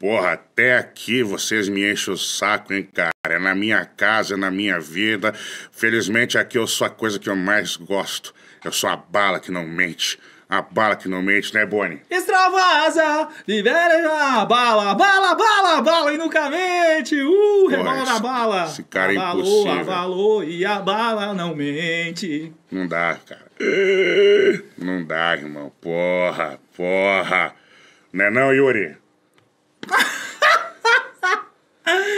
Porra, até aqui vocês me enchem o saco, hein, cara? É na minha casa, é na minha vida. Felizmente aqui eu sou a coisa que eu mais gosto. Eu sou a bala que não mente. A bala que não mente, né, Boni? Extravasa! Libera a bala! Bala, bala, bala e nunca mente! Uh, rebola na bala! Esse cara avalou, é impossível. Avalou e a bala não mente. Não dá, cara. Não dá, irmão. Porra, porra. Não é não, Yuri?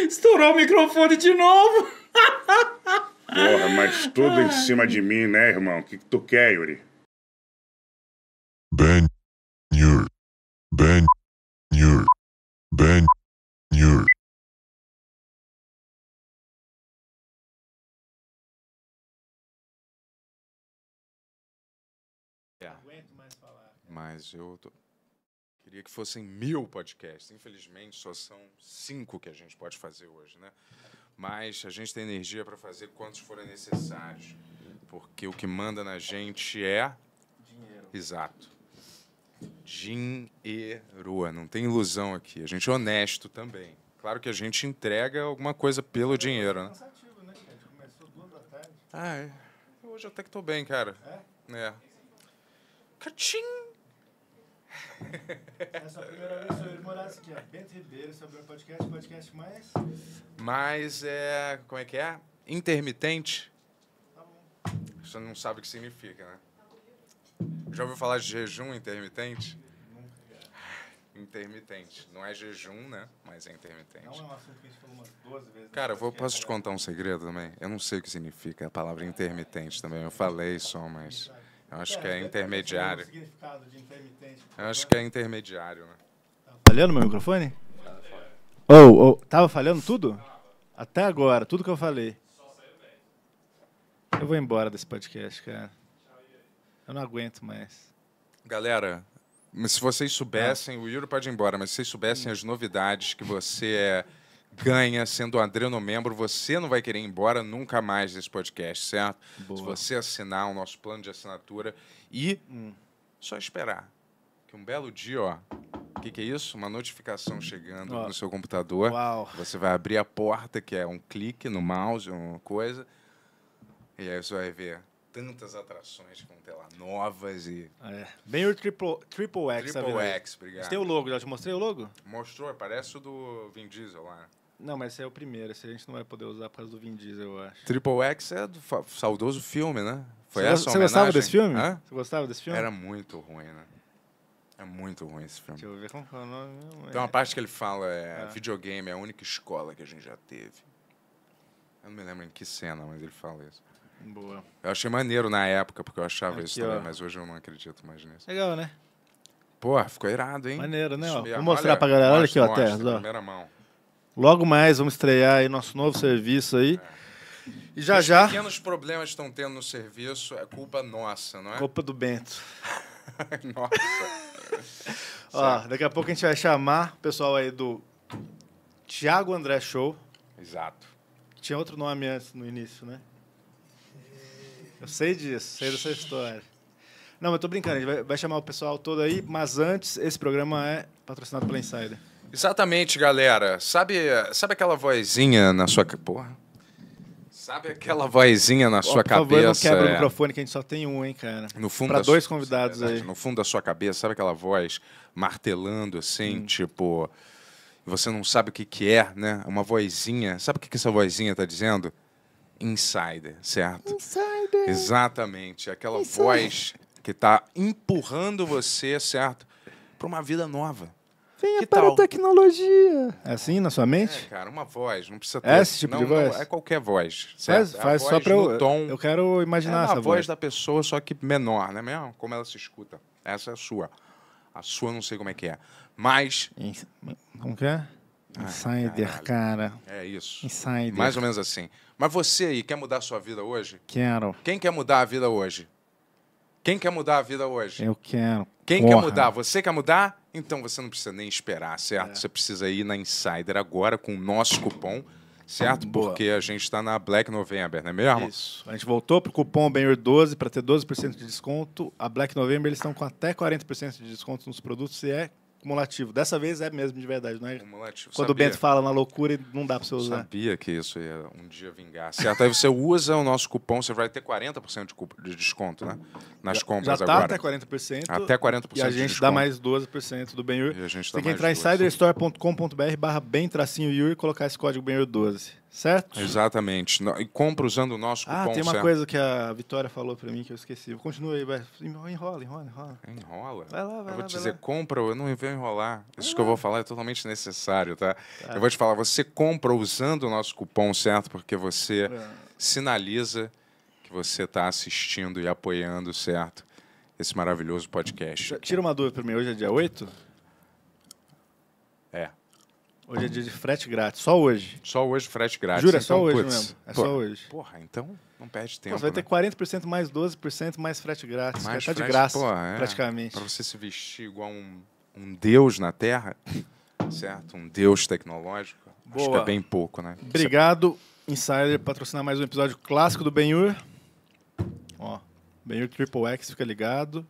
Estourou o microfone de novo. Porra, mas tudo em cima de mim, né, irmão? O que, que tu quer, Yuri? Ben Yuri, Ben Yuri, Ben mais falar. Mas eu tô... Queria que fossem mil podcasts. Infelizmente, só são cinco que a gente pode fazer hoje, né? Mas a gente tem energia para fazer quantos forem necessários. Porque o que manda na gente é. Dinheiro. Exato. Dinheiro. Não tem ilusão aqui. A gente é honesto também. Claro que a gente entrega alguma coisa pelo é dinheiro, é né? cansativo, né, Começou duas da tarde. Ah, é. Hoje até que tô bem, cara. É? É. Catim! Essa é a primeira vez, sou Yuri Moraes, aqui é Bento Ribeiro, sobre o podcast, podcast mais... Mais, é, como é que é? Intermitente. Tá bom. Você não sabe o que significa, né? Já ouviu falar de jejum intermitente? Intermitente. Não é jejum, né? Mas é intermitente. Não é um assunto que a gente falou umas 12 vezes. Né? Cara, vou, é posso te contar um segredo também? Eu não sei o que significa a palavra intermitente também. Eu falei só, mas... Eu acho é, que é intermediário. Eu acho né? que é intermediário, né? Tá falhando meu microfone? Oh, oh, tava falhando tudo? Até agora, tudo que eu falei. Eu vou embora desse podcast, cara. Eu não aguento mais. Galera, se vocês soubessem, ah. o Yuri pode ir embora, mas se vocês soubessem hum. as novidades que você é ganha sendo o Adreno membro. Você não vai querer ir embora nunca mais desse podcast, certo? Boa. Se você assinar o nosso plano de assinatura e hum. só esperar que um belo dia, ó, o que, que, é isso? Uma notificação chegando oh. no seu computador. Uau. Você vai abrir a porta, que é um clique no mouse, uma coisa, e aí você vai ver tantas atrações que vão ter lá, novas e. É. Bem o Triple, triple X, Triple X, obrigado. Você tem o logo, já te mostrei o logo? Mostrou, parece o do Vin Diesel lá. Não, mas esse é o primeiro. Esse a gente não vai poder usar por causa do Vin Diesel, eu acho. Triple X é do saudoso filme, né? Foi você essa Você gostava desse filme? Hã? Você gostava desse filme? Era muito ruim, né? É muito ruim esse filme. Deixa eu ver como é o nome. Então a Tem uma parte que ele fala, é, ah. videogame é a única escola que a gente já teve. Eu não me lembro em que cena, mas ele fala isso. Boa. Eu achei maneiro na época, porque eu achava Aqui, isso também, ó. mas hoje eu não acredito mais nisso. Legal, né? Pô, ficou irado, hein? Maneiro, né? Vou mostrar olha, pra galera. Olha aqui, ó, Terra. Primeira mão. Logo mais vamos estrear aí nosso novo serviço aí. E já Os já. pequenos problemas que estão tendo no serviço é culpa nossa, não é? Culpa do Bento. nossa. Ó, daqui a pouco a gente vai chamar o pessoal aí do Tiago André Show. Exato. Tinha outro nome antes no início, né? Eu sei disso, sei dessa história. Não, mas tô brincando, a gente vai, vai chamar o pessoal todo aí, mas antes, esse programa é patrocinado pela Insider. Exatamente, galera. Sabe, sabe aquela vozinha na sua. Porra. Sabe aquela vozinha na oh, sua por cabeça? Favor, não quebra é... o microfone que a gente só tem um, hein, cara. No fundo para dois convidados é verdade, aí. No fundo da sua cabeça, sabe aquela voz martelando assim, hum. tipo, você não sabe o que que é, né? Uma vozinha. Sabe o que que essa vozinha tá dizendo? Insider, certo? Insider. Exatamente, aquela Insider. voz que tá empurrando você, certo? Para uma vida nova Venha que para tal? a tecnologia. É assim na sua mente? É, cara, uma voz, não precisa é ter. É esse tipo não, de voz? Não, é qualquer voz. Certo? Faz, é faz voz só para eu. Tom. Eu quero imaginar é essa voz. a voz da pessoa, só que menor, né mesmo? Como ela se escuta. Essa é a sua. A sua não sei como é que é. Mas. Como que é? Insider, Ai, cara. É isso. Insider. Mais ou menos assim. Mas você aí, quer mudar a sua vida hoje? Quero. Quem quer mudar a vida hoje? Quem quer mudar a vida hoje? Eu quero. Quem Porra. quer mudar? Você quer mudar? Então você não precisa nem esperar, certo? É. Você precisa ir na Insider agora com o nosso cupom, certo? Boa. Porque a gente está na Black November, não é mesmo? Isso. A gente voltou para o cupom BENHER12 para ter 12% de desconto. A Black November eles estão com até 40% de desconto nos produtos e é cumulativo. Dessa vez é mesmo de verdade, não é? Cumulativo. Quando sabia. o Bento fala na loucura, não dá para você usar. Sabia que isso ia um dia vingar. Certo? Aí você usa o nosso cupom, você vai ter 40% de, desconto, né? Nas já, compras já tá agora. até 40%. Até 40% E a gente de dá mais 12% do Benhur. Tem que entrar em insiderstore.com.br barra bem tracinho e colocar esse código Benhur 12. Certo? Exatamente. E compra usando o nosso ah, cupom cupom. Ah, tem uma certo? coisa que a Vitória falou para mim que eu esqueci. Continua aí, vai. Enrola, enrola, enrola. Enrola? Vai lá, vai eu lá, vou te dizer, lá. compra, eu não venho enrolar. Isso que eu vou falar é totalmente necessário, tá? tá? Eu vou te falar, você compra usando o nosso cupom, certo? Porque você sinaliza que você está assistindo e apoiando, certo? Esse maravilhoso podcast. Tira uma dúvida para mim, hoje é dia 8? É. Hoje é dia de frete grátis, só hoje. Só hoje frete grátis. Jura, é então, só hoje putz, mesmo. É só hoje. Porra, então não perde tempo. Pô, vai né? ter 40% mais 12% mais frete grátis. Mais frete, tá de graça, porra, é, praticamente. Para você se vestir igual um, um deus na Terra, certo? Um deus tecnológico. Boa. Acho que é bem pouco, né? Obrigado, Insider, patrocinar mais um episódio clássico do Benhur. Ó, Benhur Triple X, fica ligado.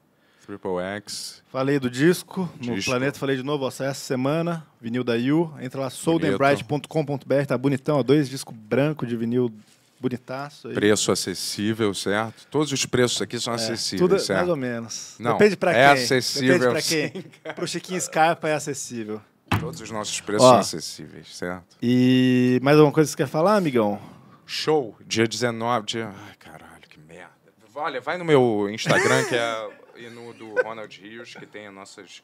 Triple X. Falei do disco, disco. no Planeta falei de novo, essa semana, vinil da Yu. Entra lá, soldenbright.com.br, tá bonitão, ó, dois discos branco de vinil bonitaço. Aí. Preço acessível, certo? Todos os preços aqui são é, acessíveis, tudo, é certo? Mais ou menos. Não, Depende para é quem. Acessível, Depende para quem. Pro Chiquinho Scarpa é acessível. Todos os nossos preços Ó, são acessíveis, certo? E mais alguma coisa que você quer falar, amigão? Show, dia 19, dia... Ai, caralho, que merda. Olha, vai no meu Instagram que é... e no do Ronald Rios, que tem as nossas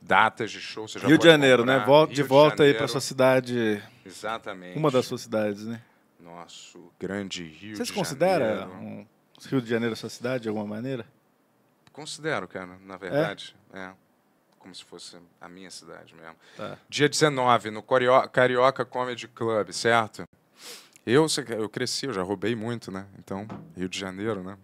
datas de show. Você já Rio de Janeiro, né? comprar. né? Volta de volta de aí para sua cidade. Exatamente. Uma das suas cidades, né? Nosso grande Rio Você de considera um Rio de Janeiro sua cidade de alguma maneira? Considero, cara, na verdade. É. é. Como se fosse a minha cidade mesmo. Tá. Dia 19, no Carioca Comedy Club, certo? Eu, eu cresci, eu já roubei muito, né? Então, Rio de Janeiro, né?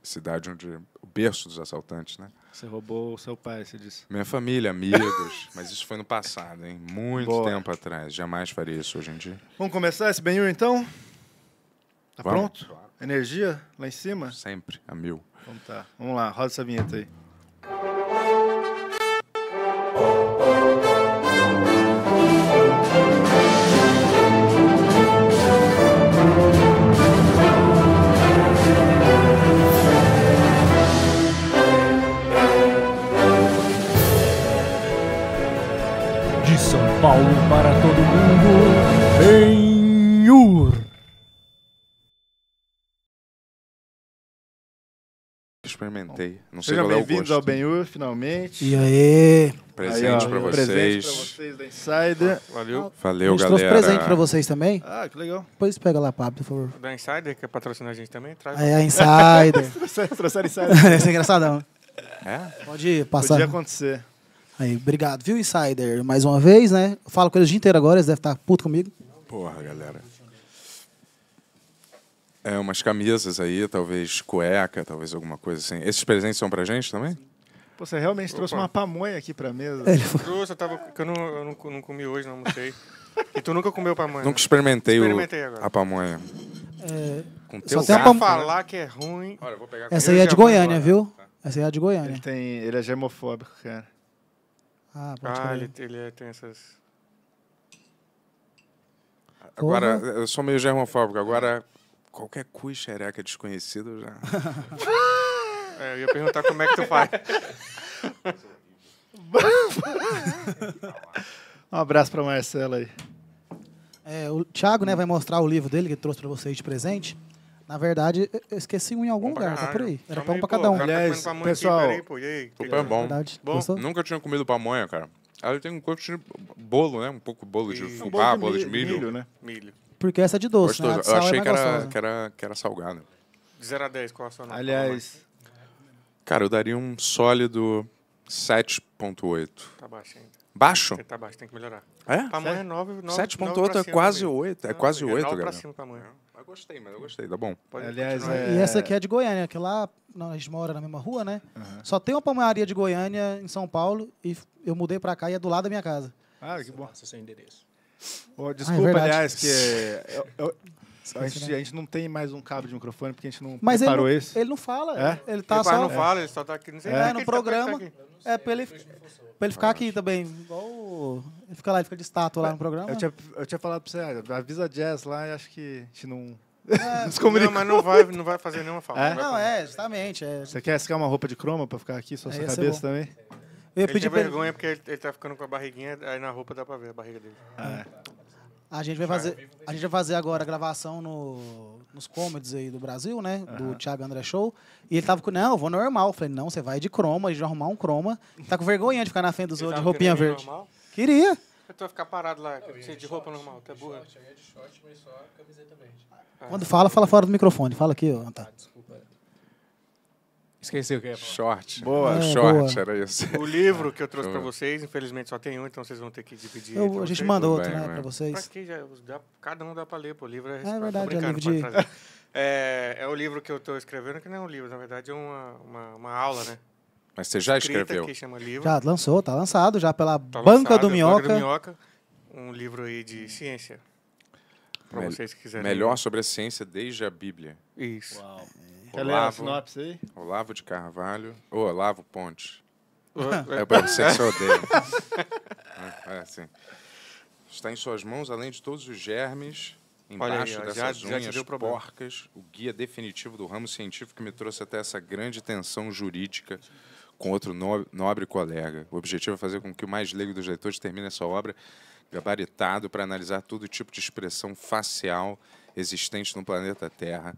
Cidade onde berço dos assaltantes, né? Você roubou o seu pai, você disse. Minha família, amigos, mas isso foi no passado, hein? Muito Boa. tempo atrás. Jamais faria isso hoje em dia. Vamos começar esse Benhur, então? Tá Vamos? pronto? Energia lá em cima? Sempre, a mil. Então tá. Vamos lá, roda essa vinheta aí. Paulo para todo mundo Benhur. Experimentei. Não sei Sejam qual é o bem-vindos gosto. ao Benhur, finalmente. E aí? Presente para vocês. Presente pra vocês da Insider. Valeu. Valeu, a gente galera. trouxe presente pra vocês também. Ah, que legal. Depois pega lá, Pablo, por favor. Da Insider, que patrocina a gente também, traz. É a Insider. Trouxeram Insider. Isso é engraçadão. É? Pode passar. Podia acontecer. Aí, obrigado, viu, Insider? Mais uma vez, né? Eu falo com eles o dia inteiro agora, eles devem estar puto comigo. Porra, galera. É, umas camisas aí, talvez cueca, talvez alguma coisa assim. Esses presentes são pra gente também? Pô, você realmente Opa. trouxe uma pamonha aqui pra mesa. Ele... Trouxe, eu, tava, eu, não, eu não, não comi hoje, não almocei. e tu nunca comeu pamonha? Nunca experimentei, né? experimentei o, a pamonha. É... Com teu Só tem gato, a pam... Né? falar que é ruim. Olha, Essa aí é de Goiânia, agora, viu? Tá. Essa aí é de Goiânia. Ele, tem... ele é germofóbico, cara. Ah, ah ele, ele é, tem essas. Agora, Porra. eu sou meio germofóbico. Agora, qualquer cu e xereca desconhecido já. é, eu ia perguntar como é que tu faz. um abraço para Marcela aí. É, o Thiago né, vai mostrar o livro dele que trouxe para vocês de presente. Na verdade, eu esqueci um em algum lugar, tá por aí. Era pão pra um cada um. Tá Aliás, tá pessoal, o pão é bom. Verdade. bom. Nunca tinha comido pamonha, cara. Ela tem um corpo de bolo, né? Um pouco bolo de e... fubá, é um bolo de, milho. milho. né? Milho. Porque essa é de doce, né? Gostoso. né? Eu achei é que, era, gostosa. que, era, que era salgada. De 0 a 10, qual a sua nota? Aliás... Cara, eu daria um sólido 7.8. Tá baixo ainda. Baixo? tá baixo, tem que melhorar. É? Pamonha é 9, 9 7.8 é quase 8, é quase 8, é galera. É 9 pra cima, pamonha. Eu gostei, mas eu gostei, tá bom. Pode Aliás, é... E essa aqui é de Goiânia, que lá nós mora na mesma rua, né? Uhum. Só tem uma panaria de Goiânia em São Paulo e eu mudei pra cá e é do lado da minha casa. Ah, que bom. Esse é seu endereço. Oh, desculpa, ah, é aliás, que eu, eu, a, gente, né? a gente não tem mais um cabo de microfone porque a gente não Mas preparou ele não, esse. Ele não fala. É? Ele tá ele só. não fala, ele só tá aqui. Não sei é. no tá programa. Tá é, pra ele. Pra ele ficar aqui também, igual. Ele fica lá, ele fica de estátua lá é, no programa. Eu tinha, eu tinha falado pra você, ah, avisa Jazz lá e acho que a gente não. É, não, mas não vai, não vai fazer nenhuma falta. É? Não, não é, justamente. É. Você quer ficar uma roupa de croma pra ficar aqui, só é, sua cabeça também? Eu ia ele pedir tem vergonha ele... porque ele, ele tá ficando com a barriguinha, aí na roupa dá pra ver a barriga dele. é. A gente vai fazer, a gente vai fazer agora a gravação no, nos comedies aí do Brasil, né? Uhum. Do Thiago André Show. E ele tava com, não, eu vou normal. Eu falei, não, você vai de croma, a gente vai arrumar um croma. Tá com vergonha de ficar na frente dos outros de roupinha verde. Normal? Queria. Eu tô ficar parado lá, não, de, de, roupa normal, tá burra. Short, eu é ia de short, mas só camiseta verde. Ah, Quando fala, fala fora do microfone. Fala aqui, ó. Tá. Ah, Esqueci o que é. Short. Boa. É, short, boa. era isso. O livro que eu trouxe para vocês, infelizmente só tem um, então vocês vão ter que dividir. Eu, a gente mandou outro, né, né? para vocês. Pra que já, cada um dá para ler, pô. O livro é, é verdade, é livro de... é, é o livro que eu estou escrevendo, que não é um livro, na verdade é uma, uma, uma aula, né? Mas você já Escrita, escreveu? Que chama livro. Já lançou, tá lançado já pela tá Banca lançado, do Minhoca. Banca do Minhoca, um livro aí de ciência. Para vocês que quiserem. Melhor sobre a ciência desde a Bíblia. Isso. Uau. Quer Olavo, ler a sinopse aí? Olavo de Carvalho. Olavo Ponte. é, é. para você que se odeia. É, é assim. Está em suas mãos, além de todos os germes, embaixo aí, dessas já, unhas já porcas, o guia definitivo do ramo científico que me trouxe até essa grande tensão jurídica com outro nobre colega. O objetivo é fazer com que o mais leigo dos leitores termine essa obra gabaritado para analisar todo tipo de expressão facial existente no planeta Terra,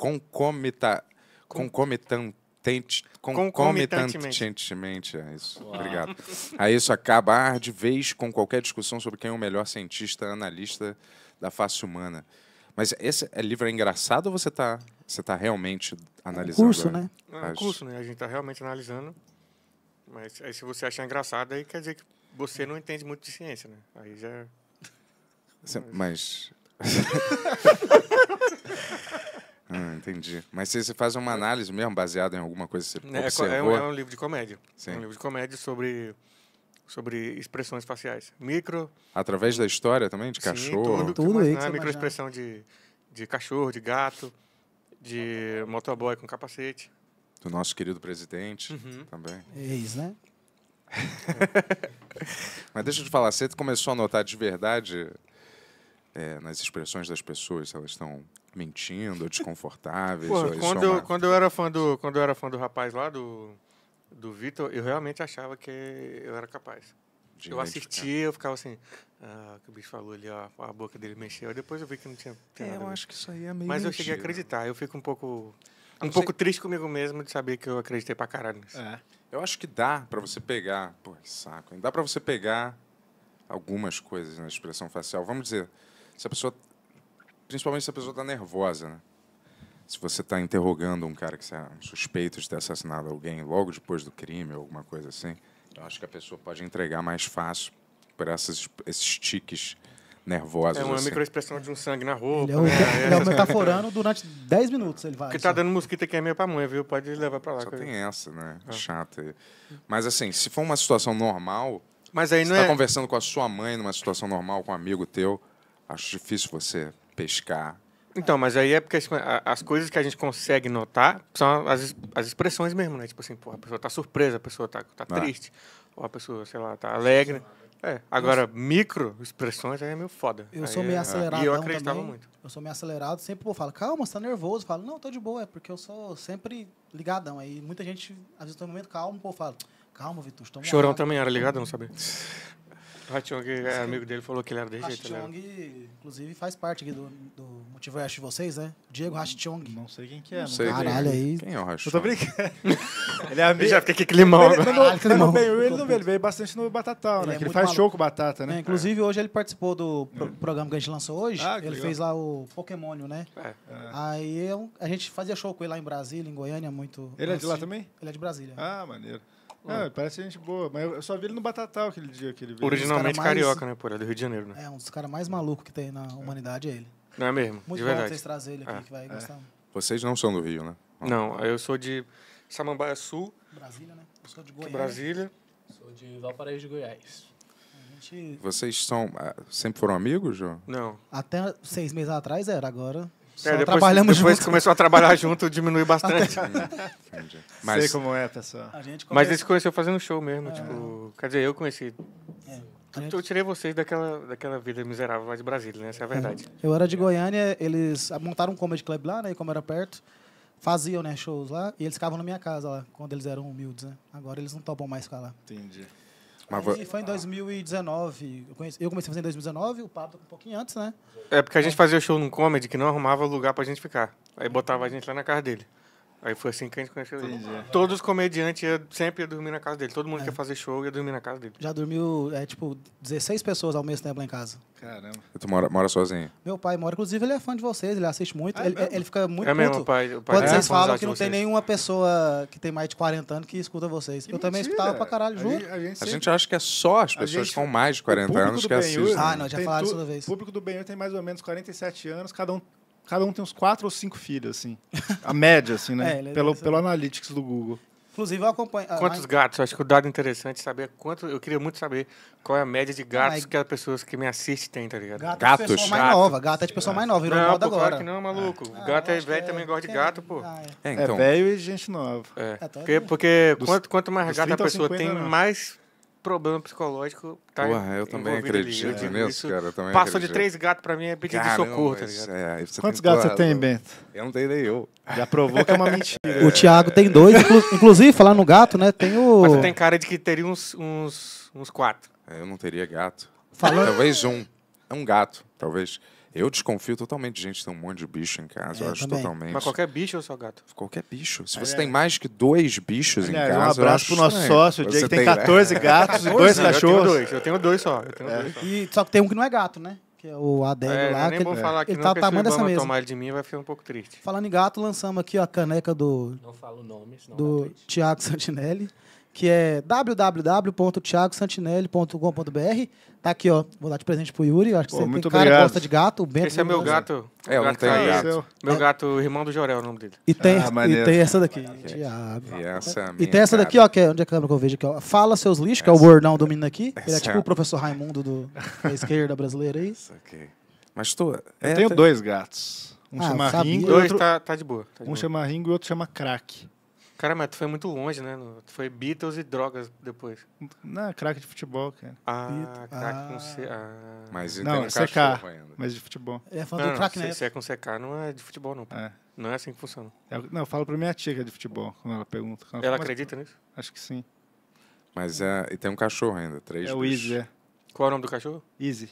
concomita, concomitante, concomitantemente. É isso. Uau. Obrigado. A isso acabar de vez com qualquer discussão sobre quem é o melhor cientista, analista da face humana. Mas esse é livro é engraçado ou você está você tá realmente analisando? É um curso, né? As... É um curso, né? A gente está realmente analisando. Mas aí se você achar engraçado, aí quer dizer que você não entende muito de ciência, né? Aí já... Mas... Ah, entendi. Mas você, faz uma é. análise mesmo baseada em alguma coisa que você é, é observou? É um, é um livro de comédia. Sim. É um livro de comédia sobre sobre expressões faciais. Micro. Através da história também? De cachorro? Sim, tudo. tudo mas, né, microexpressão de, de cachorro, de gato, de motoboy com capacete. Do nosso querido presidente uhum. também. Ex, né? mas deixa eu te falar, você começou a notar de verdade é, nas expressões das pessoas se elas estão mentindo, desconfortáveis. Porra, quando, eu, quando, eu era fã do, quando eu era fã do rapaz lá, do, do Vitor, eu realmente achava que eu era capaz. De eu assistia, eu ficava assim, ah, o que o bicho falou ali, ó, a boca dele mexeu. Depois eu vi que não tinha. tinha é, eu acho que isso aí é meio. Mas mentira. eu cheguei a acreditar, eu fico um pouco. Ah, um pouco triste comigo mesmo de saber que eu acreditei pra caralho nisso. É. Eu acho que dá para você pegar. Pô, que saco. Dá para você pegar algumas coisas na expressão facial. Vamos dizer, se a pessoa principalmente se a pessoa está nervosa, né? Se você está interrogando um cara que é um suspeito de ter assassinado alguém logo depois do crime ou alguma coisa assim, eu acho que a pessoa pode entregar mais fácil por essas, esses tiques nervosos. É uma assim. microexpressão de um sangue na roupa. Ele é o, né? ele é, é. metaforando durante 10 minutos. Ele vai. Porque está assim. dando mosquito aqui é meio a mãe, viu? Pode levar para lá. Só tem eu... essa, né? Ah. Chata. Mas assim, se for uma situação normal. Mas aí não você tá é... conversando com a sua mãe numa situação normal, com um amigo teu, acho difícil você pescar. Então, mas aí é porque as, as, coisas que a gente consegue notar são as, as expressões mesmo, né? Tipo assim, a pessoa tá surpresa, a pessoa tá, tá ah. triste, ou a pessoa, sei lá, tá alegre. É, agora, micro expressões aí é meio foda. Eu aí sou meio é... acelerado. E eu acreditava também. muito. Eu sou meio acelerado, sempre vou falar, calma, você tá nervoso. Eu falo, não, tô de boa, é porque eu sou sempre ligadão. Aí muita gente, às vezes, tô no momento calmo, o povo fala, calma, Vitor, estou Chorão também era ligado, não sabia. Hachong, é amigo dele, falou que ele era desse jeito. Hachong, né? inclusive, faz parte aqui do, do Multiverso de vocês, né? Diego Hachong. Não sei quem que é. Não sei Caralho, é. aí. Quem é o Hachong? Eu tô brincando. ele é amigo. Já fica aqui climão. Ele, não, né? Veio, ele não veio, ele veio bastante no Batatão, né? É ele, ele faz maluco. show com Batata, né? É, inclusive, é. hoje ele participou do pro hum. programa que a gente lançou hoje. Ah, ele legal. fez lá o Pokémonio, né? É. Aí eu, a gente fazia show com ele lá em Brasília, em Goiânia, muito... Ele é de lá também? Ele é de Brasília. Ah, maneiro. É, parece gente boa. Mas eu só vi ele no Batatal aquele dia que ele veio. Originalmente carioca, né, pô? é do Rio de Janeiro, né? É, um dos caras mais malucos que tem na humanidade é ele. Não é mesmo? Muito de bom verdade. vocês trazerem ele aqui, é. que vai é. gostar. Vocês não são do Rio, né? Não, eu sou de Samambaia Sul. Brasília, né? Eu sou de Goiás. Brasília. Sou de Valparaíso de Goiás. Vocês são, ah, sempre foram amigos, João? Não. Até seis meses atrás era, agora é, depois, trabalhamos depois junto. começou a trabalhar junto, diminuiu bastante. Mas, Sei como é, pessoal. gente. Mas eles conheceu fazendo show mesmo. É. Tipo, quer dizer, eu conheci. É. Eu tirei vocês daquela, daquela vida miserável lá de Brasília, né? Essa é a é. verdade. É. Eu era de Goiânia, eles montaram um comedy club lá, né? E como era perto, faziam né, shows lá. E eles ficavam na minha casa lá, quando eles eram humildes, né? Agora eles não topam mais ficar lá. Entendi. Mas foi, foi em 2019. Eu, conheci, eu comecei a fazer em 2019, o Pablo um pouquinho antes, né? É porque a gente fazia o show num comedy que não arrumava lugar pra gente ficar. Aí botava a gente lá na casa dele. Aí foi assim que a gente conheceu ele. Todos os comediantes ia, sempre iam dormir na casa dele. Todo mundo é. que ia fazer show ia dormir na casa dele. Já dormiu, é, tipo, 16 pessoas ao mesmo tempo lá em casa. Caramba. Tu mora, mora sozinho? Meu pai mora. Inclusive, ele é fã de vocês, ele assiste muito. Ah, é ele, é ele, fica muito é mesmo, o pai, o pai quando é vocês falam que não tem nenhuma pessoa que tem mais de 40 anos que escuta vocês. Que eu mentira. também escutava pra caralho, juro. A gente, a gente, a gente acha que é só as pessoas gente... com mais de 40 anos que assistem. Ah, não, já falaram isso toda vez. O público do Benhur tem mais ou menos 47 anos, cada um cada um tem uns quatro ou cinco filhos, assim. A média, assim, né? É, é, pelo, pelo Analytics do Google. Inclusive, eu acompanho. Ah, Quantos gatos? Acho que o dado interessante é saber quanto. Eu queria muito saber qual é a média de gatos mas... que as pessoas que me assistem têm, tá ligado? Gato gatos. É de pessoa mais gato. nova. Gato é de pessoa mais nova, virou não, moda agora. Claro que não, maluco. Ah, gato é velho, que... também gosta de gato, pô. Ah, é. É, é então. é velho e gente nova. É. Tá porque, porque dos, quanto, quanto mais gato a pessoa 50, tem, não. Né? mais problema psicológico tá Ué, eu também acredito né? nisso, cara. Eu também passou acredito. de três gatos pra mim é pedido Caramba, de socorro, tá é, é Quantos gatos você tem, Bento? Eu não tenho nem eu. Já provou que é uma mentira. O Thiago tem dois. Inclusive, falar no gato, né? Tem o... Mas você tem cara de que teria uns, uns, uns quatro. É, eu não teria gato. Falando... Talvez um. É um gato, talvez. Eu desconfio totalmente de gente ter um monte de bicho em casa. É, eu acho também. totalmente. Mas qualquer bicho é ou só gato? Qualquer bicho. Se você é. tem mais que dois bichos em casa. Um abraço pro nosso estranho. sócio, o Jake tem, tem 14 gatos e dois cachorros. É, eu tenho dois, eu tenho dois só. Eu tenho é. dois só. E, só que tem um que não é gato, né? que é o Adélio é, lá. Nem que vou ele, falar que ele tá não, tá o tamanho dessa mesa. tomar de mim vai ficar um pouco triste. Falando em gato, lançamos aqui a caneca do. Não falo nome, senão Do Tiago Santinelli que é www.tiagosantinelli.com.br. Tá aqui, ó. Vou dar de presente pro Yuri. Acho que Pô, você muito tem cara obrigado. gosta de gato. O Bento Esse é meu gato. É, eu não tenho gato. gato. Meu gato, irmão do Jorel, é o nome dele. E tem, ah, e tem essa daqui, Tiago. E essa, e tem essa daqui, ó, que é onde é a câmera é que eu vejo aqui, ó. Fala seus lixos, que é o bordão do menino aqui. Ele é tipo o professor Raimundo do, da esquerda brasileira aí. É isso aqui. Mas tu. É, eu tenho tá- dois gatos. Um ah, chama Ringo. Dois outro... tá, tá de boa. Tá de um boa. chama Ringo e outro chama Crack. Cara, mas tu foi muito longe, né? Tu foi Beatles e drogas depois. Não, craque de futebol, cara. Ah, craque ah. com C. Ah. Mas não, tem um CK, ainda. mas de futebol. É fã do craque, né? Se é com CK, não é de futebol, não. É. Não é assim que funciona. É, não, eu falo pra minha tia que é de futebol, quando ela pergunta. ela, ela acredita nisso? Acho que sim. Mas é, e tem um cachorro ainda, três É o Easy, é. Qual é o nome do cachorro? Easy.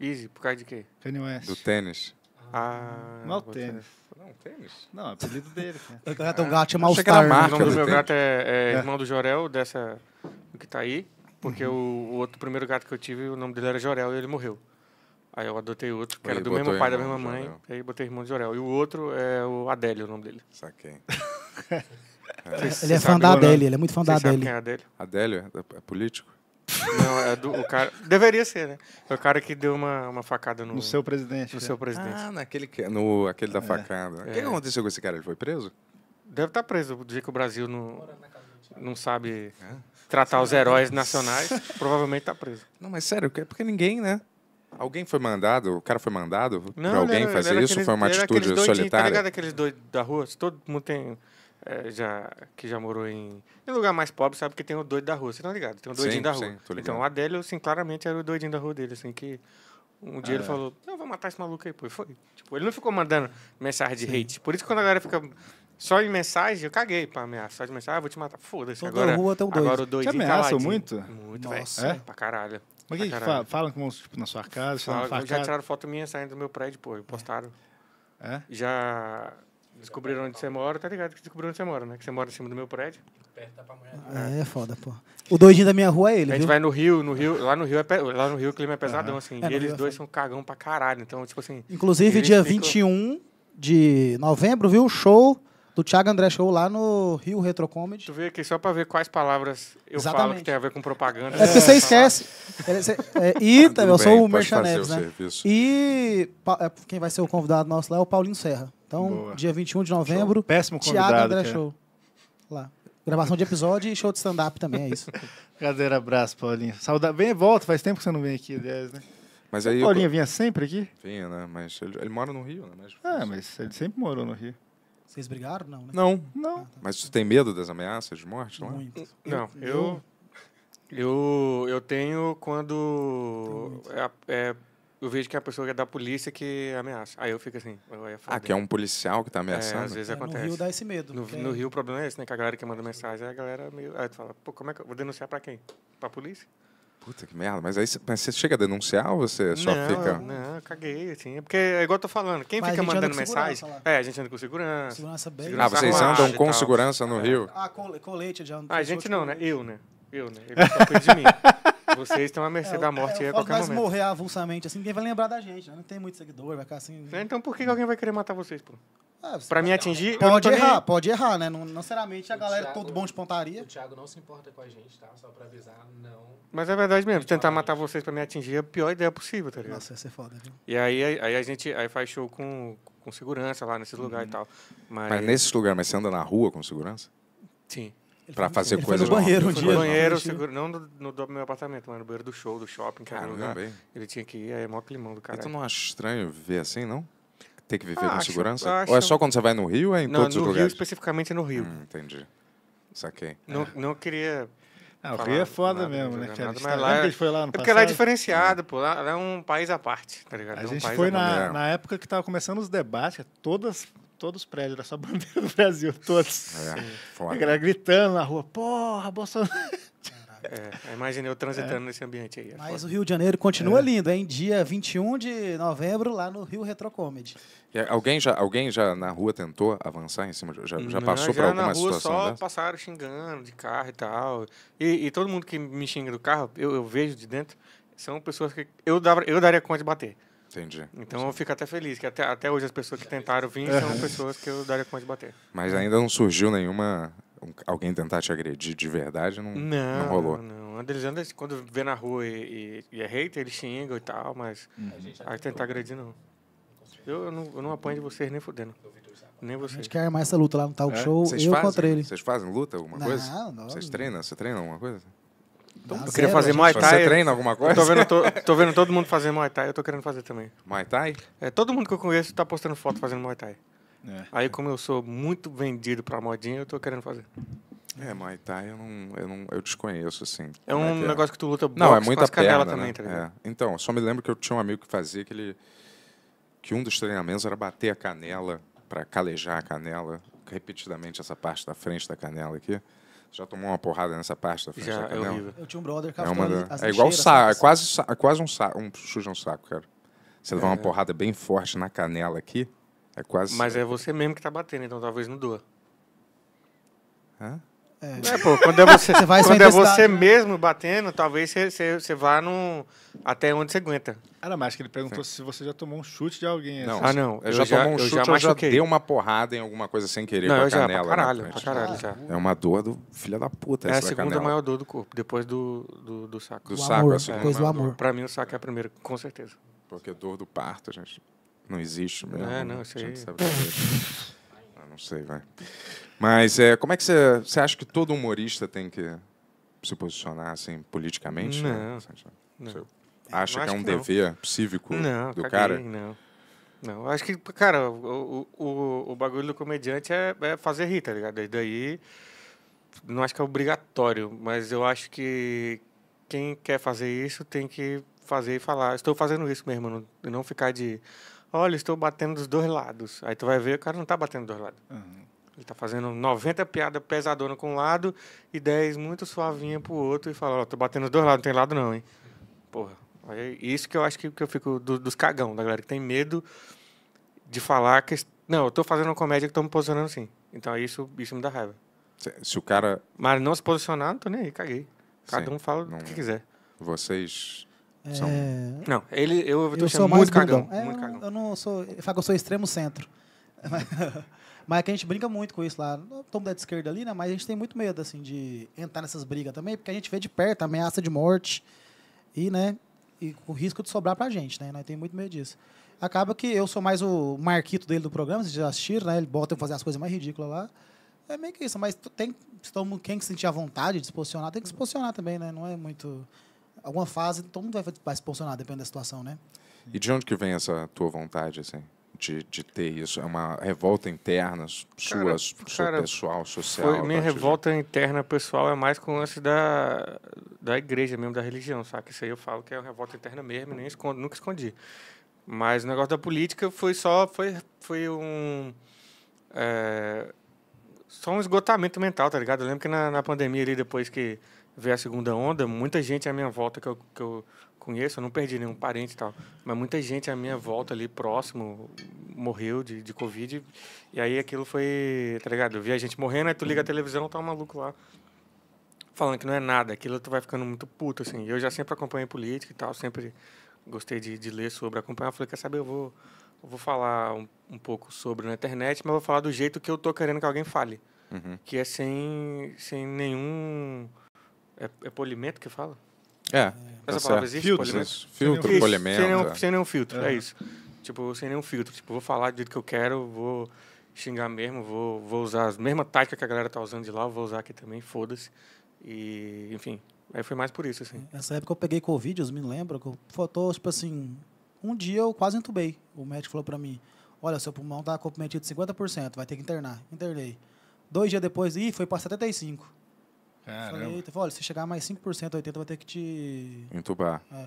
Easy, por causa de quê? Kanye West. Do tênis. Ah, não é o tênis. Não, tênis? Não, é o apelido dele. Né? O gato, é mal chama O nome do meu gato é, é, é, irmão do Jorel, dessa que tá aí. Porque uhum. o, o, outro primeiro gato que eu tive, o nome dele era Jorel e ele morreu. Aí eu adotei outro, que era do mesmo pai, da mesma mãe. Jorel. Aí botei irmão de Jorel. E o outro é o Adélio, o nome dele. Saquei. é. Ele é fã da é Adélio, ele é muito fã Vocês da Adélio. Quem é Adélio? Adélio? É político? Não, é do, o cara. Deveria ser, né? É o cara que deu uma, uma facada no. No seu presidente. No né? seu presidente. Ah, naquele que, no, aquele da é. facada. O é. que aconteceu com esse cara? Ele foi preso? Deve estar tá preso, do que o Brasil não, não sabe é? tratar os heróis nacionais, provavelmente está preso. Não, mas sério, é porque ninguém, né? Alguém foi mandado, o cara foi mandado não, pra alguém era, fazer isso? foi uma atitude tá solitária? Tá ligado aqueles doidos da rua? Todo mundo tem é, já, que já morou em, em lugar mais pobre, sabe que tem o doido da rua, você tá ligado? Tem o doidinho sim, da rua. Sim, então o Adélio, assim, claramente era o doidinho da rua dele, assim, que um dia ah, ele é. falou, não, vou matar esse maluco aí, pô. E foi. Tipo, ele não ficou mandando mensagem de sim. hate. Por isso que quando a galera fica só em mensagem, eu caguei pra ameaça. Só de mensagem, ah, vou te matar. Foda-se. Agora, rua até o doido. agora o doidinho Te tá ameaçam muito? Muito, velho. É? Pra caralho. Mas que, caralho. fa falam com tipo, na sua casa? Fala, já tiraram foto minha saindo do meu prédio, pô. É. Postaram. É? Já descobriram onde você mora, tá ligado que descobriram onde você mora, né? Que você mora em cima do meu prédio. Perto da É, é foda, pô. O doidinho da minha rua é ele, A gente viu? vai no Rio, no Rio, lá no Rio, é pe... lá no Rio o clima é pesadão, assim. É, e eles é dois são cagão pra caralho, então, tipo assim... Inclusive, dia ficam... 21 de novembro, viu? o Show do Thiago André Show lá no Rio Retro Comedy. Tu veio aqui só para ver quais palavras eu Exatamente. falo que tem a ver com propaganda. É, é. você esquece. é, e também, eu sou o Merchaneves, né? e é, quem vai ser o convidado nosso lá é o Paulinho Serra. Então, Boa. dia 21 de novembro, show. péssimo Thiago André Show. Lá. Gravação de episódio e show de stand-up também, é isso. Cadeira, abraço, Paulinho. Saudade. Bem, volta, faz tempo que você não vem aqui, aliás, né? Mas aí, o Paulinho eu... vinha sempre aqui? Vinha, né? Mas ele, ele mora no Rio, né? Mas... Ah, mas ele sempre morou no Rio. Vocês brigaram? Não, né? Não. Não. Ah, tá. Mas você tem medo das ameaças de morte? Não, Muito. É? não eu, eu, eu, tenho quando... Tenho é, é eu vejo que é a pessoa é da polícia que ameaça. Aí eu fico assim. Eu ia ah, que é um policial que tá é, ameaçando? É, às vezes é, acontece. No Rio dá esse medo. No, no, Rio o problema é esse, né? Que a galera que manda mensagem, é a galera meio. Aí tu fala, pô, como é que eu vou denunciar pra quem? Pra polícia? Puta que merda, mas aí mas você chega a denunciar ou você só não, fica. Não, caguei, assim. É porque é igual eu tô falando, quem mas fica mandando mensagem. É, a gente anda com segurança. Segurança bem. Segurança ah, vocês andam com segurança no é. Rio? Ah, com, com leite já. Ah, a gente não, né? Eu, né? Eu, né? Ele só cuida de mim. Vocês estão à é mercê é, da morte é, aí a qualquer momento. morrer avulsamente, assim, ninguém vai lembrar da gente, né? Não tem muito seguidor, vai ficar assim... Né? Então por que alguém vai querer matar vocês, pô? Ah, pra tá mim atingir. Pode errar, nem... pode errar, né? Não necessariamente a o galera Thiago, todo bom de pontaria. O Thiago não se importa com a gente, tá? Só pra avisar, não. Mas é verdade mesmo, tentar matar vocês pra me atingir é a pior ideia possível, tá ligado? Nossa, ia ser foda, viu? E aí, aí a gente aí faz show com, com segurança lá nesses uhum. lugares e uhum. tal. Mas... mas nesses lugares, mas você anda na rua com segurança? Sim para fazer ele coisas. no banheiro um dia. No banheiro, seguro, não no, meu apartamento, mas no banheiro do show, do shopping, cara. Ah, ele tinha que ir, aí é mó climão do cara. tu não acha estranho viver assim, não? Tem que viver ah, com acho, segurança? Acho... Ou é só quando você vai no Rio ou é em não, todos os lugares? No Rio, especificamente no Rio. Hum, entendi. Saquei. Não, é. não queria... Ah, o Rio é foda nada, mesmo, né, cara? Nada, mas lá, é, foi lá no é porque passado? lá é diferenciado, pô. Lá, lá, é um país à parte, tá ligado? A gente é um foi na, é. na época que tava começando os debates, todas todos os prédios dessa bandeira do Brasil, todos. É, A galera gritando na rua, porra, Bolsonaro. É, imaginei eu transitando é. nesse ambiente aí. É Mas foda. o Rio de Janeiro continua é. lindo, hein? Dia 21 de novembro, lá no Rio Retrocomedy. E alguém, já, alguém já na rua tentou avançar em cima? De, já, já passou para alguma situação? na rua só dessa? passaram xingando de carro e tal. E, e, todo mundo que me xinga do carro, eu, eu vejo de dentro, são pessoas que eu, dava, eu daria conta de bater. Entendi. Então eu fico até feliz, que até, até hoje as pessoas que tentaram vir são pessoas que eu daria com mais de bater. Mas ainda não surgiu nenhuma. Alguém tentar te agredir de verdade não, não, não rolou. Não, quando vê na rua e, e, e é hater, eles xingam e tal, mas aí tentar agredir não. Eu, eu não, eu não apanho de vocês nem fudendo. Nem vocês. A gente quer armar essa luta lá no talk é? show, vocês eu fazem? contra ele. Vocês fazem luta, alguma não, coisa? Não, vocês treinam? Você treina alguma coisa? Então, eu queria fazer Muay Thai. Você treina alguma coisa? Tô vendo, tô, tô vendo, todo mundo fazendo Muay Thai, eu tô querendo fazer também. Muay Thai? É, todo mundo que eu conheço tá postando foto fazendo Muay Thai. É. Aí, como eu sou muito vendido pra modinha, eu tô querendo fazer. É, Muay Thai eu não, eu não eu desconheço, assim. É, é um é negócio é. que tu luta não, é muita canela também, né? tá ligado? É. Então, só me lembro que eu tinha um amigo que fazia que ele... Que um dos treinamentos era bater a canela para calejar a canela, repetidamente essa parte da frente da canela aqui. Já tomou uma porrada nessa parte da frente Já, da canela? É horrível. Eu tinha um brother que É, da... é igual saco, né? é quase, é quase um, saco, um sujo um saco, cara. Você é. levar uma porrada bem forte na canela aqui, é quase... Mas é você mesmo que tá batendo, então talvez não doa. Hã? É. é. pô, quando é você, você quando é você mesmo batendo, talvez você, você, você vá no até onde você aguenta. Era ah, mais que ele perguntou Sim. se você já tomou um chute de alguém. Não. Assim. Ah, não. Eu, eu já, já tomou um chute, eu já, eu já dei uma porrada em alguma coisa sem querer não, com a canela. Já, pra né, caralho, pra caralho já. É uma dor do filho da puta É a segunda canela. maior dor do corpo, depois do, do, do saco. Do o saco, amor, assim. Depois do amor. Dor. Pra mim o saco é a primeira, com certeza. Porque dor do parto, gente, não existe mesmo. É, né? não, isso aí... É. Ah, não sei, vai. Mas é, como é que você, você acha que todo humorista tem que se posicionar assim politicamente? Não. Né? não. acha que é um dever cívico não, do caguei, cara? Não. Não, acho que, cara, o, o, o bagulho do comediante é, é fazer rir, tá ligado? E daí, não acho que é obrigatório, mas eu acho que quem quer fazer isso tem que fazer e falar. Estou fazendo isso mesmo, não, não ficar de, olha, estou batendo dos dois lados. Aí tu vai ver, o cara não tá batendo dos dois lados. Uhum. Ele tá fazendo 90 piada pesadona com um lado e 10 muito suavinha pro outro e fala, ó, oh, tô batendo os dois lados, não tem lado não, hein? Porra. É isso que eu acho que, que eu fico do, dos cagão, da galera que tem medo de falar que. Não, eu tô fazendo uma comédia que tô me posicionando assim. Então isso, isso me dá raiva. Se, se o cara. Mas não se posicionar, não tô nem aí, caguei. Cada Sim, um fala não... o que quiser. Vocês é, são... É... Não, ele, eu, eu tô eu sou muito cagão, é, muito cagão. Eu não sou. Eu, eu sou extremo centro. Mas é que a gente brinca muito com isso lá. Não estamos da esquerda ali, né? Mas a gente tem muito medo, assim, de entrar nessas brigas também, porque a gente vê de perto a ameaça de morte e, né, e com risco de sobrar pra gente, né? Nós temos muito medo disso. Acaba que eu sou mais o marquito dele do programa, vocês já assistiram, né? Ele bota eu fazer as coisas mais ridículas lá. É meio que isso, mas tem, quem que sentir a vontade de se posicionar, tem que se posicionar também, né? Não é muito... Alguma fase, todo mundo vai, vai se posicionar, depende da situação, né? E de onde que vem essa tua vontade, assim? de, de ter isso? É uma revolta interna sua, cara, pessoal, social? Foi, minha revolta de... interna pessoal é mais com o lance da, da igreja mesmo, da religião, sabe? Isso aí eu falo que é uma revolta interna mesmo, nem escondo, nunca escondi. Mas o negócio da política foi só, foi, foi um... É, só um esgotamento mental, tá ligado? Eu lembro que na, na pandemia ali, depois que ver a segunda onda, muita gente à minha volta que eu, que eu conheço, eu não perdi nenhum parente e tal, mas muita gente à minha volta ali próximo morreu de, de Covid. E aí aquilo foi, tá ligado? Eu vi a gente morrendo, aí tu liga a televisão, tá um maluco lá falando que não é nada. Aquilo tu vai ficando muito puto, assim. Eu já sempre acompanhei política e tal, sempre gostei de, de ler sobre, acompanhar. Eu falei, quer saber, eu vou, vou falar um, um pouco sobre na internet, mas vou falar do jeito que eu tô querendo que alguém fale. Uhum. Que é sem, sem nenhum é, é polimento que fala? É. é. Essa tá palavra existe? Filtros, polimento? Filtro, sem polimento. Sem nenhum, é. sem nenhum filtro, é. é. isso. Tipo, sem nenhum filtro. Tipo, vou falar do jeito que eu quero, vou xingar mesmo, vou, vou usar as mesma tática que a galera tá usando de lá, vou usar aqui também, foda-se. E, enfim, aí foi mais por isso, assim. Nessa época eu peguei Covid, eu me lembro, que eu faltou, tipo assim, um dia eu quase entubei. O médico falou para mim, olha, seu pulmão tá comprometido 50%, vai ter que internar. Internei. Dois dias depois, ih, foi para 75%. Caramba. Falei, falou, olha, se chegar mais 5%, 80% vai ter que te... Entubar. É.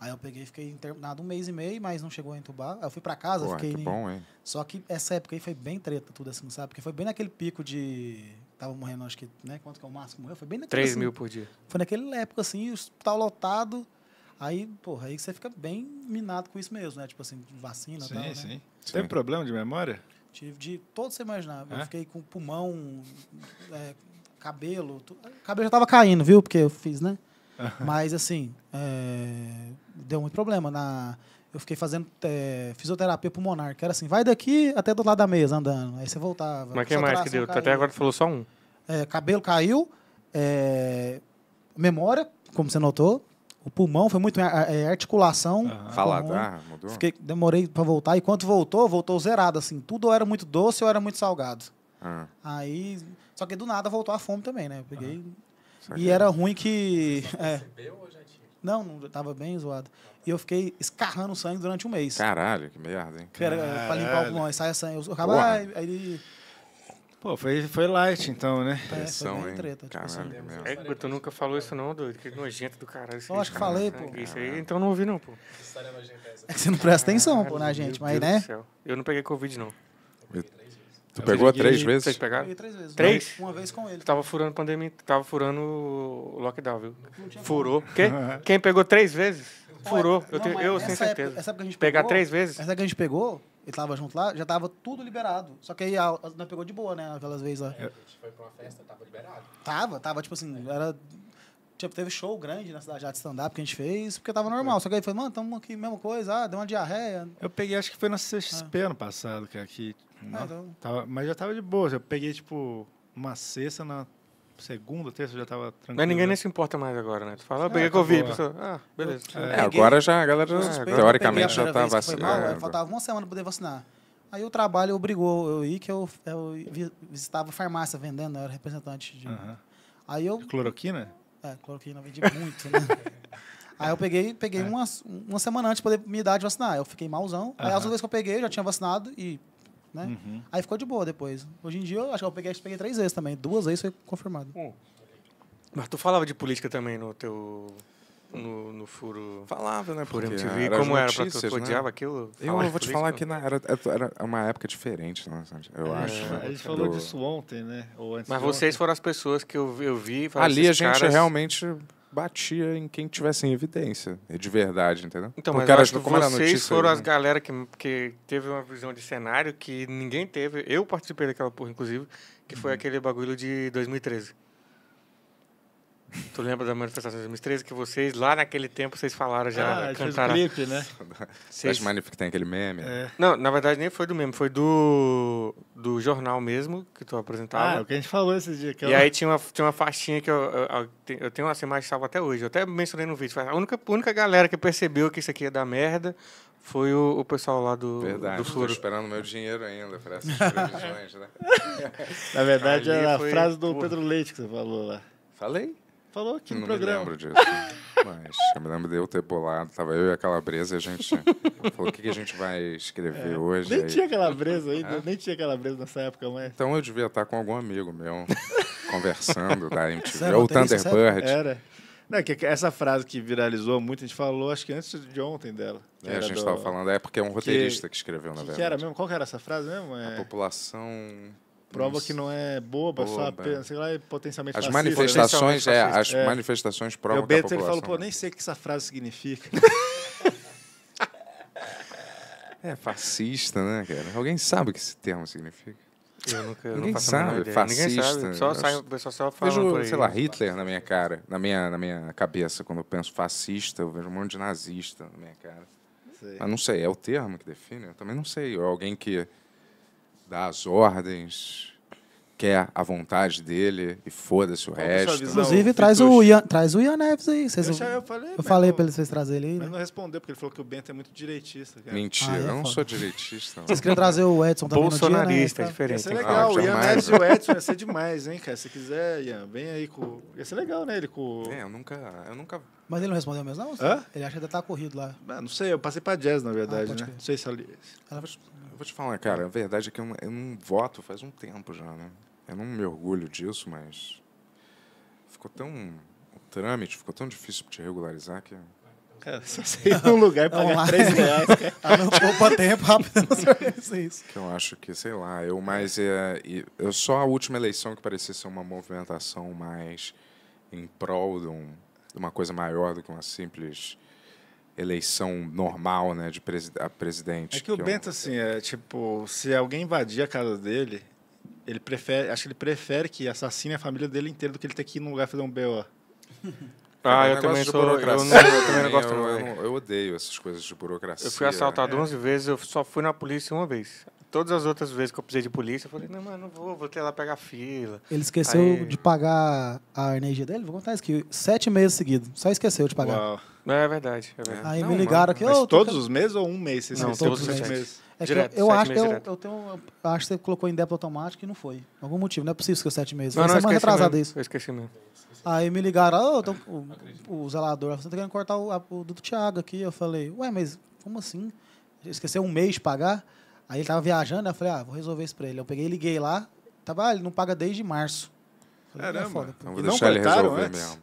Aí eu peguei, fiquei internado um mês e meio, mas não chegou a entubar. Aí eu fui para casa, Porra, fiquei... Que bom, hein? Só que essa época aí foi bem treta, tudo assim, sabe? Porque foi bem naquele pico de... Tava morrendo, acho que, né? Quanto que é o máximo morreu? Foi bem naquele... 3 assim, mil por dia. Foi naquela época, assim, o hospital lotado... Aí, porra, aí você fica bem minado com isso mesmo, né? Tipo assim, vacina e tal, né? Sim, sim. Teve problema de memória? Tive de todo você imaginar. É? Eu fiquei com pulmão, é, cabelo. Tu... Cabelo já tava caindo, viu? Porque eu fiz, né? Mas assim, é... deu muito problema. Na... Eu fiquei fazendo é... fisioterapia pulmonar, que era assim, vai daqui até do lado da mesa andando. Aí você voltava. Mas quem mais que deu? Caiu. Até agora tu falou só um. É, cabelo caiu, é, memória, como você notou, o pulmão foi muito é, é articulação. Ah, falado, ah, mudou. Fiquei, demorei para voltar e quando voltou, voltou zerado assim. Tudo ou era muito doce ou era muito salgado. Ah. Aí. Só que do nada voltou a fome também, né? Eu peguei. Ah. E era ruim que. É, não, não tava bem zoado. E eu fiquei escarrando sangue durante um mês. Caralho, que merda, hein? Era, Caralho. pra limpar o pulmão, sai sai sangue. Eu acabo aí, aí Pô, foi, foi light então, né? é, foi hein? treta. Tipo assim. é, mas tu nunca falou isso não, doido? Que nojento do caralho. Eu acho que falei, ah, pô. Isso aí, então não ouvi não, pô. É que você não presta atenção, pô, na gente, mas, né? Eu não peguei Covid, não. Eu, Tu eu pegou três vezes? Vocês pegaram? Peguei três vezes. Três? Uma vez com ele. Tava furando pandemia, tava furando o lockdown, viu? Furou. Quem, é. quem pegou três vezes? Furou. eu tenho, eu sem certeza. essa a gente Pegar três vezes? Essa que a gente pegou, ele tava junto lá, já tava tudo liberado. Só que aí a, a, a pegou de boa, né? Aquelas vezes lá. É, a gente foi pra uma festa, tava liberado. Tava, tava, tipo assim, era Tipo, teve show grande na cidade de stand-up que a gente fez, porque tava normal. É. Só que aí foi, mano, tamo aqui, mesma coisa, ah, deu uma diarreia. Eu peguei, acho que foi na CXP feira é. ano passado, cara, que. É, aqui então... tava, mas já tava de boa. Eu peguei, tipo, uma sexta na segunda, terça já tava tranquilo. Mas ninguém né? nem se importa mais agora, né? Tu fala, ah, é, peguei é, Covid, ah, beleza. É, agora já, a galera, já, teoricamente, já tá vacinada. É, faltava uma semana pra poder vacinar. Aí o trabalho obrigou eu ir, que eu, eu visitava farmácia vendendo, eu era representante de... Aí eu... De cloroquina? É, cloroquina vendi muito, né? Aí eu peguei, peguei é. uma, uma semana antes de poder me dar de vacinar. Eu fiquei malzão. Uhum. Aí as vezes que eu peguei, eu já tinha vacinado e. Né? Uhum. Aí ficou de boa depois. Hoje em dia, eu acho que eu peguei, peguei três vezes também. Duas vezes foi confirmado. Hum. Mas tu falava de política também no teu no, no furo. Falava, né? por MTV. Era como era para tu? Tu né? odiava né? aquilo? Eu, vou te falar que na, era, era uma época diferente, né, eu é, acho. Né? A gente falou disso ontem, né? Mas vocês foram as pessoas que eu, eu vi. Ali a gente caras... realmente batia em quem tivesse em evidência, de verdade, entendeu? Então, Porque mas como vocês notícia, foram né? as galera que, que teve uma visão de cenário que ninguém teve. Eu participei daquela porra, inclusive, que foi uhum. aquele bagulho de 2013. Tu lembra da manifestação de 2013 que vocês, lá naquele tempo, vocês falaram já, ah, cantaram. clipe, né? Vocês... Flash Magnific tem aquele meme. Né? É. Não, na verdade nem foi do meme, foi do, do jornal mesmo que tu apresentava. Ah, é o que a gente falou esse dia. É e eu... aí tinha uma, tinha uma faixinha que eu, eu, eu tenho essa imagem salva até hoje, eu até mencionei no vídeo. A única, a única galera que percebeu que isso aqui ia dar merda foi o, o pessoal lá do Verdade, do Furo. esperando meu dinheiro ainda para essas previsões, né? na verdade, Ali era a frase do porra. Pedro Leite que você falou lá. Falei? Falou aqui no não programa. Não lembro disso. mas eu me lembro de eu ter bolado. Tava eu e a Calabresa e a gente falou o que, que, a gente vai escrever é, hoje. Nem aí. tinha Calabresa ainda, é? nem tinha Calabresa nessa época, mas... Então eu devia estar com algum amigo meu conversando da MTV. Sério, ou o Thunderbird. Era. Não, é que essa frase que viralizou muito, a gente falou, acho que antes de ontem dela. É, a gente estava do... falando, é porque é um roteirista que, que escreveu, na que verdade. Que era mesmo? Qual que era essa frase mesmo? É... A população prova Isso. que não é boa boba. sabe? É. Sei lá, é potencialmente As fascista, né? manifestações, é, as é. manifestações provam eu que a população... Ele falou, pô, nem sei o que essa frase significa. é fascista, né, cara? Alguém sabe o que esse termo significa? Eu nunca, Ninguém não sabe, fascista. Ninguém sabe, só sai, só, só fala vejo, sei lá, né? Hitler na minha cara, na minha, na minha cabeça, quando eu penso fascista, eu vejo um monte de nazista na minha cara. Sei. Mas ah, não sei, é o termo que define? Eu também não sei. Ou alguém que dá as ordens, quer a vontade dele e foda-se o Qual é resto. Inclusive, traz o, Ian, traz o Ian Neves aí. Vocês, eu, já, eu falei, eu falei para vocês trazerem ele. Mas né? não respondeu, porque ele falou que o Bento é muito direitista. Cara. Mentira, ah, é eu não foda. sou direitista. Não. Vocês queriam trazer o Edson também Bolsonarista, dia, né? é diferente. Ia ser ah, legal, o Ian Neves e o Edson ia ser demais, hein, cara? Se quiser, Ian, vem aí com... Ia ser legal, né, ele com... É, eu nunca... Eu nunca... Mas ele não respondeu mesmo, não? Hã? Ele acha que ainda tá corrido lá. Ah, não sei, eu passei pra Jazz, na ah, verdade, ah, né? Não sei se... Ela... Ela... Eu vou te falar, cara, a verdade é que eu não, eu não voto faz um tempo já, né? Eu não me orgulho disso, mas ficou tão. O trâmite ficou tão difícil de regularizar que. Cara, só sei ir é lugar e pagar 3 reais. ah, não poupa tempo, rápido, não é isso. Que eu acho que, sei lá, eu mais. É, eu só a última eleição que parecia ser uma movimentação mais em prol de, um, de uma coisa maior do que uma simples eleição normal, né, de presi a presidente. É que, que o é eu... Bento, assim, é tipo, se alguém invadir a casa dele, ele prefere, acho que ele prefere que assassine a família dele inteira do que ele ter que ir num lugar fazer um BO. É ah, eu também, sou, eu, não, eu também não gosto né? eu, eu, não, eu, odeio essas coisas de burocracia. Eu fui assaltado é. 11 vezes, eu só fui na polícia uma vez. Todas as outras vezes que eu precisei de polícia, eu falei, não, mano, não vou, vou ter lá pegar fila. Ele esqueceu Aí... de pagar a energia dele? Vou contar isso, que sete meses seguidos, só esqueceu de pagar. Uau. É verdade. É verdade. Aí não, me ligaram aqui. Mas, todos os meses ou um mês? Não, não todos os meses. meses. É direto, eu, acho, eu, eu, tenho, eu acho que você colocou em débito automático e não foi. Por algum motivo, não é possível que sete meses. Não, foi não, semana retrasada isso. Eu esqueci mesmo. Aí me ligaram, oh, tô, o, o zelador, você está querendo cortar o, o do Thiago aqui. Eu falei, ué, mas como assim? Esqueceu um mês de pagar? Aí ele estava viajando, né? eu falei, ah, vou resolver isso para ele. Eu peguei e liguei lá, tava, ah, ele não paga desde março. É foda, não vou deixar não ele antes? mesmo.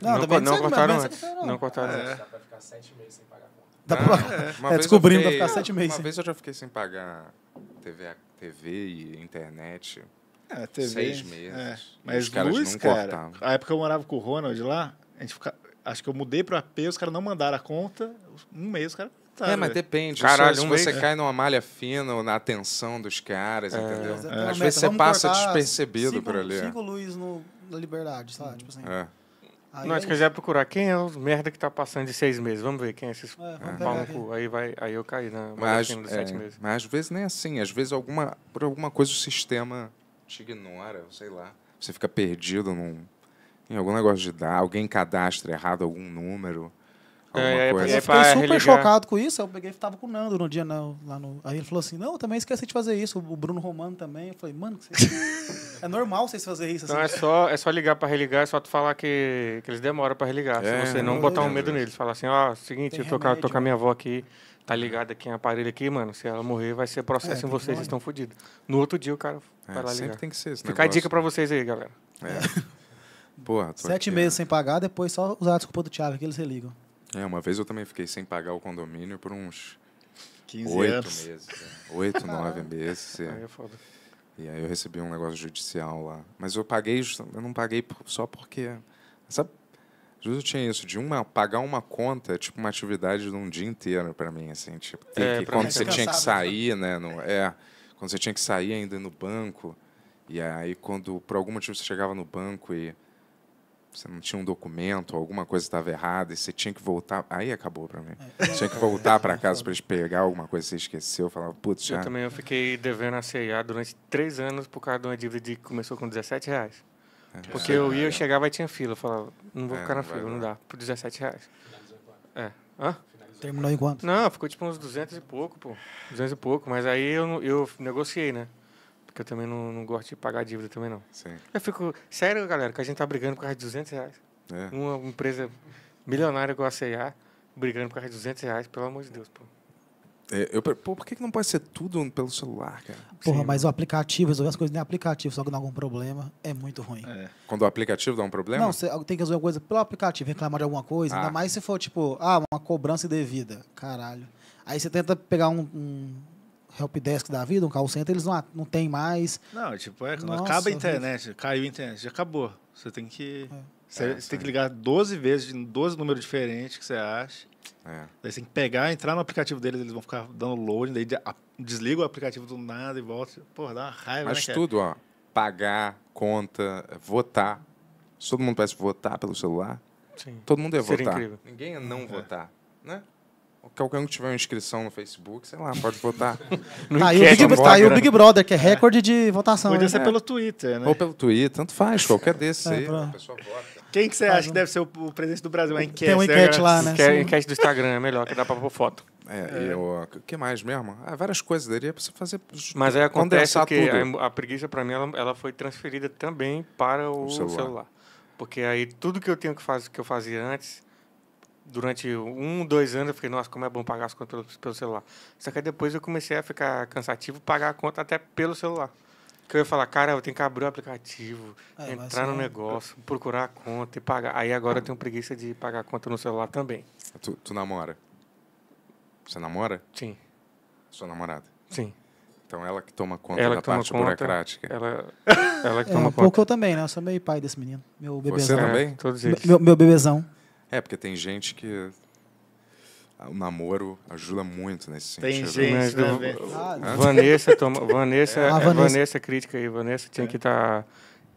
Não, não, co não cortaram antes. Não, não cortaram é. antes. Dá pra ficar sete meses sem pagar conta. Dá ah, pra... é, é descobrindo fiquei... pra ficar sete meses. Uma vez eu já fiquei sem pagar TV, TV e internet. É, TV. Seis é. meses. É. Mas os luz, cara, cortavam. A época eu morava com o Ronald lá, a gente fica... acho que eu mudei pro AP, os caras não mandaram a conta. Um mês, os caras Tá é, mas depende. Caralho, um você é. cai numa malha fina ou na atenção dos caras, é, entendeu? É. Às vezes você passa despercebido cinco, por ali. É. Cinco luz no, na liberdade, sabe? Hum. Tipo assim. É. Aí Nós é quiser procurar quem é o merda que tá passando de seis meses. Vamos ver quem é esses é, pau cu. Aí, vai, aí eu caí na mas, dos sete é, meses. Mas às vezes nem assim. Às vezes alguma, por alguma coisa o sistema te ignora, sei lá. Você fica perdido num, em algum negócio de dar. Alguém cadastra errado algum número. É, é, coisa. É eu fiquei super chocado com isso. Eu peguei tava com o Nando no dia né, lá no. Aí ele falou assim: não, eu também esqueci de fazer isso. O Bruno Romano também. Eu falei, mano, você... é normal vocês fazerem isso. Então, assim. Não, é só, é só ligar para religar, é só tu falar que, que eles demoram para religar. É, se você não, não botar um medo neles, falar assim, ó, oh, seguinte, eu tô, remédio, tô com a minha né? avó aqui tá ligado aqui em aparelho aqui, mano. Se ela morrer, vai ser processo é, em vocês, vocês estão fodidos. No outro dia o cara é, vai lá ligar. tem que ser esse Fica negócio. a dica pra né? vocês aí, galera. É. Sete aqui, meses né? sem pagar, depois só usar a desculpa do Thiago que eles religam. É, uma vez eu também fiquei sem pagar o condomínio por uns 15 8 anos. meses. É. Oito, nove meses. É. Aí é foda. E aí eu recebi um negócio judicial lá. Mas eu paguei, eu não paguei só porque. Sabe? Às vezes eu tinha isso, de uma, pagar uma conta é tipo uma atividade de um dia inteiro para mim, assim, tipo, é, que, quando você tinha que né? sair, né? No, é, quando você tinha que sair ainda no banco, e aí quando, por algum motivo, você chegava no banco e você não tinha um documento, alguma coisa estava errada e você tinha que voltar. Aí acabou para mim. É. Tinha que voltar para é casa para pegar alguma coisa que você esqueceu. Falava, putz, já. Eu também eu fiquei devendo a CIA durante três anos por causa de uma dívida que começou com 17 reais. É. Porque eu ia, eu chegava e tinha fila. Eu falava, não vou é, ficar na fila, não dá. Por 17 reais. É. Hã? Terminou em quanto Não, ficou tipo uns 200 e pouco, pô. 200 e pouco. Mas aí eu, eu negociei, né? Porque eu também não, não gosto de pagar dívida também, não. Sim. Eu fico... Sério, galera, que a gente tá brigando por causa de 200 reais. É. Uma empresa milionária igual a C&A brigando por causa de 200 reais, pelo amor de Deus, pô. É, eu, pô, por que, que não pode ser tudo pelo celular, cara? Porra, Sim. mas o aplicativo, resolver as coisas no aplicativo, só que dá algum problema, é muito ruim. É. Quando o aplicativo dá um problema? Não, você tem que resolver alguma coisa pelo aplicativo, reclamar de alguma coisa, ah. ainda mais se for, tipo, ah, uma cobrança indevida. Caralho. Aí você tenta pegar um, um helpdesk da vida, um call center, eles não, não tem mais. Não, tipo, é, Nossa, acaba a internet, caiu a internet, já acabou. Você tem que. É. Você, é, você tem que ligar 12 vezes, 12 números diferentes que você acha. É. Daí você tem que pegar, entrar no aplicativo deles, eles vão ficar dando load, daí desliga o aplicativo do nada e volta. Porra, dá uma raiva. Mas né, tudo, ó. Pagar, conta, votar. Se todo mundo pudesse votar pelo celular, Sim. todo mundo é Seria votar. Incrível. Ninguém é não é. votar, né? Qualquer um que tiver uma inscrição no Facebook, sei lá, pode votar. tá, aí o, Big, tá aí o Big Brother, que é recorde de votação. Podia né? ser é. pelo Twitter, né? Ou pelo Twitter, tanto faz, é. qualquer desses é, aí, pra... a pessoa vota. Quem que você acha que deve ser o, presidente do Brasil? A enquete. Tem uma enquete né? lá, né? Enquete, enquete do Instagram é melhor, que dá pra pôr foto. É, o que mais mesmo? Ah, várias coisas, daria para você fazer. Mas aí acontece que a, a, preguiça, pra mim, ela, ela, foi transferida também para o, o celular. celular. Porque aí tudo que eu tenho que fazer, que eu fazia antes, durante um, dois anos eu fiquei, nossa, como é bom pagar as contas pelo, pelo celular. Só que depois eu comecei a ficar cansativo pagar a conta até pelo celular. Que eu ia falar, cara, eu tenho que abrir o aplicativo, ah, entrar no é. negócio, procurar a conta e pagar. Aí agora eu tenho preguiça de pagar a conta no celular também. Tu, tu namora? Você namora? Sim. Sua namorada? Sim. Então ela que toma conta ela da parte conta, burocrática. Ela, ela que é, toma um conta. pouco eu também, né? Eu sou meio pai desse menino. Meu bebezão. Você também? É, Todos eles. Meu, meu bebezão. É, porque tem gente que o namoro ajuda muito nesse sentido. Tem gente, né? Vanessa, toma... Vanessa, é, é ah, Vanessa, Vanessa, é crítica aí. Vanessa tinha é. que estar tá,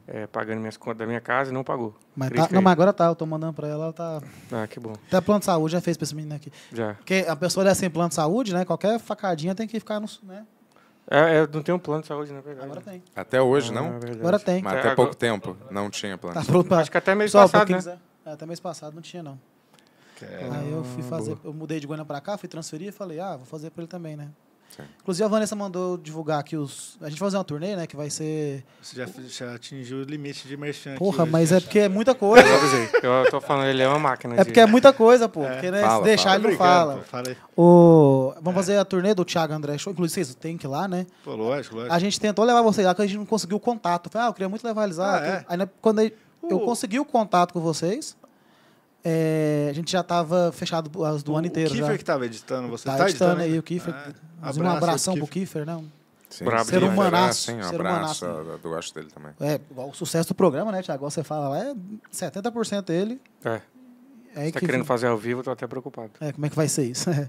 é, pagando minhas contas da minha casa e não pagou. Mas, tá, não, mas agora tá, eu tô mandando para ela, ela tá... Ah, que bom. Até plano de saúde já fez para esse menino aqui. Já. Porque a pessoa é sem assim, plano de saúde, né? Qualquer facadinha tem que ficar no... Né? É, é, não tem um plano de saúde, na verdade. Agora tem. Até hoje, não? não? Ah, agora tem. Mas até agora... pouco tempo não tinha plano. Tá, Acho que até mês Só, passado, né? Quiser. É, até mês passado não tinha, não. Caramba. É aí eu fui fazer, eu mudei de Goiânia para cá, fui transferir e falei, ah, vou fazer para ele também, né? Sim. Inclusive a Vanessa mandou divulgar aqui os. A gente vai fazer uma turnê, né? Que vai ser. Você já, já atingiu o limite de merchan. Porra, aqui, mas né? é porque é muita coisa. Eu avisei. Eu tô falando, ele é uma máquina. É porque é muita coisa, pô. É. Porque né, fala, se deixar, fala. ele não fala. o... Vamos é. fazer a turnê do Thiago André Show. Inclusive, vocês têm que ir lá, né? Pô, lógico, lógico. A gente tentou levar vocês lá, que a gente não conseguiu o contato. Falei, ah, eu queria muito levar eles lá. Ah, é? Aí né, quando ele eu consegui o contato com vocês. É, a gente já estava fechado as do o, ano inteiro. O Kiefer já. que estava editando, você está tá editando, editando aí, o o Kiffer ah, abraço, um abração pro Kiefer, né? Sim. ser humanaço. Um né? abraço, eu gosto dele também. É, o sucesso do programa, né, Tiago? Você fala lá, é 70% dele. É. É tá que querendo vem... fazer ao vivo, tô até preocupado. É, como é que vai ser isso? É.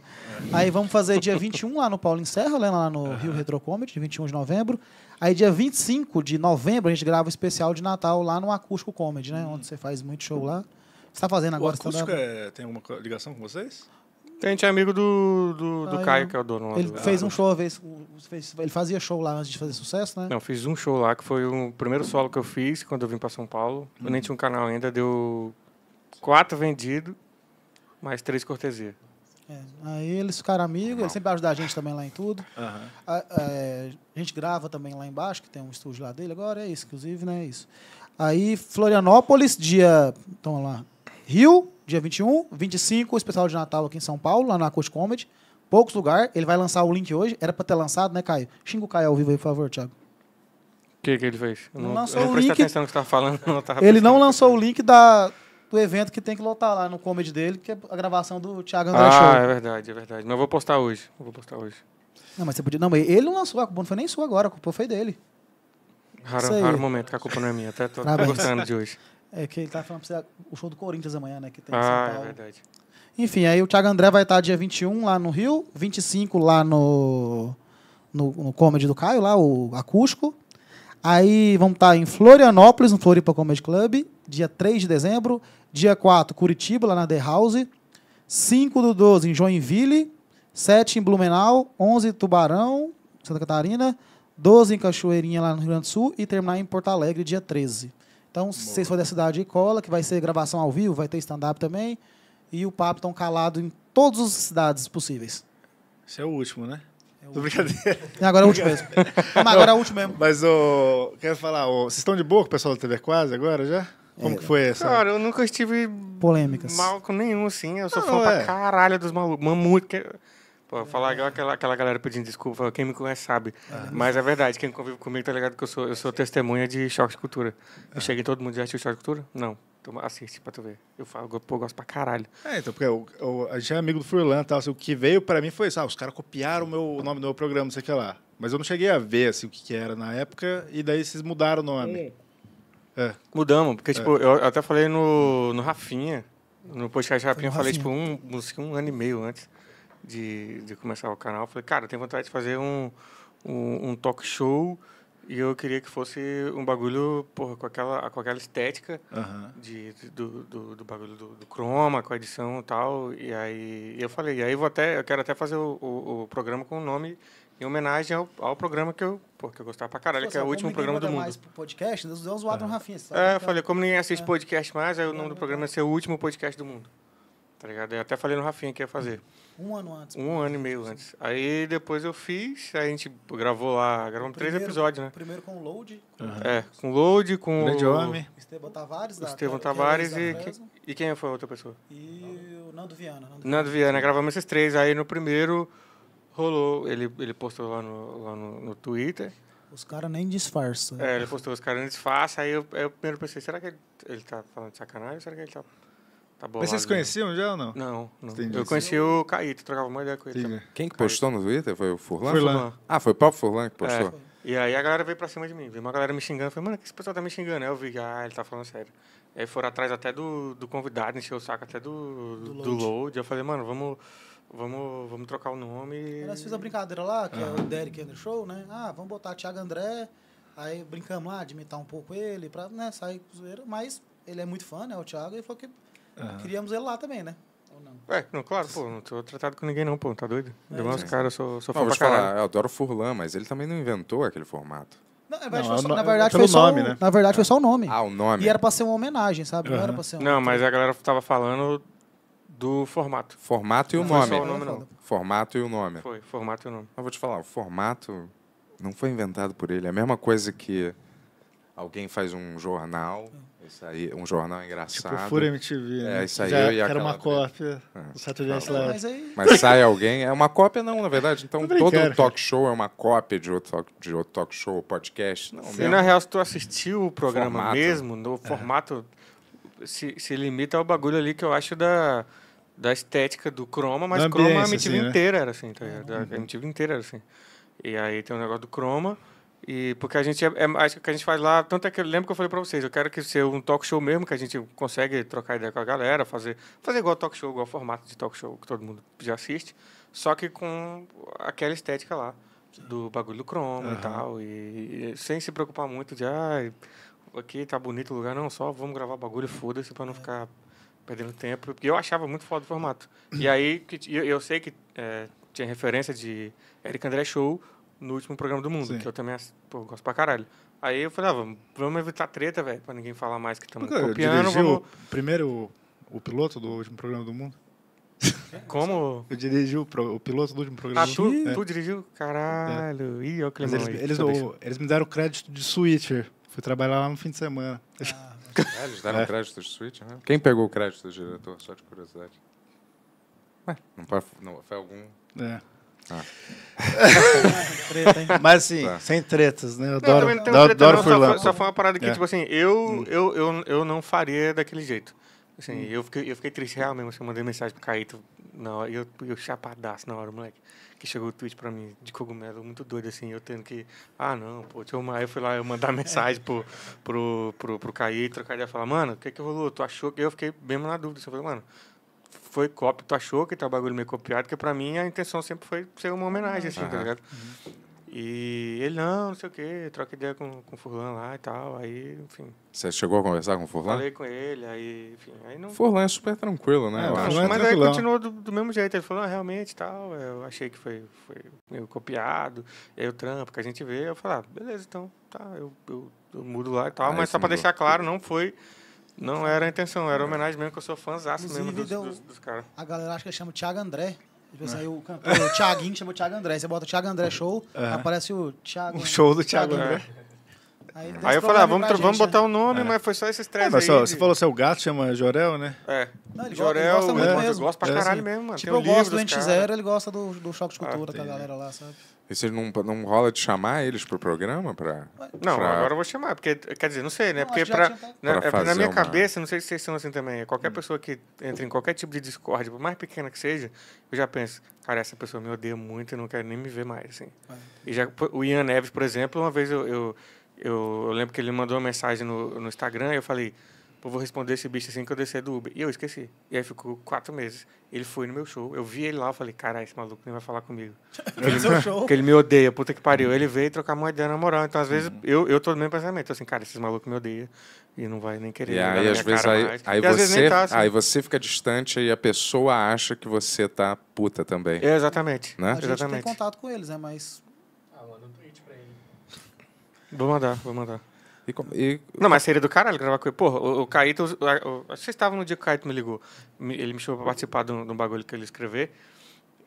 Aí vamos fazer dia 21 lá no Paulo Serra, né, lá no Rio Retro Comedy, 21 de novembro. Aí, dia 25 de novembro, a gente grava o especial de Natal lá no Acústico Comedy, né? Hum. Onde você faz muito show lá. Você está fazendo agora? O tá Acústico é... tem alguma ligação com vocês? Tem, gente é amigo do, do, do ah, Caio, é. que é o dono lá Ele do... fez ah, um show uma vez, fez, ele fazia show lá antes de fazer sucesso, né? Não, fiz um show lá, que foi o primeiro solo que eu fiz quando eu vim para São Paulo. Hum. Eu nem uhum. tinha um canal ainda, deu quatro vendidos, mais três cortesias. É. Aí eles ficaram amigos, eles sempre ajudam a gente também lá em tudo. Uhum. A, é, a, gente grava também lá embaixo, que tem um estúdio lá dele agora, é isso, inclusive, né? É isso. Aí, Florianópolis, dia. Então lá. Rio, dia 21, 25, o especial de Natal aqui em São Paulo, lá na Coach Comedy. Poucos lugares. Ele vai lançar o link hoje. Era pra ter lançado, né, Caio? Xinga o Caio ao vivo aí, por favor, Thiago. O que, que ele fez? Não, não lançou o link. Atenção que você tá falando, não ele não lançou o link da, do evento que tem que lotar lá no comedy dele, que é a gravação do Thiago André ah, Show. Ah, é verdade, é verdade. Mas eu vou postar hoje. Eu vou postar hoje. Não, mas você podia. Não, mas ele não lançou a culpa, não foi nem sua agora, a culpa foi dele. Raro, raro momento que a culpa não é minha, até tô, gostando de hoje. É que ele tá falando pra você o show do Corinthians amanhã, né? Que tem ah, é verdade. Enfim, aí o Thiago André vai estar dia 21 lá no Rio, 25 lá no, no, no Comedy do Caio, lá, o acústico. Aí vamos estar em Florianópolis, no Floripa Comedy Club, dia 3 de dezembro. Dia 4, Curitiba, lá na The House. 5 do 12, em Joinville. 7 em Blumenau. 11 Tubarão, Santa Catarina. 12 em Cachoeirinha, lá no Rio Grande do Sul. E terminar em Porto Alegre, dia 13. Então, se vocês forem da cidade, e cola, que vai ser gravação ao vivo, vai ter stand-up também. E o papo estão calado em todas as cidades possíveis. Esse é o último, né? É o Brincadeira. É agora é o último mesmo. Mas agora é o último mesmo. Mas, oh, quero falar, oh, vocês estão de boa com o pessoal da TV Quase agora já? Como é, que foi essa? Cara, eu nunca estive polêmicas. mal com nenhum, assim. Eu sou não, fã não pra é. caralho dos malucos. mamute. Que... É- pô, falar igual aquela, aquela galera pedindo desculpa, quem me conhece sabe. Ah. Mas é verdade, quem convive comigo tá ligado que eu sou, eu sou testemunha de choque de cultura. Ah. Eu cheguei em todo mundo, já assistiu choque de cultura? Não. Então assiste pra tu ver. Eu falo, pô, gosto pra caralho. É, então, porque eu, eu, a gente é amigo do Furlan e tal. Assim, o que veio pra mim foi isso, ah, os caras copiaram o, meu, o nome do meu programa, sei que lá. Mas eu não cheguei a ver assim, o que, que era na época, e daí vocês mudaram o nome. Hum. É. Mudamos, porque, é. tipo, é. eu até falei no, no Rafinha, no podcast Rafinha, eu falei, assim? tipo, um, um ano e meio antes de, de começar o canal. falei, cara, eu tenho vontade de fazer um, um, um talk show e eu queria que fosse um bagulho, porra, com aquela, com aquela estética uhum. de, de, do, do, do bagulho do, do, croma, com a edição e tal. E aí eu falei, e aí vou até, eu quero até fazer o, o, o programa com o nome em homenagem ao, ao programa que eu, pô, que eu gostava pra caralho, que é o último programa do mundo. mais podcast, nós usamos é. o Adam Rafinha, sabe? É, eu então, falei, como ninguém assiste é. podcast mais, aí o nome do é. programa é ser o último podcast do mundo. Tá ligado? Eu até falei no Rafinha que ia fazer. Um ano antes. Um ano e meio antes. Aí depois eu fiz, aí a gente gravou lá, gravamos três episódios, né? Primeiro com o Load, É, com o Load, com Grande o homem. Esteban Tavares. o Estevão Tavares e, e quem foi a outra pessoa? e o Nando Viana. Nando Viana. Nando Viana, gravamos esses três. Aí no primeiro, Rolou, ele, ele postou lá no, lá no, no Twitter. Os caras nem disfarçam. É, ele postou, os caras nem disfarçam. Aí eu, eu primeiro pensei, será que ele, ele tá falando de sacanagem? Ou será que ele tá, tá bolado? Mas vocês conheciam já ou não? Não, não. Entendi. Eu conheci o Caíto, trocava uma ideia com ele. Quem que postou no Twitter? Foi o Furlan? Furlan. Ah, foi o próprio Furlan que é. postou. É. E aí a galera veio pra cima de mim. Viu uma galera me xingando. falei, mano, que esse pessoal tá me xingando? Aí eu vi, ah, ele tá falando sério. Aí foram atrás até do, do convidado, encheu o saco até do, do, do load. load. Eu falei, mano, vamos Vamos, vamos trocar o nome. Nós fizemos a brincadeira lá, que uhum. é o Derek Henry Show, né? Ah, vamos botar Thiago André. Aí brincamos lá de imitar um pouco ele, pra né, sair com zoeira. Mas ele é muito fã, né? O Thiago, e falou que uhum. queríamos ele lá também, né? Ou não? É, não, claro, pô, não tô tratado com ninguém não, pô, tá doido? É, Deu umas é. caras, sou, sou fã pra caralho. Falar, eu adoro o Furlan, mas ele também não inventou aquele formato. Não, é, é na verdade, foi, só, nome, né? Na verdade foi só o nome. Ah, o nome. E era pra ser uma homenagem, sabe? Uhum. Não era pra ser um Não, mas a galera tava falando do formato. Formato e o não nome. Foi só o nome, não. Formato e o nome. Foi, formato e o nome. Mas vou te falar, o formato não foi inventado por ele. É a mesma coisa que alguém faz um jornal, é. isso aí, um jornal engraçado. Tipo, Fura MTV, é, né? É, isso aí Já eu era uma cópia é. do Saturday Night Live. Mas, aí... mas, sai alguém, é uma cópia não, na verdade. Então todo um talk show é uma cópia de outro talk, de outro talk show, podcast. Não, Sim, na real, se tu assistiu o programa formato. mesmo, no é. formato se, se limita ao bagulho ali que eu acho da da estética do Chroma, mas Chroma a MTV assim, né? inteira né? era assim, tá ligado? Uhum. A MTV inteira era assim. E aí tem o um negócio do Chroma. E porque a gente é, é acho que a gente faz lá, tanto é que eu lembro que eu falei para vocês, eu quero que seja um talk show mesmo, que a gente consegue trocar ideia com a galera, fazer, fazer igual talk show, igual formato de talk show que todo mundo já assiste, só que com aquela estética lá do bagulho do chroma uhum. e tal, e, e, sem se preocupar muito de ah, aqui tá bonito o lugar, não, só vamos gravar bagulho, foda-se, pra não é. ficar perdendo tempo, porque eu achava muito foda o formato. E aí, eu, eu sei que é, tinha referência de Eric André Show no último programa do mundo, Sim. que eu também pô, gosto pra caralho. Aí eu falei, ah, vamos, vamos evitar treta, velho, pra ninguém falar mais que estamos copiando. Vamos... Primeiro o piloto do último programa do mundo? Como? Eu dirigi o, pro, o piloto do último programa. Ah, tu, é. tu dirigiu? Caralho. É. Ih, olha o Mas eles, aí, eles, o, eles me deram crédito de switcher. Fui trabalhar lá no fim de semana. Ah eles deram é. crédito de Switch, né? Quem pegou o crédito do diretor? Só de curiosidade. Ué, não, pode, não foi algum. É. Ah. Mas assim, tá. sem tretas, né? Eu adoro, não, eu não adoro não, só, foi, só foi uma parada que, é. tipo assim, eu, hum. eu, eu, eu não faria daquele jeito. Assim, hum. eu, fiquei, eu fiquei triste real mesmo. Assim, eu mandei mensagem pro Caíto na hora. Eu, eu chapadaço na hora, moleque. Que chegou o tweet pra mim de cogumelo, muito doido, assim. Eu tendo que. Ah, não, pô. Tio Aí eu fui lá eu mandar mensagem pro, pro, pro, pro Caí, trocar ideia, falar, mano, o que que rolou? Tu achou que. Eu fiquei mesmo na dúvida. Assim, eu falei, mano, foi cópia, tu achou que tá o bagulho meio copiado? Porque pra mim a intenção sempre foi ser uma homenagem, assim, uhum. tá ligado? Uhum. E ele, não, não sei o quê, troca ideia com, com o Furlan lá e tal, aí, enfim. Você chegou a conversar com o Furlan? Falei com ele, aí, enfim, aí não... Furlan é super tranquilo, né? É, mas, é mas aí continuou do, do, mesmo jeito, ele falou, ah, realmente, tal, eu achei que foi, foi meio copiado, aí é o trampo que a gente vê, eu falei, ah, beleza, então, tá, eu, eu, eu mudo lá e tal, aí mas só para deixar claro, não foi... Não era a intenção, era homenagem mesmo, que eu sou fãzaço mesmo dos, dos, dos caras. A galera acha que chama o Thiago André. Depois saiu o cantor, o Thiaguinho, que o Thiago André. Você bota o Thiago André Show, uhum. aparece o Thiago. O show do Thiago, Thiago André. Aí, aí eu falei, ah, vamos, gente, vamos né? botar o um nome, é. mas foi só esses três é, mas aí. Só, Você falou seu gato chama Jorel, né? É. Não, ele Jorel, gosta, ele gosta muito é. mesmo. Gosta pra é, caralho assim, mesmo, mano. Tipo, Tem eu gosto do NX0, ele gosta do, do Choque de ah, Cultura, ah, da galera lá, sabe? E vocês não, não rola de chamar eles pro programa? Pra, não, pra... agora eu vou chamar, porque, quer dizer, não sei, né? Não, porque pra, na, pra é, na minha uma... cabeça, não sei se vocês são assim também, é qualquer hum. pessoa que entra em qualquer tipo de Discord, por mais pequena que seja, eu já penso, cara, essa pessoa me odeia muito e não quer nem me ver mais, assim. Ah. E já, o Ian Neves, por exemplo, uma vez eu, eu, eu, eu lembro que ele mandou uma mensagem no, no Instagram e eu falei, eu vou responder esse bicho assim que eu descer do Uber. E eu esqueci. E aí ficou quatro meses. Ele foi no meu show, eu vi ele lá, eu falei, caralho, esse maluco nem vai falar comigo. ele, show. Porque ele me odeia, puta que pariu. Ele veio trocar uma ideia na moral. Então, às vezes, uhum. eu, eu tô no mesmo pensamento, assim, cara, esses malucos me odeiam e não vai nem querer. e aí, às vezes, aí, aí, e você, vezes tá, assim. aí você fica distante e a pessoa acha que você tá puta também. É, exatamente. Né? A gente exatamente. tem contato com eles, né? Mas... Ah, manda um tweet pra ele. Vou mandar, vou mandar. E, e... Não, mas seria do caralho gravar com ele. Porra, o, o Caíto, o, o, vocês estavam no dia que o Caíto me ligou. Ele me chamou pra participar de um, bagulho que ele escrever.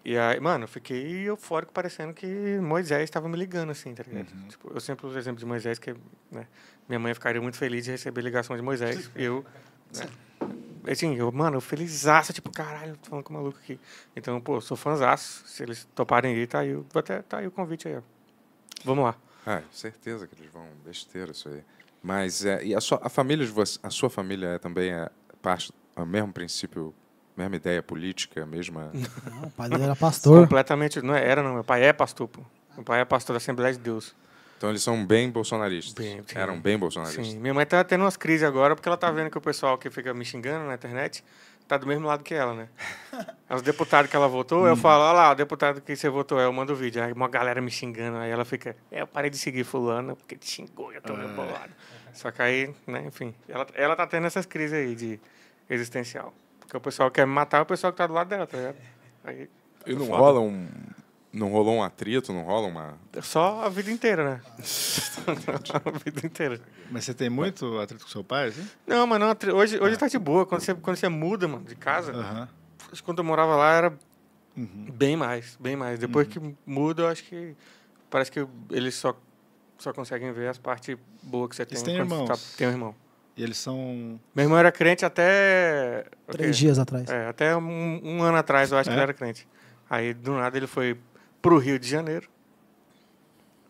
E aí, mano, eu fiquei eufórico parecendo que Moisés estava me ligando, assim, tá ligado? Uhum. Tipo, eu sempre uso o exemplo de Moisés, que né, minha mãe ficaria muito feliz de receber ligação de Moisés. eu. Né, assim, eu, mano, eu felizaço, tipo, caralho, tô falando com o maluco aqui. Então, pô, sou fãzaço. Se eles toparem aí tá aí, tá aí o convite aí, ó. Vamos lá. Ah, certeza que eles vão besteira isso aí. Mas é, e a sua a família a sua família é também é parte do mesmo princípio, mesma ideia política, mesma. Não, o pai dele era pastor. Completamente não é, era não, meu pai é pastor. Pô. Meu pai é pastor da Assembleia de Deus. Então eles são bem bolsonaristas. Bem, Eram bem bolsonaristas. Sim. Minha mãe está tendo umas crises agora porque ela está vendo que o pessoal que fica me xingando na internet tá do mesmo lado que ela, né? É Os deputados que ela votou, eu falo, olha lá, o deputado que você votou, eu mando o vídeo. Aí uma galera me xingando, aí ela fica, é, eu parei de seguir fulano, porque te xingou, eu tô meio é. bolado. Só que aí, né, enfim, ela, ela tá tendo essas crises aí de existencial. Porque o pessoal quer matar o pessoal que tá do lado dela, tá ligado? Aí, e tá não rola um, não rolou um atrito, não rola uma. É só a vida inteira, né? a vida inteira. Mas você tem muito atrito com seu pai, assim? Não, mas não, hoje, hoje ah. tá de boa. Quando você, quando você muda, mano, de casa, uh -huh. quando eu morava lá era uhum. bem mais, bem mais. Depois uhum. que muda, eu acho que parece que eles só, só conseguem ver as partes boas que você tem. Eles têm tá, irmãos. Tá, tem um irmão. E eles são. Meu irmão era crente até. Três dias atrás. É, até um, um ano atrás, eu acho é? que ele era crente. Aí, do nada, ele foi para o Rio de Janeiro.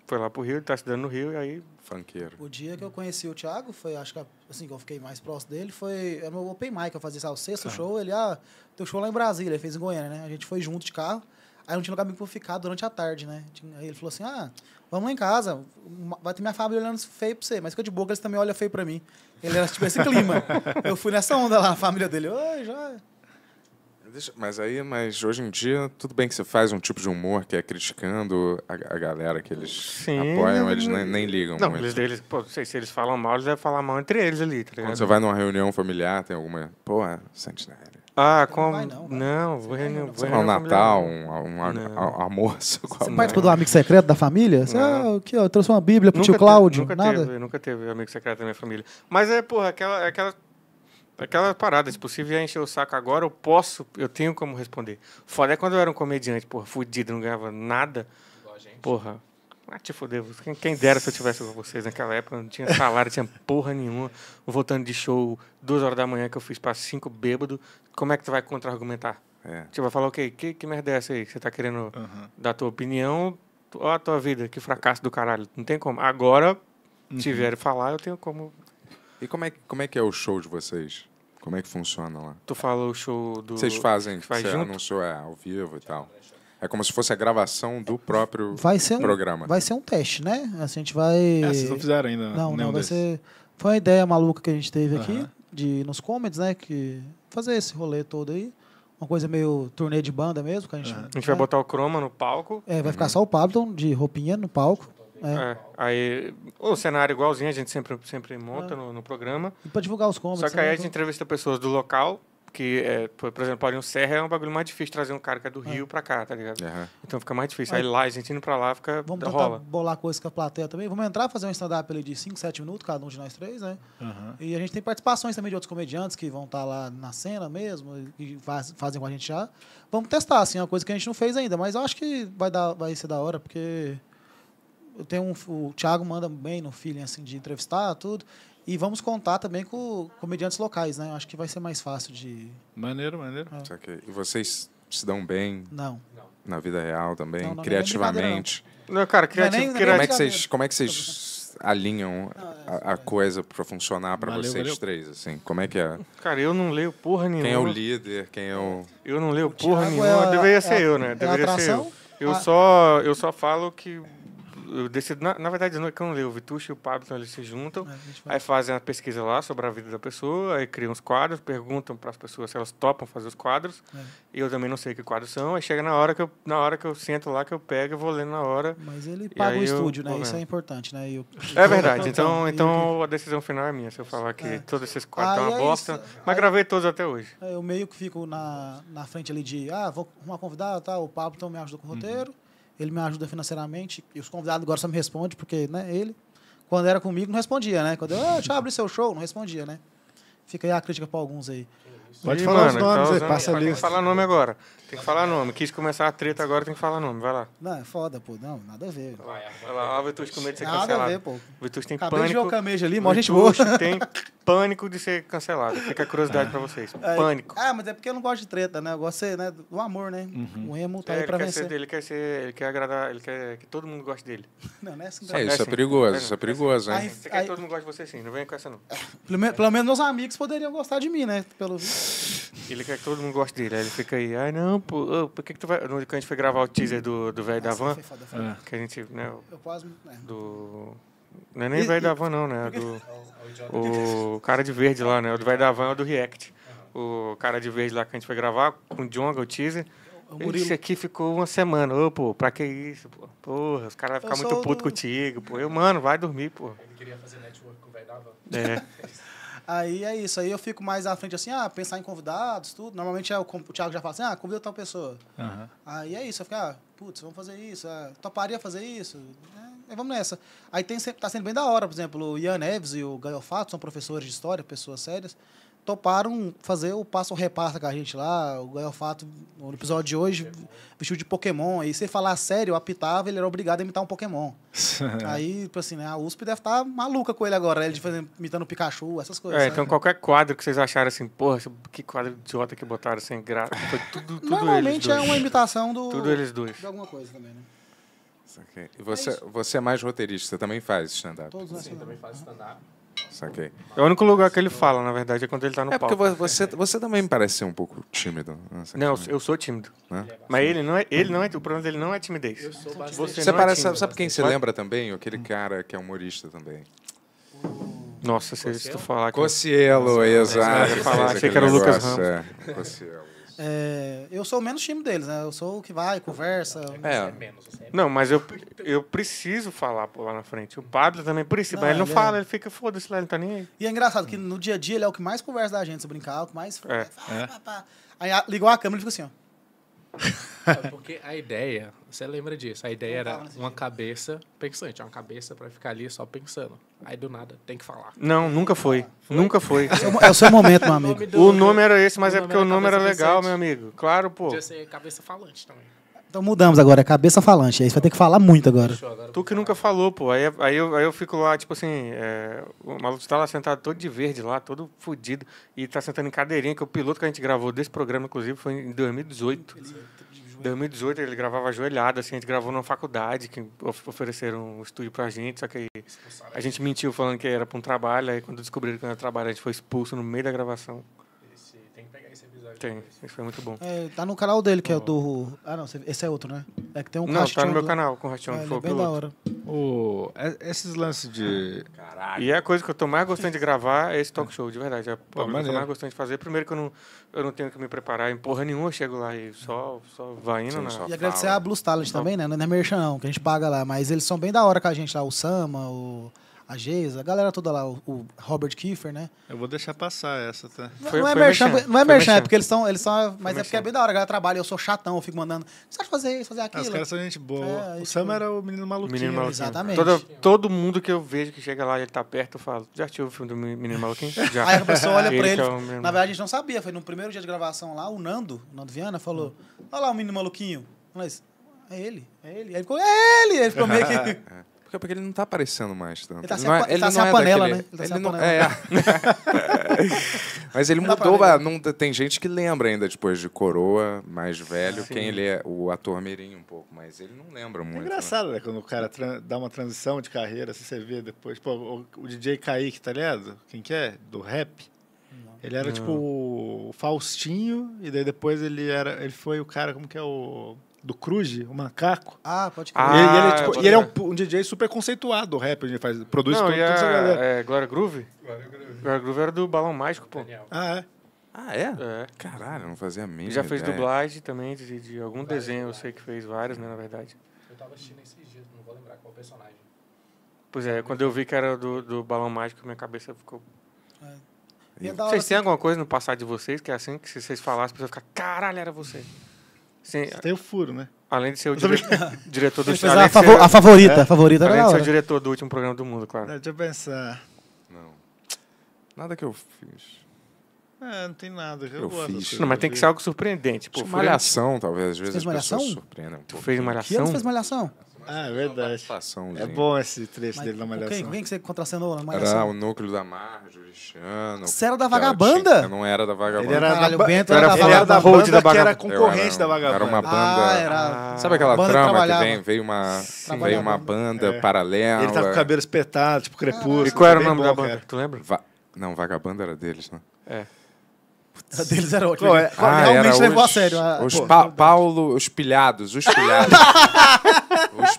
Foi lá para o Rio, está estudando no Rio, e aí... Funkeiro. O dia que eu conheci o Thiago, foi, acho que assim, que eu fiquei mais próximo dele, foi... Era meu open mic, eu fazia, sabe, o sexto ah. show, ele, ah, teu show lá em Brasília, ele fez em Goiânia, né? A gente foi junto de carro, aí não tinha lugar para ficar durante a tarde, né? Aí ele falou assim, ah, vamos lá em casa, vai ter minha família olhando feio para você, mas fica de boca, eles também olham feio para mim. Ele era tipo esse clima. eu fui nessa onda lá, a família dele, oi, já mas aí, mas hoje em dia, tudo bem que você faz um tipo de humor que é criticando a, a galera que eles Sim, apoiam, eles nem, nem ligam. Não, eles, eles pô, não sei, se eles falam mal, eles devem falar mal entre eles ali, tá Quando você vai numa reunião familiar, tem alguma. Pô, Santinelli. Ah, como? Não, não, vou reunião. Vai, reunião um Natal, um, um, um almoço. Você participa do amigo secreto da família? Você, ah, aqui, ó, trouxe uma Bíblia pro nunca tio Cláudio. nunca nada. teve, nunca teve amigo secreto da minha família. Mas é, porra, aquela, é aquela Aquela parada, se possível, ia encher o saco agora, eu posso, eu tenho como responder. Foda é quando eu era um comediante, porra, fudido, não ganhava nada. Porra. Ah, te fodeu. Quem, quem dera se eu tivesse com vocês naquela época, não tinha salário, tinha porra nenhuma. Voltando de show, duas horas da manhã que eu fiz para cinco bêbado. Como é que tu vai contra-argumentar? É. vai tipo, falar, ok, que, que merda é essa aí? Você tá querendo uhum. dar tua opinião? Ó, a tua vida, que fracasso do caralho. Não tem como. Agora, uhum. tiver falar, eu tenho como e como é, como é que é o show de vocês? Como é que funciona lá? Tu fala o show do. Vocês fazem, faz você junto? anunciou é, ao vivo e tal. É como se fosse a gravação do próprio vai ser um, programa. Vai ser um teste, né? A gente vai. É, vocês não fizeram ainda. Não, não, vai desses. ser. Foi uma ideia maluca que a gente teve aqui, de de nos comedies, né? Que fazer esse rolê todo aí. Uma coisa meio turnê de banda mesmo. Que a, gente, a gente vai botar o croma no palco. É, vai ficar uhum. só o Pablo de roupinha no palco. É. é. Aí o cenário igualzinho, a gente sempre, sempre monta é. no, no programa. E para divulgar os combos. Só que né? aí a gente entrevista pessoas do local, que, é, por exemplo, Paulinho Serra é um bagulho mais difícil trazer um cara que é do é. Rio pra cá, tá ligado? Uhum. Então fica mais difícil. Aí, lá, a gente indo pra lá, fica Vamos tentar rola. bolar coisa com a plateia também. Vamos entrar, fazer um stand-up ali de 5, 7 minutos, cada um de nós três, né? Uhum. E a gente tem participações também de outros comediantes que vão estar tá lá na cena mesmo, e faz, fazem com a gente já. Vamos testar, assim, uma coisa que a gente não fez ainda, mas eu acho que vai, dar, vai ser da hora, porque eu tenho um, o Thiago manda bem no feeling assim de entrevistar tudo e vamos contar também com comediantes locais, né? Eu acho que vai ser mais fácil de Maneiro, maneiro. É. Que, e vocês se dão bem? Não. Na vida real também, não, não, criativamente. Não, não cara, criativ... É nem, Como é que vocês, como é que vocês alinham a, a é. coisa para funcionar para vocês valeu. três assim? Como é que é? Cara, eu não leio porra nenhuma. Quem é o líder? Quem é o Eu não leio porra nenhuma. É Deveria ser é eu, né? É deveria ser eu. Eu ah. só eu só falo que eu decido, na, na verdade, não é que eu não leio, o Vitucci e o Pablo, então, eles se juntam, é, aí fazem a pesquisa lá sobre a vida da pessoa, aí criam os quadros, perguntam para as pessoas se elas topam fazer os quadros, é. e eu também não sei que quadros são, aí chega na hora que eu, na hora que eu sento lá, que eu pego, eu vou lendo na hora. Mas ele paga o estúdio, né? Isso é importante, né? Eu, é verdade, então, então, então a decisão final é minha, se eu falar que é. todos esses quadros estão uma é bosta, isso. mas aí, gravei todos até hoje. É, eu meio que fico na, na frente ali de, ah, vou arrumar convidado, tá, o Pablo então me ajuda com o uhum. roteiro, uhum ele me ajuda financeiramente, e os convidados agora só me respondem, porque né, ele, quando era comigo, não respondia, né? Quando eu, ah, deixa eu abrir seu show, não respondia, né? Fica aí a crítica para alguns aí. Pode e falar os né? nomes tá é. passa a lista. Tem que falar nome agora. Tem que falar nome. Quis começar a treta agora, tem que falar nome. Vai lá. Não, é foda, pô. Não, nada a ver. Vai, vai lá. Ó, o Vitus com medo de ser nada cancelado. Nada a ver, pô. Vitus tem Acabei pânico. Acabei de ali, mó gente boa. tem pânico de ser cancelado. Fica a curiosidade ah. pra vocês. É, pânico. Ah, mas é porque eu não gosto de treta, né? Eu gosto de ser, né, do amor, né? Uhum. O Remo tá é, aí pra vencer. Ser, ele quer ser, ele quer agradar, ele quer que todo mundo goste dele. Não, não é assim. É, assim. é, isso é, assim. perigoso, isso é perigoso, hein? Você quer que todo mundo goste de você, sim. Não vem com essa, não. Pelo menos meus amigos poderiam gostar de mim, né? Pelo visto. Ele quer que todo mundo goste dele. Aí ele fica aí, ai não, pô, por que, que tu vai. No que a gente foi gravar o teaser do, do velho da van. É. Que a gente. Né, eu quase. É. Do. Não é nem velho da van, não, né? Do, é o é é. cara de verde lá, né? O do velho da van é o do React. O cara de verde lá que a gente foi gravar com o Jonga, o teaser. esse aqui ficou uma semana. Ô, pô, pra que isso, pô? Porra, os caras vão ficar muito putos do... contigo, pô. Eu, mano, vai dormir, pô. Ele queria fazer network com o velho da van. É. Aí é isso. Aí eu fico mais à frente assim, ah, pensar em convidados, tudo. Normalmente é o, o Thiago já fala assim, ah, convida tal pessoa. Uhum. Aí é isso. Eu fico, ah, putz, vamos fazer isso. Ah, toparia fazer isso. É, vamos nessa. Aí tem, tá sendo bem da hora, por exemplo, o Ian Neves e o Gael Fato são professores de história, pessoas sérias toparam fazer o passo reparta com a gente lá. O Gaiofato, no episódio de hoje, vestiu de Pokémon. E se falar sério, apitava, ele era obrigado a imitar um Pokémon. aí, tipo assim, né? A USP deve estar tá maluca com ele agora, né, ele imitando Pikachu, essas coisas. É, sabe? então qualquer quadro que vocês acharam assim, porra, que quadro idiota que botaram sem graça. Foi tudo, tudo Normalmente é uma imitação do. Tudo eles dois. De alguma coisa também, né? Okay. E você é, você é mais roteirista, você também faz stand-up? Todos Sim, também faz stand-up saquei. É o único lugar que ele fala, na verdade, é quando ele tá no palco. É porque palco. você, você também me parece ser um pouco tímido. Né? Não, eu sou tímido. Né? Mas ele não é, ele não é, o problema dele não é timidez. Eu sou bastante. Você, você é parece, é tímido, sabe quem se lembra também? Aquele cara que é humorista também. Nossa, se tu falar que... Cocielo, exato. Achei que era o Lucas Ramos. É, é, eu sou o menos time deles, né? Eu sou o que vai, conversa. É. é. é menos, assim, é não, mas eu, eu preciso falar lá na frente. O Pablo também precisa, não, mas ele não ele é- fala, é... ele fica foda-se lá, ele não tá nem aí. E é engraçado que no dia a dia ele é o que mais conversa da gente, se brincar, o que mais. É. Aí ligou a câmera e ficou assim, ó. porque a ideia você lembra disso? A ideia era uma cabeça pensante, uma cabeça para ficar ali só pensando. Aí do nada, tem que falar. Não, nunca foi. foi? Nunca foi. É, é o seu momento, meu amigo. O nome, o nome era esse, mas é porque o nome era legal, pensante. meu amigo. Claro, pô. Podia ser cabeça falante também. Então mudamos agora, é cabeça falante. Aí você vai ter que falar muito agora. Tu que nunca falou, pô. Aí, aí, eu, aí eu fico lá, tipo assim, é, o maluco tá lá sentado todo de verde lá, todo fudido. E tá sentando em cadeirinha, que o piloto que a gente gravou desse programa, inclusive, foi em 2018. 2018. 2018 ele gravava ajoelhado, assim, a gente gravou numa faculdade que ofereceram um estúdio pra gente, só que a gente mentiu falando que era pra um trabalho, aí quando descobriram que era trabalho, a gente foi expulso no meio da gravação. Tem, isso foi muito bom. É, tá no canal dele, que é o do. Ah, não, esse é outro, né? É que tem um Não, tá no meu do... canal com o de é, é bem da hora. O... É, esses lances de. Caralho. E é a coisa que eu tô mais gostando de gravar é esse talk show, de verdade. É a coisa que eu mais gostando de fazer. Primeiro que eu não, eu não tenho que me preparar em porra nenhuma, eu chego lá e só, só vai indo, Sim, né? Só e agradecer fala. a Blue Talent então... também, né? Não é merchan, não, que a gente paga lá. Mas eles são bem da hora com a gente lá, o Sama, o a Geisa, a galera toda lá, o, o Robert Kiefer, né? Eu vou deixar passar essa, tá? Não, foi, não é merchan, merchan, não é merchan, é porque eles são. Eles são mas foi é porque é bem da hora, a galera trabalha, eu sou chatão, eu fico mandando. Você sabe fazer isso, fazer ah, aquilo? os caras são gente boa. É, o Sam foi... era o menino maluquinho. Menino né? maluquinho. Exatamente. Todo, todo mundo que eu vejo que chega lá e ele tá perto, eu falo, já tive o filme do menino maluquinho? Já. Aí a pessoa olha pra ele. ele é na verdade, a gente não sabia. Foi no primeiro dia de gravação lá, o Nando, o Nando Viana, falou: olha lá o menino maluquinho. mas é ele, é ele. Aí ele ficou, é ele! Aí ele ficou meio que. época porque ele não tá aparecendo mais tanto. Ele tá sem é, ele tá sem a é panela, né? Ele tá não, é. Mas tá ele mudou, não, tem gente que lembra ainda depois de Coroa, mais velho, Sim. quem ele é, o ator mirim um pouco, mas ele não lembra é muito. É engraçado, né? né? Quando o cara dá uma transição de carreira, assim, você vê depois, pô, o, o DJ Kaique, tá ligado? Quem que é? Do rap. Ele era não. tipo o Faustinho, e daí depois ele era. Ele foi o cara, como que é o do Cruz, o Macaco. Ah, pode crer. Ah, ele, ele, é tipo, ele é um, um, DJ super conceituado o rap, ele faz, produz Não, tudo, a, é, é, Glória Groove? Glória Groove. Glória Groove era do Balão Mágico, pô. Ah, é? Ah, é? é? Caralho, não fazia mesmo. Ele já fez ideia. dublagem também de, de algum Várias desenho, eu sei que fez vários, né, na verdade. Eu tava assistindo esses dias, não vou lembrar qual personagem. Pois é, quando eu vi que era do, do Balão Mágico, minha cabeça ficou. É. E é vocês têm alguma coisa no passado de vocês que é assim que se vocês falassem, a pessoa fica, caralho, era você. Sim. Você tem o furo, né? Além de ser o dire... diretor do último programa. A, favor... ser... a favorita, é? a favorita Além de é ser o diretor do último programa do mundo, claro. Deixa eu pensar. Não. Nada que eu fiz. É, não tem nada. Eu, eu Não, mas tem que ser algo surpreendente. Pô, malhação, talvez. Às vezes fez as malhação? pessoas surpreendem. tu fez malhação? Que ano fez malhação? Ah, é, é verdade. É bom esse trecho Mas dele na Malhação. Quem, quem que você contracenou na Malhação? Era o núcleo da Mar o Você era da Vagabanda? não era da Vagabanda. Ele era, Caralho, ba... Bento era, ele era da Road da Vagabanda. era concorrente era, da Vagabanda. Era uma banda. Ah, era... Ah. Sabe aquela banda trama que vem, veio uma, veio uma banda é. paralela? Ele tava com o cabelo espetado, tipo crepúsculo. E qual era o nome da banda? Tu lembra? Va... Não, Vagabanda era deles, né? É. Putz. A deles era ótima. É? Ah, realmente levou a sério. Os Paulo, os pilhados, os pilhados.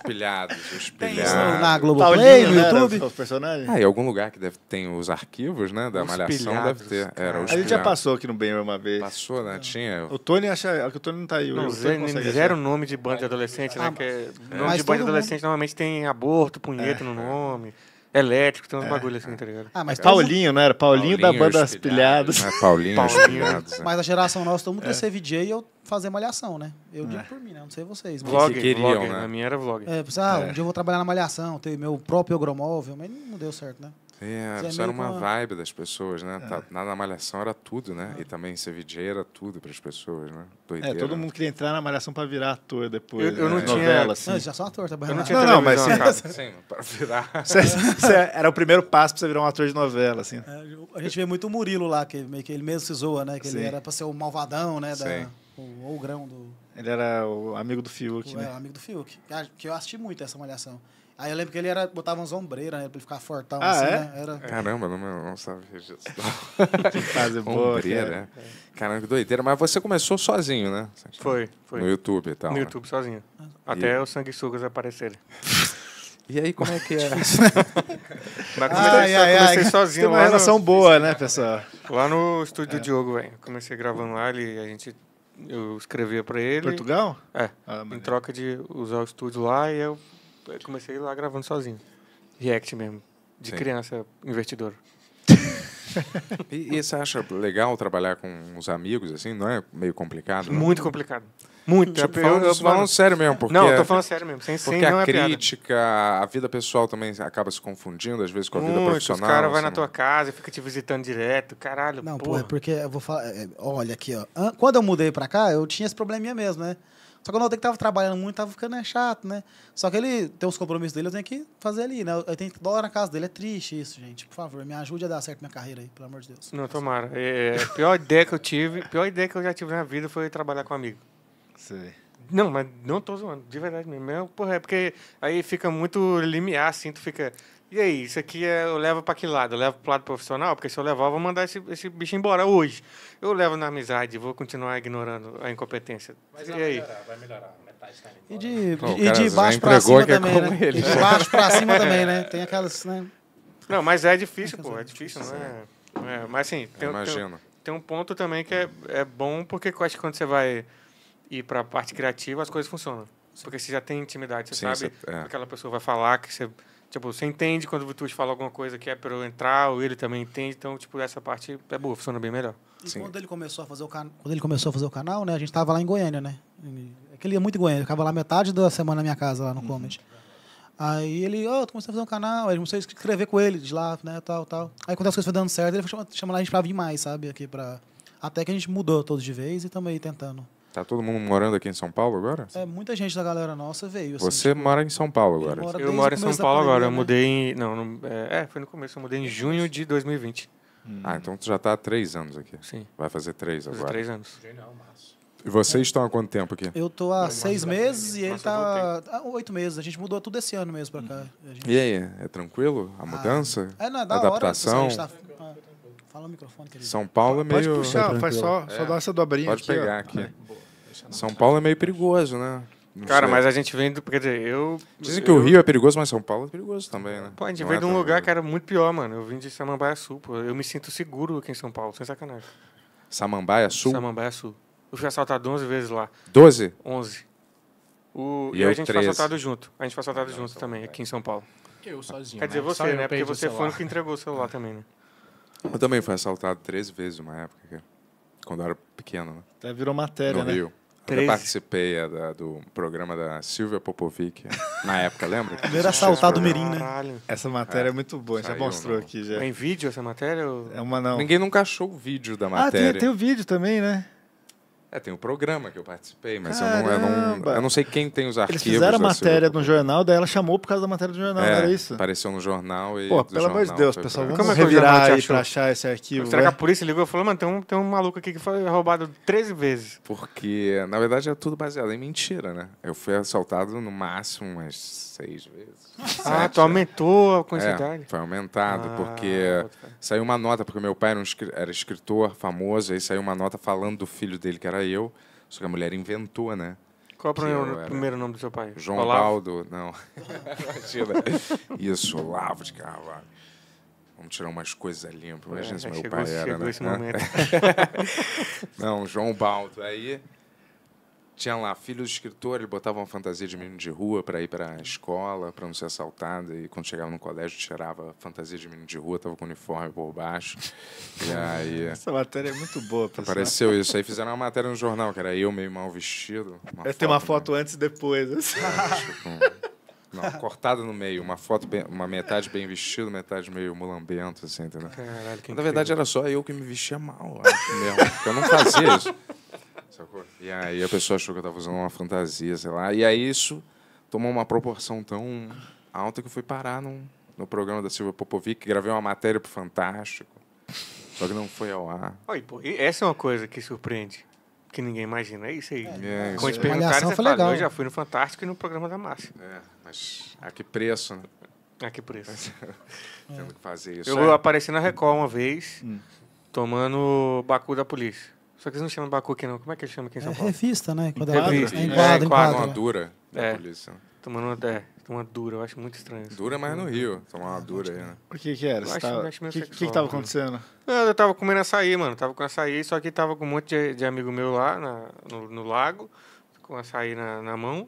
pilhados, os pilhados. Tem isso na Globoplay, né, no YouTube? os personagens? Ah, em algum lugar que deve ter os arquivos, né? Da os Malhação pilhados, deve ter. Cara. Era, os a gente já passou aqui no Bem uma vez. Passou, né? Tinha. O Tony acha. que O Tony não tá aí. Não, zero nome de banda de adolescente, né? Ah, que é, nome de banda de adolescente normalmente tem aborto, punheta é. no nome. Elétrico, tem uns é. bagulho assim, é. tá ligado? Ah, mas é. Paulinho, não né? era? Paulinho, Paulinho da banda As né? Pilhadas. É, Paulinho, Paulinho. Né? mas a geração nossa, todo mundo é. ser VJ e eu fazer malhação, né? Eu digo é. por mim, né? Não sei vocês. Mas... Vlog, queriam, vlog, né? A minha era vlog. É, pensava, ah, um dia eu vou trabalhar na malhação, ter meu próprio agromóvel, mas não deu certo, né? É, era, isso era uma vibe das pessoas, né? É. Tá, na, na Malhação era tudo, né? É. E também ser era tudo para as pessoas, né? É, Doideira, é, todo né? mundo queria entrar na Malhação para virar ator depois. Eu, eu né? não tinha... Novela, assim. Não, já sou ator, tá Eu não tinha não, não mas... Cara, sim, para virar... Cê, cê era o primeiro passo para você virar um ator de novela, assim. É, a gente vê muito o Murilo lá, que, meio que ele mesmo se zoa, né? Que sim. ele era para ser o malvadão, né? Da, o, ou o grão do... Ele era o amigo do Fiuk, o, né? É, o amigo do Fiuk. Que eu assisti muito essa Malhação. Aí eu lembro que ele era, botava umas ombreiras nele né, pra ele ficar fortão ah, assim, é? né? Era... Caramba, não, não sabe que fase boa. Ombreira. É. Caramba, que doideira. Mas você começou sozinho, né? Foi, foi. No YouTube e tal. No né? YouTube sozinho. Até os sanguessugas aparecerem. E aí, como é que é? Né? Mas ah, comecei, ai, comecei ai, sozinho. Tem uma relação no... boa, né, pessoal? Lá no estúdio é. do Diogo, velho. Comecei gravando lá, ele, a gente eu escrevia para ele. Portugal? É. Ah, em troca de usar o estúdio lá e eu comecei lá gravando sozinho. React mesmo. De Sim. criança, investidor. e, e, você acha legal trabalhar com os amigos, assim? Não é meio complicado? Não? Muito complicado. Muito. Tipo, eu, falando, eu, falando sério mesmo, porque... Não, eu tô falando sério mesmo. Sem, porque sem, a é crítica, piada. a vida pessoal também acaba se confundindo, às vezes, com a Muito, vida profissional. O cara vai assim, na né? tua casa e fica te visitando direto. Caralho, Não, porra. É porque eu vou falar... É, olha aqui, ó. Quando eu mudei pra cá, eu tinha esse probleminha mesmo, né? Só que eu notei que tava trabalhando muito, tava ficando né, chato, né? Só que ele tem os compromissos dele, eu tenho que fazer ali, né? Eu tenho dólar na casa dele, é triste isso, gente. Por favor, me ajude a dar certo minha carreira aí, pelo amor de Deus. Não, tomara. É, é a pior ideia que eu tive, pior ideia que eu já tive na vida foi trabalhar com um amigo. Não, mas não tô zoando, de verdade mesmo. É, porra, é porque aí fica muito limiar, assim, tu fica. E aí, isso aqui é, eu levo para que lado? Eu levo para o lado profissional? Porque se eu levar, eu vou mandar esse, esse bicho embora hoje. Eu levo na amizade, vou continuar ignorando a incompetência. Mas e vai aí? melhorar, vai melhorar. Metade e de, e é né? de baixo para cima também, né? Ele. E de baixo para cima também, né? Tem aquelas, né? Não, mas é difícil, pô, é difícil, né? É. é, mas assim, tem, tem, tem, um ponto também que é, é bom, porque eu acho que quando você vai ir para a parte criativa, as coisas funcionam. Porque você já tem intimidade, você Sim, sabe você, é. aquela pessoa vai falar, que você Tipo, você entende quando o Vitus fala alguma coisa que é para eu entrar, ou ele também entende, então, tipo, essa parte é boa, funciona bem melhor. E Sim. quando ele começou a fazer o canal quando ele começou a fazer o canal, né, a gente estava lá em Goiânia, né? É que ele ia muito em Goiânia, eu ficava lá metade da semana na minha casa, lá no uhum. Comedy. Aí ele, ó, oh, comecei a fazer um canal, aí comecei a escrever com ele de lá, né, tal, tal. Aí quando as coisas foram dando certo, ele chamou chama a gente pra vir mais, sabe, aqui pra... Até que a gente mudou todos de vez e estamos aí tentando Tá todo mundo morando aqui em São Paulo agora? É, muita gente da galera nossa veio. Assim, Você tipo, mora em São Paulo agora? Eu, moro em São Paulo pandemia, agora. Eu né? mudei em. Não, não é, é, foi no começo. Eu mudei em é, junho de 2020. Hum. Ah, então tu já está há três anos aqui. Sim. Vai fazer três agora. Fazer três anos. Genial, E vocês estão há quanto tempo aqui? Eu tô há eu seis meses e ele está há oito meses. A gente mudou tudo esse ano mesmo para cá. Hum. Gente... E aí, é tranquilo a mudança? Ah, é, não, é da Adaptação? Hora, tá... ah, fala o microfone, querido. São Paulo é meio... Pode puxar, faz só, só é. dá essa dobrinha Pode pegar aqui. São Paulo é meio perigoso, né? Não cara, sei. mas a gente vem do. Quer dizer, eu. Dizem que eu... o Rio é perigoso, mas São Paulo é perigoso também, né? Pô, a gente veio é de um lugar, que era muito pior, mano. Eu vim de Samambaia Sul, pô. Eu me sinto seguro aqui em São Paulo, sem sacanagem. Samambaia Sul? Samambaia Sul. Eu fui assaltado 11 vezes lá. 12? 11. O... E, e eu, a gente 13. foi assaltado junto. A gente foi assaltado junto então, também, é. aqui em São Paulo. Eu sozinho. Quer dizer, né? você, né? Porque você foi o que entregou o celular também, né? Eu também fui assaltado 13 vezes uma época, cara. É quando eu era pequeno, né? Até virou matéria, no né? Rio. 13. eu participei é, da, do programa da Silvia Popovic, na época, lembra? Primeiro assaltado Mirim, né? Essa matéria é, é muito boa, já mostrou não. aqui já. Tem vídeo essa matéria? Ou... É uma não. Ninguém nunca achou o vídeo da matéria. Ah, tem, tem o vídeo também, né? É, tem um programa que eu participei, mas eu não, eu não, eu não sei quem tem os arquivos. Eles fizeram a matéria no jornal, daí ela chamou por causa da matéria do jornal, é, era isso? Apareceu no jornal e. Pô, pelo amor de Deus, pessoal, vamos Como é revirar aí pra achar esse arquivo. Será que a né? polícia ligou e falou, mano, tem um, tem um maluco aqui que foi roubado 13 vezes? Porque, na verdade, é tudo baseado em mentira, né? Eu fui assaltado no máximo umas seis vezes. ah, tu né? aumentou a quantidade? É, foi aumentado, ah, porque saiu uma nota, porque meu pai era, um, era escritor famoso, aí saiu uma nota falando do filho dele que era eu, só que a mulher inventou, né? Qual é o primeiro, nome do seu pai? João Olavo? Baldo, não. Imagina. Isso, Olavo de Carvalho. Vamos tirar umas coisas limpas. É, imagina é, se meu pai chegou era. Chegou né? esse momento. não, João Baldo. Aí tinha lá filho de escritor, ele botava uma fantasia de menino de rua para ir para a escola, para não ser assaltado. E quando chegava no colégio, tirava a fantasia de menino de rua, tava com uniforme por baixo. E aí. Essa matéria é muito boa, pessoal. Apareceu isso. Aí fizeram uma matéria no jornal, que era eu meio mal vestido. Uma ter uma foto né? antes e depois. Assim. É, tipo, não, cortada no meio, uma foto, bem, uma metade bem vestido, metade meio mulambento, assim, entendeu? Caralho, que Na verdade, era só eu que me vestia mal, acho mesmo. Eu não fazia isso. Sacou? E aí a pessoa achou que eu estava usando uma fantasia, sei lá. E aí isso tomou uma proporção tão alta que eu fui parar num, no programa da Silvia Popovic, gravei uma matéria pro Fantástico. Só que não foi ao ar. Oi pô, e essa é uma coisa que surpreende, que ninguém imagina. É isso aí. É, é, Quando te perguntaram, você falou, eu já fui no Fantástico e no programa da Márcia. É, mas a que preço, né? A que preço? Tendo que fazer isso. Eu é. apareci na Record uma vez, hum. tomando bacu da polícia. Só que eles não chamam Bacuque, não. Como é que eles chamam aqui em São é Paulo? É revista, né? Enquadra. Revista. É, enquadra, é, enquadra, uma dura da é. polícia. Tomando uma, é, uma dura, eu acho muito estranho. Isso. Dura, mas é no Rio. Tomar uma dura aí, né? O que que era? O tava... que, que, que tava né? acontecendo? Eu, eu tava comendo açaí, mano. Tava com açaí, só que tava com um monte de, de amigo meu lá na, no, no lago, com açaí na, na mão.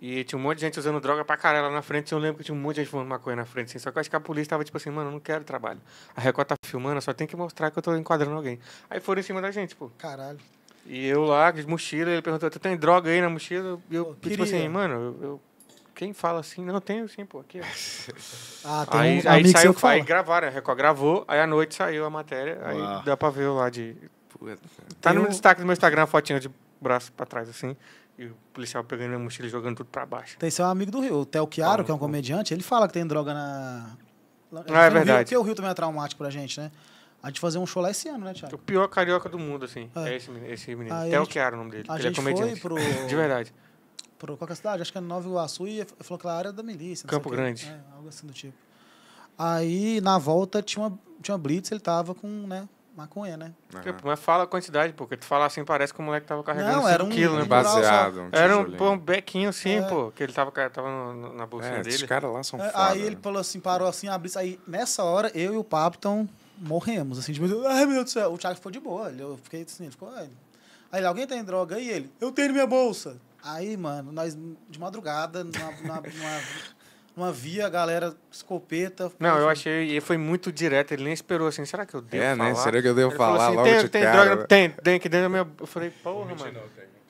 E tinha um monte de gente usando droga pra caralho lá na frente. Eu lembro que tinha um monte de gente fumando maconha na frente. Assim. Só que eu acho que a polícia tava tipo assim, mano, eu não quero trabalho. A Record tá filmando, só tem que mostrar que eu tô enquadrando alguém. Aí foram em cima da gente, pô. Caralho. E eu lá, de mochila, ele perguntou, tu tem droga aí na mochila? E eu, pô, tipo assim, mano, eu, eu quem fala assim, não, tenho sim, pô, aqui. ah, tem aí, um aí amigo saiu, que fala. Aí gravaram, a Record gravou, aí à noite saiu a matéria, aí dá pra ver lá de... Tá tem no um... destaque do meu Instagram, a fotinha de braço pra trás, assim. E o policial pegando a mochila e jogando tudo pra baixo. Tem seu amigo do Rio, o Theo Chiaro, que é um comediante, ele fala que tem droga na. Não, ah, é verdade. Porque o Rio também é traumático pra gente, né? A gente fazer um show lá esse ano, né, Thiago? O pior carioca do mundo, assim. É, é esse, esse menino. Aí Theo Chiaro é o nome dele. A ele é gente é comediante. Foi pro... De verdade. Pro, qual é a cidade? Acho que é Nova Iguaçu e falou que lá era da milícia. Campo Grande. É, algo assim do tipo. Aí, na volta, tinha uma, tinha uma blitz, ele tava com, né, maconha, né? Uhum. Mas é fala a quantidade, porque tu fala assim, parece que o moleque tava carregando não, era um quilo, né? Baseado. Um era um, pô, um bequinho assim, é. pô, que ele tava, tava no, na bolsinha é, dele. Esses caras lá são é, foda, Aí né? ele falou assim, parou assim, abriu Aí nessa hora, eu e o Pablo morremos, assim, tipo, ai meu Deus do céu. O Thiago ficou de boa, ele, eu fiquei assim, ele ficou, ai. Aí alguém tem droga? E ele, eu tenho minha bolsa. Aí, mano, nós de madrugada, numa, numa, numa uma via, galera escopeta. Não, eu achei, e foi muito direto, ele nem esperou assim, será que eu devo é, falar? É, né? Será que eu devo ele falar assim, logo tem, de tem cara? Droga, né? tem, tem dentro da minha... Eu falei, porra, mano. Não, né?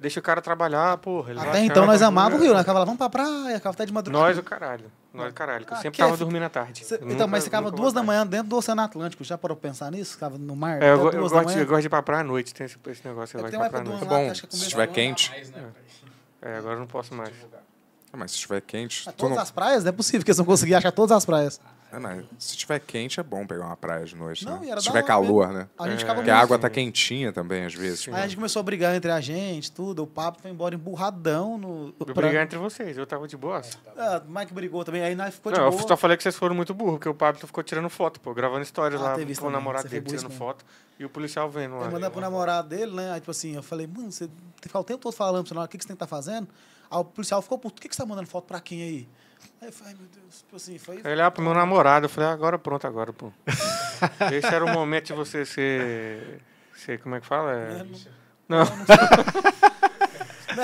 deixa o cara trabalhar, porra. Até então nós amávamos o Rio, nós né? ficava lá, vamos pra praia, ficava tá de madrugada. Nós o caralho, nós o caralho, que ah, eu sempre que tava é, dormindo à tarde. Cê, então, mas você ficava duas da manhã dentro do Oceano Atlântico, já parou pra pensar nisso? Ficava no mar é, eu, eu, eu gosto, de, eu gosto de ir pra praia à noite, tem esse, esse negócio, Você vai pra praia à noite. É bom, se estiver quente. É, agora eu não posso mais. Ah, mas se estiver quente. Mas todas não... as praias? Não é possível que eles não conseguir achar todas as praias. É, se estiver quente, é bom pegar uma praia de noite. Não, né? Se tiver né? calor, mesmo. né? A gente é. Porque a água está tá quentinha também, às vezes. Sim. Aí a gente começou a brigar entre a gente, tudo. O papo foi embora emburradão. No... Eu pra... brigar entre vocês, eu tava de boa. Ah, é, o Mike brigou também, aí nós ficou não, de boa. Eu só falei que vocês foram muito burros, porque o Pablo ficou tirando foto, pô, gravando histórias ah, lá com o namorado dele, tirando mesmo. foto. E o policial vendo lá. Eu mandei pro namorado dele, né? Aí, tipo assim, eu falei, mano, você fica o tempo todo falando, o que, que você tem que estar tá fazendo? Aí o policial ficou puto, por que, que você tá mandando foto pra quem aí? Aí eu falei, meu Deus, tipo assim, foi. Ele olhava ah, pro meu namorado, eu falei, ah, agora pronto, agora, pô. Esse era o momento de você ser. ser como é que fala? É... Não. não.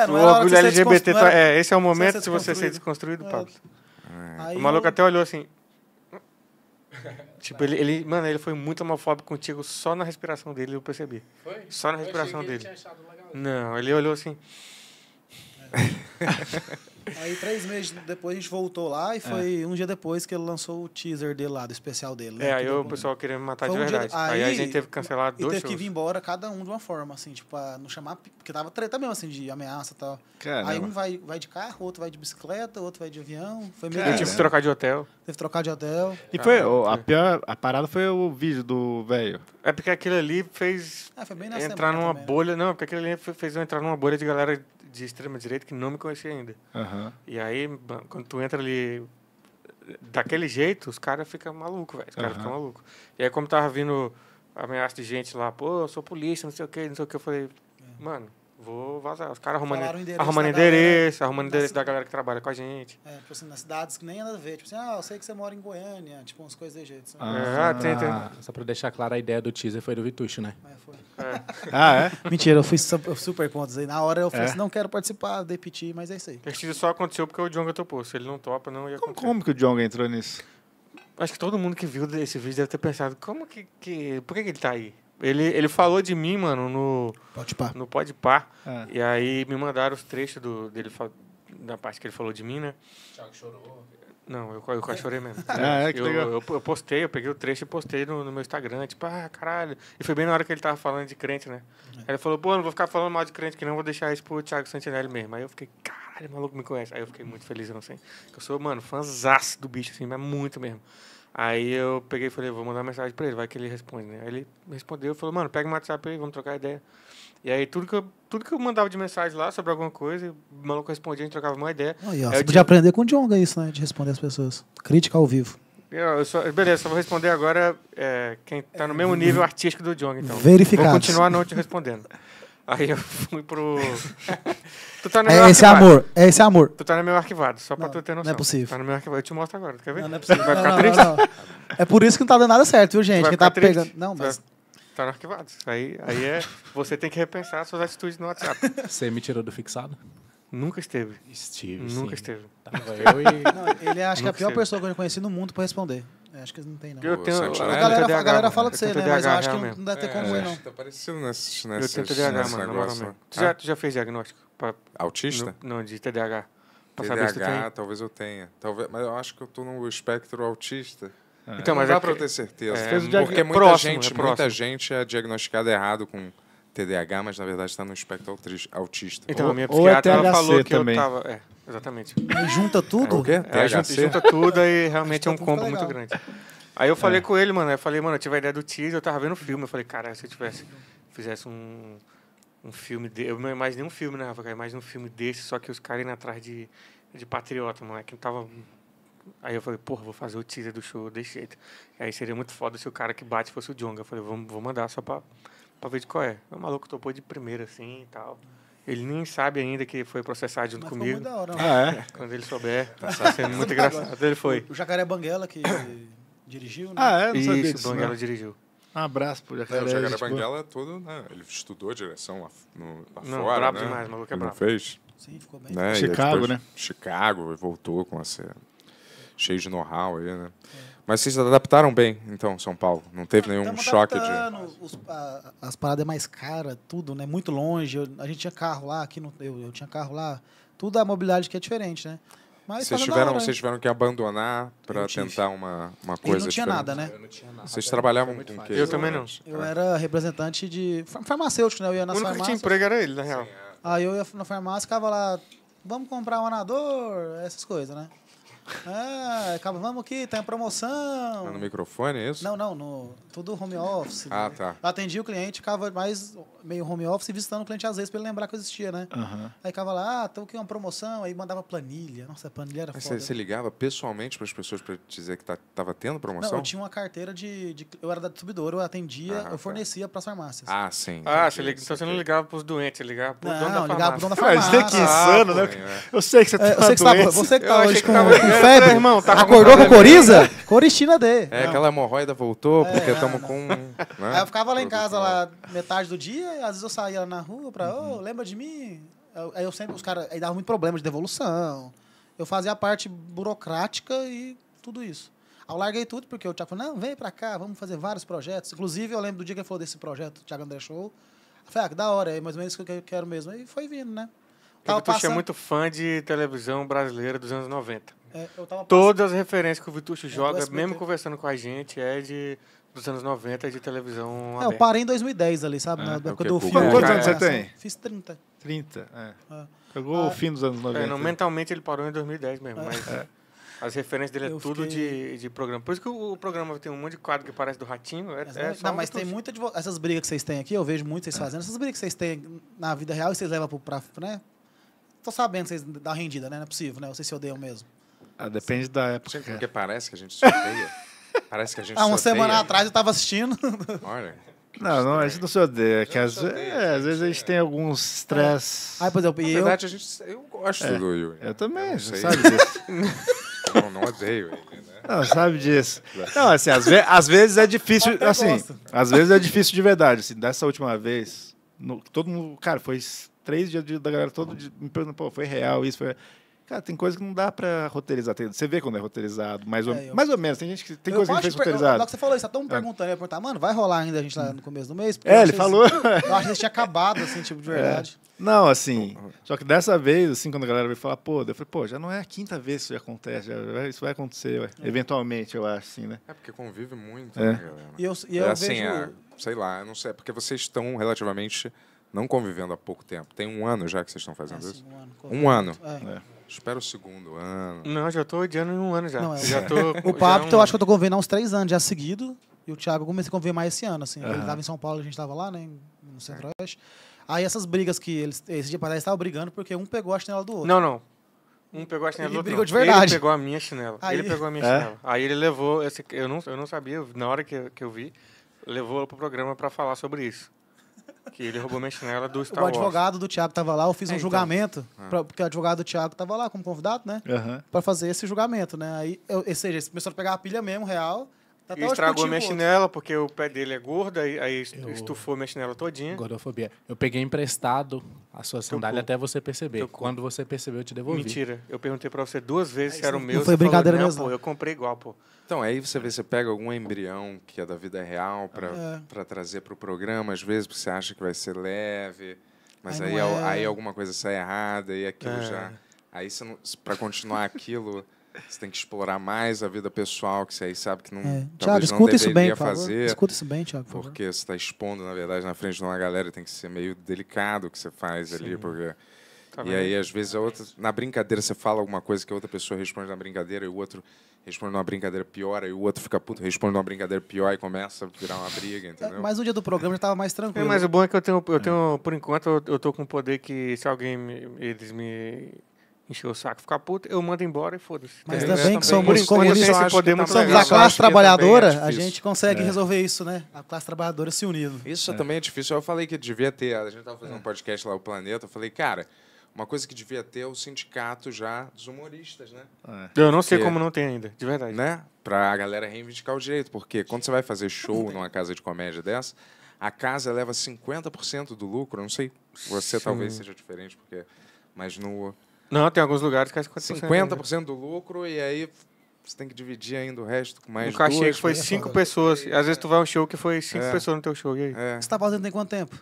não, não o orgulho LGBT. Tá, é, esse é o momento de você ser desconstruído, Pablo. É. O maluco eu... até olhou assim. Tipo, ele, ele, mano, ele foi muito homofóbico contigo só na respiração dele, eu percebi. Foi? Só na respiração dele. Não, ele olhou assim. Aí três meses depois a gente voltou lá e é. foi é. um dia depois que ele lançou o teaser dele lá, do especial dele. Né? É, aí o pessoal queria me matar foi de um verdade. Aí, aí, a gente teve que cancelar dois teve shows. teve que vir embora cada um de uma forma, assim, tipo, pra não chamar... Porque tava treta mesmo, assim, de ameaça e tal. Caramba. Aí um vai, vai de carro, outro vai de bicicleta, outro vai de avião. Foi meio... Eu tive que trocar de hotel. Teve que trocar de hotel. E foi... Ah, a, pior, a parada foi o vídeo do velho. É porque aquilo ali fez... Ah, entrar numa também, né? bolha... Não, porque aquilo ali fez eu entrar numa bolha de galera de extrema direita que não me conhecia ainda. Uhum. E aí, quando tu entra ali daquele jeito, os caras ficam malucos, velho. Os caras uhum. ficam malucos. E aí, como tava vindo ameaça de gente lá, pô, eu sou polícia, não sei o que não sei o que eu falei, é. mano, Vou vazar. Os caras arrumando, endereço arrumando endereço, arrumando endereço da, da galera que trabalha com a gente. É, tipo assim, nas cidades que nem anda a ver. Tipo assim, ah, eu sei que você mora em Goiânia, tipo, umas coisas desse jeito. Ah, ah, tem, tem. Ah, só pra deixar clara, a ideia do teaser foi do Vitucho, né? É, foi. É. ah, é? Mentira, eu fui super contra aí. Na hora eu falei é? assim, não quero participar, depetir, mas é isso aí. Esse teaser só aconteceu porque o Djonga topou. Se ele não topa, não ia acontecer. Como, como que o Djonga entrou nisso? Acho que todo mundo que viu esse vídeo deve ter pensado, como que. que por que, que ele tá aí? Ele, ele falou de mim, mano, no. Pode par. No Pode par. É. E aí me mandaram os trechos do, dele, da parte que ele falou de mim, né? Thiago chorou. Não, eu, eu quase chorei mesmo. ah, é, que eu, legal. Eu, eu, postei, eu peguei o trecho e postei no, no, meu Instagram, tipo, ah, caralho. E foi bem na hora que ele tava falando de crente, né? É. Aí ele falou, pô, não vou ficar falando mal de crente, que não vou deixar isso pro Thiago Santinelli mesmo. Aí eu fiquei, caralho, maluco me conhece. Aí eu fiquei muito feliz, não sei. Eu sou, mano, fãzaço do bicho, assim, mas muito mesmo. Aí eu peguei e falei, vou mandar mensagem para ele, vai que ele responde, né? Aí ele respondeu falou, mano, pega o WhatsApp aí, vamos trocar ideia. E aí tudo que eu, tudo que eu mandava de mensagem lá sobre alguma coisa, o maluco respondia, a gente trocava uma ideia. Aí, ó, aí você podia tinha... aprender com o Djonga isso, né? De responder as pessoas. Crítica ao vivo. Eu só, beleza, só vou responder agora é, quem está no mesmo é. nível artístico do Jong, então. Verificado. Vou continuar não te respondendo. Aí eu fui pro. tu tá no é meu é esse arquivado. amor, é esse amor. Tu tá no meu arquivado, só pra Não, tu ter noção. não é possível. Tá no meu arquivado. Eu te mostro agora, quer ver? Não, não é possível. Vai ficar não, triste? não, não. É por isso que não tá dando nada certo, viu, gente? Vai tá pegando. Não, mas. Tá no arquivado. Aí, aí é. Você tem que repensar suas atitudes no WhatsApp. Você me tirou do fixado? Nunca esteve. Esteve. Nunca sim. esteve. Tava eu e. Não, ele acho que é a pior pessoa que eu já conheci no mundo pra responder. É, acho que não tem, não. Eu tenho, a, galera, TDAH, a galera fala de você, né? Mas eu acho que não dá ter como é, ir, não. Tá parecendo nesse, nesse, eu tenho TDAH, mano, normalmente. Tu, ah? já, tu já fez diagnóstico? Pra, Autista? não, de TDAH. TDAH, saber talvez eu tenha. Talvez, mas eu acho que eu tô no espectro autista. É. Então, mas não dá é para eu ter certeza. É, porque muita, próximo, gente, é muita gente é diagnosticada errado com TDAH, mas na verdade está no espectro autista. Então, ou, a minha é psiquiatra ela falou que também. eu tava. É. Exatamente. E junta tudo? É, o quê? É, junta, junta tudo e realmente é um combo tá muito grande. Aí eu falei é. com ele, mano. Eu falei, mano, eu tive a ideia do teaser, eu tava vendo o filme. Eu falei, cara, se eu tivesse, fizesse um, um filme. De... Eu não imaginei um filme, né, Rafa? mais imaginei um filme desse, só que os caras indo atrás de, de patriota, moleque. Não tava. Aí eu falei, porra, vou fazer o teaser do show desse jeito. Aí seria muito foda se o cara que bate fosse o Jonga. Eu falei, vamos, vou mandar só pra, pra ver de qual é. O maluco topou de primeira, assim e tal. Ele nem sabe ainda que foi processado junto Mas comigo. Foi hora, né? ah, é? é? Quando ele souber, tá, tá sendo muito engraçado. Ele foi. O Jacaré Banguela que dirigiu, né? Ah, é? Não Isso, sabia disso, Banguela né? dirigiu. Um abraço pro Jacaré. É, o Jacaré Banguela é todo, né? Ele estudou direção lá, no, lá não, fora, brabo né? demais, maluco é brabo. fez? Sim, ficou bem. Né? Chicago, depois, né? Chicago, voltou com essa... Cheio de know-how aí, né? É. Mas vocês adaptaram bem, então, São Paulo. Não teve ah, nenhum Estamos choque de. Os, a, as paradas é mais cara, tudo, né? Muito longe. Eu, a gente tinha carro lá, aqui no, eu, eu tinha carro lá. Tudo a mobilidade que é diferente, né? Mas vocês tiveram, vocês tiveram que abandonar para tentar uma, uma coisa. Eu não tinha diferente. nada, né? Eu não tinha nada. Vocês trabalhavam com o Eu também não. Eu era representante de farmacêutico, né? Eu ia O único que tinha emprego era ele, na real. Aí eu ia na farmácia, ficava lá, vamos comprar um anador, essas coisas, né? Ah, vamos aqui, tem tá a promoção. Ah, no microfone, é isso? Não, não, no, tudo home office. Ah, né? tá. Atendi o cliente, ficava mais meio home office e visitando o cliente às vezes para ele lembrar que eu existia, né? Uhum. Aí ficava lá, ah, tô aqui uma promoção, aí mandava planilha. Nossa, a planilha era Mas foda. Você ligava pessoalmente para as pessoas para dizer que tá, tava tendo promoção? Não, eu tinha uma carteira de. de eu era da distribuidora, eu atendia, ah, eu tá. fornecia para as farmácias. Ah, sim. Ah, você liga, então você não ligava para os doentes, você ligava para o dono da farmácia. ligava para o dono da farmácia. Cara, daqui ah, insano, ah, né? É, tá eu sei que você tá é, eu sei que doente. você que tá eu hoje com, tava... com febre. É, irmão, Acordou com, coriza? Coristina D. É, aquela hemorroida voltou porque estamos é. com. Né? Aí eu ficava lá em casa, lá metade do dia, às vezes eu saía na rua pra, ô, oh, lembra de mim? aí eu sempre, os caras, aí dava muito problema de devolução. Eu fazia a parte burocrática e tudo isso. Aí eu larguei tudo, porque o Thiago falou, não, vem pra cá, vamos fazer vários projetos. Inclusive, eu lembro do dia que ele falou desse projeto, o Thiago André Show. Eu falei, ah, que da hora, é mais ou menos isso que eu quero mesmo. Aí foi vindo, né? Tava Vitucci passando... é muito fã de televisão brasileira dos anos 90. É, Todas as referências que o Vitucci é, joga, mesmo conversando com a gente, é de dos anos 90 de televisão. É, eu parei em 2010 ali, sabe? Ah, é, Na época do filme. Quantos anos você ah, tem? Fiz 30. 30, é. Ah. Pegou ah, o fim dos anos 90. É, não, né? mentalmente ele parou em 2010 mesmo, mas é. as referências dele é eu é tudo fiquei... de, de programa. Por isso que o, programa tem um monte de quadro que parece do Ratinho. É, é não mas tem muita de... Essas brigas que vocês têm aqui, eu vejo muito vocês fazendo. Essas brigas que vocês têm na vida real e vocês levam para né? Tô sabendo que vocês dão rendida, né? Não é possível, né? Vocês se odeiam mesmo. Ah, depende da época. porque parece que a gente se odeia. Parece que a gente Há uma semana atrás eu tava assistindo. Olha. Não, não, a gente não se odeia. Que às, odeia, é, às vezes a gente é. tem alguns estresse. É. aí pois é, Na e eu... verdade, a gente, eu gosto É, do Yuri. eu também, não sabe disso. Não, não odeio ele, né? Não, sabe disso. Não, assim, às, ve- às vezes é difícil, assim, gosto. às vezes é difícil de verdade, assim, dessa última vez, no- todo mundo, cara, foi três dias de- da galera todo dia me perguntando, pô, foi real isso, foi... Cara, tem coisa que não dá pra roteirizar. Você vê quando é roteirizado, mais ou, é, eu... mais ou menos. Tem gente que tem eu coisa que não fez roteirizado. Logo que você falou isso, tá tão me ah. perguntando, eu ia perguntar, mano, vai rolar ainda a gente lá no começo do mês? É, ele falou. Eu acho que tinha acabado, assim, tipo, de é. verdade. É. Não, assim, só que dessa vez, assim, quando a galera veio falar, pô, eu falei, pô, já não é a quinta vez que isso já acontece, já, isso vai acontecer, ué, é. eventualmente, eu acho, assim, né? É porque convive muito, é. né, galera? E eu, e eu é, assim, vejo... É, sei lá, eu não sei, é porque vocês estão relativamente não convivendo há pouco tempo. Tem um ano já que vocês estão fazendo assim, isso? Um ano. Um ano. É. Espera o segundo ano. Não, já tô odiando em um ano já. Não, é. já é. tô, o Papo, é um... eu acho que eu tô convivendo há uns três anos já seguido. E o Thiago comecei a conviver mais esse ano, assim. Uhum. Ele estava em São Paulo, a gente estava lá, né? No Centro-Oeste. Aí essas brigas que eles, esse dia estavam brigando porque um pegou a chinela do outro. Não, não. Um pegou a chinela ele do outro. Brigou de verdade. Ele pegou a minha chinela. Aí... Ele pegou a minha é? chinela. Aí ele levou. Esse, eu, não, eu não sabia, na hora que, que eu vi, levou para pro programa para falar sobre isso. Que ele roubou minha chinela do Star O Wars. advogado do Thiago tava lá, eu fiz um É, então. julgamento, ah. pra- porque o advogado do Thiago tava lá como convidado, né? Aham. Pra fazer esse julgamento, né? Aí, eu, ou seja, eles a pegar a pilha mesmo, real, Tá e estragou minha chinela, porque o pé dele é gordo, aí, aí eu... estufou minha chinela todinha. Gordofobia. Eu peguei emprestado a sua sandália até você perceber. Teu Quando você percebeu, eu te devolvi. Mentira. Eu perguntei pra você duas vezes aí, se era o meu. Não foi brincadeira falou, mesmo. Pô, eu comprei igual, pô. Então, aí você vê, você pega algum embrião que é da vida é real pra, é. Pra trazer pro programa, às vezes porque você acha que vai ser leve, mas aí, aí, é. aí alguma coisa sai errada e aquilo é. já... Aí, para continuar aquilo... Você tem que explorar mais a vida pessoal, que você aí sabe que não, é. Thiago, escuta não isso bem, fazer. Escuta isso bem, Thiago. Por porque você está expondo, na verdade, na frente de uma galera, tem que ser meio delicado o que você faz Sim. ali, porque... Tá e aí, às vezes, a outra, na brincadeira, você fala alguma coisa que a outra pessoa responde na brincadeira e o outro responde numa brincadeira pior, e o outro fica puto, responde numa brincadeira pior e começa a virar uma briga, é, entendeu? Mas o dia do programa já estava mais tranquilo. É, mas o bom é que eu tenho, eu é. tenho por enquanto, eu, eu tô com um poder que se alguém, me, eles me encher o saco, ficar puto, eu mando embora e foda-se. Mas ainda bem que somos comunistas, podemos somos é a classe trabalhadora, é a gente consegue é. resolver isso, né? A classe trabalhadora se unindo. Isso é. também é difícil. Eu falei que devia ter, a gente estava fazendo um é. podcast lá, o Planeta, eu falei, cara, uma coisa que devia ter é o sindicato já dos humoristas, né? É. Eu não sei como não tem ainda, de verdade. Né? Pra galera reivindicar o direito, porque quando você vai fazer show numa casa de comédia dessa, a casa leva 50% do lucro, não sei, você Sim. talvez seja diferente, porque... Mas no não, tem alguns lugares que é 50%. 50% do lucro e aí você tem que dividir ainda o resto com mais Um cachê que foi né? cinco pessoas. às vezes tu vai a um show que foi cinco é. pessoas no teu show. E aí? É. Você está fazendo tem quanto tempo?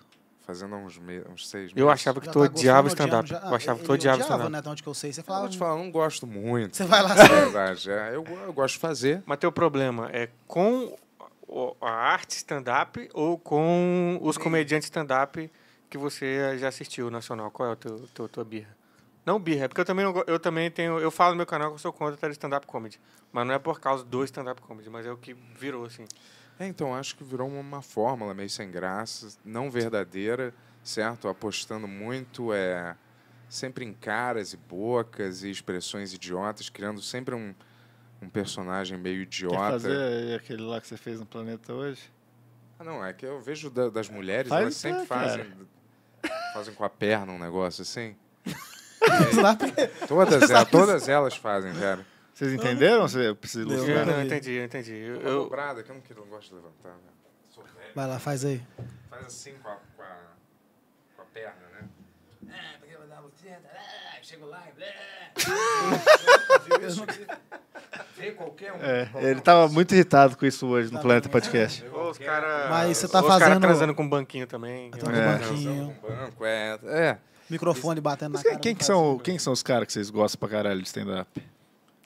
Fazendo há uns, me... uns seis meses. Eu achava que já tu tá odiava stand-up. Já... Eu achava que tu odiava stand-up. né? Então, onde que eu sei, você falava... Eu vou te falar, não gosto muito. Você vai lá... É verdade, é. Eu, eu gosto de fazer. Mas teu problema é com a arte stand-up ou com os comediantes stand-up que você já assistiu nacional? Qual é a tua, tua, tua birra? Não birra, é porque eu também, eu também tenho. Eu falo no meu canal que eu sou contra stand-up comedy. Mas não é por causa do stand-up comedy, mas é o que virou, assim. É, então, acho que virou uma, fórmula meio sem graça, não verdadeira, certo? Apostando muito é, sempre em caras e bocas e expressões idiotas, criando sempre um, um personagem meio idiota. Quer fazer aquele lá que você fez no Planeta hoje? Ah, não, é que eu vejo da, das mulheres, Faz elas sempre é, fazem, fazem com a perna um negócio assim. todas, elas, todas elas fazem, cara. Vocês entenderam? Você precisa ilustrar? Não, não, entendi, eu entendi. Eu, eu... eu... Brada, que eu não, que não gosto de levantar. Né? Sou velho. Vai lá, faz aí. Faz assim com a, com a, com a perna, né? É, porque eu vou dar uma é, chego lá e... Vê qualquer um. É, ele tava muito irritado com isso hoje no tá Planeta né? Podcast. Ô, os caras... Mas você tá os fazendo... Os caras trazendo com banquinho também. Eu eu é. Banquinho. Com banco, é... é. Microfone batendo na quem, cara. Quem, que são, quem são os caras que vocês gostam pra caralho de stand-up?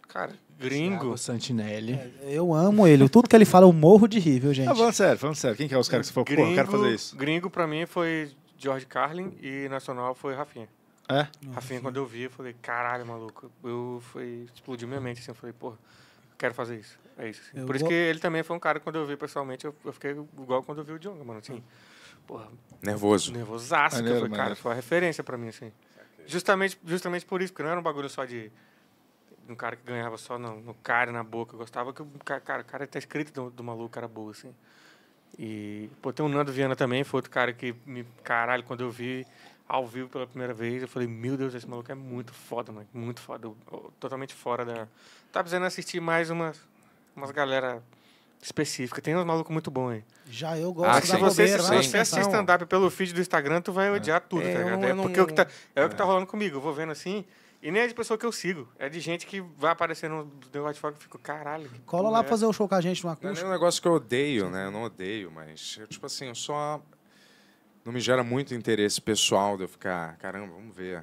Cara, gringo. Santinelli. É, eu amo ele. Tudo que ele fala, eu morro de rir, viu, gente? Ah, falando sério, falando sério. Quem que é os caras que você falou, pô, eu quero fazer isso? Gringo, pra mim, foi George Carlin e nacional foi Rafinha. É? Rafinha, quando eu vi, eu falei, caralho, maluco. Eu fui, explodiu minha mente, assim. Eu falei, pô, quero fazer isso. É isso. Assim. Por isso que ele também foi um cara, quando eu vi pessoalmente, eu, eu fiquei igual quando eu vi o Djonga, mano. Assim, hum porra, nervoso. Nervosaço, maneiro, foi, cara, foi uma referência para mim, assim. Justamente, justamente por isso, porque não era um bagulho só de um cara que ganhava só no, no cara, na boca. Eu gostava que o cara, cara, tá escrito do, do maluco, era boa, assim. E, pô, tem o Nando Viana também, foi outro cara que me. Caralho, quando eu vi ao vivo pela primeira vez, eu falei, meu Deus, esse maluco é muito foda, mano. Muito foda. Eu, eu, totalmente fora da. Tá precisando assistir mais umas, umas galera específica. Tem uns malucos muito bons aí. Já eu ah, gosto ah, da bobeira. Se né? você assistir stand-up pelo feed do Instagram, tu vai é. odiar tá é. tudo, é, tá ligado? Não, é porque não... É o que tá, é, é, o que tá é. rolando comigo. Eu vou vendo assim... E nem é de pessoa que eu sigo. É de gente que vai aparecer no negócio de fora que fico, caralho. Cola lá é? fazer o um show com a gente uma coisa é um negócio que eu odeio, né? Eu não odeio, mas... Eu, tipo assim, eu só... Não me gera muito interesse pessoal de eu ficar... Caramba, vamos ver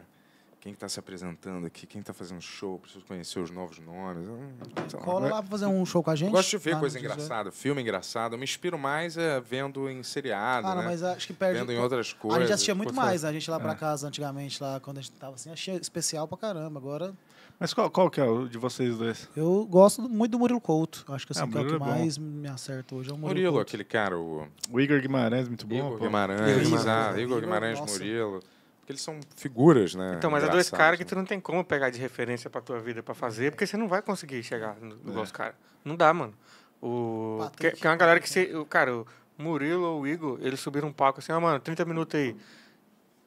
quem está se apresentando aqui, quem está fazendo show, preciso conhecer os novos nomes. Hum, Cola lá para fazer um show com a gente. Gosto de ver ah, coisa engraçada, filme engraçado. Eu me inspiro mais é, vendo em seriado, Cara, né? mas acho que perde... Vendo em outras coisas. A gente assistia muito mais, a gente lá para é. casa antigamente, lá quando a gente estava assim, achei especial para caramba. Agora... Mas qual, qual que é o de vocês dois? Eu gosto muito do Murilo Couto. Acho que ah, assim, que é o que é mais me acerta hoje é o Murilo, Murilo aquele cara, o... o... Igor Guimarães, muito bom. Igor Guimarães, Guimarães, Guimarães, Igor Guimarães, Guimarães Murilo. Porque eles são figuras, né? Então, mas há é dois caras que né? tu não tem como pegar de referência pra tua vida pra fazer, porque você não vai conseguir chegar no, igual é. os caras. Não dá, mano. O... que, que é uma galera que você. O, cara, o Murilo ou o Igor, eles subiram um palco assim, ó, ah, mano, 30 minutos aí.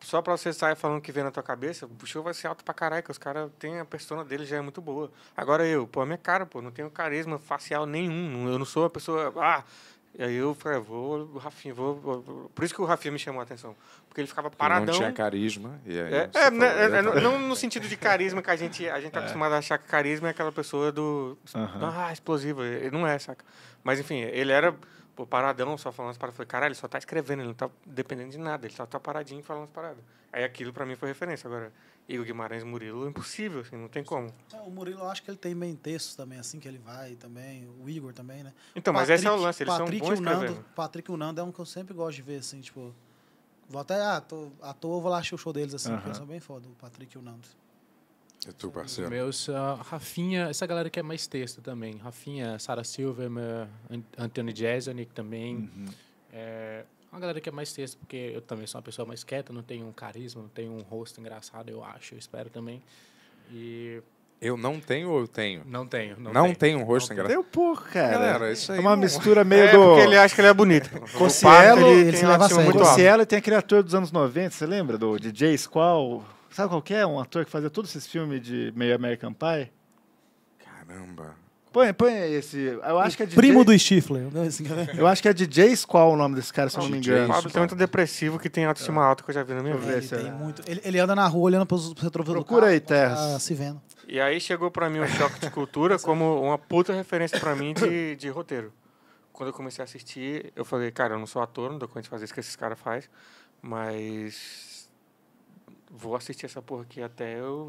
Só pra você sair falando o que vem na tua cabeça, o show vai ser alto pra caralho, que os caras têm a persona dele já é muito boa. Agora eu, pô, a minha cara, pô, não tenho carisma facial nenhum. Eu não sou uma pessoa. Ah, e aí eu falei, ah, vou, Rafinha, vou, vou, Por isso que o Rafinha me chamou a atenção. Porque ele ficava paradão. Não tinha carisma. E aí é, é, né, é, é não, não no sentido de carisma que a gente, a gente tá é. acostumado a achar que carisma é aquela pessoa do. Uhum. Ah, explosiva. Ele não é, saca? Mas enfim, ele era pô, paradão, só falando as paradas. Falei, caralho, ele só tá escrevendo, ele não tá dependendo de nada, ele só tá paradinho falando as paradas. Aí aquilo pra mim foi referência. Agora, e o Guimarães Murilo, impossível, assim, não tem como. É, o Murilo, eu acho que ele tem bem texto também, assim, que ele vai também. O Igor também, né? Então, Patrick, mas esse é o lance, eles Patrick são bons escrevendo. Nando, Patrick e o Nando é um que eu sempre gosto de ver, assim, tipo... Vou até, ah, tô, à toa, vou lá assistir o show deles, assim, uh -huh. porque eles são bem foda, o Patrick e o Nando. E é tu, parceiro? Meus, uh, Rafinha, essa galera que é mais texto também. Rafinha, Sara Silva, Antônio Jezanic também. Uhum. É, uma galera que é mais texto, porque eu também sou uma pessoa mais quieta, não tenho um carisma, não tenho um rosto engraçado, eu acho, eu espero também. E eu não tenho ou eu tenho? Não tenho. Não, não tenho. tenho um rosto engraçado. Eu, pô, cara. Galera, isso aí. É uma não... mistura meio é, do. Porque ele acha que ele é bonito. Cossielo, ele, ele se leva muito Cossielo tem aquele ator dos anos 90, você lembra? Do DJ Squall. Sabe qual é? Um ator que fazia todos esses filmes de meio American Pie. Caramba. Põe, põe esse. Eu acho que é DJ... Primo do Stifler. eu acho que é DJ Squall o nome desse cara, se não, eu não me engano. O Pablo tem muito depressivo que tem autoestima é. alta que eu já vi na minha vida. Ele, é. muito... ele, ele anda na rua olhando para os retrovisores. Procura carro, aí, ah, Terras. Tá se vendo. E aí chegou para mim um choque de cultura como uma puta referência para mim de, de roteiro. Quando eu comecei a assistir, eu falei, cara, eu não sou ator, não dou conta de fazer isso que esses caras fazem, mas vou assistir essa porra aqui até eu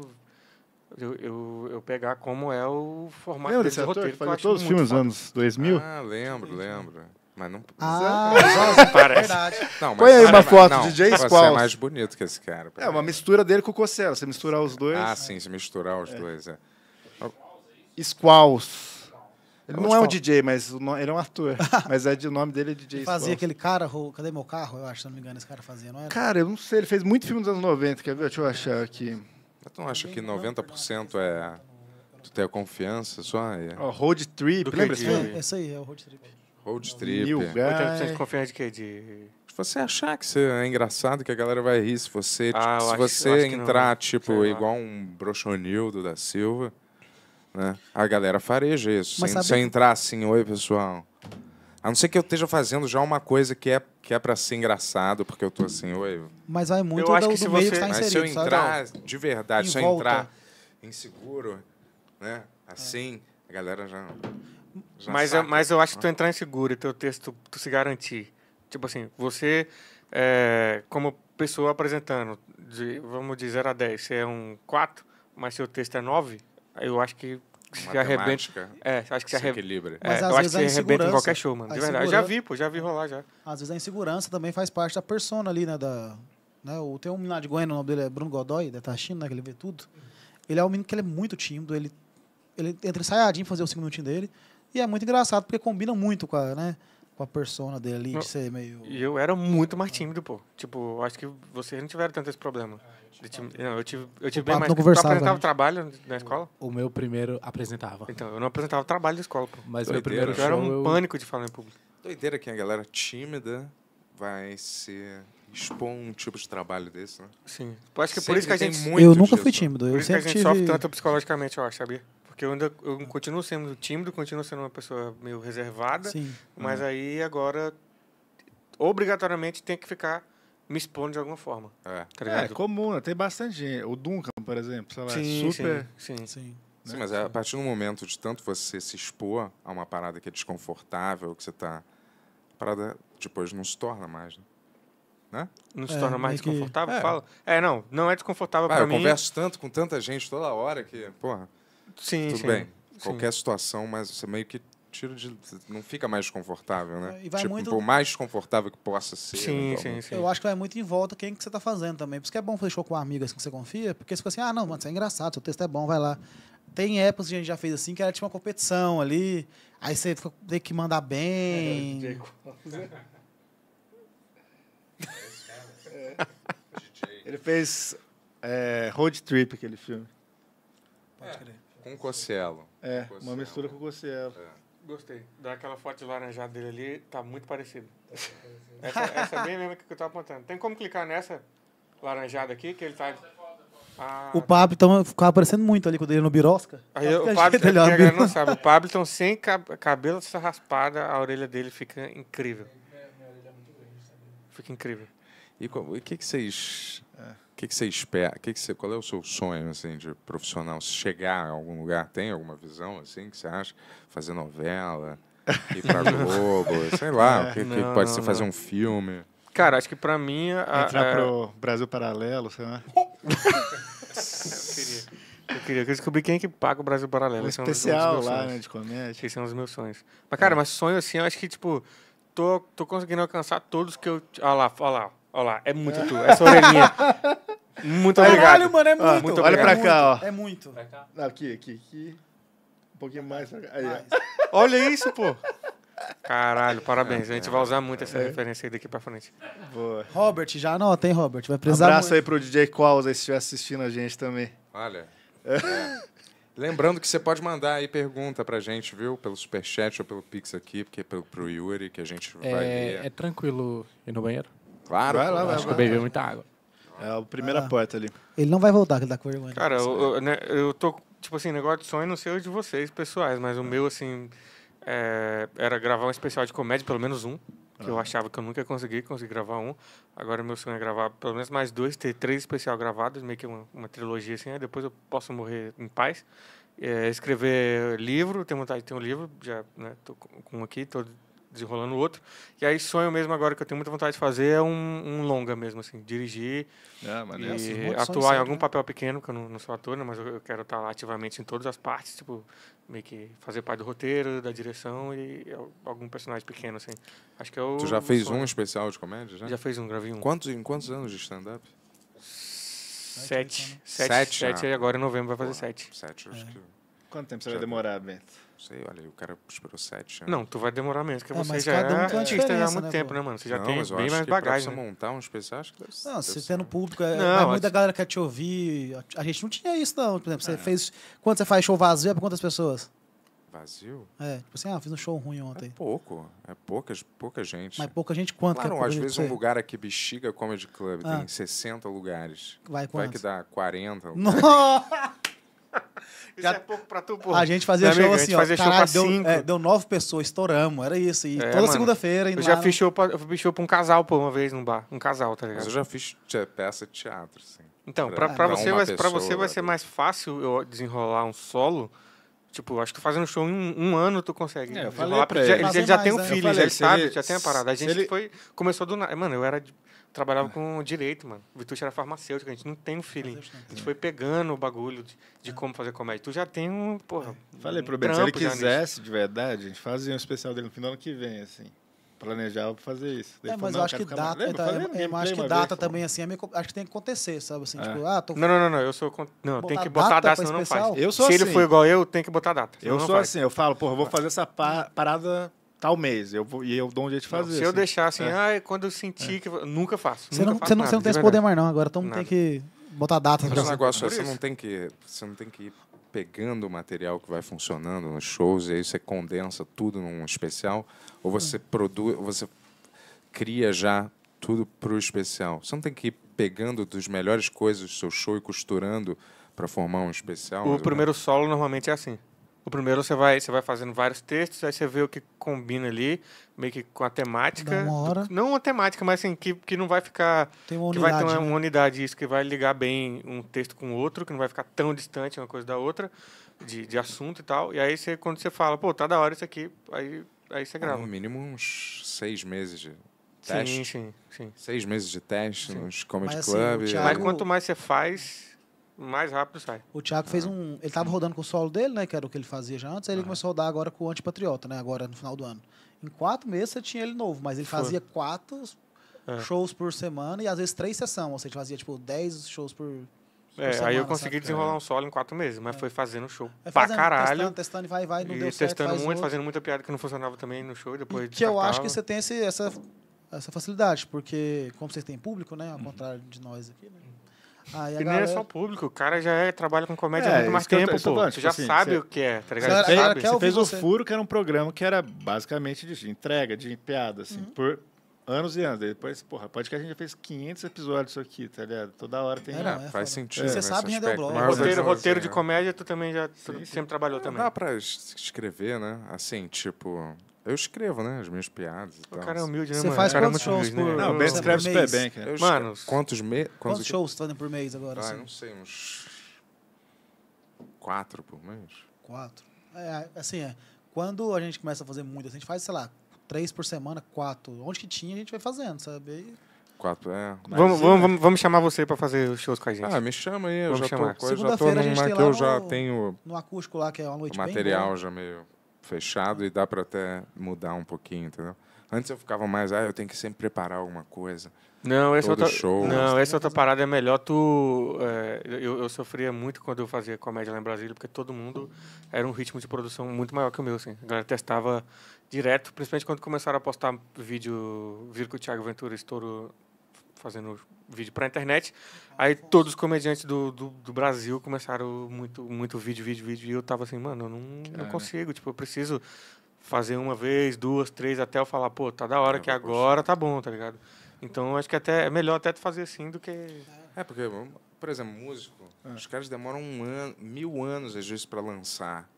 eu, eu, eu, pegar como é o formato Lembra desse roteiro. Que fazia todos os filmes dos anos 2000? Ah, lembro, lembro. Mas não. Ah, Nossa, é parece. Verdade. Não, mas Põe aí uma foto de DJ Squall. é mais bonito que esse cara. É, uma mistura dele com o Cossela Você misturar os dois. Ah, sim, se misturar os é. dois. É. Squalls. Ele não é um DJ, mas ele é um ator. mas é de nome dele é DJ ele Fazia aquele cara, cadê meu carro? Eu acho, se não me engano, esse cara fazia, não era? Cara, eu não sei, ele fez muito filme dos anos 90, quer ver? Deixa eu achar aqui. Tu não acha que 90% é tu ter a confiança só? É... Oh, road Trip, lembra esse filme? É, é aí, é o Road Trip. Road Trip. Mil, 80% de confiança de quê? De... Você achar que você é engraçado, que a galera vai rir se você, ah, tipo, se você acho, entrar, né? tipo, igual um brochonildo da Silva, né? A galera fareja isso. Mas sem, sabe... entrar assim, oi, pessoal. A não ser que eu esteja fazendo já uma coisa que é, que é para ser engraçado, porque eu tô assim, oi. Mas vai muito eu acho do, que se você, que tá inserido, mas se eu entrar sabe? de verdade, se eu entrar inseguro, né? Assim, é. a galera já. já mas, eu, mas eu acho que tu entrar inseguro e teu texto tu se garantir. Tipo assim, você, é, como pessoa apresentando, de, vamos de 0 a 10, você é um 4, mas seu texto é 9, eu acho que que se arrebenta. É, acho que se, se arrebenta. Equilibra. É, Mas, eu acho que se arrebenta em qualquer show, mano. De verdade. Eu já vi, pô, já vi rolar já. Às vezes a insegurança também faz parte da persona ali, né? Da, né o, tem um menino de Goiânia, o nome dele é Bruno Godoy, da é Tachina, né? Que ele vê tudo. Ele é um menino que ele é muito tímido, ele, ele entra ensaiadinho fazer o segundo minutinhos dele. E é muito engraçado, porque combina muito com a, né? com a persona dele de ser meio. E eu era muito mais tímido, pô. Tipo, acho que vocês não tiveram tanto esse problema. De time... Não, eu tive, eu tive bem mais. Não conversava, tu apresentava né? trabalho na escola? O meu primeiro apresentava. Então, eu não apresentava trabalho na escola, pô. Mas meu primeiro show, né? eu era um eu... pânico de falar em público. Doideira que a galera tímida vai se expor um tipo de trabalho desse, né? Sim. Acho que Sempre por isso que a gente. Eu nunca fui tímido. Por eu isso sempre que a gente tive... sofre tanto psicologicamente, eu acho, sabia? Porque eu ainda eu continuo sendo tímido, continuo sendo uma pessoa meio reservada, Sim. mas uhum. aí agora obrigatoriamente tem que ficar me expondo de alguma forma. É, tá é comum, né? tem bastante gente. O Duncan, por exemplo, sei lá, sim, é super. Sim, sim. sim. Né? sim mas é a partir do momento de tanto você se expor a uma parada que é desconfortável, que você tá. A parada depois tipo, não se torna mais, né? né? Não se é, torna mais desconfortável? É. Fala. É, não, não é desconfortável ah, para mim. Eu converso tanto com tanta gente toda hora que, porra. Sim, tudo sim, bem. Sim. Qualquer situação, mas você meio que tira de. Não fica mais confortável, né? É, e vai tipo, muito... por mais confortável que possa ser. Sim, né? sim, sim. Eu acho que vai muito em volta quem que você está fazendo também. Por isso que é bom fechou com amigas que você confia, porque você fica assim, ah, não, mano, isso é engraçado, seu texto é bom, vai lá. Tem épocas que a gente já fez assim, que era tipo uma competição ali, aí você fica, tem que mandar bem. É, Ele fez é, Road Trip, aquele filme. Pode crer. Com Cossielo. É, uma mistura com o Cossielo. É. Gostei. Daquela foto de laranjada dele ali, tá muito parecido. essa, essa é bem mesmo que eu tava apontando. Tem como clicar nessa laranjada aqui, que ele tá... Ah, o Pablo ficava aparecendo muito ali quando ele no Birosca. Aí, o Pablo é não sabe. O Pablo sem cab cabelo raspada, a orelha dele fica incrível. É fica incrível. E o que, que vocês que, que você espera? Que que você, qual é o seu sonho assim de profissional? Se chegar a algum lugar, tem alguma visão assim que você acha? Fazer novela, ir para Globo, sei lá. É, o que, não, que pode não, ser não. fazer um filme? Cara, acho que para mim a, entrar para pro é Brasil Paralelo, sei lá. eu queria. Eu queria descobrir quem é que paga o Brasil Paralelo. Um é especial lá, né, de comédia. Esses são é os meus sonhos. Mas, cara, é. mas sonho assim, eu acho que, tipo, tô, tô conseguindo alcançar todos que eu. Olha ah lá, olha lá. Olha lá, é muito é. tu, essa orelhinha. Muito obrigado. Caralho, mano, é muito. Ah, é muito olha pra cá, ó. É muito. Não, aqui, aqui, aqui. Um pouquinho mais. Aí, mais. olha isso, pô. Caralho, parabéns. É, a gente vai usar muito essa é. referência aí daqui pra frente. Boa. Robert, já anota, hein, Robert? Vai precisar. Um abraço muito. aí pro DJ Qualls aí, se estiver assistindo a gente também. Olha. É. Lembrando que você pode mandar aí pergunta pra gente, viu? Pelo superchat ou pelo Pix aqui, porque é pelo, pro Yuri, que a gente vai ler. É tranquilo ir no banheiro? Claro. Vai lá, vai acho que eu bebi muita água. É a primeira ah. porta ali. Ele não vai voltar, que ele tá com vergonha. Cara, eu, eu, né, eu, tô, tipo assim, negócio de sonho, não sei o de vocês, pessoais, mas o meu, assim, é, era gravar um especial de comédia, pelo menos um, que eu ah. achava que eu nunca ia conseguir, consegui gravar um. Agora meu sonho é gravar pelo menos mais dois, ter três especial gravados, meio que uma, uma trilogia, assim, aí né, depois eu posso morrer em paz. É, escrever livro, tenho vontade de ter um livro, já né, tô com um aqui, todo desenrolando outro. E aí sonho mesmo agora que eu tenho muita vontade de fazer é um, um longa mesmo, assim, dirigir é, e é atuar em algum né? papel pequeno, que eu não, não sou ator, né, mas eu, eu quero estar lá ativamente em todas as partes, tipo, meio que fazer parte do roteiro, da direção e algum personagem pequeno, assim. Acho que eu é Tu já fez sonho. um especial de comédia, já? Já fez um, gravei um. Quantos, em quantos anos de stand-up? Sete. Sete, então, né? sete, sete, sete ah. agora em novembro vai fazer Pô, sete. Sete, acho é. que... Quanto tempo você já vai demorar, Bento? sei, olha, o cara esperou sete anos. Não, tu vai demorar menos, porque é, ah, você já um é artista há muito né, tempo, né, mano? Você já não, tem bem mais bagagem. Né? montar uns especial, acho que deve, Não, você tem no público, é, não, mas muita galera quer te ouvir. A gente não tinha isso, não. Por exemplo, você é. fez... Quando você faz show vazio, é pra quantas pessoas? Vazio? É, tipo assim, ah, fiz um show ruim ontem. É pouco, é pouca, pouca gente. Mas pouca gente quanto? É claro, às vezes um lugar aqui, Bexiga Comedy Club, ah. tem 60 lugares. Vai quanto? Vai que dá 40. Nossa! Isso já... é pouco pra tu, pô. A gente fazia show assim, ó. Fazia show deu, cinco. É, deu nove pessoas, estouramos, era isso. E é, toda segunda-feira. Eu lá... já fiz show, pra, eu fiz show pra um casal, pô, uma vez no bar. Um casal, tá ligado? Mas eu já fiz peça de teatro, assim. Então, pra, pra, pra você, vai, pessoa, pra você vai ser mais fácil eu desenrolar um solo. Tipo, acho que fazendo show em um, um ano tu consegue. É, eu né? falei pra ele. Já, ele já mais, tem um né? filho, falei, já é, ele sabe, ele, já tem a parada. A gente ele... foi, começou do nada. Mano, eu era. De trabalhava com direito, mano. O era farmacêutico, a gente não tem um feeling. A gente foi pegando o bagulho de, de é. como fazer comédia. Tu já tem um, porra. Falei um o Ben, se ele quisesse de verdade, a gente fazia um especial dele no final do ano que vem, assim. Planejava fazer isso. é, mas eu acho que data. Eu é acho é que data também, assim, acho que tem que acontecer, sabe? Assim, tipo, ah, tô. Não, não, não, não. Eu sou. Não, tem que botar data, senão não faz. Eu sou Se ele assim. for igual eu, tem que botar data. Eu sou assim, eu falo, porra, vou fazer essa parada tal mês, eu vou, e eu dou um jeito de fazer. Não, se assim. eu deixar assim, é. ah, quando eu sentir é. que. Nunca faço. Você nunca não, faço você nada, não, você não tem esse poder mais, não. Agora todo mundo tem que botar data. Mas o negócio é, você não tem que. Você não tem que ir pegando o material que vai funcionando nos shows e aí você condensa tudo num especial ou você hum. produz você cria já tudo para o especial você não tem que ir pegando dos melhores coisas do seu show e costurando para formar um especial o primeiro solo normalmente é assim o primeiro você vai, você vai fazendo vários textos, aí você vê o que combina ali, meio que com a temática. Dá uma hora. Do, não temática, mas assim, que, que não vai ficar. Tem uma unidade. Que vai ter uma, né? unidade, isso, que vai ligar bem um texto com o outro, que não vai ficar tão distante uma coisa da outra, de, de assunto e tal. E aí você, quando você fala, pô, tá da hora isso aqui, aí, aí você é, grava. no mínimo uns seis meses de teste. Sim, sim, sim. Seis meses de teste sim. nos Comedy assim, Club. Assim, Thiago... Mas quanto mais você faz, mais rápido sai. O Thiago fez ah. um. Ele estava rodando com o solo dele, né? Que era o que ele fazia já antes, aí ele uhum. começou a rodar agora com o antipatriota, né? Agora no final do ano. Em quatro meses você tinha ele novo, mas ele fazia Foi. quatro é. shows por semana e às vezes três sessões. Ou seja, fazia tipo dez shows por, é, semana, aí eu consegui sabe? desenrolar é. um solo em quatro meses, mas é. foi fazendo show é fazendo, pra caralho. Testando, testando e vai, vai, não e deu certo, testando muito, outro. fazendo muita piada que não funcionava também no show e depois e Que eu acho que você tem esse, essa, essa facilidade, porque como vocês têm público, né? Ao uhum. contrário de nós aqui, né? Aí ah, e galera... nem é só o público, o cara já é, trabalha com comédia é, há muito mais tempo, tô, pô. Tipo você já assim, sabe você... o que é, tá ligado? Você, você fez você. o Furo, que era um programa que era basicamente de entrega, de piada, assim, uhum. por anos e anos. Depois, porra, pode que a gente já fez 500 episódios disso aqui, tá ligado? Toda hora tem... É, não, é, faz sentido. Você sabe render o blog. Roteiro, roteiro de é. comédia, tu também já tu sim, sempre trabalhou é, também. Dá pra escrever, né? Assim, tipo eu escrevo, né? As minhas piadas e o tal. O cara é humilde, né, Você faz cara é quantos shows né? por... mês? Não, o Ben escreve super bem, cara. mano, quantos meses... Quantos, quantos shows fazem por mês agora? Ah, assim? não sei, uns... Quatro por mês. Quatro. É, assim, é. Quando a gente começa a fazer muito, assim, a gente faz, sei lá, três por semana, quatro. Onde que tinha, a gente vai fazendo, sabe? E... Quatro, é. Vamos, é. vamos, vamos, vamos, chamar você para fazer os shows com a gente. Ah, me chama aí, eu já chamar. tô, eu já tô num, que eu já tenho no acústico lá que é uma noite o material bem, já meio fechado e dá para até mudar um pouquinho, entendeu? Antes eu ficava mais, ah, eu tenho que sempre preparar alguma coisa. Não, essa é outra, show, não, essa outra parada é melhor tu. É, eu, eu, sofria muito quando eu fazia comédia lá em Brasília, porque todo mundo era um ritmo de produção muito maior que o meu. Assim. A galera testava direto, principalmente quando começaram a postar vídeo, vir com o Thiago Ventura estouro fazendo vídeo para a internet. Aí todos os comediantes do, do, do, Brasil começaram muito, muito vídeo, vídeo, vídeo. E eu tava assim, mano, eu não, não consigo. Tipo, eu preciso fazer uma vez, duas, três, até eu falar, pô, tá da hora é, que agora tá bom, tá ligado? Então acho que até é melhor até fazer assim do que. É, porque, por exemplo, músico, é. os caras demoram um ano, mil anos às vezes para lançar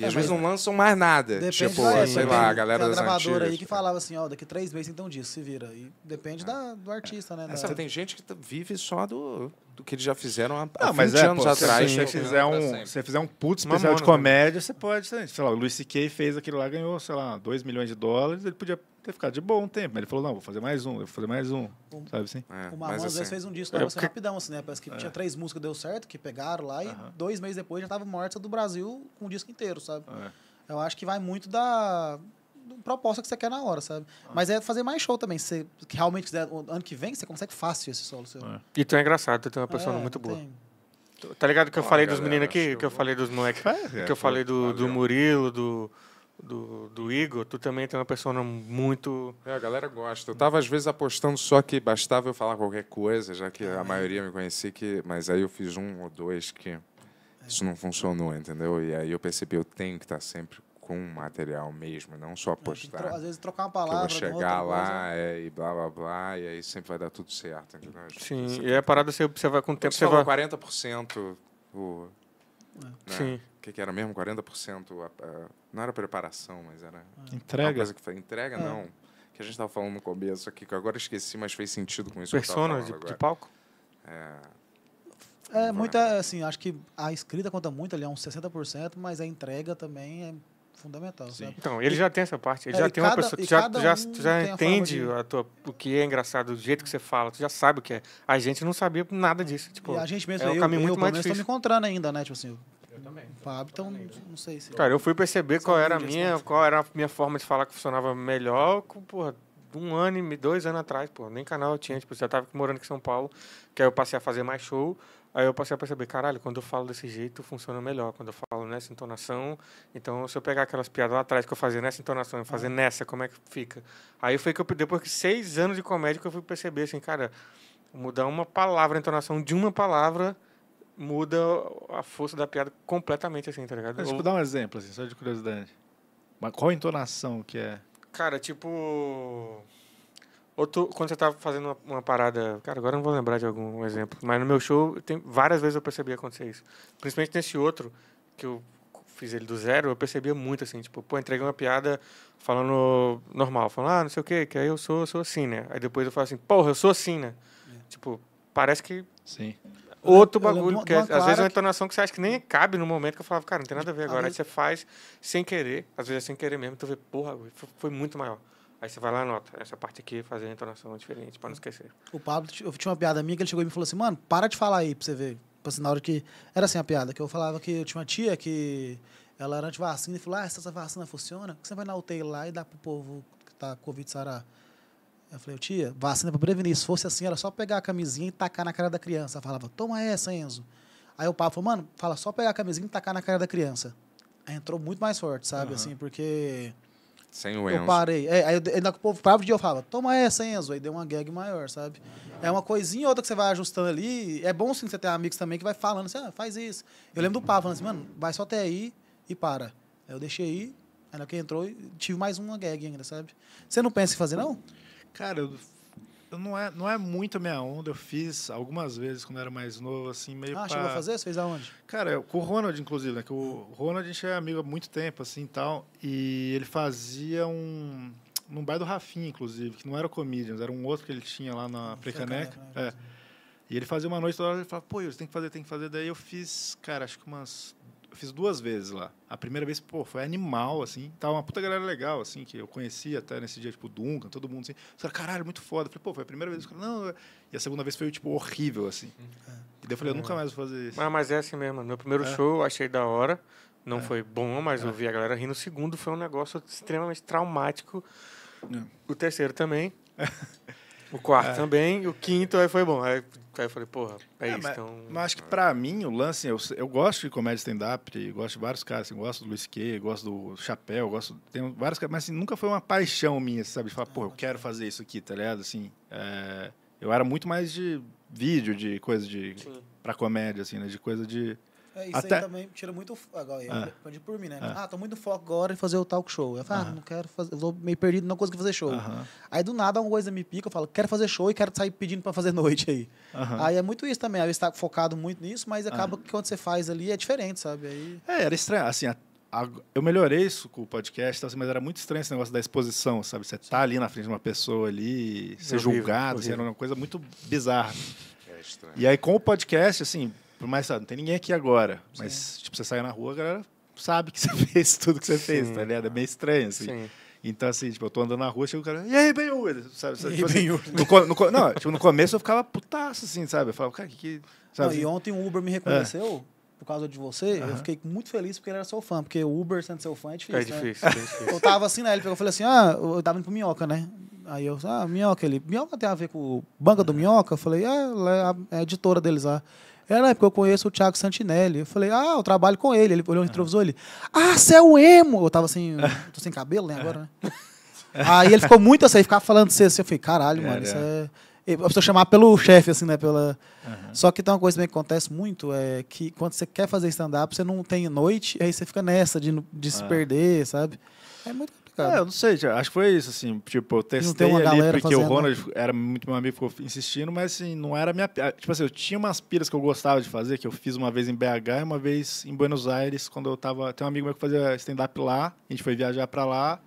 e é, às vezes não lançam mais nada. Depende tipo, da, sei lá, a galera das gravadora aí que tipo. falava assim, ó, daqui três meses então disso se vira. E depende é. da, do artista, né? Essa, é, Tem gente que vive só do do que eles já fizeram há, há não, 20 é, anos pô, atrás. É se você, fizer um, se fizer um puto especial Mamona, de né? comédia, você pode. Sei lá, o Luis C.K. fez aquilo lá, ganhou, sei lá, 2 milhões de dólares, ele podia ter ficado de bom um tempo, mas ele falou: não, vou fazer mais um, vou fazer mais um. um sabe assim? É, o Marrom às vezes assim, fez um disco da rapidão, assim, né? Parece que é. tinha três músicas deu certo, que pegaram lá, e uh -huh. dois meses depois já tava morta do Brasil com o disco inteiro, sabe? É. Eu acho que vai muito da proposta que você quer na hora, sabe? Ah. Mas é fazer mais show também. Se você realmente quiser, ano que vem, você consegue fácil esse solo seu. É. E tu é engraçado, tu tem uma pessoa é, muito boa. Tem... Tá ligado que eu ah, falei galera, dos meninos aqui? Que eu falei dos moleques. É, que eu falei do, do Murilo, do, do, do Igor, tu também tem uma persona muito. É, a galera gosta. Eu tava às vezes apostando só que bastava eu falar qualquer coisa, já que a é. maioria me conhecia, que... mas aí eu fiz um ou dois que é. isso não funcionou, entendeu? E aí eu percebi, eu tenho que estar tá sempre com material mesmo, não só postar. Às vezes trocar uma palavra. Que eu vou chegar lá é, e blá blá blá, e aí sempre vai dar tudo certo. Entendeu? Sim, e é a parada você, vai com o tempo. Você vai 40% o. É. Né? Sim. O que, que, era mesmo? 40% a, a, não era preparação, mas era. É. Entrega. Coisa que foi, entrega, é. não. Que a gente estava falando no começo aqui, que eu agora esqueci, mas fez sentido com isso. Persona de, de, palco? É. É, muita, assim, acho que a escrita conta muito, ali é uns 60%, mas a entrega também é fundamental. Né? Sabe? Então, ele já tem essa parte, ele é, já tem cada, uma pessoa, que já, um já, já entende a, de... a tua, o que é engraçado, do jeito que você fala, tu já sabe o que é. A gente não sabia nada disso. Tipo, e a gente mesmo, é um eu, caminho eu, muito eu, mais difícil. me encontrando ainda, né? Tipo assim, eu também. Fábio, então não sei se. Cara, eu fui perceber qual era a minha, né? qual era a minha forma de falar que funcionava melhor, com, porra, um ano e dois anos atrás, pô, nem canal eu tinha, tipo, já tava morando aqui em São Paulo, que aí eu passei a fazer mais show. Aí eu passei a perceber, caralho, quando eu falo desse jeito funciona melhor. Quando eu falo nessa entonação, então se eu pegar aquelas piadas lá atrás que eu fazia nessa entonação e fazer hum. nessa, como é que fica? Aí foi que eu, depois de seis anos de comédia, que eu fui perceber assim, cara, mudar uma palavra, a entonação de uma palavra muda a força da piada completamente, assim, tá ligado? Deixa eu dar um exemplo, assim, só de curiosidade. Mas qual a entonação que é? Cara, tipo. Outro, quando você estava fazendo uma, uma, parada. Cara, agora não vou lembrar de algum exemplo. Mas no meu show, tem, várias vezes eu percebi acontecer isso. Principalmente nesse outro, que eu fiz ele do zero, eu percebia muito assim. Tipo, pô, entreguei uma piada falando normal. Falando, ah, não sei o quê, que aí eu sou, sou assim, né? Aí depois eu falo assim, porra, eu sou assim, né? É. Tipo, parece que. Sim outro bagulho, porque às vezes é uma entonação que você acha que nem cabe no momento, que eu falava, cara, não tem nada a ver agora. Aí você faz sem querer, às vezes é sem querer mesmo, tu vê, porra, foi muito maior. Aí você vai lá e anota. Essa parte aqui, fazer a entonação diferente, para não esquecer. O Pablo, eu tinha uma piada minha que ele chegou e me falou assim, mano, para de falar aí para você ver. Tipo assim, na hora que. Era assim a piada, que eu falava que eu tinha uma tia que ela era anti vacina e falou: ah, se essa vacina funciona, você vai na UTI lá e dá pro povo que tá com Covid sarar. Eu falei, tia, vacina é para prevenir. Se fosse assim, era só pegar a camisinha e tacar na cara da criança. Ela falava, toma essa, Enzo. Aí o papo falou, mano, fala só pegar a camisinha e tacar na cara da criança. Aí entrou muito mais forte, sabe? Uhum. Assim, porque sem o Enzo. Eu parei. É, aí eu, ainda, o povo parava de eu falava, toma essa, Enzo. Aí deu uma gag maior, sabe? É uma coisinha outra que você vai ajustando ali. É bom sim você ter amigos também que vai falando assim, ah, faz isso. Eu lembro do Pavo falando assim, mano, vai só até aí e para. Aí eu deixei aí, aí que entrou, tive mais uma gag ainda, sabe? Você não pensa em fazer, não? Cara, eu eu não, é, não é muito minha onda. Eu fiz algumas vezes quando era mais novo, assim, meio. Ah, pra... chegou a fazer? Você fez aonde? Cara, eu, com o Ronald, inclusive, né? Que o Ronald a gente é amigo há muito tempo, assim tal. E ele fazia um. Num bairro do Rafinha, inclusive, que não era o Comedians, era um outro que ele tinha lá na Precaneca. É. Né, é. E ele fazia uma noite toda hora ele falava, pô, você tem que fazer, tem que fazer. Daí eu fiz, cara, acho que umas eu fiz duas vezes lá. A primeira vez, pô, foi animal, assim. Tava uma puta galera legal, assim, que eu conhecia até nesse dia, tipo, Duncan, todo mundo, assim. Os caras, caralho, muito foda. Eu falei, pô, foi a primeira vez. Os caras, não. E a segunda vez foi, tipo, horrível, assim. É. E daí eu falei, eu nunca é. mais vou fazer isso. Ah, mas é assim mesmo. Meu primeiro é. show eu achei da hora. Não é. foi bom, mas eu é. vi a galera rindo. O segundo foi um negócio extremamente traumático. É. O terceiro também. O quarto é. também, o quinto aí foi bom. Aí, aí eu falei, porra, é, é isso. Mas, então... mas acho que pra mim, o lance, eu, eu gosto de comédia stand-up, gosto de vários caras, assim, gosto do Luiz Key, gosto do Chapéu, gosto. Tem vários caras, mas assim, nunca foi uma paixão minha, sabe? De falar, ah, pô, eu quero fazer isso aqui, tá ligado? Assim, é, eu era muito mais de vídeo, de coisa de. Sim. pra comédia, assim, né? De coisa de é, isso Até... aí também tira muito. Agora, é. eu ah. por mim, né? Ah. ah, tô muito foco agora em fazer o talk show. Eu falo, ah, ah não quero fazer, eu vou meio perdido, não consegui fazer show. Aí do nada um coisa me pica, eu falo, quero fazer show e quero sair pedindo pra fazer noite aí. Aí é muito isso também. Às vezes tá focado muito nisso, mas é. acaba que quando você faz ali é diferente, sabe? Aí... É, era estranho. Assim, a, a, eu melhorei isso com o podcast, assim, mas era muito estranho esse negócio da exposição, sabe? Você tá ali na frente de uma pessoa ali, ser julgado, Assim, era uma coisa muito bizarra. É estranho. E aí com o podcast, assim por mais sabe, não tem ninguém aqui agora. Sim. Mas, tipo, você sai na rua, a galera sabe que você fez tudo que você Sim. fez, tá ligado? É meio estranho, assim. Sim. Então, assim, tipo, eu tô andando na rua, chega o cara, e aí, Ben Hur? Sabe, sabe, tipo, assim, no, no, não, tipo, no começo eu ficava putaço, assim, sabe? Eu falava, cara, que. que sabe? Não, e assim. ontem o Uber me é. reconheceu. É. Por causa de você, uh -huh. eu fiquei muito feliz porque ele era seu fã, porque o Uber sendo seu fã é difícil. É né? difícil, né? é difícil. Eu tava assim, né? Ele pegou falei assim: ah, eu tava indo pro minhoca, né? Aí eu, ah, minhoca, ele, minhoca tem a ver com o banca do é. minhoca? Eu falei, ah ela é a editora deles lá. Ah. Ela, é porque eu conheço o Thiago Santinelli. Eu falei, ah, eu trabalho com ele. Ele olhou no ah. retrovisor ele, ah, você é o emo! Eu tava assim, tô sem cabelo, né, agora, né? Aí ele ficou muito assim, ficava falando assim, assim eu falei, caralho, mano, isso é... A chamar pelo chefe, assim, né? Pela... Uhum. Só que tem uma coisa que acontece muito, é que quando você quer fazer stand-up, você não tem noite, aí você fica nessa de, de se ah. perder, sabe? É muito complicado. É, eu não sei, acho que foi isso, assim, tipo, eu testei ali, porque fazendo... o né? Ronald era muito meu amigo, ficou insistindo, mas assim, não era minha... Tipo assim, eu tinha umas piras que eu gostava de fazer, que eu fiz uma vez em BH e uma vez em Buenos Aires, quando eu tava... Tem um amigo meu que fazia stand-up lá, a gente foi viajar pra lá,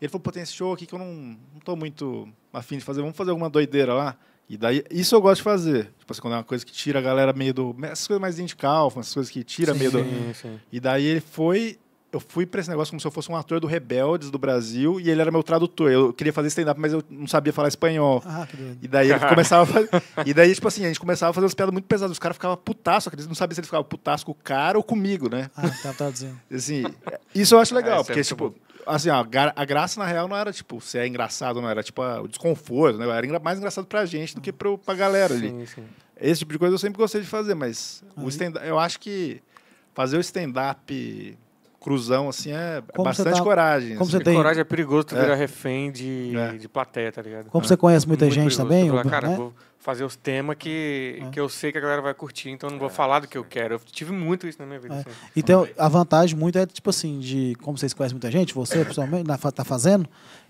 e ele falou, pô, tem esse show aqui que eu não, não tô muito afim de fazer, vamos fazer alguma doideira lá? E daí, isso eu gosto de fazer. Tipo assim, quando é uma coisa que tira a galera meio do. Essas coisas mais indie essas coisas que tira sim, meio do. Sim. E daí ele foi eu fui para esse negócio como se eu fosse um ator do Rebeldes do Brasil e ele era meu tradutor. Eu queria fazer stand-up, mas eu não sabia falar espanhol. Ah, tá e daí ele começava a fazer... E daí, tipo assim, a gente começava a fazer umas piadas muito pesadas. Os caras ficavam putaço, eles não sabiam se ele ficava putaço com o cara ou comigo, né? Ah, tá traduzindo. Tá assim, isso eu acho legal, é, é porque, tipo, assim, ó, a graça, na real, não era, tipo, se é engraçado ou não, era, tipo, o desconforto, né? Era mais engraçado pra gente do que pro, pra galera ali. Sim, Esse tipo de coisa eu sempre gostei de fazer, mas uhum. o stand eu acho que fazer o stand-up cruzão, assim, é como bastante tá... coragem. Como assim. você tem... Coragem é perigoso tu é. refém de, é. de plateia, tá ligado? Como é. você conhece muita Muito gente também? Falar, né? vou fazer os temas que, é. que eu sei que a galera vai curtir, então não vou falar do que eu quero. Eu tive muito isso na minha vida. É. Assim. Então, a vantagem muito é, tipo assim, de como vocês conhecem muita gente, você, pessoalmente, tá fazendo,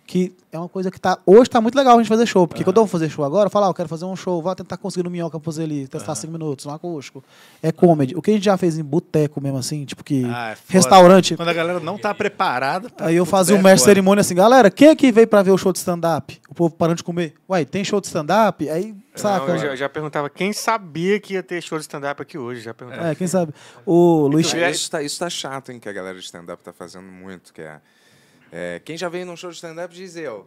que é uma coisa que tá. Hoje está muito legal a gente fazer show, porque uhum. quando eu vou fazer show agora, eu falo, ah, eu quero fazer um show, vou tentar conseguir no minhoca fazer ali, testar uhum. cinco minutos, no acústico. É comedy. O que a gente já fez em boteco mesmo, assim, tipo que. Ah, é restaurante. Quando a galera não tá preparada. Aí eu fazia o um mestre é. cerimônia assim, galera, quem é que veio para ver o show de stand-up? O povo parando de comer. Uai, tem show de stand-up? Aí, saca. Não, eu já, já, perguntava quem sabia que ia ter show de stand-up aqui hoje. Já perguntava. É, quem sabe. O então, Luiz. É, isso tá, isso tá chato, hein, que a galera de stand-up tá fazendo muito, que é. É, quem já veio num show de stand-up diz eu.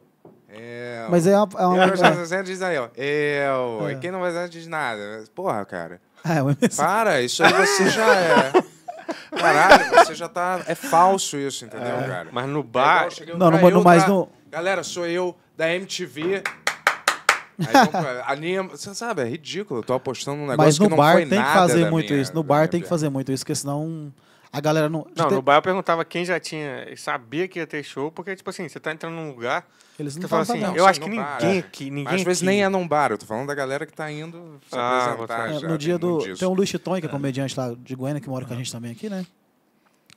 Eu. Mas é uma. É uma... Eu, é. diz aí, ó. Eu. É. E quem não vai diz nada. Porra, cara. É, assim- Para, isso aí você já é. Caralho, você já tá. É falso isso, entendeu, é. cara? Mas no é bar. É não, não, não mais da... no. Galera, sou eu da MTV. Aí, vamos, anima... Você sabe, é ridículo. Eu tô apostando num negócio Mas no bar tem que fazer muito isso. No bar tem que fazer muito isso, porque senão a galera não. Não, te... no bar eu perguntava quem já tinha, sabia que ia ter show, porque, tipo assim, você tá entrando num lugar. Eles não falam assim, não. eu acho que ninguém bar, é. aqui, ninguém. Mas, às vezes aqui. nem é num bar, eu tô falando da galera que tá indo se ah, apresentar. É, no dia do. Disso. Tem um Luiz Chiton, que é, é comediante lá de Goiânia, que mora com a gente também aqui, né?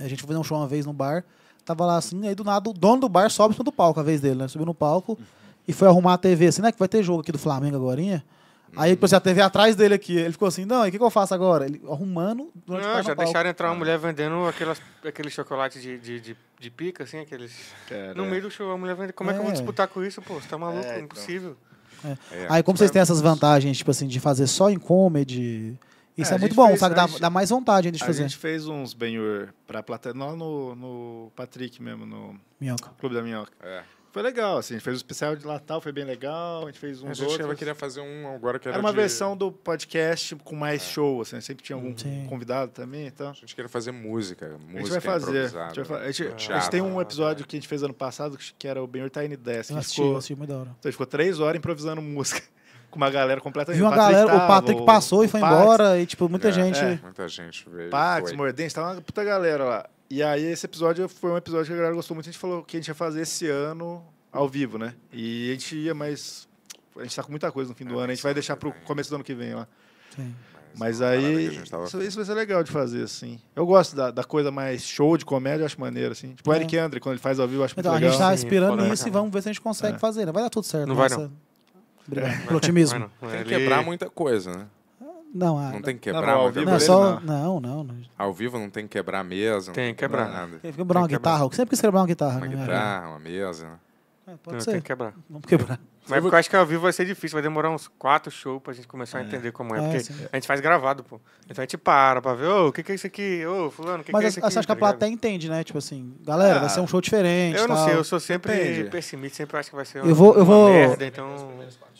A gente foi fazer um show uma vez no bar, tava lá assim, aí do nada o dono do bar sobe em cima do palco, a vez dele, né? Subiu no palco e foi arrumar a TV, assim, né? Que vai ter jogo aqui do Flamengo agora. Aí, tipo assim, a TV atrás dele aqui. Ele ficou assim, não, e o que, que, eu faço agora? Ele arrumando durante Não, já deixaram entrar uma mulher vendendo aquelas, aquele chocolate de, de, de, de pica, assim, aqueles. Cara. No é. meio do show, a mulher vendendo. Como é, é que eu vou é. disputar com isso, pô? Você tá maluco? É, então. impossível. É. é. Aí, como vocês têm essas vantagens, tipo assim, de fazer só em comedy. Isso é, muito bom, fez, sabe? Dá, gente, dá, mais vontade ainda de fazer. A gente fez uns Ben-Hur pra plateia, não no, no Patrick mesmo, no Minhoca. Clube da Minhoca. É foi legal, assim, a gente fez o um especial de Natal, foi bem legal, a gente fez um. A gente outros. queria fazer um agora que era. Era uma de... versão do podcast com mais é. show, assim, sempre tinha algum Sim. convidado também então. A gente queria fazer música, música. A gente vai fazer. A gente, vai fa a gente, teatro, a gente tem um né? episódio que a gente fez ano passado, que era o Benhur Tiny tá Desk. Assim, eu assisti, ficou, eu assisti muito da hora. Então, a gente ficou três horas improvisando música com uma galera completamente. Viu uma o galera, o Patrick passou o, e foi Pax, embora, e tipo, muita é, gente. É. Muita gente veio. Pax, Mordente, tava uma puta galera lá. E aí esse episódio foi um episódio que a galera gostou muito. A gente falou que a gente ia fazer esse ano ao vivo, né? E a gente ia, mas a gente tá com muita coisa no fim do é, ano. A gente vai deixar pro é. começo do ano que vem lá. Sim. Mas, aí, isso, isso vai ser legal de fazer, assim. Eu gosto da, da coisa mais show de comédia, acho maneiro, assim. Tipo o é. Eric Andre, quando ele faz ao vivo, acho então, muito legal. A gente tá esperando Sim, isso e vamos ver se a gente consegue é. fazer. Né? Vai dar tudo certo. Não vai, né? não. Obrigado é. pelo otimismo. Não, não. Tem que quebrar muita coisa, né? Não, a, não tem que quebrar não, ao vivo. Não, só, não. não, não. Ao vivo não tem que quebrar a mesa. Tem que quebrar. Nada. Tem que quebrar uma guitarra. Sempre quis quebrar uma guitarra. Uma né, guitarra, uma mesa. Né? É, pode ser. Tem que quebrar. Vamos quebrar. Mas eu acho que ao vivo vai ser difícil, vai demorar uns quatro shows pra gente começar é. a entender como é. é porque a gente faz gravado, pô. Então a gente para pra ver, ô, oh, o que, que é isso aqui? Ô, oh, fulano, o que, Mas que é isso aqui? Mas acho que a tá plateia entende, né? Tipo assim, galera, ah, vai ser um show diferente. Eu não tal. sei, eu sou sempre pessimista, sempre acho que vai ser eu vou, eu vou... merda, então.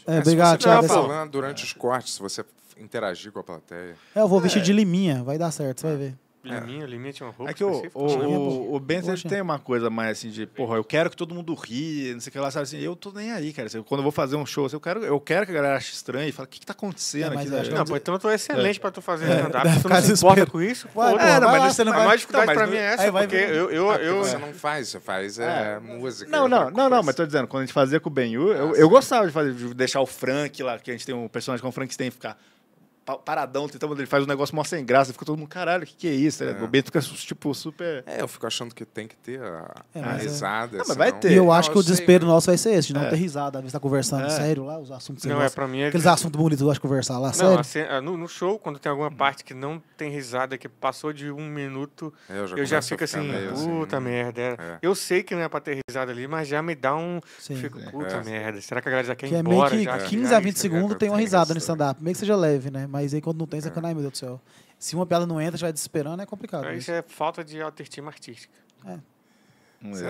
É, obrigado, Thiago. Você falando durante os cortes, se você interagir com a plateia. É, eu vou vestir é. de liminha, vai dar certo, você vai ah. ver. É. Liminha, é. Liminha tinha uma roupa É que o, o, é o, Benz ele tem uma coisa mais assim de, porra, eu quero que todo mundo ria, não sei o que lá, sabe assim, eu tô nem aí, cara. Assim, quando eu vou fazer um show, assim, eu quero, eu quero que a galera ache estranho e fale, o que que tá acontecendo né? é, aqui? Não, não, pô, então eu tô excelente é. pra tu fazer é, stand-up, tu não se importa com isso? pô, é, não, mas você não vai... A maior dificuldade não, pra mim é essa, porque eu... eu, ah, eu você não faz, você faz é, música. Não, não, não, não, mas tô dizendo, quando a gente fazia com o Ben eu, ah, eu gostava de fazer, deixar o Frank lá, que a gente tem um personagem com o Frank que tem que ficar paradão, tentando, ele faz um negócio mó sem graça, fica todo mundo, caralho, o que, que é isso? É. O é. Bento fica, tipo, super... É, eu fico achando que tem que ter a, é, a é. risada. É. Ah, não, mas vai ter. E eu acho não, que o desespero né? nosso vai ser esse, de não é. ter risada, a gente tá conversando sério lá, os assuntos... Não, é pra mim... Aqueles assuntos bonitos eu acho conversar lá, não, sério. Assim, ah, no, no, show, quando tem alguma parte que não tem risada, que passou de um minuto, eu já, eu já fico assim, puta assim, né? merda. Eu sei que não é pra ter risada ali, mas já me dá um... Sim, fico, puta merda, será que a galera já quer ir embora? Que é meio que 15 a 20 segundos tem uma risada no stand-up, meio que seja leve, né? Mas aí quando não tem, você é. fica, ai meu Deus do céu. Se uma piada não entra, já vai é desesperando, é complicado. É, isso é falta de autoestima artística. É. é, mas,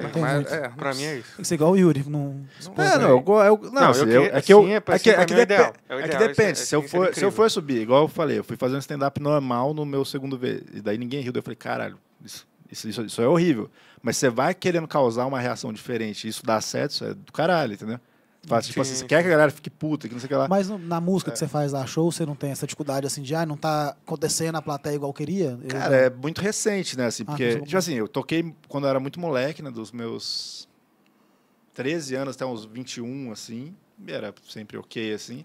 é, pra mim é isso. Isso é igual o Yuri. Não, é, não, eu, eu, não, não assim, eu, é que eu. Assim, é que, é que, é, é, é depende. Se, eu for, se eu for subir, igual eu falei, eu fui fazer um stand-up normal no meu segundo vez. E daí ninguém riu. Daí eu falei, caralho, isso, isso, isso, isso é horrível. Mas você vai querendo causar uma reação diferente. Isso dá certo, isso é do caralho, entendeu? faz. Tipo assim, você quer que a galera fique puta, que não sei o que lá. Mas na música é. que você faz lá, show, você não tem essa dificuldade assim de, ah, não tá acontecendo a plateia igual queria? Eu- Cara, é muito recente, né? Assim, ah, porque, coisa tipo assim, eu toquei quando eu era muito moleque, né? Dos meus 13 anos até uns 21, assim era sempre ok, assim.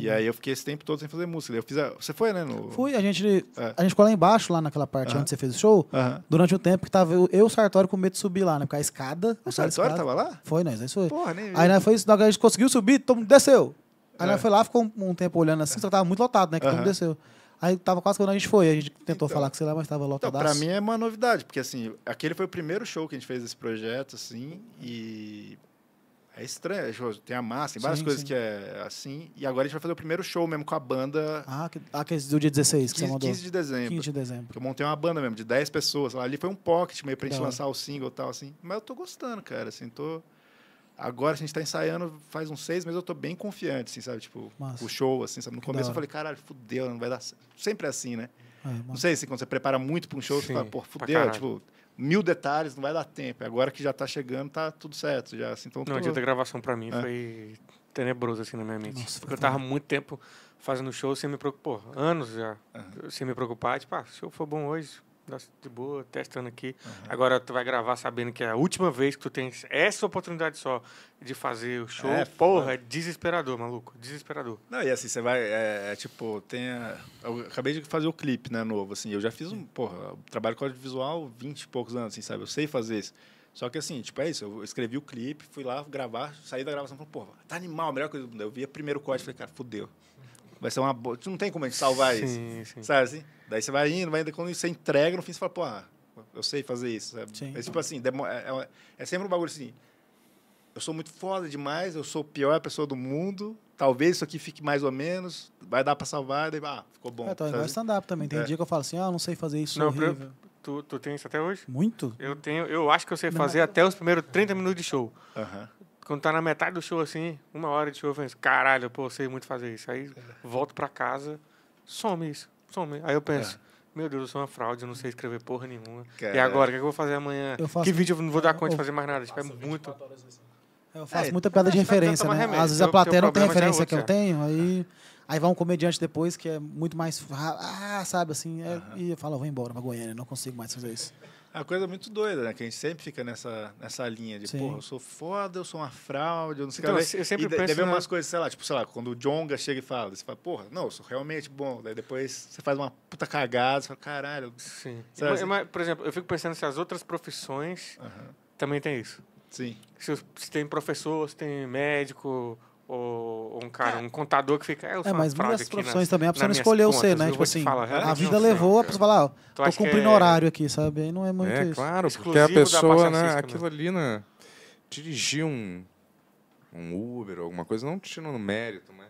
E aí eu fiquei esse tempo todo sem fazer música. Eu fiz a... Você foi, né? No... Fui, a gente, é. a gente ficou lá embaixo, lá naquela parte uh -huh. onde você fez o show, uh -huh. durante o um tempo que tava eu e o Sartório com medo de subir lá, né? Porque a escada. O Sartório tava lá? Foi, nós, isso foi. Porra, nem aí nós né, foi isso, a gente conseguiu subir, todo mundo desceu. Aí né, é. nós foi lá, ficou um, um tempo olhando assim, só tava muito lotado, né? Que uh -huh. todo mundo desceu. Aí tava quase quando a gente foi, a gente tentou então, falar com você lá, mas tava lotado Então, pra mim é uma novidade, porque assim, aquele foi o primeiro show que a gente fez desse projeto, assim, e é estranho, é tem a massa, tem várias sim, coisas sim. que é assim. E agora a gente vai fazer o primeiro show mesmo com a banda. Ah, que, ah, que é do dia 16 que 15, você mandou. 15 de dezembro. 15 de dezembro. Eu montei uma banda mesmo, de 10 pessoas. Lá. Ali foi um pocket meio pra gente lançar o single e tal, assim. Mas eu tô gostando, cara, assim, tô... Agora a gente tá ensaiando faz uns seis meses, eu tô bem confiante, assim, sabe? Tipo, massa. o show, assim, sabe? No que começo eu falei, caralho, fudeu, não vai dar Sempre é assim, né? É, não sei se assim, quando você prepara muito pra um show, Sim, você fala, pô, fudeu, tipo mil detalhes, não vai dar tempo. É agora que já está chegando, tá tudo certo. Já, assim, então, não, tô... o dia da gravação para mim é. foi tenebroso assim na minha mente. Nossa, porque eu tava muito tempo fazendo show sem me preocupar. Anos já. Uhum. Sem me preocupar. Tipo, ah, se o show for bom hoje, nossa, de boa, testando aqui. Uhum. Agora tu vai gravar sabendo que é a última vez que tu tem essa oportunidade só de fazer o show. É, Porra, é desesperador, maluco. Desesperador. Não, e assim, você vai. É, é tipo, tem. A... Eu acabei de fazer o clipe, né, novo, assim. Eu já fiz um. Porra, trabalho com audiovisual 20 e poucos anos, assim, sabe? Eu sei fazer isso. Só que assim, tipo, é isso. Eu escrevi o clipe, fui lá gravar, saí da gravação e falei, pô, tá animal, a melhor coisa do mundo. Eu vi o primeiro código e falei, cara, fudeu vai ser uma boa. Não tem como a gente salvar sim, isso. Sim. Sabe assim? Daí você vai indo, vai indo, quando você entrega, no fim você fala, pô, ah, eu sei fazer isso. Sim. É tipo assim, é, é, é, sempre um bagulho assim. Eu sou muito foda demais, eu sou a pior pessoa do mundo. Talvez isso aqui fique mais ou menos, vai dar pra salvar, daí, ah, ficou bom. É, tá é igual assim? stand-up também. Tem é. dia que eu falo assim, ah, não sei fazer isso, não, horrível. Tu, tu tem isso até hoje? Muito. Eu tenho, eu acho que eu sei não, fazer até os primeiros 30 minutos de show. Uhum quando tá na metade do show, assim, uma hora de show, eu penso, caralho, pô, eu sei muito fazer isso. Aí volto pra casa, some isso, some. Aí eu penso, é. meu Deus, eu sou uma fraude, eu não sei escrever porra nenhuma. Caralho. E agora, o que, é que, eu vou fazer amanhã? Faço... Que vídeo eu não vou dar conta eu... de fazer mais nada? Tipo, é muito... Assim. É, eu faço é, muita piada de é, referência, né? Remédio. Às vezes a plateia não tem é referência que eu tenho, aí... Aí vai um comediante depois que é muito mais... Ah, sabe, assim, e eu falo, vou embora pra Goiânia, não consigo mais fazer isso a coisa é muito doida, né? Que a gente sempre fica nessa, nessa linha de, Sim. porra, eu sou foda, eu sou uma fraude, eu não sei o então, que. Eu sempre e penso... Deve na... umas coisas, sei lá, tipo, sei lá, quando o Jonga chega e fala, você fala, porra, não, eu sou realmente bom. Daí depois você faz uma puta cagada, você fala, caralho. Sim. Mas, mas, por exemplo, eu fico pensando se as outras profissões também tem isso. Sim. Se, se tem professor, se tem médico, um cara, é. um contador que fica. É, é mas muitas profissões também a pessoa não escolheu contas, ser, né? Tipo assim, a é vida né? levou a pessoa falar, ó, ah, tô cumprindo é... horário aqui, sabe? Aí não é muito é, isso. Claro, Exclusivo porque a pessoa, né, né? Aquilo ali, né? Dirigir um, um Uber ou alguma coisa, não tirando mérito, né?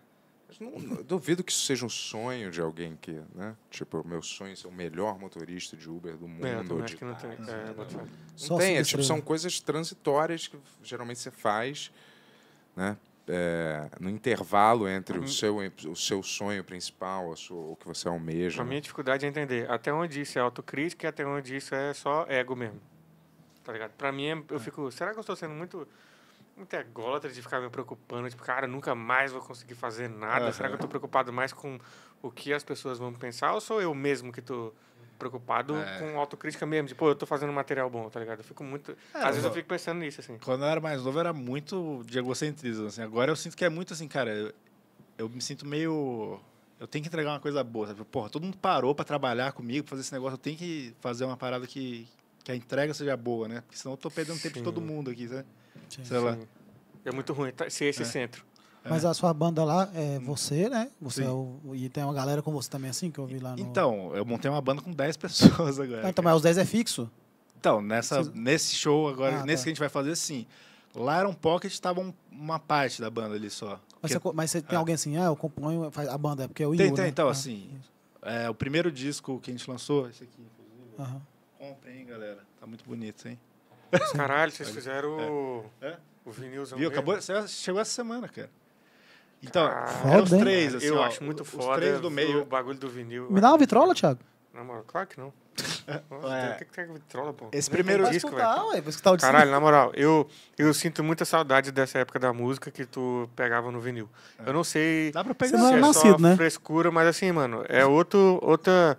Mas não, duvido que isso seja um sonho de alguém que, né? Tipo, o meu sonho é ser o melhor motorista de Uber do mundo. É, de... não tem, é, né? tem. Não tem é, tipo, são coisas transitórias que geralmente você faz, né? é, no intervalo entre o, uhum. seu, o seu sonho principal, o que você almeja. A né? minha dificuldade é entender até onde isso é autocrítica e até onde isso é só ego mesmo. Tá ligado? Pra mim, é, eu é. fico. Será que eu estou sendo muito. Muito ególatra de ficar me preocupando, tipo, cara, nunca mais vou conseguir fazer nada. Uhum. Será que eu estou preocupado mais com o que as pessoas vão pensar ou sou eu mesmo que estou. Tô preocupado é. com autocrítica mesmo. Tipo, eu tô fazendo material bom, tá ligado? Eu fico muito. É, Às eu... vezes eu fico pensando nisso, assim. Quando eu era mais novo, era muito de egocentrismo, assim. Agora eu sinto que é muito assim, cara. Eu, eu me sinto meio. Eu tenho que entregar uma coisa boa, sabe? Porra, todo mundo parou para trabalhar comigo, pra fazer esse negócio. Eu tenho que fazer uma parada que, que a entrega seja boa, né? Porque senão eu tô perdendo Sim. tempo de todo mundo aqui, sabe? Sim. Sei lá. É muito ruim tá, ser esse é. centro. Mas é. a sua banda lá é hum. você, né? Você é o, e tem uma galera com você também, assim, que eu vi lá no... Então, eu montei uma banda com 10 pessoas agora. então, mas os 10 é fixo? Então, nessa, Vocês... nesse show agora, ah, nesse tá. que a gente vai fazer, sim. Lá era um pocket, estava uma parte da banda ali só. Mas, porque... você, é mas você tem é. alguém assim, ah, eu componho a banda, é porque eu é Tem, tem, né? então, ah, assim, o primeiro disco que a gente lançou, esse aqui, inclusive, uh -huh. comprem, hein, galera. Tá muito bonito, hein? Caralho, vocês fizeram o, o vinilzão. Viu, acabou, chegou essa semana, cara. Então, foda, é os três, assim, Eu ó, acho muito os foda. Os três do meio. O bagulho do vinil. Me dá uma vitrola, Thiago? Não, moral, claro que não. Nossa, é. que, que, que vitrola, pô. Esse Nem primeiro disco, escutar, velho. Caralho, na moral, eu, eu sinto muita saudade dessa época da música que tu pegava no vinil. É. Eu não sei. Dá pra pegar. Você não era é nascido, né? frescura, mas assim, mano, é outro, outra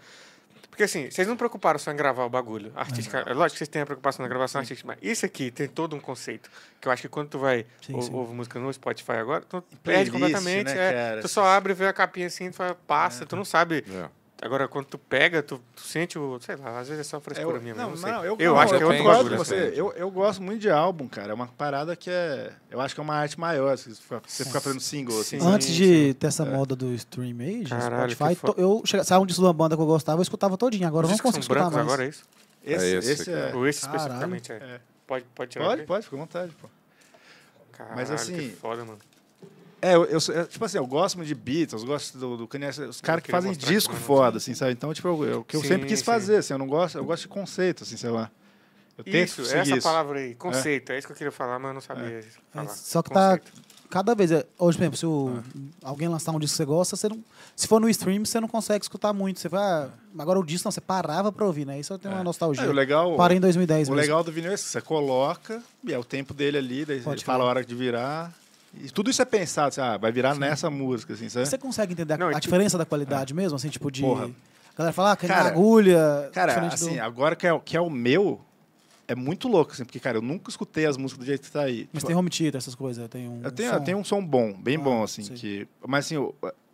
porque assim, vocês não preocuparam só em gravar o bagulho artístico. É lógico que vocês têm a preocupação na gravação Sim. artística, mas isso aqui tem todo um conceito. Que eu acho que quando tu vai ouve música no Spotify agora, tu perde completamente. Né, é, tu só abre, vê a capinha assim, tu fala, passa, é. tu não sabe. É Agora, quando tu pega, tu, tu, sente o. Sei lá, às vezes é só é frescura é, minha não, mesmo. Não, não eu, eu não, acho eu que é outro gosto você. Assim. Eu, eu gosto muito de álbum, cara. É uma parada que é. Eu acho que é uma arte maior. Assim, você ficar você fica fazendo single. Assim, Antes de sim. ter essa é. moda do stream age, Caralho, Spotify, fo... eu chegava, sabe um disco de uma banda que eu gostava, eu escutava todinho. Agora não consigo escutar mais. agora é isso? Esse, é esse, é. Ou esse Caralho. especificamente é. é. Pode, pode tirar? Pode, pode, fica à vontade, pô. Caralho, Mas assim. Que foda, mano. É, eu, eu, é, tipo assim, eu gosto muito de Beatles, gosto do, do Kanye os caras que fazem disco foda, assim, sabe? Então, tipo, eu, o que eu sim, sempre quis sim. fazer, assim, eu não gosto, eu gosto de conceito, assim, sei lá. Eu isso, essa isso. palavra aí, é. conceito, é. é. isso que eu queria falar, mas eu não sabia é. falar. É, só que tá conceito. tá, cada vez, hoje mesmo, se o, ah. alguém lançar um disco que você gosta, você não, se for no stream, você não consegue escutar muito. Você vai, ah, agora o disco não, você parava para ouvir, né? Isso eu tenho é. uma nostalgia. É, o legal, Parei em 2010 O mesmo. legal do vinil é isso, você coloca, e é o tempo dele ali, daí Pode fala a hora de virar. E tudo isso é pensado, assim, ah, vai virar Sim. nessa música, assim, sabe? Você consegue entender não, a, tipo, diferença da ah. qualidade é. mesmo, assim, tipo de... Porra. A galera fala, ah, cara, agulha... Cara, assim, do... agora que é, que é o meu, é muito louco, assim, porque, cara, eu nunca escutei as músicas do jeito que tá aí. Mas tipo, tem home theater, essas coisas, tem um eu tenho, som... Eu tenho um som bom, bem ah, bom, assim, que... Mas, assim, eu,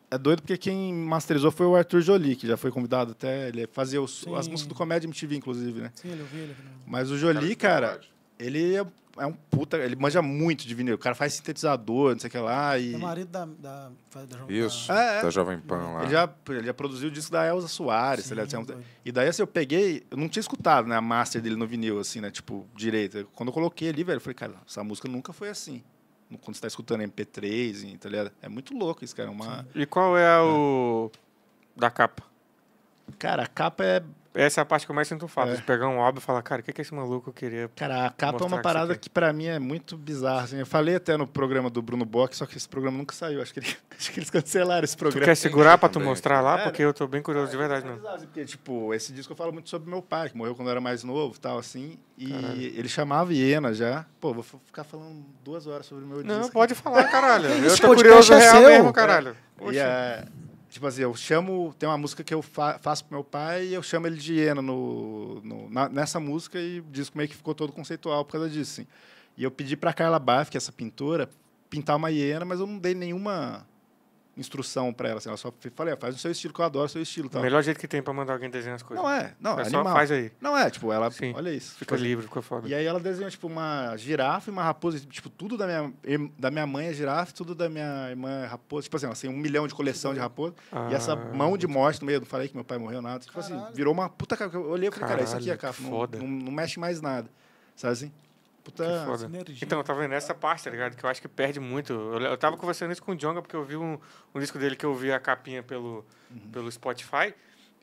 é doido porque quem masterizou foi o Arthur Jolie, que já foi convidado até, ele fazia os, as músicas do Comédia MTV, inclusive, né? Sim, ele ouviu, ele Mas o Jolie, cara, ele é é um puta. Ele manja muito de vinil. O cara faz sintetizador, não sei o que lá. E... É marido da. da, da Isso, é, é, da Jovem Pan lá. Ele já, ele já produziu o disco da Elza Soares, Sim, tá E daí, assim, eu peguei. Eu não tinha escutado né, a master dele no vinil, assim, né? Tipo, direito. Quando eu coloquei ali, velho, eu falei, cara, essa música nunca foi assim. Quando você tá escutando MP3, tá ligado? É muito louco isso, cara. É uma... E qual é o. É. da capa? Cara, a capa é essa é a parte que eu mais sinto falta, é. de pegar um óbvio e falar, cara, o que, que esse maluco queria. Cara, a capa é uma parada que para mim é muito bizarra. Assim. Eu falei até no programa do Bruno Bock, só que esse programa nunca saiu. Acho que, ele, acho que eles cancelaram esse programa. Tu quer segurar para tu mostrar lá? É, porque eu tô bem curioso ah, é, de verdade, é bizarro, Porque, tipo, esse disco eu falo muito sobre meu pai, que morreu quando eu era mais novo e tal, assim. E caralho. ele chamava Iena já. Pô, vou ficar falando duas horas sobre o meu disco. Não, pode falar, caralho. eu tô curioso é real mesmo, caralho. É. E, a Tipo assim, eu chamo. Tem uma música que eu fa faço pro meu pai e eu chamo ele de hiena no, no na, nessa música e diz como é que ficou todo conceitual por causa disso. Assim. E eu pedi pra Carla Baff, que é essa pintora, pintar uma hiena, mas eu não dei nenhuma instrução para ela. Assim, ela só falei, ah, faz o seu estilo, que eu adoro o seu estilo. tá? O melhor jeito que tem para mandar alguém desenhar as coisas. Não é, não, é, é animal. só faz aí. Não é, tipo, ela, Sim, olha isso. Fica tipo, livre, fica foda. E aí ela desenhou, tipo, uma girafa e uma raposa, tipo, tudo da minha, da minha mãe é girafa, tudo da minha irmã é raposa. Tipo assim, assim, um milhão de coleção de raposa. Ah. E essa ah. mão de morte no meio, não falei que meu pai morreu, nada. Tipo assim, Caralho. assim, virou uma puta capa. Eu olhei e falei, cara, isso aqui é capa, não, não, não mexe mais nada. Sabe assim? Puta sinergia. Então, eu tava vendo essa parte, tá ligado? Que eu acho que perde muito. Eu, eu tava conversando isso com o Djonga, porque eu vi um, um disco dele que eu vi a capinha pelo, uhum. pelo Spotify.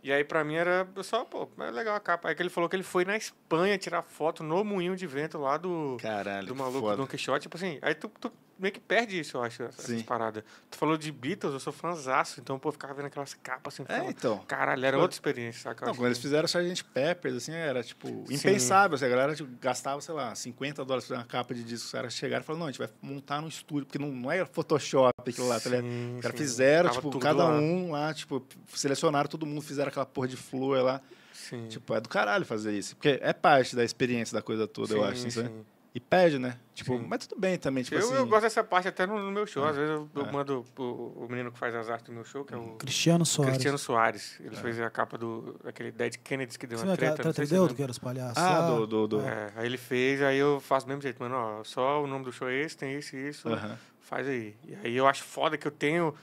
E aí, pra mim, era só, pô, é legal a capa. Aí que ele falou que ele foi na Espanha tirar foto no moinho de vento lá do, Caralho, do maluco do Don Quixote. Tipo assim, aí tu, tu meio que perde isso, eu acho, essas paradas. Tu falou de Beatles, eu sou fãzaço, então, pô, eu ficava vendo aquelas capas assim, é, então. caralho, era outra experiência, saca? Não, quando eles fizeram Sgt. Peppers, assim, era, tipo, impensável, assim, a galera tipo, gastava, sei lá, 50 dólares pra fazer uma capa de disco, os caras chegaram e falaram, não, a gente vai montar num estúdio, porque não, não é Photoshop aquilo lá, tá ligado? Os caras fizeram, tipo, cada lá. um lá, tipo, selecionaram todo mundo, fizeram aquela porra de flor lá. Sim. Tipo, é do caralho fazer isso, porque é parte da experiência da coisa toda, sim, eu acho, assim, sim e pede, né? Tipo, Sim. mas tudo bem também. Tipo eu, assim... eu gosto dessa parte até no, no meu show. É. Às vezes eu, eu é. mando o, o, menino que faz as artes do meu show, que é o. Cristiano Soares. Cristiano Soares. Ele é. fez a capa do, aquele Dead Kennedy que deu Você uma treta. Tra treta deu do que era os palhaços. Ah, ah. do. do, do. É, aí ele fez, aí eu faço do mesmo jeito, mano, ó, só o nome do show é esse, tem esse e isso. Uh -huh. Faz aí. E aí eu acho foda que eu tenho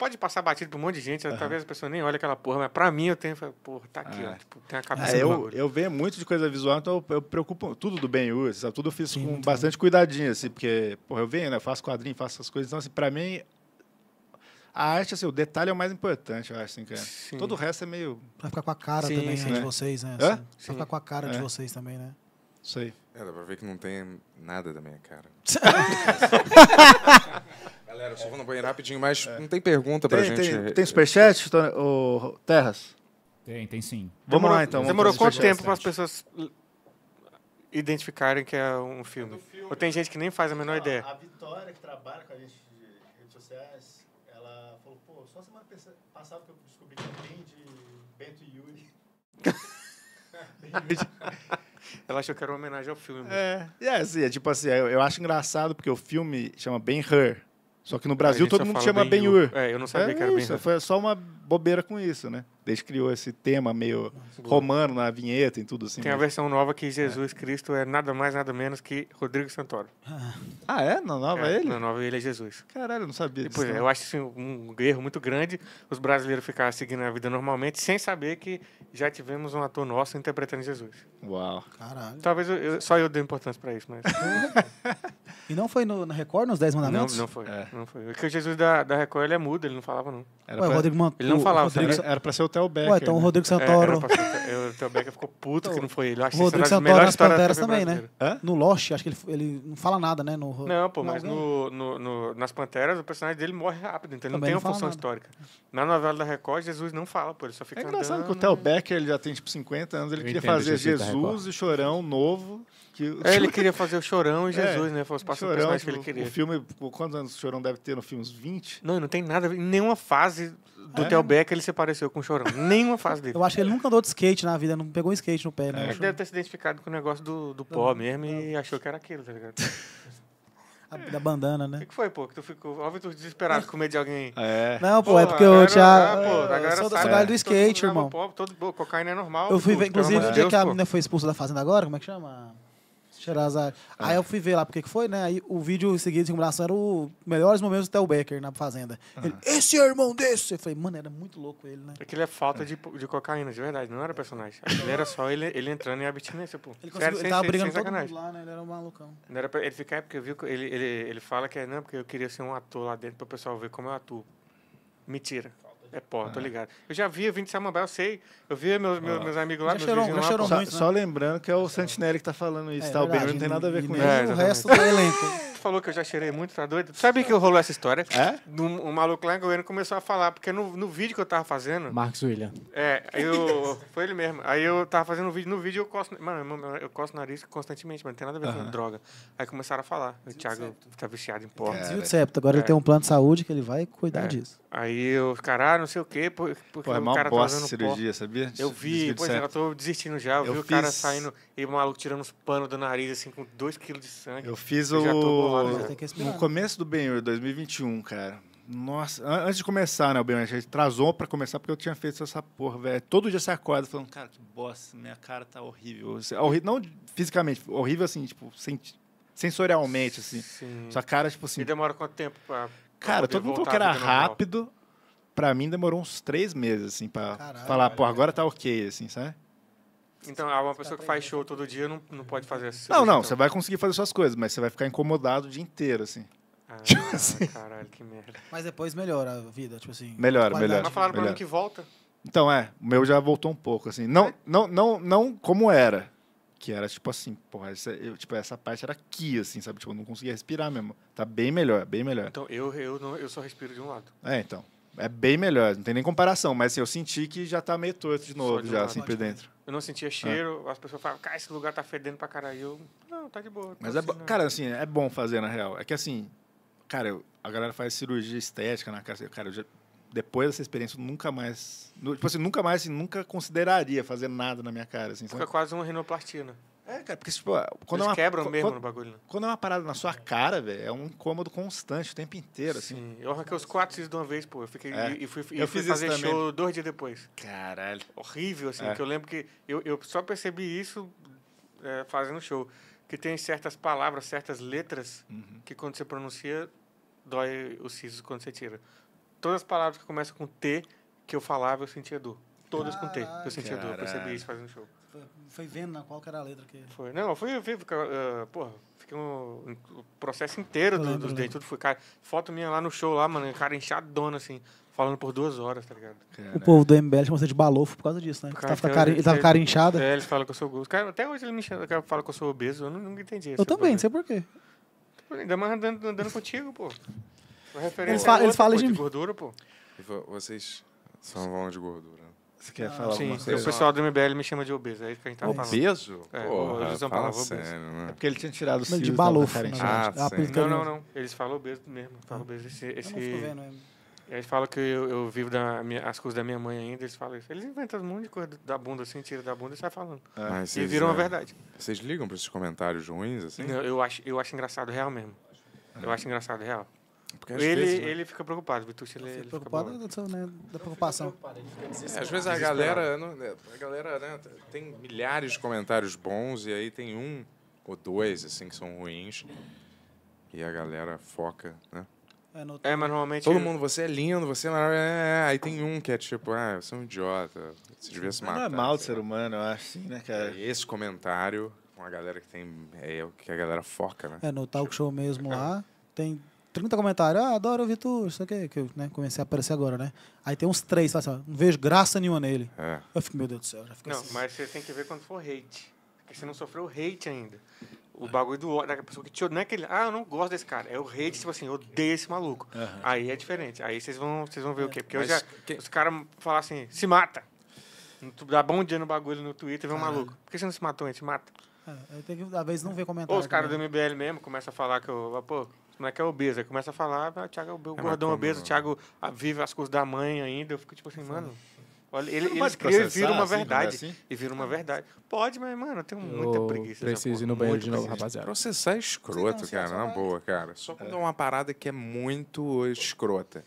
pode passar batido pra um monte de gente, uhum. talvez a pessoa nem olha aquela porra, mas pra mim eu tenho, porra, tá aqui, é. ó, tipo, tem a cabeça. É, eu, eu vejo muito de coisa visual, então eu, eu preocupo tudo do Ben Hur, Tudo eu fiz Sim, com bastante cuidadinho, assim, porque, porra, eu venho, né? Eu faço quadrinho, faço essas coisas, então, assim, pra mim. A arte, assim, o detalhe é o mais importante, eu acho, assim, cara. É. Sim. Todo o resto é meio. Pra ficar com a cara Sim. também, né? De né? vocês, né? Assim, pra ficar com a cara é. de vocês também, né? Isso aí. É, dá pra ver que não tem nada da minha cara. Galera, só vou no banheiro rapidinho, mas é. não tem pergunta pra gente. Tem, tem superchat, é, o Terras? Tem, tem sim. Vamos demorou, lá então. Demorou quanto tempo para as pessoas identificarem que é um filme? É filme. Ou tem gente que nem faz a menor ah, ideia? A Vitória, que trabalha com a gente de redes sociais, ela falou: pô, só semana passada que eu descobri que é bem de Bento e Yuri. ela achou que era uma homenagem ao filme. É, é, assim, é tipo assim, eu, eu acho engraçado porque o filme chama Ben Hur. Só que no é, Brasil todo mundo chama Ben-Hur. é, eu não sabia é que era Ben-Hur. Foi só uma bobeira com isso, né? Deus criou esse tema meio ah, romano na vinheta e tudo assim. Tem mesmo. a versão nova que é. Jesus é. Cristo é nada mais, nada menos que Rodrigo Santoro. Ah, é? Na nova é, ele? Na nova ele é Jesus. Caralho, eu não sabia disso. Pois é, eu acho assim, um erro muito grande os brasileiros ficarem seguindo a vida normalmente sem saber que já tivemos um ator nosso interpretando Jesus. Uau. Caralho. Talvez eu, eu, só eu dê importância para isso, mas... e não foi no, na Record, nos Dez mandamentos? Não, não foi. É. Não foi. Porque é o Jesus da, da Record, ele é mudo, ele não falava não. Era Ué, pra... Ele não falava. Rodrigo... Era, era pra ser o Becker. Ué, então o né? Rodrigo é, Santoro. É, o Theo Becker ficou puto que não foi ele. acho o Rodrigo Santoro nas Panteras também, né? No Lost, acho que ele, ele não fala nada, né? No, não, pô, mas no, no, no, nas Panteras o personagem dele morre rápido, então ele não tem uma função nada. histórica. Na novela da Record, Jesus não fala, pô, ele só fica É engraçado andando. que o Theo Becker ele já tem tipo 50 anos, ele Eu queria fazer Jesus e Chorão novo. Que... É, ele queria fazer o Chorão e é, Jesus, é, né? Foi os Chorão, que ele tipo, queria. O filme, quantos anos o Chorão deve ter no filme? Uns 20? Não, não tem nada, em nenhuma fase do é. Theo Becker ele se pareceu com o Chorão. Nenhuma fase dele. Eu acho que ele nunca andou de skate na vida, não pegou um skate no pé. Né? É, ele deve ter se identificado com o negócio do, do pó mesmo e achou que era aquilo, tá ligado? A, da bandana, né? O que, que, foi, pô? Que tu ficou, óbvio, tu desesperado com medo de alguém. É. Não, pô, é porque eu tinha. Ah, pô, é, eu sou da cidade né? do skate, irmão. todo, cocaína é normal. Eu fui ver, inclusive, o dia que a menina foi expulsa da fazenda agora, como é que chama? Xerazade. É. Aí eu fui ver lá porque que foi, né? Aí o vídeo seguido de comemoração era o melhores momentos do Theo Becker na fazenda. Ele, esse é irmão desse! Eu falei, mano, era muito louco ele, né? Aquilo é falta é. De, de cocaína, de verdade, não era personagem. Aquilo era só ele, ele entrando em abstinência, pô. Ele, conseguiu, sem, ele tava sem, brigando sem todo mundo lá, né? Ele era um malucão. Não era pra, ele ficar, é porque eu vi, ele, ele, ele fala que é, não, porque eu queria ser um ator lá dentro para o pessoal ver como eu atuo. Mentira. É pó, ah. tô é. ligado. Eu já via vindo de Samambaia, eu sei. Eu via meus, meus, ah. meus amigos lá, já meus cheirou, já lá. Só, muito, né? só, lembrando que é o Santinelli que tá falando isso, é, tá? O Bernardo. não tem nada a ver com isso. É, o resto do elenco. falou que eu já cheirei muito, tá doido? Sabe que rolou essa história? É? O um, um maluco lá em Goiânia começou a falar, porque no, no vídeo que eu tava fazendo... Marcos William. É, eu... Foi ele mesmo. Aí eu tava fazendo um vídeo, no vídeo eu coço... Mano, eu coço o nariz constantemente, mas não tem nada a ver uh -huh. com droga. Aí começaram a falar. O Thiago tá viciado em porra. É, é, Desvio de Agora ele tem um plano de saúde que ele vai cuidar disso. Aí eu, caralho, ah, não sei o quê, porque Pô, é o cara tá fazendo cirurgia, pó. sabia? Eu vi, pois é, eu tô desistindo já. Eu, eu vi fiz... o cara saindo e o maluco tirando os panos do nariz, assim, com dois quilos de sangue. Eu fiz eu o... Já tô bolado, já. No começo do Ben 2021, cara. Nossa, antes de começar, né, o Ben a gente trazou pra começar porque eu tinha feito essa porra, velho. Todo dia você acorda falando, cara, que bosta, minha cara tá horrível. É horrível, não fisicamente, horrível assim, tipo, sensorialmente, assim. Sim. Sua cara, tipo assim... E demora quanto tempo pra Cara, todo mundo falou que era rápido. Pra mim demorou uns três meses, assim, pra Caralho, falar, pô, agora tá ok, assim, sabe? Então, é uma pessoa que faz show todo dia não, não pode fazer assim. Não, não, você então. vai conseguir fazer suas coisas, mas você vai ficar incomodado o dia inteiro, assim. Ah, tipo assim. caralho, que merda. Mas depois melhora a vida, tipo assim. Melhora, melhora. Mas falaram pra mim que volta. Então, é, o meu já voltou um pouco, assim. Não, é? não, não, não como era. Que era tipo assim, porra, essa, eu, tipo, essa parte era aqui, assim, sabe? Tipo, eu não conseguia respirar mesmo. Tá bem melhor, bem melhor. Então, eu, eu, não, eu só respiro de um lado. É, então. É bem melhor, não tem nem comparação, mas assim, eu senti que já tá meio torto de novo, de já, assim, por dentro. Eu não sentia cheiro, ah. as pessoas falavam, cara, esse lugar tá fedendo pra caralho. Eu, não, tá de boa. Mas é, assim, né? cara, assim, é bom fazer, na real. É que assim, cara, eu, a galera faz cirurgia estética na casa, cara, eu já depois dessa experiência, eu nunca mais. Tipo assim, nunca mais, assim, nunca consideraria fazer nada na minha cara. Assim, Fica sabe? quase uma rinoplastia, né? É, cara, porque tipo, quando Eles é uma, quebram mesmo quando, no bagulho. Né? Quando é uma parada na sua cara, velho, é um incômodo constante o tempo inteiro, assim. Sim, eu arranquei os quatro cílios de uma vez, pô. Eu fiquei é. e, e, fui, eu fui fazer show dois dias depois. Caralho. Horrível, assim, é. que eu lembro que eu, eu só percebi isso é, fazendo show. Que tem certas palavras, certas letras uhum. que quando você pronuncia, dói os cisos quando você tira. Todas as palavras que começam com T que eu falava, eu sentia dor. Todas Caraca. com T. Eu sentia Caraca. dor, eu percebi isso fazendo show. Foi, foi vendo na qual que era a letra que. Foi. Não, foi eu fui uh, porra, fiquei um, um, o processo inteiro do, dos dentes, tudo foi, cara. Foto minha lá no show lá, mano, cara inchadona, assim, falando por duas horas, tá ligado? Caraca. O povo do MBL chama você de balofo por causa disso, né? Cara, tava cara, ele, tava cara inchada. É, eles falam que eu sou Cara, até hoje ele me enxerga, cara, fala que eu sou obeso, eu nunca entendi isso. Eu também, não sei por quê. Ainda mais andando, andando contigo, pô. Eles, fa eles falam de, de gordura, pô. Vocês são vão de gordura. Você quer ah, falar sim, alguma coisa? O pessoal do MBL me chama de obeso. Aí é que a gente tava tá obeso? falando. É, eles usam palavra sério, obeso. Né? É porque ele tinha tirado o cílio. De balofo. Né? Ah, ah, não, não, não. Eles falam obeso mesmo. Ah. Falam obeso. Esse, esse... vendo, Eles falam que eu, eu vivo da minha, as coisas da minha mãe ainda, eles falam isso. Eles inventam um monte de coisa da bunda, assim, tira da bunda e sai falando. É. e viram é, a verdade. Vocês ligam para esses comentários ruins, assim? Não, eu acho, eu acho engraçado real mesmo. Eu acho engraçado real. Porque às ele, vezes, né? ele fica preocupado, o ele, ele preocupado fica preocupado né, da preocupação. É, às vezes a galera, não, né, a galera né, tem milhares de comentários bons e aí tem um ou dois assim que são ruins e a galera foca, né? É, no... é, mas normalmente. Todo mundo, você é lindo, você é maravilhoso. É, é, é aí tem um que é tipo, ah, você é um idiota, você devia se matar. Não é mal ser humano, eu acho, sim, né, cara? É, esse comentário, com a galera que tem. É o que a galera foca, né? É, no talk show mesmo lá, tem 30 comentários. Ah, adoro o Vitor, isso aqui, que eu né, comecei a aparecer agora, né? Aí tem uns três, assim, não vejo graça nenhuma nele. É. Eu fico, meu Deus do céu, já Não, assim. mas você tem que ver quando for hate. Porque você não sofreu hate ainda. O bagulho do da pessoa que te odeia, não é aquele, ah, eu não gosto desse cara. É o hate, tipo assim, eu odeio esse maluco. Uhum. Aí é diferente. Aí vocês vão, vocês vão ver é. o quê? Porque já, que... os caras falam assim, se mata. Tu dá bom dia no bagulho no Twitter, vê um Caralho. maluco. Por que você não se matou antes? Se mata. É, eu tenho que, às vezes, não ver comentário. Ou os caras do MBL né? mesmo começam a falar que eu, pô, não é que é obesa. Começa a falar, ah, Thiago é o é, gordão obeso, o né? Thiago ah, vive as coisas da mãe ainda. Eu fico tipo assim, mano. Olha, ele, ele eles e vira uma assim, é verdade. Assim? E vira uma verdade. Pode, mas, mano, eu tenho muita eu preguiça. Preciso ir no banheiro de novo, rapaziada. Processar é escroto, cara. Não boa, cara. Só quando é. é uma parada que é muito escrota.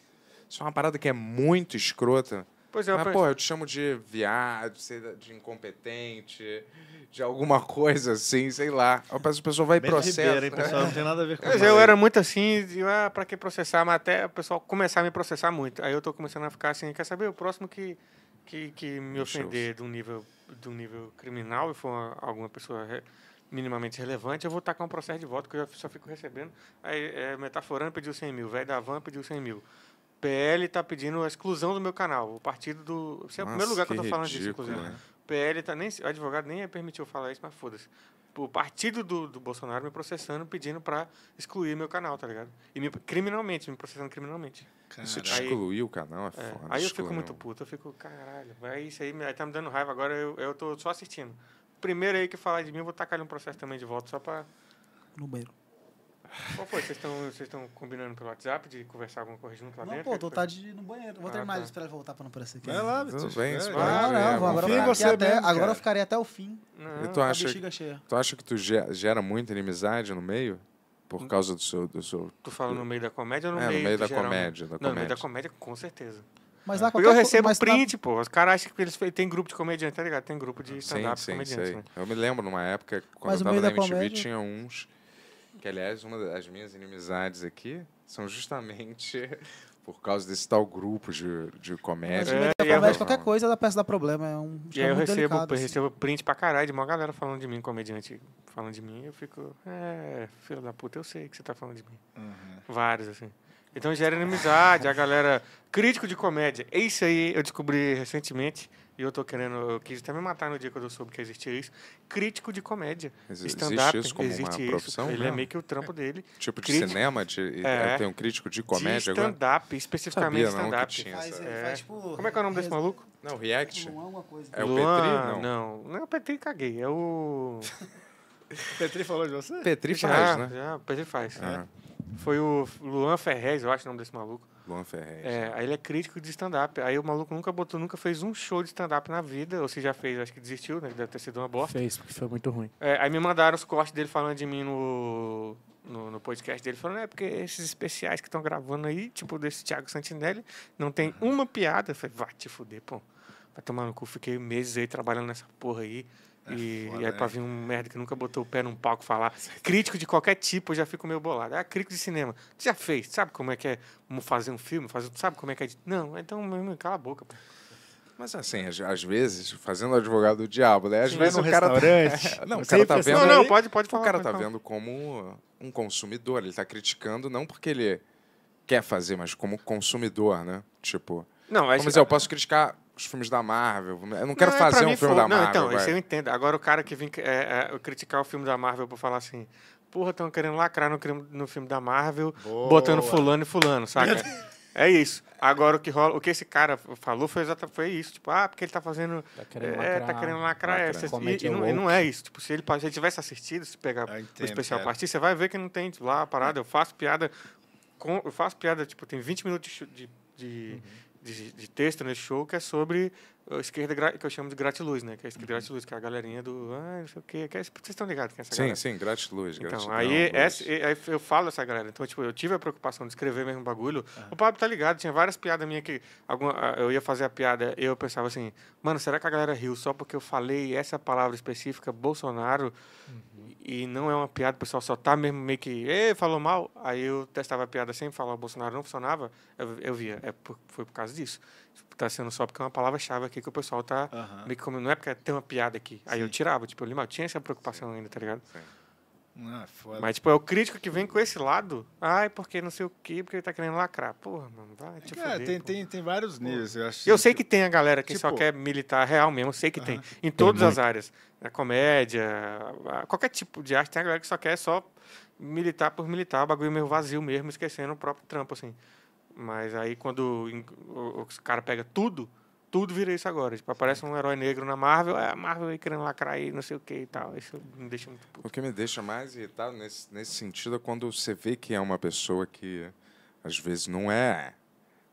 só uma parada que é muito escrota. Pois é, Mas, rapaz... Assim eu te chamo de viado, de incompetente, de alguma coisa assim, sei lá. Aí a pessoa vai e processa. Ribeiro, hein, pessoal? Não tem nada a ver com Mas eu era muito assim, ah, pra que processar? Mas até o pessoal começar a me processar muito. Aí eu tô começando a ficar assim, quer saber? O próximo que, que, que me ofender de um nível, de um nível criminal e for alguma pessoa minimamente relevante, eu vou tacar um processo de voto que eu só fico recebendo. Aí, é, metaforando, pediu 100 mil. Velho da van pediu 100 mil. PL está pedindo a exclusão do meu canal. O partido do. Esse é o primeiro lugar que, que eu tô falando ridículo, disso, inclusive. Né? O PL tá nem. O advogado nem permitiu falar isso, mas foda-se. O partido do, do Bolsonaro me processando, pedindo para excluir meu canal, tá ligado? E me, criminalmente, me processando criminalmente. Cara, Isso te excluiu o canal, é, é foda. Aí eu fico muito puto, eu fico, caralho, é isso aí, aí tá me dando raiva, agora eu, eu tô só assistindo. Primeiro aí que falar de mim, eu vou tacar ali um processo também de volta, só pra. No banheiro. Pô, pô, vocês estão combinando pelo WhatsApp de conversar alguma coisa junto lá não, dentro? Não, pô, tô tá de no banheiro. Vou ah, terminar tá. de esperar ele voltar pra não aparecer aqui. Vai lá, Tudo bem, espera. Ah, não, vou, agora, eu mesmo, até, agora eu ficarei até o fim. Não, tu acha, cheia. tu acha que tu gera muita inimizade no meio? Por hum. causa do seu, do seu. Tu fala no meio da comédia ou no é, meio, no meio da, geral... comédia, da comédia? no meio da comédia, com certeza. Mas lá eu recebo mas print, na... pô. Os caras acham que eles tem grupo de comediante, tá ligado? Tem grupo de stand-up comediante. Né? Eu me lembro numa época, quando mas eu tava na MTV, comédia... tinha uns que aliás uma das minhas inimizades aqui são justamente por causa desse tal grupo de, de comédia. É, é, comédia qualquer coisa da peça dá problema. É um e aí eu recebo, delicado, eu assim. print pra caralho de uma galera falando de mim, comediante falando de mim. Eu fico, é, filho da puta, eu sei que você tá falando de mim. Uhum. Vários, assim. Então gera inimizade, a galera. Crítico de comédia. É isso aí eu descobri recentemente e eu tô querendo, eu quis até me matar no dia que eu soube que existia isso, crítico de comédia. Stand-up, existe isso como existe uma isso. profissão? Ele é meio que o trampo é. dele. Tipo de crítico, cinema? De, é, é. tem um crítico de comédia de stand-up, especificamente stand-up. É. tipo, como é que é o nome desse maluco? Não, React. É, é o Luan, Petri? Não. não, não é o Petri, caguei. É o... Petri falou de você? Petri faz, né? Já, Petri faz. Uhum. Foi o Luan Ferrez, eu acho o nome desse maluco. Luan Ferrez. É, é, aí ele é crítico de stand-up. Aí o maluco nunca botou, nunca fez um show de stand-up na vida. Ou se já fez, acho que desistiu, né? Deve ter sido uma bosta. Fez, porque foi muito ruim. É, aí me mandaram os cortes dele falando de mim no, no, no, podcast dele, falando, é porque esses especiais que estão gravando aí, tipo desse Thiago Santinelli, não tem uhum. uma piada. Eu falei, vai te fuder, pô. Vai tomar no cu. Fiquei meses aí trabalhando nessa porra aí. É e, foda, e, é aí, né? pra vir um merda que nunca botou o pé num palco falar. Crítico de qualquer tipo, eu já fico meio bolado. é crítico de cinema. Tu já fez? Sabe como é que é fazer um filme? Fazer, sabe como é que é. Não, então, cala a boca. Pô. Mas assim, às, vezes, fazendo advogado do diabo, né? Às Sim, vezes o cara. Tá... não, o cara tá vendo. Não, não, pode, pode falar. O cara tá falar. vendo como um consumidor. Ele tá criticando não porque ele quer fazer, mas como consumidor, né? Tipo. Não, mas... Como dizer, eu posso criticar os filmes da Marvel. Eu não quero não, é, fazer um filme foi... da Marvel. Não, então, velho. isso eu entendo. Agora o cara que vem é, é, criticar o filme da Marvel por falar assim, porra, estão querendo lacrar no, no, filme da Marvel, Boa. botando fulano e fulano, saca? é isso. Agora o que rola, o que esse cara falou foi exatamente foi isso, tipo, ah, porque ele tá fazendo tá querendo é, tá lacrar, tá querendo lacrar, lacrar. É, Essas, e, e, não, e, não, é isso, tipo, se ele, se ele tivesse assistido, se pegar ah, entendo, o especial cara. partir, você vai ver que não tem tipo, lá a parada, eu faço piada com, eu faço piada, tipo, tem 20 minutos de, de, de uhum de, de texto nesse show que é sobre a esquerda que eu chamo de gratiluz, né? Que é a esquerda uhum. gratiluz, que é a galerinha do. Ah, não sei o quê. Que é, vocês estão ligados com é essa sim, galera? Sim, sim, gratiluz. Então, aí, essa, aí eu falo essa galera. Então, tipo, eu tive a preocupação de escrever mesmo bagulho. Uhum. O Pablo tá ligado, tinha várias piadas minhas que. Alguma, eu ia fazer a piada e eu pensava assim, mano, será que a galera riu só porque eu falei essa palavra específica, Bolsonaro? Uhum. E não é uma piada, o pessoal só tá mesmo meio que. Ei, falou mal. Aí eu testava a piada sem falar Bolsonaro, não funcionava. Eu, eu via. É foi por causa disso tá sendo só porque é uma palavra-chave aqui que o pessoal tá uhum. meio que como, não é porque tem uma piada aqui. Aí Sim. eu tirava, tipo, eu, eu tinha essa preocupação Sim. ainda, tá ligado? Sim. Ah, Mas, tipo, é o crítico que vem com esse lado. Ai, porque não sei o quê, porque ele tá querendo lacrar. Porra, mano, vai te é, foder, tem, tem, tem vários níveis. Eu, acho tipo tipo eu sei que, tem a galera que tipo... só quer militar real mesmo, sei que tem. Em todas tem as áreas. É a comédia, a qualquer tipo de arte, tem a galera que só quer só militar por militar, o bagulho meio vazio mesmo, esquecendo o próprio trampo, assim. Mas aí quando o cara pega tudo, tudo vira isso agora. Tipo, aparece um herói negro na Marvel, é a Marvel aí querendo lacrar e não sei o que e tal. Isso me deixa muito puto. O que me deixa mais irritado nesse, nesse sentido é quando você vê que é uma pessoa que às vezes não é.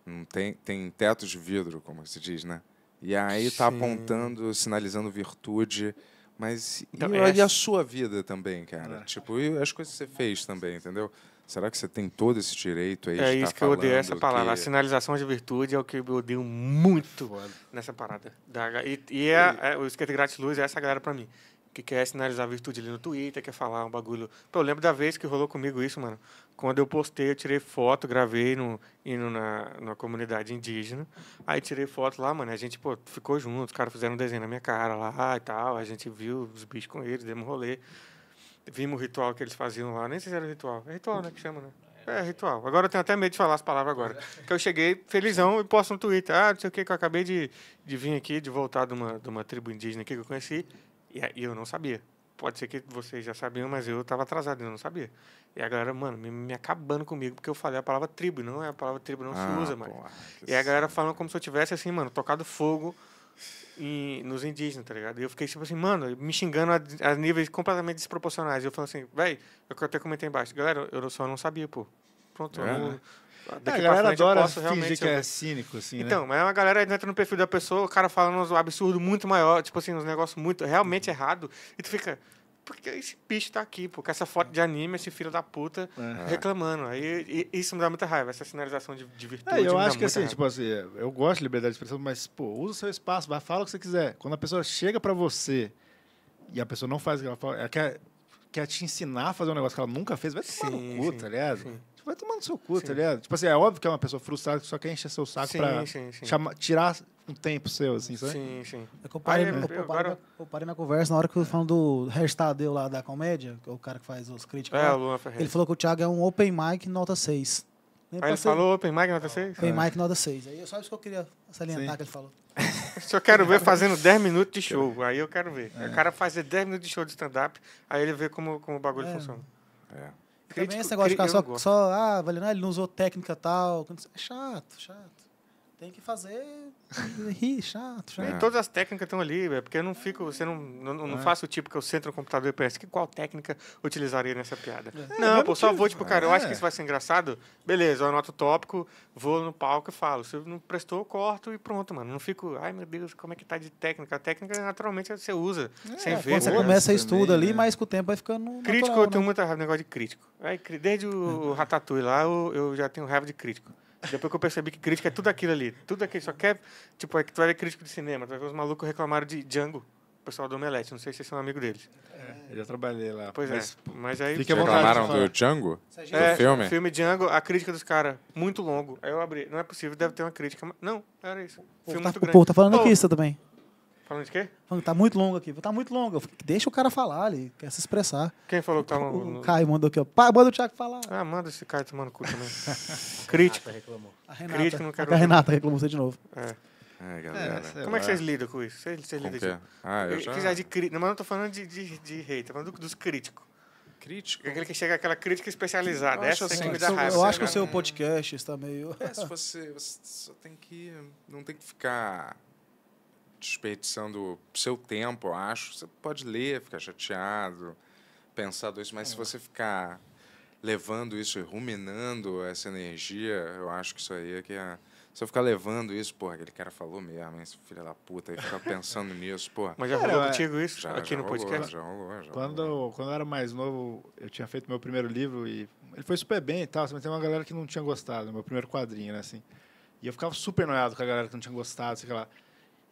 Não tem, tem teto de vidro, como se diz, né? E aí está apontando, sinalizando virtude. Mas então, e, é... e a sua vida também, cara? É. Tipo, e as coisas que você fez também, entendeu? Será que você tem todo esse direito aí? É isso tá que eu odeio essa palavra. Que... A sinalização de virtude é o que eu odeio muito nessa parada. Da, e, e é, é, o skate grátis luz é essa galera para mim que quer sinalizar virtude ali no Twitter, quer falar um bagulho. Pô, eu lembro da vez que rolou comigo isso, mano. Quando eu postei, eu tirei foto, gravei no, indo na, na comunidade indígena. Aí tirei foto lá, mano. A gente, pô, ficou junto, os caras fizeram um desenho na minha cara lá e tal. A gente viu os bichos com eles, demos rolê. Vimos o ritual que eles faziam lá. Nem sei se era ritual. É ritual, né? Que chama, né? É. é, ritual. Agora eu tenho até medo de falar as palavras agora. que eu cheguei felizão e posto no Twitter. Ah, não sei o que, que eu acabei de, de vir aqui, de voltar de uma, de uma tribo indígena aqui que eu conheci. E, e eu não sabia. Pode ser que vocês já sabiam, mas eu estava atrasado e não sabia. E a galera, mano, me, me, acabando comigo, porque eu falei a palavra tribo, não é a palavra tribo, não ah, se usa mais. e a galera falando como se eu tivesse, assim, mano, tocado fogo nos indígenas, tá ligado? E eu fiquei tipo assim, mano, me xingando a, a níveis completamente desproporcionais. Eu falo assim, velho, é eu até comentei embaixo, galera, eu só não sabia, pô. Pronto, é, né? é, é. eu a galera adora fingir que é cínico, assim, né? Então, mas a galera entra no perfil da pessoa, o cara falando uns absurdo muito maior, tipo assim, uns negócios muito, realmente errado, e tu fica, porque esse bicho tá aqui, porque essa foto de anime, esse filho da puta é. reclamando. Aí isso me dá muita raiva, essa sinalização de, de virtude. É, eu acho que assim, raiva. tipo assim, é, eu gosto de liberdade de expressão, mas, pô, usa o seu espaço, vai, fala o que você quiser. Quando a pessoa chega para você e a pessoa não faz o que ela fala, ela quer, quer te ensinar a fazer um negócio que ela nunca fez, vai tomar no cu, sim, tá ligado? Sim. Tipo, vai no seu cu, tá sim. tá ligado? Tipo assim, é óbvio que é uma pessoa frustrada que só quer encher seu saco sim, pra sim, sim. Chamar, tirar um tempo seu, assim, sabe? Sim, sim. Eu parei, Aí, eu, eu, eu, parei, eu parei minha conversa na hora que eu falando do Restadeu lá da comédia, que é o cara que faz os críticos. É, Luan Ferreira. Ele falou que o Thiago é um open mic nota 6. Nem Aí ele falou open mic nota 6? Open é. mic nota 6. Aí eu é só isso que eu queria salientar sim. que ele falou. Só eu quero ver fazendo 10 minutos de show, aí eu quero ver. É. O cara fazer 10 minutos de show de stand-up, aí ele vê como, como o bagulho é. funciona. É. Crítico, também esse negócio de ficar só, só, ah, não, é, ele não usou técnica tal. É chato, chato. Tem que fazer rir, chato, chato. É. Todas as técnicas estão ali, é porque eu não fico, você não, não, não é. faço o tipo que eu centro no computador e penso, que qual técnica utilizaria nessa piada? É, não, é, pô, só é vou, tipo, cara, eu acho é. que isso vai ser engraçado, beleza, eu anoto o tópico, vou no palco e falo. Se não prestou, eu corto e pronto, mano. Não fico, ai meu Deus, como é que tá de técnica? A técnica naturalmente você usa, sem ver. Você começa, a estuda ali, né? mas com o tempo vai ficando. Crítico, natural, eu tenho né? muito raiva negócio de crítico. Desde o Ratatouille lá, eu, eu já tenho raiva de crítico. Depois que eu percebi que crítica é tudo aquilo ali. Tudo aquilo. Só quer. Tipo, é que tu era crítico de cinema. Tu vai ver os malucos reclamaram de Django. O pessoal do Omelete. Não sei se vocês são é amigos deles. É, eu já trabalhei lá. Pois mas, é. Mas aí. Fica reclamaram do Django? É, do filme? filme Django, a crítica dos caras. Muito longo. Aí eu abri. Não é possível, deve ter uma crítica. Não, era isso. O filme tá, muito grande. Pô, tá falando oh, aqui isso também. Falando de quê? Falando que tá muito longo aqui. Tá muito longo. deixa o cara falar ali, quer se expressar. Quem falou que tá longo? O, Caio mandou aqui, ó. Pai, manda o Thiago falar. Ah, manda esse Caio tomando cu também. Crítico. reclamou. A Renata, Crítico, não quero... A Renata reclamou você de novo. É. É, galera. É, Como é que vocês lidam com isso? Vocês, vocês lidam é? ah, com isso? Ah, eu já... de cri... Não, mas não tô falando de, de, de hater, falando dos críticos. Crítico? Aquele que chega aquela crítica especializada. Eu Essa assim, é que me dá raiva. Eu acho que né? o seu podcast está meio... É, se você... Você só tem que... Não tem que ficar desperdiçando seu tempo, eu acho. Você pode ler, ficar chateado, pensar dois, mas é. se você ficar levando isso, ruminando essa energia, eu acho que isso aí é que é. Se eu ficar levando isso, porra, aquele cara falou mesmo, esse filho da puta, e ficar pensando nisso, porra. Mas já rolou é contigo isso? Já, aqui já no rolou, podcast? Já rolou, já quando, rolou. Quando eu era mais novo, eu tinha feito meu primeiro livro e ele foi super bem e tal, mas tem uma galera que não tinha gostado, meu primeiro quadrinho, né, assim. E eu ficava super noiado com a galera que não tinha gostado, sei lá.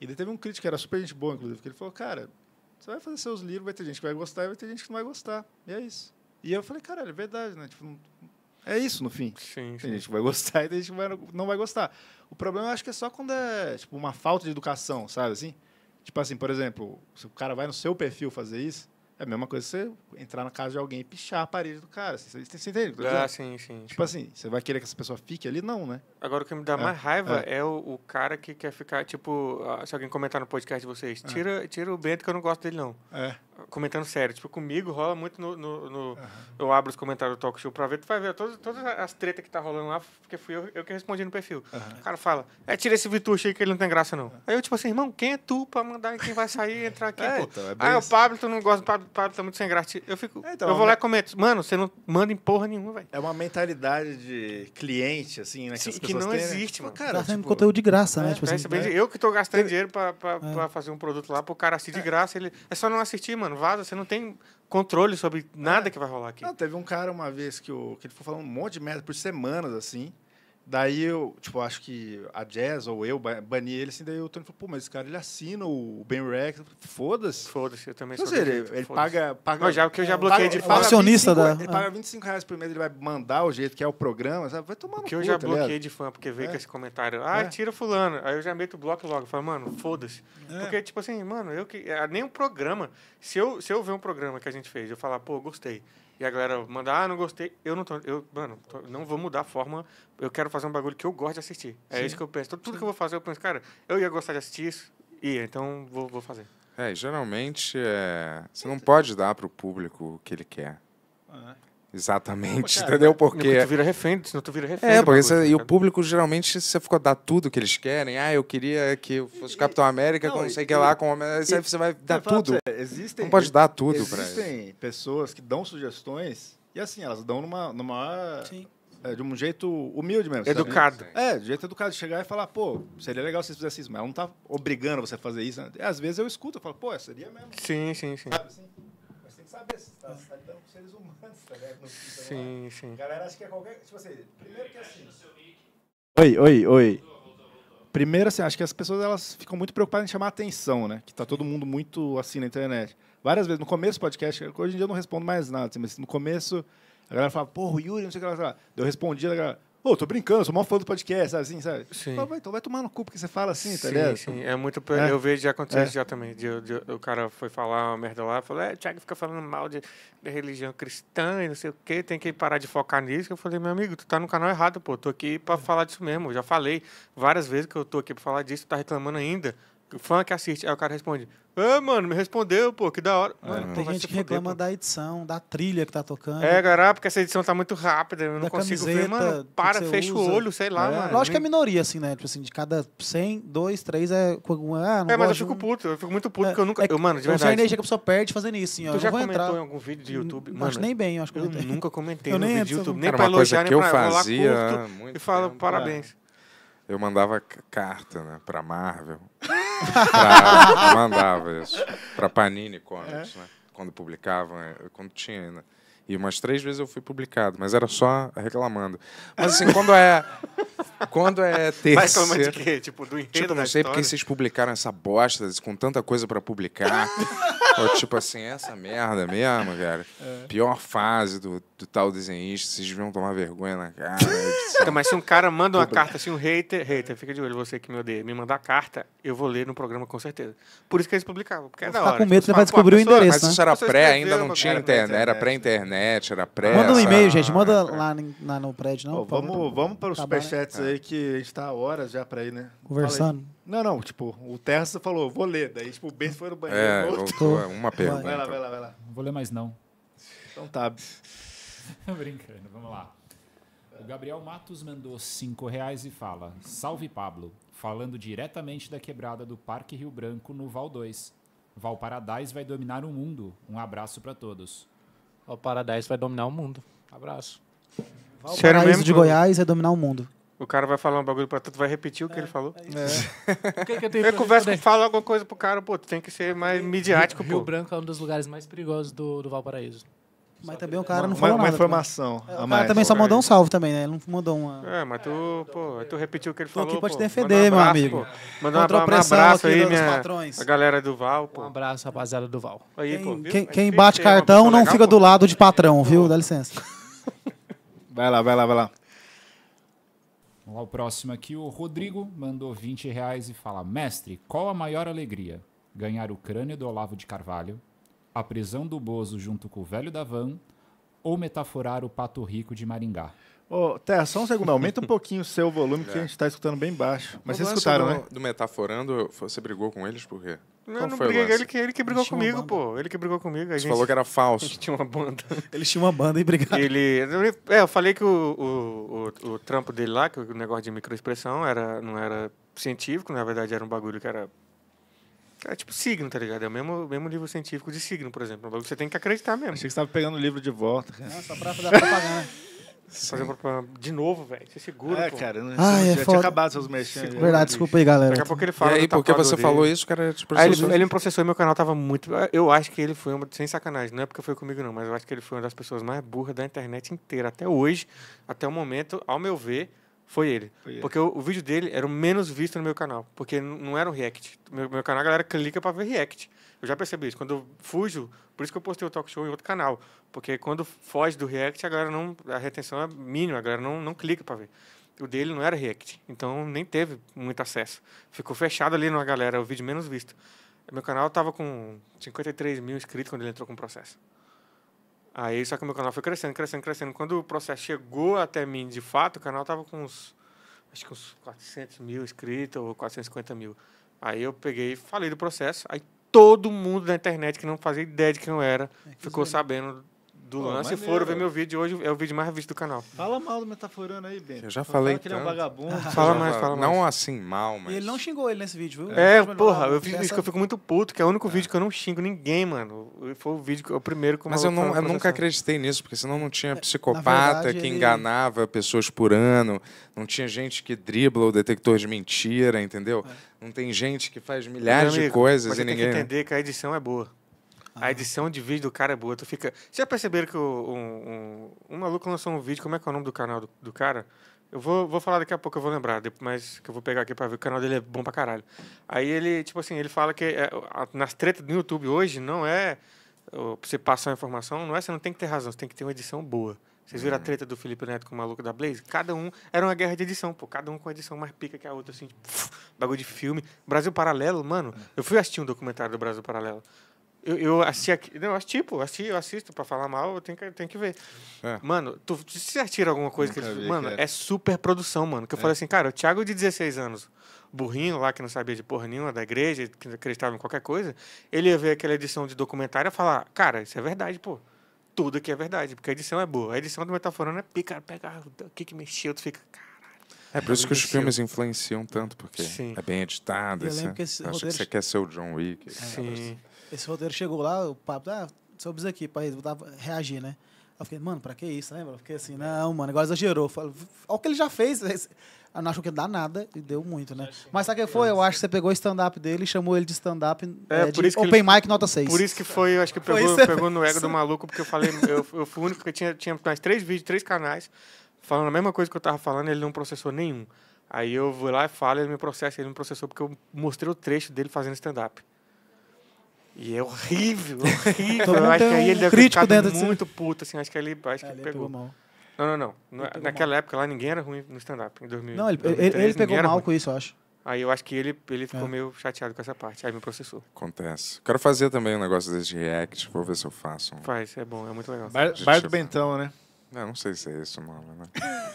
E daí teve um crítico que era super gente boa, inclusive, que ele falou, cara, você vai fazer seus livros, vai ter gente que vai gostar e vai ter gente que não vai gostar. E é isso. E eu falei, cara, é verdade, né? Tipo, não... é isso no fim. Sim, tem gente que vai gostar e tem gente que vai, não vai gostar. O problema eu acho que é só quando é tipo, uma falta de educação, sabe assim? Tipo assim, por exemplo, se o cara vai no seu perfil fazer isso, é a mesma coisa que você entrar na casa de alguém e pichar a parede do cara. Assim, você, você entende? Ah, sim, sim. Tipo sim. assim, você vai querer que essa pessoa fique ali? Não, né? Agora o que me dá é, mais raiva é, é o, o, cara que quer ficar, tipo, ah, se alguém comentar no podcast de vocês, é. tira, é. tira o Bento que eu não gosto dele, não. É. Comentando sério. Tipo, comigo rola muito no. no, no uhum. Eu abro os comentários do talk show pra ver, tu vai ver todas, todas as tretas que tá rolando lá, porque fui eu, eu que respondi no perfil. Uhum. O cara fala, é, tira esse Vitucho aí que ele não tem graça, não. É. Aí eu, tipo assim, irmão, quem é tu pra mandar quem vai sair e entrar aqui? É, então, ah, o Pablo, tu não gosta do Pablo, Pablo tá muito sem graça. Eu fico. Então, eu vou lá e comento. Mano, você não manda em porra nenhuma, velho. É uma mentalidade de cliente, assim, né? Sim, que não né? existe, tipo, mano. Cara, tá tipo, conteúdo de graça, né? É, tipo assim, né? eu que tô gastando dinheiro pra, pra, é. pra, fazer um produto lá, pro cara assistir de é. graça. Ele... É só não assistir, mano. Vaza, você não tem controle sobre nada é. que vai rolar aqui. Não, teve um cara uma vez que, o que ele foi falando um monte de merda por semanas, assim. Daí eu, tipo, acho que a Jazz ou eu bani ele, assim, daí o Tony falou, pô, mas esse cara ele assina o Ben Rex, foda-se. Foda-se, eu também tipo sou. Assim, ele, ele paga, paga. Não, já, o que eu já é, bloqueei paga, de paga acionista da. Ele paga 25 reais por mês, ele vai mandar o jeito que é o programa, sabe? Vai tomar no que eu já tá bloqueei de fã, porque veio é. com esse comentário, ah, é. tira Fulano. Aí eu já meto o bloco logo, falo, mano, foda-se. É. Porque, tipo assim, mano, eu que. É, nem um programa. Se eu, se eu ver um programa que a gente fez, eu falar, pô, gostei e a galera manda, ah, não gostei. Eu não tô, eu, mano, tô, não vou mudar a forma. Eu quero fazer um bagulho que eu gosto de assistir. É Sim. isso que eu penso. Então, tudo, que eu vou fazer, eu penso, cara, eu ia gostar de assistir isso, e é, então vou, vou fazer. É, geralmente é, você não pode dar para o público o que ele quer. É. Exatamente, cara, é. entendeu? Porque. Tu vira refém, senão tu vira refém. É, porque você, tá e o público geralmente você ficou dar tudo que eles querem. Ah, eu queria que fosse Capitão América, não, não sei é o que lá, com Homem Você, você vai dar tudo. Você, existem, não pode dar tudo para Existem pessoas que dão sugestões e assim, elas dão numa. numa Sim. É, de um jeito humilde mesmo. Educado. Sabe? É, de jeito educado. Chegar e falar, pô, seria legal se vocês fizessem isso, mas ela não tá obrigando você a fazer isso. Né? Às vezes eu escuto, eu falo, pô, seria mesmo. Sim, sim, sim. Sabe, assim? que saber se está, está lidando com seres humanos, tá ligado? sim, lá. sim. A galera acha que é qualquer. Tipo assim, primeiro que assim. Oi, oi, oi. Primeiro, assim, acho que as pessoas elas ficam muito preocupadas em chamar a atenção, né? Que tá todo mundo muito assim na internet. Várias vezes, no começo do podcast, hoje em dia eu não respondo mais nada, assim, mas no começo a galera falava, porra, Yuri, não sei o que ela fala. Eu respondia, a galera, Ô, tô brincando, sou mó fã do podcast, sabe assim, sabe? Sim. Fala, vai, então vai tomar no cu, porque você fala assim, tá ligado? Sim, é muito. É. Eu vejo já acontecer é. já também. De, de, o cara foi falar uma merda lá, falou: é, Thiago fica falando mal de, de, religião cristã e não sei o quê, tem que parar de focar nisso. Eu falei, meu amigo, tu tá no canal errado, pô. Tô aqui pra é. falar disso mesmo. Eu já falei várias vezes que eu tô aqui pra falar disso, tá reclamando ainda fã que assiste. Aí o cara responde: Ah, mano, me respondeu, pô, que da hora. É. Mano, Tem gente que reclama da edição, da trilha que tá tocando. É, galera, ah, porque essa edição tá muito rápida, eu não consigo camiseta, ver, mano. Para, fecha usa. o olho, sei lá, é. mano. Lógico que é minoria, assim, né? Tipo assim, de cada 100, 2, 3 é com Ah, não é, mas eu fico puto, eu fico muito puto, é, porque eu nunca. É, eu, mano, de verdade. Eu energia que a pessoa perde fazendo isso, assim, ó. Tu já comentou entrar. em algum vídeo de hum, YouTube? Mas nem bem, eu acho que eu, eu nunca comentei no vídeo de YouTube, nem pra elogiar, nem pra falar curto. E falo parabéns. Eu mandava carta, né, pra Marvel. pra, mandava isso. Pra Panini Comics, é? né? Quando publicavam, quando tinha ainda. Né? E umas três vezes eu fui publicado, mas era só reclamando. Mas assim, ah! quando é. quando é terceiro. Mas reclamando de quê? Tipo, do enredo tipo, não sei porque vocês publicaram essa bosta com tanta coisa para publicar. Ou tipo assim, essa merda mesmo, cara. É. Pior fase do, do tal desenhista, vocês deviam tomar vergonha na cara. então, mas se um cara manda uma carta assim, um hater, hater, fica de olho, você que me odeia, me mandar carta, eu vou ler no programa com certeza. Por isso que eles publicavam, porque era é da hora. com medo, você tipo, vai descobrir o endereço. Mas né? isso era pré, ainda não tinha internet, era né? pré-internet internet, era Manda um e-mail, gente. Manda lá, na- no prédio, não. vamos, então, vamos para os acabar, né? superchats aí, que a gente tá horas já para ir, né? Conversando. Não, não, tipo, o terça falou, vou ler. Daí, tipo, o Ben foi no banheiro. É, voltou. É uma pergunta. Vai lá, vai lá, vai lá. Não vou ler mais não. Então tá. Brincando, vamos lá. O Gabriel Matos mandou cinco reais e fala: Salve Pablo, falando diretamente da quebrada do Parque Rio Branco no Val 2. Valparadais vai dominar o mundo. Um abraço para todos. O Paradise vai dominar o mundo. Abraço. Valparaíso Sério mesmo, de Goiás é dominar o mundo. O cara vai falar um bagulho pra tu, vai repetir o que é, ele falou. É. é. que que eu, eu converso, falo alguma coisa pro cara, pô, tem que ser mais midiático, Rio, pô. Rio Branco é um dos lugares mais perigosos do, do Valparaíso. Mas também o cara não falou uma, uma nada. informação. Também. O cara também só mandou um salve também, né? Ele não mandou uma... É, mas tu, pô, tu repetiu o que ele falou, Tô aqui pra te defender, meu amigo. Mandou um abraço, um abraço aí, minha... patrões. A galera do Val, pô. Um abraço, rapaziada do Val. Aí, quem, pô, quem, quem bate cartão não legal, fica pô. do lado de patrão, viu? Dá licença. Vai lá, vai lá, vai lá. Vamos lá, o próximo aqui. O Rodrigo mandou 20 reais e fala: Mestre, qual a maior alegria? Ganhar o crânio do Olavo de Carvalho, a prisão do Bozo junto com o velho da van ou metaforar o pato rico de Maringá. Ô, oh, Terra, só um segundo, aumenta um pouquinho o seu volume, que a é. gente está escutando bem baixo. Mas o vocês escutaram, do, né? Do Metaforando, você brigou com eles por quê? Não, Qual não briguei, ele que, ele que brigou comigo, pô. Ele que brigou comigo. A gente, você falou que era falso. Ele tinha uma banda. Eles tinham uma banda e brigaram. Ele, é, eu falei que o, o, o, o trampo dele lá, que o negócio de microexpressão era, não era científico, na verdade era um bagulho que era é tipo signo, tá ligado? É o mesmo, mesmo livro científico de signo, por exemplo. É você tem que acreditar mesmo. Achei que você tava pegando o livro de volta. Cara. Não, só pra fazer propaganda. Fazer propaganda de novo, velho. Você segura, É, pô. cara. Não, ah, é já tinha acabado seus mexendo. Verdade, desculpa aí, galera. Daqui a pouco ele fala. E aí, porque você dele. falou isso, cara, é te tipo Aí ah, ele, processou. ele é me processou e meu canal tava muito. Ah, eu acho que ele foi uma. Sem sacanagem, não é porque foi comigo, não, mas eu acho que ele foi uma das pessoas mais burras da internet inteira até hoje, até o momento, ao meu ver. Foi ele. Foi ele. Porque o, o, vídeo dele era o menos visto no meu canal. Porque não era um react. Meu, meu canal, a galera clica para ver react. Eu já percebi isso. Quando eu fujo, por isso que eu postei o talk show em outro canal. Porque quando foge do react, a galera não. A retenção é mínima, a galera não, não clica para ver. O dele não era react. Então nem teve muito acesso. Ficou fechado ali na galera, o vídeo menos visto. Meu canal tava com 53 mil inscritos quando ele entrou com o processo. Aí só que meu canal foi crescendo, crescendo, crescendo. Quando o processo chegou até mim, de fato, o canal tava com uns, acho que uns 400 mil inscritos ou 450 mil. Aí eu peguei, falei do processo. Aí todo mundo da internet que não fazia ideia de quem eu era, é que ficou sabendo do for ver meu vídeo. Hoje é o vídeo mais visto do canal. Fala mal do Metaforando aí, Bento. Eu já falei fala que ele é um vagabundo. fala mais, fala mais. Não assim, mal, mas... E ele não xingou ele nesse vídeo, viu? É, é porra. Eu, fico, que eu fico muito puto, que é o único é. vídeo que eu não xingo ninguém, mano. Foi o vídeo, que, o primeiro que Mas eu, não, eu nunca acreditei nisso, porque senão não tinha é, psicopata verdade, que ele... enganava pessoas por ano, não tinha gente que dribla o detector de mentira, entendeu? É. Não tem gente que faz milhares amigo, de coisas e ninguém... tem que entender que a edição é boa. A edição de vídeo do cara é boa. Tu fica. Vocês já perceberam que um, um, um, maluco lançou um vídeo? Como é que é o nome do canal do, do cara? Eu vou, vou falar daqui a pouco, eu vou lembrar, mas que eu vou pegar aqui pra ver. O canal dele é bom pra caralho. Aí ele, tipo assim, ele fala que é, nas tretas do YouTube hoje não é você passar a informação, não é você não tem que ter razão, você tem que ter uma edição boa. Vocês viram a uhum. treta do Felipe Neto com o maluco da Blaze? Cada um era uma guerra de edição, pô. Cada um com a edição mais pica que a outra, assim, tipo, bagulho de filme. Brasil Paralelo, mano. Uhum. Eu fui assistir um documentário do Brasil Paralelo. Eu, eu assisti aqui. Não, eu assisti, eu assisto pra falar mal, eu tenho que, tenho que ver. É. Mano, tu se atira alguma coisa Nunca que eles. mano, é super produção, mano. Que eu é. falei assim, cara, o Thiago de 16 anos, burrinho lá, que não sabia de porra nenhuma da igreja, que acreditava em qualquer coisa, ele ia ver aquela edição de documentário e falar, cara, isso é verdade, pô. Tudo aqui é verdade, porque a edição é boa. A edição do não é pica, pega o que que mexeu, tu fica, É por isso que os filmes influenciam tanto, porque Sim. é bem editado. Assim. Esse, acho que você quer ser o John Wick. É. Sim. Esse roteiro chegou lá, o papo, ah, sobre isso aqui, pra reagir, né? Eu fiquei, mano, pra que isso, né? Eu fiquei assim, é. não, mano, negócio exagerou. olha o que ele já fez. Eu não acho que dá nada e deu muito, né? Mas sabe o que foi? Eu acho que você pegou o stand-up dele e chamou ele de stand-up é, é, de Open ele, Mic nota 6. Por isso que foi, eu acho que pegou, pegou no ego do maluco, porque eu falei, eu, eu fui o único que tinha, tinha mais três vídeos, três canais, falando a mesma coisa que eu tava falando, ele não processou nenhum. Aí eu vou lá e falo, ele me processa, ele me processou porque eu mostrei o trecho dele fazendo stand-up. E é horrível, horrível. eu acho que aí ele um deve ter muito de puto, assim. Acho que ele, acho que ah, ele pegou. pegou. mal. Não, não, não. É, naquela mal. época lá ninguém era ruim no stand-up, em 2000. Não, ele, 2003, ele pegou mal ruim. com isso, eu acho. Aí eu acho que ele, ele ficou é. meio chateado com essa parte. Aí me processou. Acontece. Quero fazer também um negócio desse react. Vou ver se eu faço. Um... Faz, é bom. É muito legal. Bar, bar do Bentão, né? Não, não sei se é esse o né?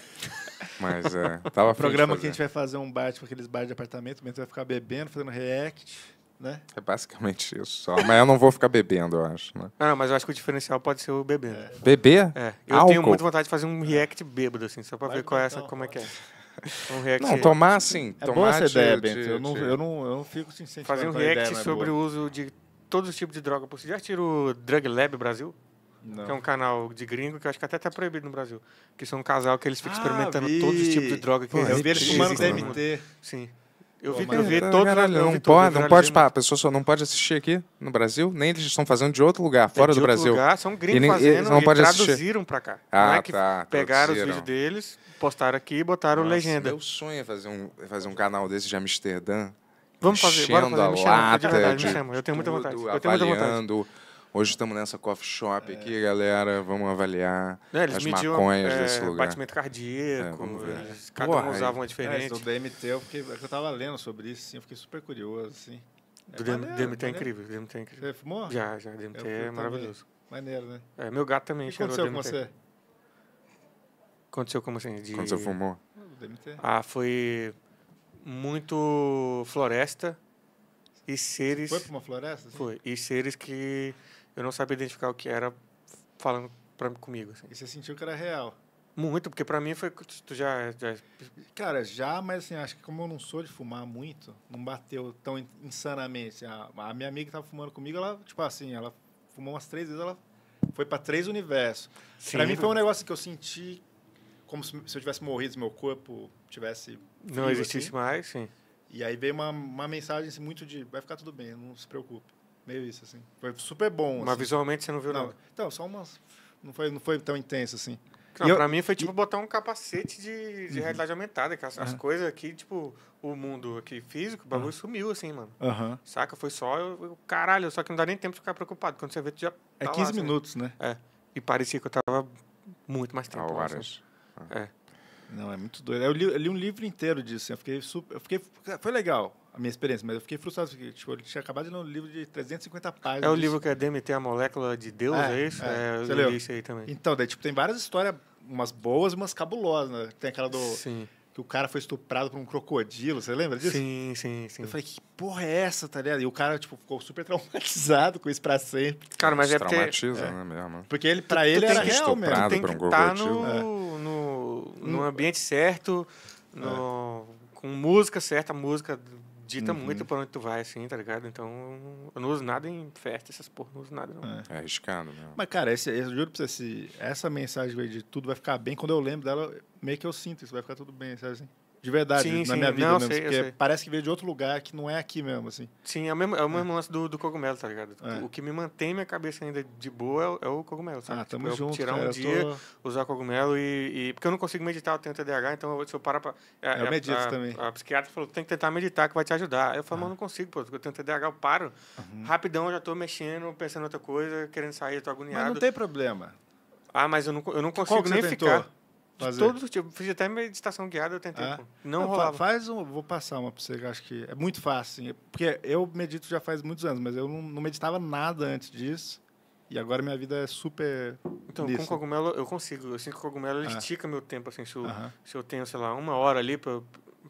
Mas é. Tava o programa que a gente vai fazer um bar, tipo aqueles bar de apartamento. O Bentão vai ficar bebendo, fazendo react né? É basicamente isso só. Mas eu não vou ficar bebendo, eu acho. Né? Ah, não, mas eu acho que o diferencial pode ser o beber. É. Beber? É. Eu Álcool. tenho muita vontade de fazer um react bêbado, assim, só pra Vai ver qual é essa, como é que é. Um react... Não, tomar assim. É tomar boa essa ideia, Bento. Eu, não, eu, não, eu não fico assim sem sentido. Fazer um é react ideia, é sobre o uso de todos os tipos de droga. Você já tirou o Drug Lab Brasil? Não. Que é um canal de gringo que eu acho que até tá proibido no Brasil. Que são um casal que eles ficam ah, experimentando vi. todos os tipos de droga que Pô, existem. Eu vi eles fumando né? DMT. Sim. Eu vi, Pô, eu vi tá todos. Caralho, não, pode, não pode, pá, a pessoa só não pode assistir aqui no Brasil, nem eles estão fazendo de outro lugar, fora é, do outro Brasil. Lugar, são gringos e, fazendo e, não e traduziram para cá. Ah, não é que tá, pegaram traduziram. os vídeos deles, postaram aqui e botaram Nossa, legenda. Meu sonho é fazer um, é fazer um canal desse de Amsterdã. Vamos fazer, bora fazer, me chama, de lata, de me chama. Eu tenho muita vontade. Eu tenho muita vontade. Hoje estamos nessa coffee shop é. aqui, galera. Vamos avaliar é, as mediam, maconhas é, desse lugar. Batimento cardíaco. É, vamos ver. Eles, cada Porra, um usava uma é, diferente. É, o DMT, eu, fiquei, é eu tava lendo sobre isso, assim, eu fiquei super curioso, assim. É DMT é incrível, DMT é incrível. Você fumou? Já, já, DMT é maravilhoso. Maneiro, né? É, meu gato também chegou. aconteceu DMT. Aconteceu com você? Aconteceu como assim? De... Quando você fumou? DMT. Ah, foi muito floresta e seres... Foi pra uma floresta? Assim? Foi, e seres que eu não sabia identificar o que era falando pra, comigo. Assim. E você sentiu que era real? Muito, porque para mim foi. Tu já, já, Cara, já, mas assim, acho que como eu não sou de fumar muito, não bateu tão insanamente. A, a minha amiga que tava fumando comigo, ela, tipo assim, ela fumou umas três vezes, ela foi para três universos. Para mim foi um negócio que eu senti como se, se eu tivesse morrido, se meu corpo tivesse. Não existisse assim. mais, sim. E aí veio uma, uma mensagem assim, muito de: vai ficar tudo bem, não se preocupe. Meio isso, assim. Foi super bom. Mas assim. visualmente você não viu não. nada? Então, só umas... Não foi, não foi tão intenso, assim. Não, eu... pra mim foi tipo e... botar um capacete de, de uhum. realidade aumentada, que as, uhum. as coisas aqui, tipo, o mundo aqui físico, o bagulho uhum. sumiu, assim, mano. Saca? Foi só. Eu, eu, caralho, só que não dá nem tempo de ficar preocupado. Quando você vê, tu já. É tá é 15 lá, assim. minutos, né? É. E parecia que eu tava muito mais tempo. Horas. Assim. Ah. É. Não, é muito doido. Eu li, eu li, um livro inteiro disso, assim. eu fiquei super. Eu fiquei, foi legal a minha experiência, mas eu fiquei frustrado, porque tipo, ele tinha acabado de ler um livro de 350 páginas. É o livro que é DMT, a molécula de Deus, é, é isso? É, é eu li isso aí também. Então, daí, tipo, tem várias histórias, umas boas e umas cabulosas, né? Tem aquela do... Sim. Que o cara foi estuprado por um crocodilo, você lembra disso? Sim, sim, sim. Eu falei, que porra é essa, tá ligado? E o cara, tipo, ficou super traumatizado com isso pra sempre. Cara, mas é porque... Traumatiza, é. né, mesmo. Né? Porque ele, pra tu, ele tu era real mesmo. Tu tem que um tá estar é. no, no, no hum. ambiente certo, no, é. com música certa, música dita uhum. muito pra onde tu vai, assim, tá ligado? Então, eu não uso nada em festa, essas porra, não uso nada, não. É, é arriscado, né? Mas, cara, esse, eu juro pra você, se essa mensagem de tudo vai ficar bem, quando eu lembro dela, meio que eu sinto isso, vai ficar tudo bem, sabe assim? De verdade, sim, na sim. minha vida não, mesmo. Sei, porque parece que veio de outro lugar que não é aqui mesmo, assim. Sim, é o mesmo, é o mesmo é. lance do, do cogumelo, tá ligado? É. O que me mantém minha cabeça ainda de boa é, é o cogumelo, sabe? Ah, tamo tipo, é junto, tirar cara, um dia, tô... usar cogumelo e, e, Porque eu não consigo meditar, eu tenho TDAH, então eu, se eu parar pra... é eu é, medito a, também. A, a, psiquiatra falou, tem que tentar meditar que vai te ajudar. Eu falo, ah. mas é. não consigo, pô. Eu tenho TDAH, eu paro. Uhum. Rapidão, eu já tô mexendo, pensando em outra coisa, querendo sair, tô agoniado. Mas não tem problema. Ah, mas eu não, eu não consigo nem tentou? ficar. Fazer. Todo tipo. Fiz até meditação guiada, eu tentei. É? Não, não rolava. Faz um, vou passar uma para você, que acho que é muito fácil. Assim, porque eu medito já faz muitos anos, mas eu não, não meditava nada antes disso. E agora minha vida é super. Então, lista. com cogumelo eu consigo. Assim que o cogumelo ele é. estica meu tempo. Assim, se, eu, se eu tenho, sei lá, uma hora ali para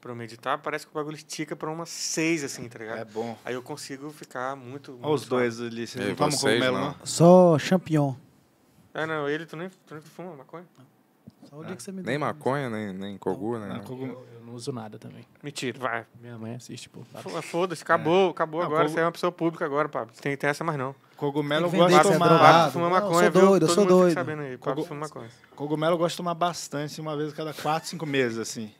pra meditar, parece que o bagulho estica para umas seis, assim, tá ligado? É bom. Aí eu consigo ficar muito. Olha muito os dois ali, vocês não tomam cogumelo, não? Só champignon. Ah, não, ele, tu nem, tu nem fuma maconha? Não é. que você me Nem né? maconha, nem, nem cogu, né? Não, cogu... Eu, eu, não uso nada também. Mentira, vai. Minha mãe assiste, pô. Foda-se, acabou, é. acabou não, agora. Cogu... Você é uma pessoa pública agora, Pablo. Tem, tem essa, mais não. Cogumelo gosta é de tomar. Pablo fuma maconha, não, eu sou doido, viu? eu sou doido. Sabendo aí. Cogu... Fuma maconha. Cogumelo gosta de tomar bastante, uma vez a cada 4, 5 meses, assim.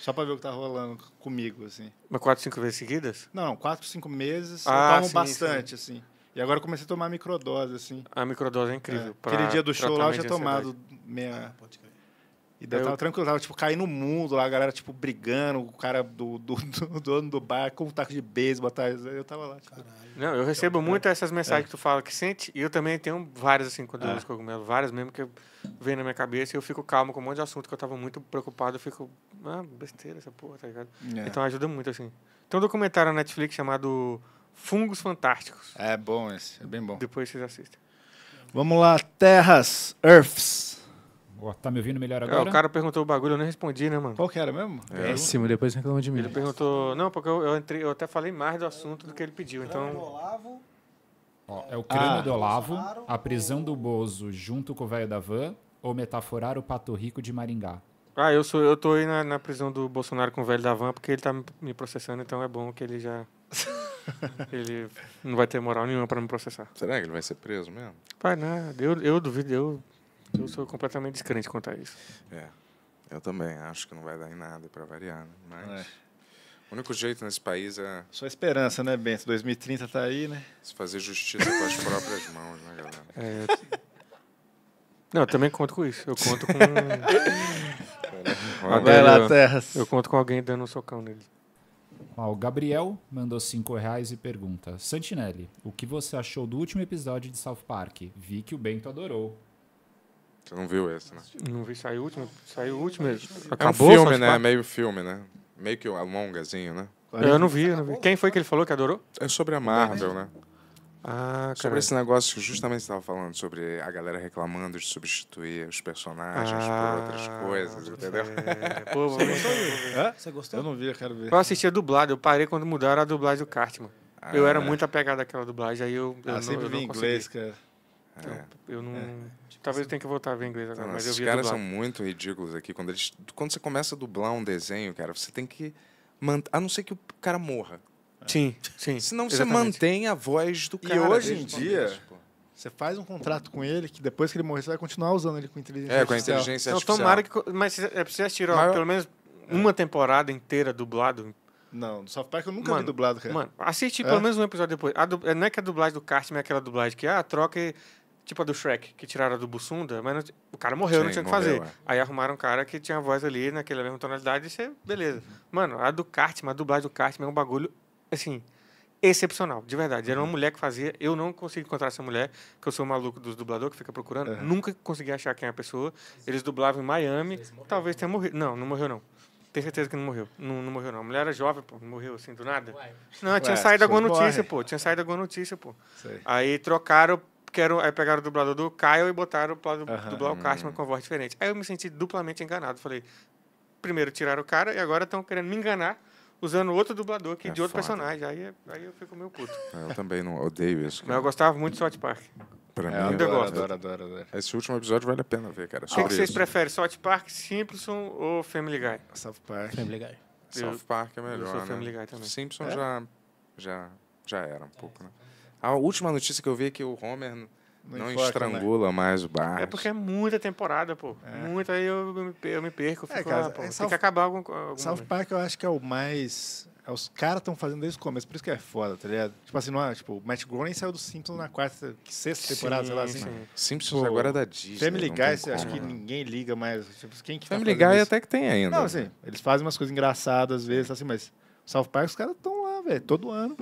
Só pra ver o que tá rolando comigo, assim. Mas quatro, cinco vezes seguidas? Não, 4, quatro, cinco meses. Ah, eu tomo sim, bastante, sim. assim. E agora comecei a tomar microdose, assim. A microdose é incrível. É. Aquele dia do show lá eu tinha tomado meia, ah, e daí eu tava eu... tranquilo, tava tipo caindo no mundo lá, a galera tipo brigando, o cara do, do, do dono do bar com um taco de beisebol, tá, eu tava lá. Tipo... Não, eu recebo então, muito é. essas mensagens é. que tu fala que sente, e eu também tenho várias assim, quando eu eu é. uso cogumelo, várias mesmo que vem na minha cabeça e eu fico calmo com um monte de assunto que eu tava muito preocupado, eu fico, ah, besteira essa porra, tá ligado? É. Então ajuda muito assim. Tem um documentário na Netflix chamado Fungos Fantásticos. É bom esse, é bem bom. Depois vocês assistem. Vamos lá, terras, earths. Tá me ouvindo melhor agora? É, o cara perguntou o bagulho, eu não respondi, né, mano? Qual que era mesmo? É. Péssimo, depois reclamou de mim. Ele perguntou. Não, porque eu, eu, entrei, eu até falei mais do assunto do que ele pediu. Então. Olavo. Ó, é o crânio ah, do Olavo, a prisão do Bozo junto com o velho da van ou metaforar o Pato Rico de Maringá? Ah, eu, sou, eu tô aí na, na prisão do Bolsonaro com o velho da van porque ele tá me processando, então é bom que ele já. ele não vai ter moral nenhuma para me processar. Será que ele vai ser preso mesmo? Vai nada, eu, eu duvido, eu eu sou completamente descrente quanto a isso. É. Eu também acho que não vai dar em nada para variar, né? mas é. o único jeito nesse país é só esperança, né, Bento? 2030 tá aí, né? Se fazer justiça com as próprias mãos, né, galera? É... Não, eu também conto com isso. Eu conto com Olha, vai lá, eu, Terras. Eu conto com alguém dando um socão nele. o Gabriel mandou 5 reais e pergunta: Santinelli, o que você achou do último episódio de South Park? Vi que o Bento adorou. Você não viu esse, né? Não vi, saiu o último. Saiu o último. Acabou, é um filme, né? Meio filme, né? Meio que um longazinho, né? Eu não vi, eu não vi. Quem foi que ele falou que adorou? É sobre a Marvel, né? Ah, sobre esse negócio que justamente estava falando sobre a galera reclamando de substituir os personagens ah, por outras coisas, é, entendeu? Pô, você, gostou? você gostou? Eu não vi, eu quero ver. Eu assistia dublado, eu parei quando mudaram a dublagem do Cartman. Ah, eu era é. muito apegado àquela dublagem, aí eu, eu ah, não, sempre eu vi não inglês, consegui. cara. Então, eu, eu é. não. Talvez eu tenha que voltar a ver inglês agora. Não, mas esses eu vi caras são muito ridículos aqui. Quando, eles, quando você começa a dublar um desenho, cara, você tem que. Mant... A não ser que o cara morra. É. Sim, sim. Senão exatamente. você mantém a voz do cara. E hoje em tipo, dia. você faz um contrato com ele que depois que ele morrer, você vai continuar usando ele com inteligência é, artificial. É, com inteligência artificial. Então, tomara que. Mas é preciso tirar Maior... pelo menos é. uma temporada inteira dublado. Não, do South Park eu nunca mano, vi dublado, cara. Mano, assiste é. pelo menos um episódio depois. Du... Não é que a dublagem do Cartman é aquela dublagem que ah, troca Tipo a do Shrek, que tiraram do Bussunda, mas não, o cara morreu, Sim, não tinha o que fazer. É. Aí arrumaram um cara que tinha a voz ali naquela mesma tonalidade e você, beleza. Mano, a do Cartman, a dublagem do Cartman é um bagulho, assim, excepcional, de verdade. Era uma uhum. mulher que fazia, eu não consegui encontrar essa mulher, que eu sou o maluco dos dubladores que fica procurando, uhum. nunca consegui achar quem é a pessoa. Eles dublavam em Miami, talvez tenha né? morrido. Não, não morreu não. Tenho certeza que não morreu. Não, não morreu, não. A mulher era jovem, pô. Morreu assim, do nada. Ué. Não, tinha Ué, saído alguma notícia, morre. pô. Tinha saído alguma notícia, pô. Sei. Aí trocaram porque aí pegaram o dublador do Kyle e botaram pra uhum. dublar o hum. Cartman com a voz diferente. Aí eu me senti duplamente enganado. Falei, primeiro tiraram o cara e agora estão querendo me enganar usando outro dublador aqui é de outro foda. personagem. Aí, aí eu fico meio puto. É, eu também não odeio isso. Cara. Mas eu gostava muito de South Park. Pra é, mim, eu adoro, Adoro, adoro, adoro. Esse último episódio vale a pena ver, cara. O que, vocês preferem, South Park, Simpson ou Family Guy? South Park. Family Guy. South Park é melhor, eu sou né? Family Guy também. Simpson é? já, já, já era um pouco, né? A última notícia que eu vi é que o Homer não, não né? estrangula né? mais o Bart. É porque é muita temporada, pô. É. Muita, aí eu, eu me perco, eu é, fico, é, cara, lá, pô, é tem South, que acabar algum, algum South Park eu acho que é o mais... É, os caras estão fazendo desde o começo, por isso que é foda, tá ligado? Tipo assim, não, é, tipo, o Matt Groening saiu do Simpsons na quarta, sexta temporada, sim, sei lá assim. Sim. Simpsons pô, agora é da Disney. Family Guy, acho que né? ninguém liga mais. Tipo, quem que tá Family tá Guy até que tem ainda. Não, né? assim, eles fazem umas coisas engraçadas às vezes, assim, mas South Park os caras estão lá, velho, todo ano.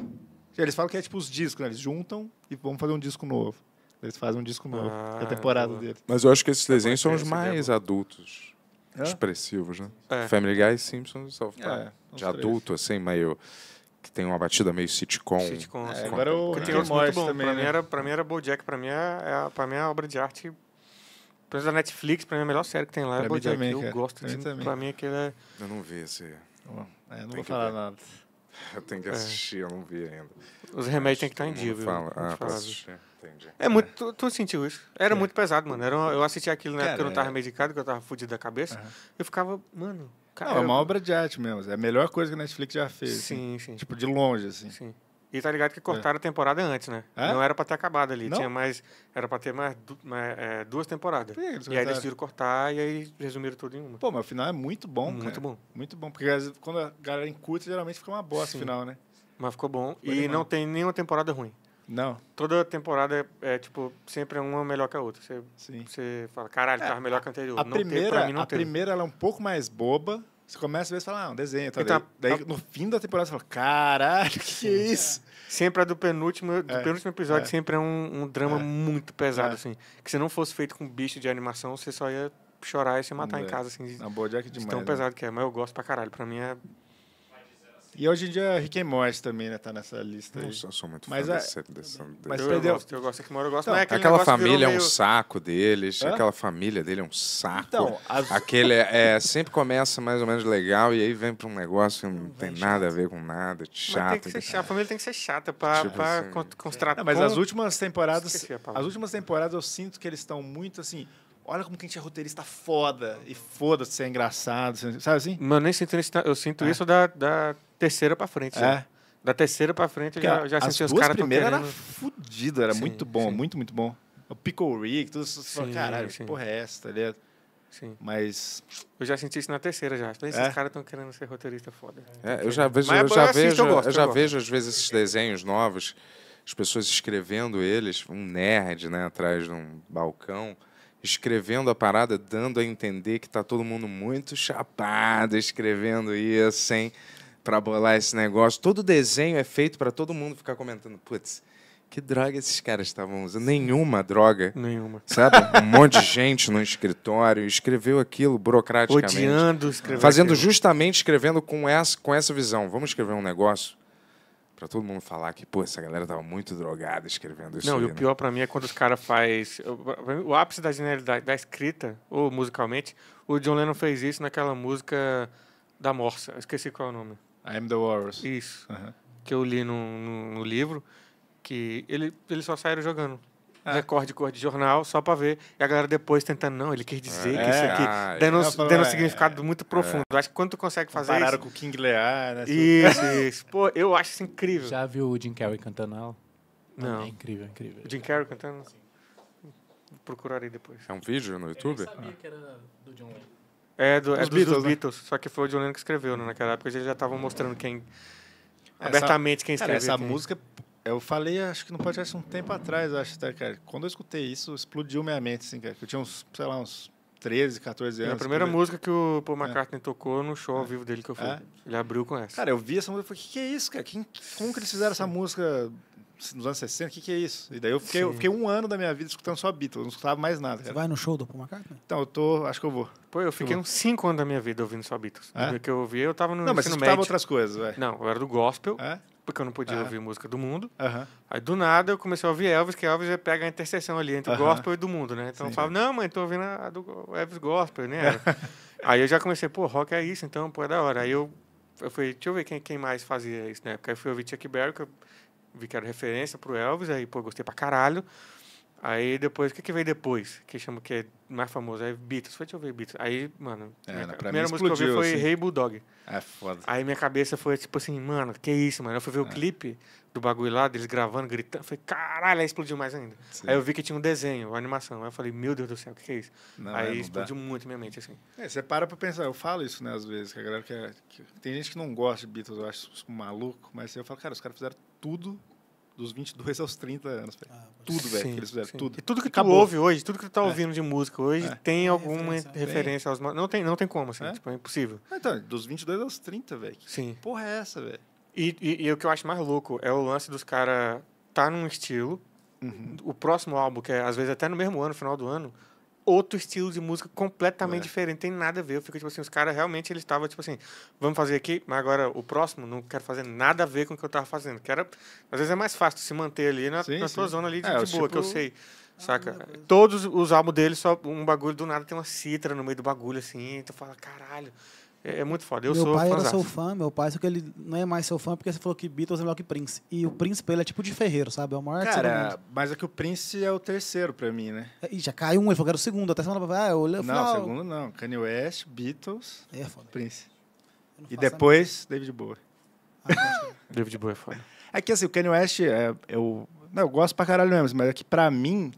Eles falam que é tipo os discos, né? Eles juntam e vamos fazer um disco novo. Eles fazem um disco ah, novo, ah, é a temporada dele. Mas eu acho que esses desenhos são os né? mais é. adultos, é? expressivos, né? É. Family Guy, Simpsons e é, South De adulto, assim, meio que tem uma batida meio sitcom. Sitcom, é, sitcom. Agora o Rick and Morty também. Pra, né? mim era, pra mim era BoJack, pra mim é, é pra mim é a obra de arte, pelo menos da Netflix, pra mim é a melhor série que tem lá, pra é BoJack. Também, eu cara. gosto pra de, mim também. pra mim aquele é... Eu não vi esse... Oh, é, não tem vou falar ver. nada. Eu tenho que é. assistir, é. eu não vi ainda. Os remédios têm que estar em dia, viu? Fala. Ah, pra assistir. Entendi. É muito. Tu, tu sentiu isso? Era é. muito pesado, mano. Era, eu assistia aquilo na cara, época que eu não tava é. medicado, que eu tava fudido da cabeça. Uhum. Eu ficava, mano. Cara, não, é uma eu... obra de arte mesmo. É a melhor coisa que a Netflix já fez. Assim. Sim, assim. sim. Tipo, de longe, assim. Sim. E tá ligado que é. cortaram é. a temporada antes, né? É? Não era pra ter acabado ali. Tinha mais. Era pra ter mais, du mais é, duas temporadas. E, e aí decidiram cortar e aí resumiram tudo em uma. Pô, mas o final é muito bom, Muito cara. bom. Muito bom. Porque quando a galera encurta, geralmente fica uma bosta o final, né? Mas ficou bom. Foi e demais. não tem nenhuma temporada ruim. Não. Toda temporada é, é tipo, sempre é uma melhor que a outra. Você, Sim. você fala, caralho, é, tava melhor que a anterior. A não primeira, teve, mim, a teve. primeira ela é um pouco mais boba, você começa a ver e fala, ah, um desenho. Tá? Então, daí, daí no fim da temporada, você fala, caralho, que, que é isso? Sempre a do penúltimo, do é, penúltimo episódio, é. sempre é um, um drama é. muito pesado, é. assim. Que se não fosse feito com bicho de animação, você só ia chorar e se matar em é. casa, assim. Na boa, Jack demais. De tão né? pesado que é. Mas eu gosto pra caralho. Pra mim é e hoje em dia Rick and Morty também, né? Tá nessa lista Nossa, aí. eu sou muito mas fã a... Mas eu, perdeu... gosto, eu gosto. É eu gosto. Então, é aquela família é um saco deles. Hã? Aquela família dele é um saco. Então, as... Aquele é, é, sempre começa mais ou menos legal e aí vem pra um negócio que não, não tem nada chato. a ver com nada, chato. Tem que ser, a família tem que ser chata pra, tipo pra assim. É. Não, mas as últimas temporadas... as últimas temporadas eu sinto que eles estão muito, assim olha como que a gente é roteirista foda. E foda-se, ser é engraçado, é, sabe assim? Mano, nem sinto isso. Eu sinto é. isso da, da terceira pra frente. É. Da terceira pra frente Porque eu já, já senti os caras. A primeira era fodido, era sim, muito bom, sim. muito, muito bom. O Pico Rick, tudo isso. Sim, caralho, sim. porra é essa, tá ligado? Sim. Mas. Eu já senti isso na terceira já. Esses é? caras estão querendo ser roteirista foda. É, eu já vejo, eu já, vejo, eu, gosto, eu já vejo, às vezes, esses desenhos novos, as pessoas escrevendo eles, um nerd, né, atrás de um balcão escrevendo a parada, dando a entender que está todo mundo muito chapado escrevendo isso, hein? Para bolar esse negócio. Todo desenho é feito para todo mundo ficar comentando, putz, que droga esses caras estavam usando? Nenhuma droga. Nenhuma. Sabe? Um monte de gente no escritório escreveu aquilo burocraticamente. Odiando escrever. Fazendo aquilo. justamente escrevendo com essa, com essa visão. Vamos escrever um negócio para todo mundo falar que, pô, essa galera tava muito drogada escrevendo isso. Não, aí, e o né? pior para mim é quando os caras faz o ápice da genialidade da escrita ou musicalmente, o John Lennon fez isso naquela música da Morsa, esqueci qual é o nome. I Am the Walrus. Isso. Que eu li no, no, no livro que ele, eles só saíram jogando. É. recorde cor de jornal, só para ver. E a galera depois tentando, não, ele quer dizer que isso é, aqui. Ah, dando, dando um é, significado muito profundo. Acho que quando tu consegue fazer Pararam isso. com o King Lear, né? Isso, isso. Pô, eu acho isso incrível. Já viu o Jim Carrey cantando ela? Não. É incrível, é incrível. O Jim Carrey cantando? Sim. Procurarei depois. É um vídeo no YouTube? Eu sabia que era do John Lennon. É, do, é dos Beatles, dos Beatles né? só que foi o John Lennon que escreveu, né? Naquela época eles já estavam mostrando quem. Essa, abertamente quem escreveu. Cara, essa quem... música eu falei, acho que não ser podcast um tempo atrás, acho até, tá, cara. Quando eu escutei isso, explodiu minha mente, assim, cara. Que eu tinha uns, sei lá, uns 13, 14 anos. É a primeira música que o Paul é. McCartney é. tocou no show ao é. vivo dele que eu fui. É. Ele abriu com essa. Cara, eu vi essa música e falei, o que, que, é isso, cara? Quem, como que eles fizeram essa música nos anos 60? O que, que é isso? E daí eu fiquei, eu fiquei, um ano da minha vida escutando só Beatles, não escutava mais nada. Cara. Você vai no show do Paul McCartney? Então, eu tô, acho que eu vou. Pô, eu fiquei eu uns 5 anos da minha vida ouvindo só Beatles. É? O que eu ouvi, eu tava no Não, mas você escutava médio. outras coisas, velho. Não, eu era do gospel. É? porque eu não podia ouvir música do mundo. Aí do nada eu comecei a ouvir Elvis, que Elvis pega a interseção ali entre uhum. o gospel e do mundo, né? Então Sim. eu falava, não, mãe, tô ouvindo a do Elvis gospel, né? aí eu já comecei, pô, rock é isso, então, pô, é da hora. Aí eu, eu fui deixa eu ver quem, quem mais fazia isso na né? época. Aí fui ouvir Chuck Berry, que eu vi que era referência pro Elvis, aí, pô, gostei pra caralho. Aí depois, o que, que veio depois? Que chama que é mais famoso? É Beatles. Foi, deixa eu ver Beatles. Aí, mano, é, minha, a primeira música que eu vi foi assim. Hey Bulldog. É foda. Aí minha cabeça foi tipo assim, mano, que isso, mano. Eu fui ver é. o clipe do bagulho lá, deles gravando, gritando. Falei, caralho, aí explodiu mais ainda. Sim. Aí eu vi que tinha um desenho, uma animação. Aí eu falei, meu Deus do céu, o que, que é isso? Não, aí é, não explodiu dá. muito minha mente, assim. É, você para pra pensar, eu falo isso, né, às vezes, que a galera quer. Que... Tem gente que não gosta de Beatles, eu acho maluco, mas eu falo, cara, os caras fizeram tudo dos 22 aos 30 anos. Ah, tudo, velho, que eles fizeram, sim. tudo. E tudo que Acabou. tu ouve hoje, tudo que tu tá é. ouvindo é. de música hoje, é. tem alguma referência, referência aos... Não tem, não tem como, assim, é? Tipo, é impossível. Ah, então, dos 22 aos 30, velho. Sim. Que porra é essa, velho? E, e, e, o que eu acho mais louco é o lance dos caras tá num estilo, uhum. o próximo álbum, que é às vezes até no mesmo ano, final do ano, outro estilo de música completamente é. diferente, tem nada a ver. Eu fico tipo assim, os caras realmente eles estavam tipo assim, vamos fazer aqui, mas agora o próximo não quero fazer nada a ver com o que eu tava fazendo. Que era às vezes é mais fácil se manter ali na, sim, na sua zona ali de, é, de boa, tipo... que eu tipo sei. Ah, saca? Ah, Todos os álbuns dele, só um bagulho do nada tem uma citra no meio do bagulho, assim. Tu fala, caralho. É, é muito foda. Eu meu sou pai era seu fã, meu pai, só que ele não é mais seu fã porque você falou que Beatles é melhor que Prince. E o Prince, ele é tipo de ferreiro, sabe? É o maior Cara, mas é que o Prince é o terceiro pra mim, né? E é, já caiu um, ele falou que era o segundo. Até semana passada, ah, eu olhei, Não, ah, o segundo não. Kanye West, Beatles, é, Prince. E depois, nada. David Bowie. Ah, David Bowie é foda. É que assim, o Kanye West, é, eu, não, eu gosto pra caralho mesmo, mas é que pra mim,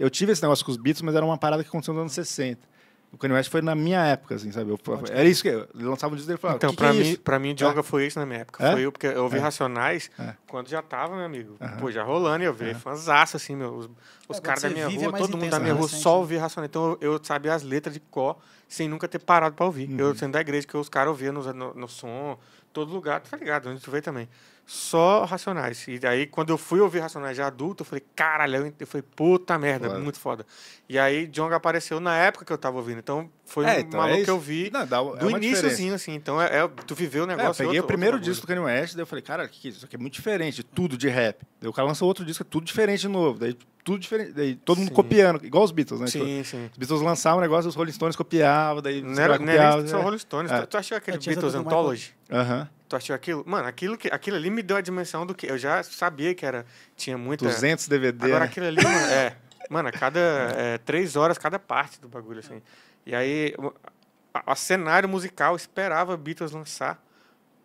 eu tive esse negócio com os Beatles, mas era uma parada que aconteceu nos anos 60. O Kanye West foi na minha época, assim, sabe? Eu, era isso que eu, ele lançava um disco dele falava, Então, que pra, que é mim, isso? pra mim, Joga é. foi isso na minha época. É? Foi eu, porque eu ouvi é. Racionais é. quando já tava, meu amigo. Uhum. Pô, já rolando, e eu vi uhum. fanzaço, assim, meu. Os, os caras da minha rua, todo mundo da minha rua só ouvi Racionais. Então eu, eu sabia as letras de có sem nunca ter parado pra ouvir. Uhum. Eu sendo da igreja, que os caras ouviam no, no, no som, todo lugar, tá ligado? Onde tu veio também só Racionais. E aí, quando eu fui ouvir Racionais já adulto, eu falei, caralho, eu falei, puta merda, claro. muito foda. E aí, Jong apareceu na época que eu tava ouvindo. Então, foi é, um então, é maluco é que eu vi Não, dá, do é iníciozinho, assim. Então, é, é, tu viveu o é, negócio. eu peguei outro, o primeiro disco do Kanye West, daí eu falei, cara, que, é isso aqui é muito diferente de tudo de rap. Daí o cara lançou outro disco, é tudo diferente de novo. Daí, tudo diferente. Daí, todo sim. mundo copiando, igual os Beatles, né? Sim, tipo, sim. Os Beatles lançavam um negócio, os Rolling Stones copiavam, daí... Não era, copiavam, não era só né? Rolling Stones. Tu, tu achou aquele Beatles Anthology? Aham tu achou aquilo? Mano, aquilo, que, aquilo ali me deu a dimensão do que. Eu já sabia que era. Tinha muito. 200 DVD. Agora né? aquilo ali, mano, é. Mano, a cada é, três horas, cada parte do bagulho, assim. E aí, o cenário musical esperava Beatles lançar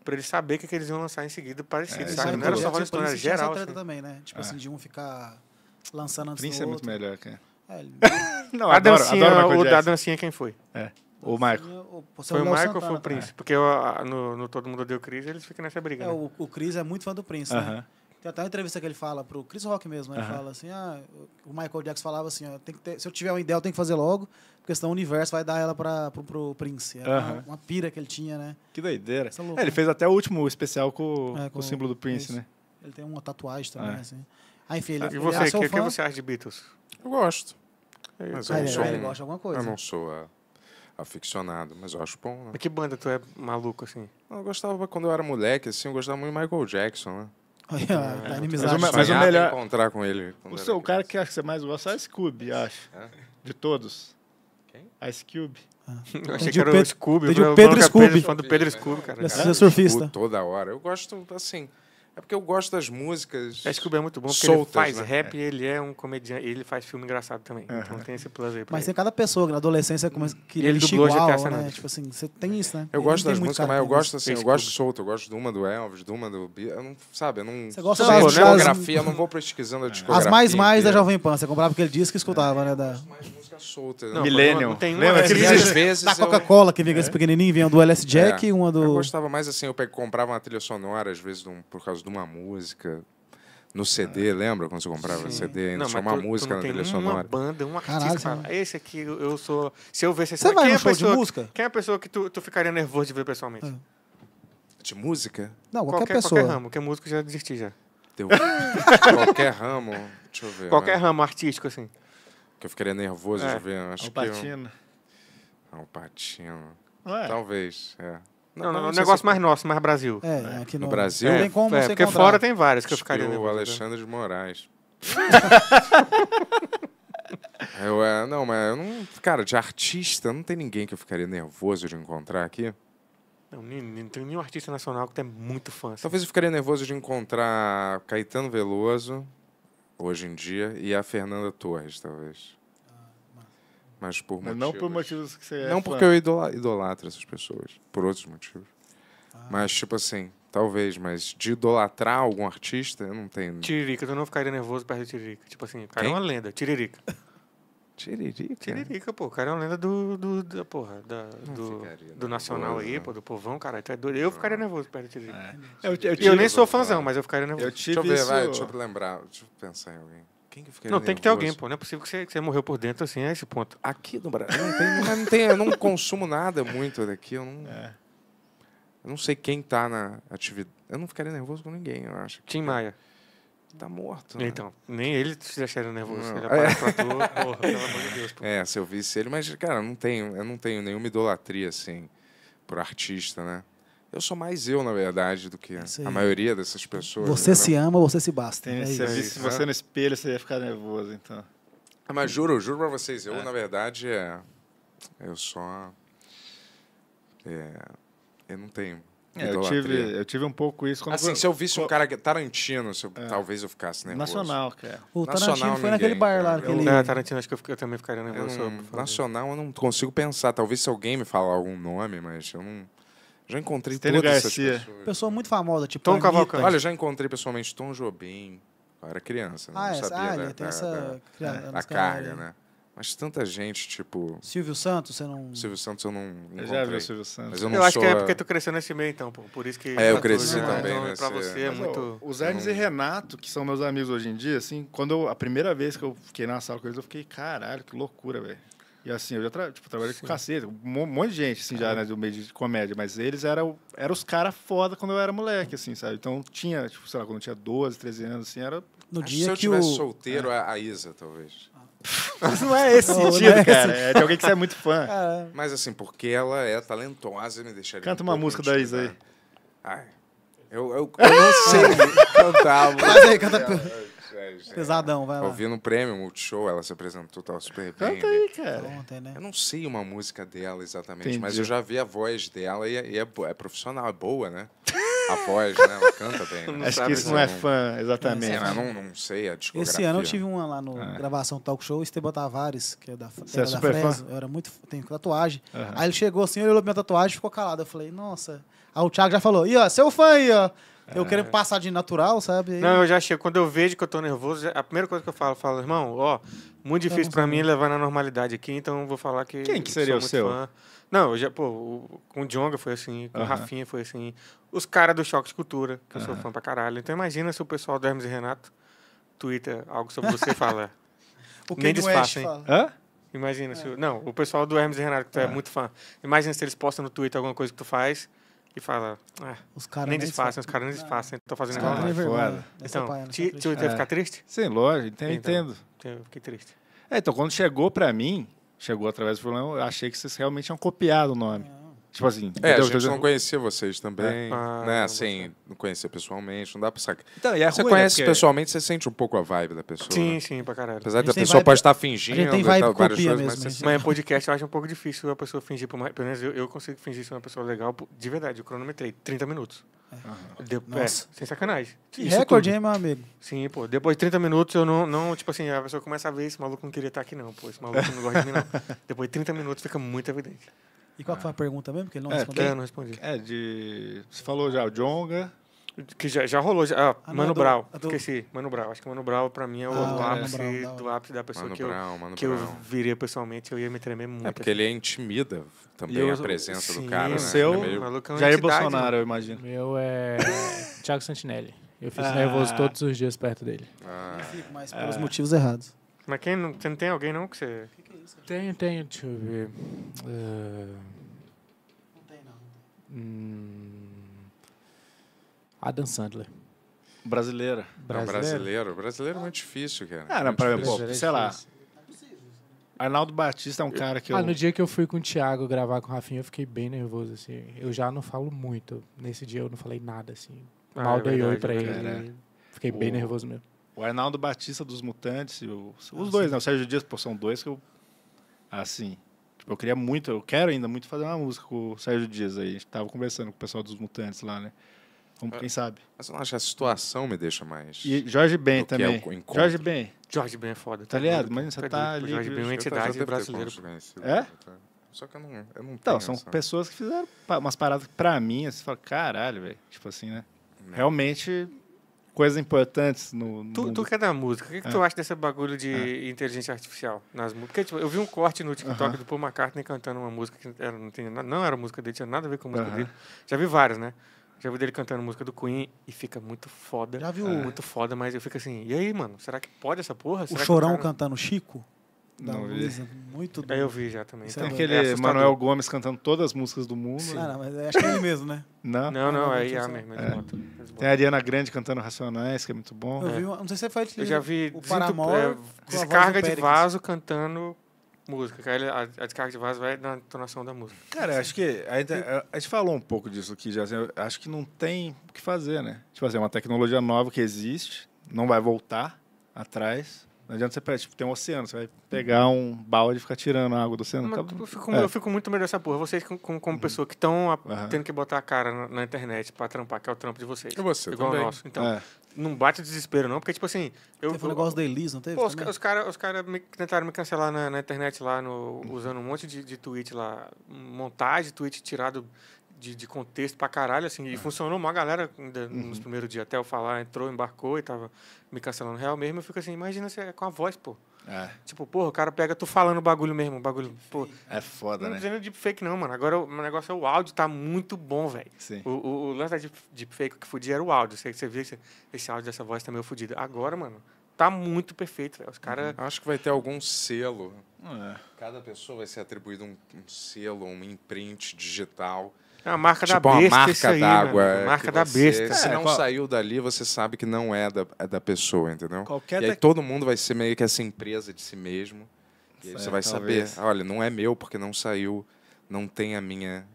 pra eles saber o que, que, eles iam lançar em seguida parecido, é, sabe? É Não era só Rolling Stone, era geral. assim. também, né? Tipo é. assim, de um ficar lançando antes Prince do outro. é muito melhor, cara. É, ele... Não, adoro, a adoro é o da dancinha é quem foi? É. O assim, Marco. Foi o, o Marco ou foi o é. Prince? Porque eu, no, no, Todo Mundo Deu Cris, eles ficam nessa briga. É, né? o, o Cris é muito fã do Prince, uh -huh. né? Tem até uma entrevista que ele fala pro Chris Rock mesmo, ele uh -huh. fala assim, ah, o Michael Jackson falava assim, tem que ter, se eu tiver uma ideia, eu tenho que fazer logo, porque senão o universo vai dar ela para pro, pro Prince. Era uh -huh. uma, uma, pira que ele tinha, né? Que doideira. É, ele fez até o último especial com, é, com, com o símbolo do Prince, isso. né? Ele tem uma tatuagem também, é. assim. Ah, enfim, ele, e você, o que, que, você acha de Beatles? Eu gosto. mas eu, ah, não sou ele, um, gosta de alguma coisa. Eu não sou a é aficionado, mas eu acho bom, né? Mas que banda tu é maluco, assim? Eu gostava, quando eu era moleque, assim, eu gostava muito de Michael Jackson, né? Olha, é, tá Mas, o melhor... encontrar com ele. O, seu, o cara que acha que você mais gosta é o Ice Cube, acho. É? De todos. Quem? Ice Cube. Ah. Eu achei que era o Pedro, Scooby. o Pedro Scooby. Fã do Pedro Scooby, cara. Esse é surfista. Toda hora. Eu gosto, assim... É porque eu gosto das músicas. É, Scooby é muito bom, porque soltas, ele faz né? rap e é. ele é um comediante. Ele faz filme engraçado também. Uhum. Então tem esse plus aí. Mas tem cada pessoa que na adolescência começa que ele dublou igual, GTA né? Tipo assim, você tem isso, né? Eu gosto das músicas, mas eu né? gosto assim, eu gosto solto. Eu gosto de uma do Elvis, de uma do... Eu não, sabe, eu não... Você gosta das, discografia, eu não vou pesquisando a é. discografia. As mais mais da Jovem Pan. Você comprava aquele disco que escutava, é, né? Da... Mais música solta. Né? Não, Millennium. Não tem uma Lembra? Às vezes da Coca-Cola, que vinha esse pequenininho, vinha do LS Jack uma do... Eu gostava mais assim, eu comprava uma trilha sonora, às vezes, por causa de uma música. No CD, ah. lembra quando você comprava Sim. CD? Ainda tinha uma tu, música tu na trilha sonora. Uma banda, um artista. Caralho, esse aqui eu sou. Se eu ver esse Você vai quem é a show pessoa, de música? Quem é a pessoa que tu, tu ficaria nervoso de ver pessoalmente? Ah. De música? Não, qualquer, qualquer pessoa. Qualquer ramo, que músico já desisti já. Deu... qualquer ramo, deixa eu ver. Qualquer né? ramo artístico, assim. Que eu ficaria nervoso é. de ver. Acho Alpatina. Que eu... Alpatino. Talvez, é. Não, não, não é um negócio se... mais nosso, mais Brasil. É, é. aqui no, no Brasil. É, não tem como é, porque encontrar. fora tem várias que eu ficaria. Que o Alexandre de Moraes. eu, é, não, mas eu não. Cara, de artista, não tem ninguém que eu ficaria nervoso de encontrar aqui. Não, não tem nenhum artista nacional que tenha muito fã. Assim. Talvez eu ficaria nervoso de encontrar Caetano Veloso, hoje em dia, e a Fernanda Torres, talvez mas por mas motivos... Não por motivos que você é Não fã. porque eu idolatro essas pessoas, por outros motivos. Ah. Mas, tipo assim, talvez, mas de idolatrar algum artista, eu não tenho... Tiririca, tu não ficaria nervoso perto de Tiririca. Tipo assim, o cara é Quem? é uma lenda, Tiririca. Tiririca? Tiririca, pô. O cara é uma lenda do, do, da porra, da, do, do Nacional aí, pô, do povão, cara. Tu é doido. Eu ficaria nervoso perto do Tiririca. É. Eu, eu, eu, eu, nem sou fãzão, mas eu ficaria nervoso. Eu tive deixa eu ver, isso... vai, deixa eu lembrar, deixa eu pensar em alguém. Quem que Não, tem que ter alguém, pô. Não é possível que você, que você morreu por dentro assim, é esse ponto. Aqui no Brasil. Não tem, não tem, eu não consumo nada muito daqui. Eu não, É. eu não sei quem tá na atividade. Eu não ficaria nervoso com ninguém, eu acho. Tim Maia. Tá morto. Né? Então, nem ele se deixaria nervoso. Não. Ele aparece é. pra tu, porra, pelo amor de Deus. Pô. É, se eu visse ele, mas, cara, não tenho, eu não tenho nenhuma idolatria, assim, por artista, né? Eu sou mais eu, na verdade, do que é a maioria dessas pessoas. Você né? se ama, você se basta. Tem, é se visse você no espelho, você ia ficar nervoso, então. Ah, mas juro, juro pra vocês, eu, é. na verdade, é... eu só. É, eu não tenho. É, eu, tive, eu tive um pouco isso quando. Assim, se eu visse um cara. Tarantino, eu... talvez eu ficasse nervoso. Nacional, cara. O Tarantino nacional, foi naquele bar lá. Aquele... Eu, Tarantino, acho que eu, eu também ficaria nervoso. Eu não, nacional, eu não consigo pensar. Talvez se alguém me falar algum nome, mas eu não. Já encontrei Tênio todas Garcia. essas pessoas. Pessoa muito famosa, tipo Tom Cavalcante. Olha, já encontrei pessoalmente Tom Jobim. Eu era criança, né? ah, não é, sabia ah, da, tem da, essa da, da, carga, né? Mas tanta gente, tipo... Silvio Santos, você não... Silvio Santos eu não encontrei. Eu já vi o Silvio Santos. Mas eu não eu acho que é porque tu cresceu nesse meio, então, pô. Por isso que... É, eu cresci também. Não, nesse... Pra você é muito... Ó, os Hermes e Renato, que são meus amigos hoje em dia, assim, quando eu, a primeira vez que eu fiquei na sala com eles, eu fiquei, caralho, que loucura, velho. E assim, eu já tra tipo, trabalhei Sim. com cacete, um monte de gente, assim, já, né, do meio de comédia, mas eles eram, eram os caras foda quando eu era moleque, assim, sabe? Então tinha, tipo, sei lá, quando eu tinha 12, 13 anos, assim, era. No Acho dia se eu que tivesse o... solteiro, é. é a Isa, talvez. Mas não é esse não, sentido, não é cara. Esse. É de alguém que você é muito fã. É. Mas assim, porque ela é talentosa, me deixaria. Canta um uma música da Isa aí. Né? Ai. Eu, eu, eu não sei cantar, mas. aí, canta. É, é Pesadão, vai lá. Eu vi no prêmio Multishow, ela se apresentou, tava super bem. Canta né? aí, cara. Ontem, né? Eu não sei uma música dela exatamente, Entendi. mas eu já vi a voz dela e, é, e é, é, profissional, é boa, né? A voz, né? Ela canta bem. Né? Acho que isso não é fã, exatamente. Sim, não, não, sei a discografia. Esse ano eu tive uma lá no ah. gravação Talk Show, Esteban Tavares, que é da, Você era é da Fresno. Fã? Eu era muito... Tenho tatuagem. Uhum. Aí ele chegou assim, olhou minha tatuagem e ficou calado. Eu falei, nossa... Aí o Thiago já falou, e ó, seu fã aí, ó. Eu é. quero passar de natural, sabe? Não, eu já chego. Quando eu vejo que eu tô nervoso, a primeira coisa que eu falo, eu falo, irmão, ó, muito tá difícil para tá mim levar na normalidade aqui, então eu vou falar que. Quem que seria o seu? Fã. Não, eu já, pô, com o Djonga foi assim, com o Rafinha foi assim. Os caras do Choque de Cultura, que eu sou fã pra caralho. Então imagina se o pessoal do Hermes e Renato twitter algo sobre você e fala. o Nem disfarça, Hã? Imagina é. se. Não, o pessoal do Hermes e Renato, que tu é. é muito fã. Imagina se eles postam no Twitter alguma coisa que tu faz e fala. Ah, os caras nem desfazem, os caras nem desfazem, estão fazendo igual. Ah, é foda. Então, tu te, ficar triste? Sim, lógico, entendo. entendo. Eu fiquei triste. É, então, quando chegou para mim, chegou através do problema, eu achei que vocês realmente tinham copiado o nome. Ah. Tipo assim. É, a gente não conhecia vocês também. É. Ah, né? Assim, não conhecia pessoalmente, não dá pra sacar. Então, é você ruim, né, conhece né? pessoalmente, você sente um pouco a vibe da pessoa. Sim, né? sim, pra caralho. Apesar da pessoa vibe... pode estar fingindo, a tem vibe tal, várias coisas, mesmo, mas. Né? Mas em podcast eu acho um pouco difícil a pessoa fingir, por pelo menos eu, eu consigo fingir ser uma pessoa legal. De verdade, eu cronometrei 30 minutos. É. De... É, sem sacanagem. Que recorde, hein, meu amigo? Sim, pô. Depois de 30 minutos, eu não, não. Tipo assim, a pessoa começa a ver: esse maluco não queria estar aqui, não. Pô, esse maluco não gosta de mim, não. Depois de 30 minutos, fica muito evidente. E qual foi a pergunta mesmo? Porque ele não é, respondeu. É, não respondi. É, de. Você falou já, o Jonga. Que já, já rolou. Já. Ah, ah Mano é Brau. do... Esqueci. Mano Brau. Acho que Mano Brau, pra mim, é o ah, ápice é. do ápice da pessoa Mano que, eu, Mano que eu viria pessoalmente. Eu ia me tremer muito. É porque assim. ele é assim. intimida também eu, a presença sim, do cara. Né? O é né? seu, meio... é Jair Bolsonaro, né? eu imagino. Meu é Thiago Santinelli. Eu fico nervoso ah. todos os dias perto dele. Ah. Eu fico, mas pelos motivos errados. Mas quem não, você não tem alguém não que você... Que que tem tem Tenho, tenho, deixa eu ver. Uh... Não tem, não. É, hum... Adam Sandler. Brasileira. Brasileiro? Não, brasileiro. Brasileiro é muito difícil, cara. não pra, Pô, sei lá. Arnaldo Batista é um cara que eu... Ah, no dia que eu fui com o Thiago gravar com o Rafinha, eu fiquei bem nervoso, assim. Eu já não falo muito. Nesse dia eu não falei nada, assim. Ah, Mal é dei oi pra é ele. É. Fiquei o, bem nervoso mesmo. O Arnaldo Batista dos Mutantes, o, os ah, dois, né? O Sérgio Dias, pô, são dois que eu Assim. Tipo, eu queria muito, eu quero ainda muito fazer uma música com o Sérgio Dias aí. A gente tava conversando com o pessoal dos Mutantes lá, né? como ah, quem sabe. Mas eu acho que a situação me deixa mais. E Jorge Ben é também. É Jorge Ben. Jorge Ben é foda. Tá, tá ligado? Mas você tá, tá ali. É é? Jorge Ben é uma entidade brasileira. É? Só que eu não, eu não Então, são essa... pessoas que fizeram umas paradas pra mim, assim, você fala, caralho, velho. Tipo assim, né? Não. Né? Realmente coisas importantes no. Tu, tu que é da música, o que, que tu é. acha desse bagulho de é. inteligência artificial nas músicas? Tipo, eu vi um corte no TikTok uh -huh. do Paul McCartney cantando uma música que era, não, tinha, não era música dele, tinha nada a ver com a música uh -huh. dele. Já vi várias, né? Já vi dele cantando música do Queen e fica muito foda. Já viu? Muito foda, mas eu fico assim, e aí, mano, será que pode essa porra? Será o Chorão cara... cantando Chico? da Luísa. Muito é, doido. Eu vi já também. Então. Tem aquele é Manuel Gomes cantando todas as músicas do mundo. Sim. Ah, mas é, acho que é ele mesmo, né? né? Não, não, não, não é IA mesmo. É. Tem a Ariana Grande cantando Racionais, que é muito bom. Eu vi, não sei se foi Eu já vi o Paramore, é, Descarga de Vaso cantando música. A, a descarga de vaso vai na entonação da música. Cara, acho que a gente, a gente, falou um pouco disso aqui já. Assim, acho que não tem o que fazer, né? Tipo assim, é uma tecnologia nova que existe, não vai voltar atrás. Não adianta você pegar, tipo, tem um oceano, você vai pegar um balde e ficar tirando a água do oceano. Mas, eu, fico, é. eu, fico, muito melhor essa porra. Vocês, como, como uhum. pessoa que estão uhum. tendo que botar a cara na, na internet pra trampar, que é o trampo de vocês. E você igual também. o nosso. Então, é. não bate desespero, não, porque, tipo assim. Eu, teve um negócio da Elis, não teve? Pô, os, os caras os cara me, tentaram me cancelar na, na internet lá, no, usando um monte de, de tweet lá, montagem, tweet tirado de, de contexto pra caralho, assim, e é. funcionou uma galera ainda uhum. nos primeiros dias, até eu falar, entrou, embarcou e tava me cancelando real mesmo, eu fico assim, imagina você é com a voz, pô. É. Tipo, porra, o cara pega tu falando bagulho mesmo, bagulho. Pô, é foda, não né? Não dizendo fake não, mano. Agora o negócio é o áudio, tá muito bom, velho. O, o, o, lance da deepfake que fudia era o áudio. Você, você vê esse, esse áudio dessa voz tá meio é fudido. Agora, mano, tá muito perfeito, velho. Os caras. Uhum. Acho que vai ter algum selo. É. Cada pessoa vai ser atribuído um, um selo, um imprint digital é uma marca tipo da é besta. É uma marca d'água. Marca da você, besta. Se é, não qual... saiu dali, você sabe que não é da, é da pessoa, entendeu? Qualquer e aí todo mundo vai ser meio que essa empresa de si mesmo. E aí você é, vai talvez. saber, olha, não é meu porque não saiu, não tem a minha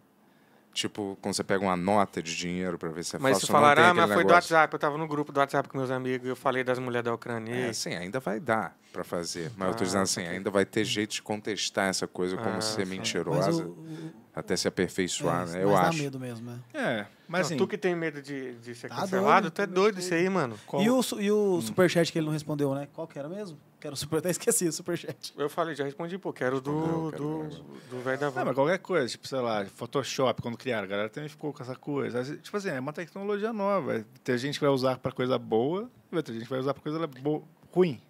Tipo, quando você pega uma nota de dinheiro para ver se é mas Mas falaram, ah, mas foi negócio. do WhatsApp. Eu estava no grupo do WhatsApp com meus amigos e eu falei das mulheres da Ucrânia. É, sim, ainda vai dar para fazer. Mas ah, eu tô ah, dizendo assim, ainda vai ter jeito de contestar essa coisa ah, como ser sim. mentirosa. O, o, até se aperfeiçoar, é, né? Eu acho. dá medo mesmo, né? É, mas não, assim, Tu que tem medo de, de ser tá cancelado, doido, tu é tá doido isso aí, mano. Qual? E o, e o hum. superchat que ele não respondeu, né? Qual que era mesmo? Quero super, até esqueci o superchat. Eu falei, já respondi, pô, quero do, não, quero do, do, do velho da van. Não, mas qualquer coisa, tipo, sei lá, Photoshop, quando criaram, a galera também ficou com essa coisa. Tipo assim, é uma tecnologia nova. Tem gente que vai usar para coisa boa, e vai ter gente que vai usar para coisa boa, ruim.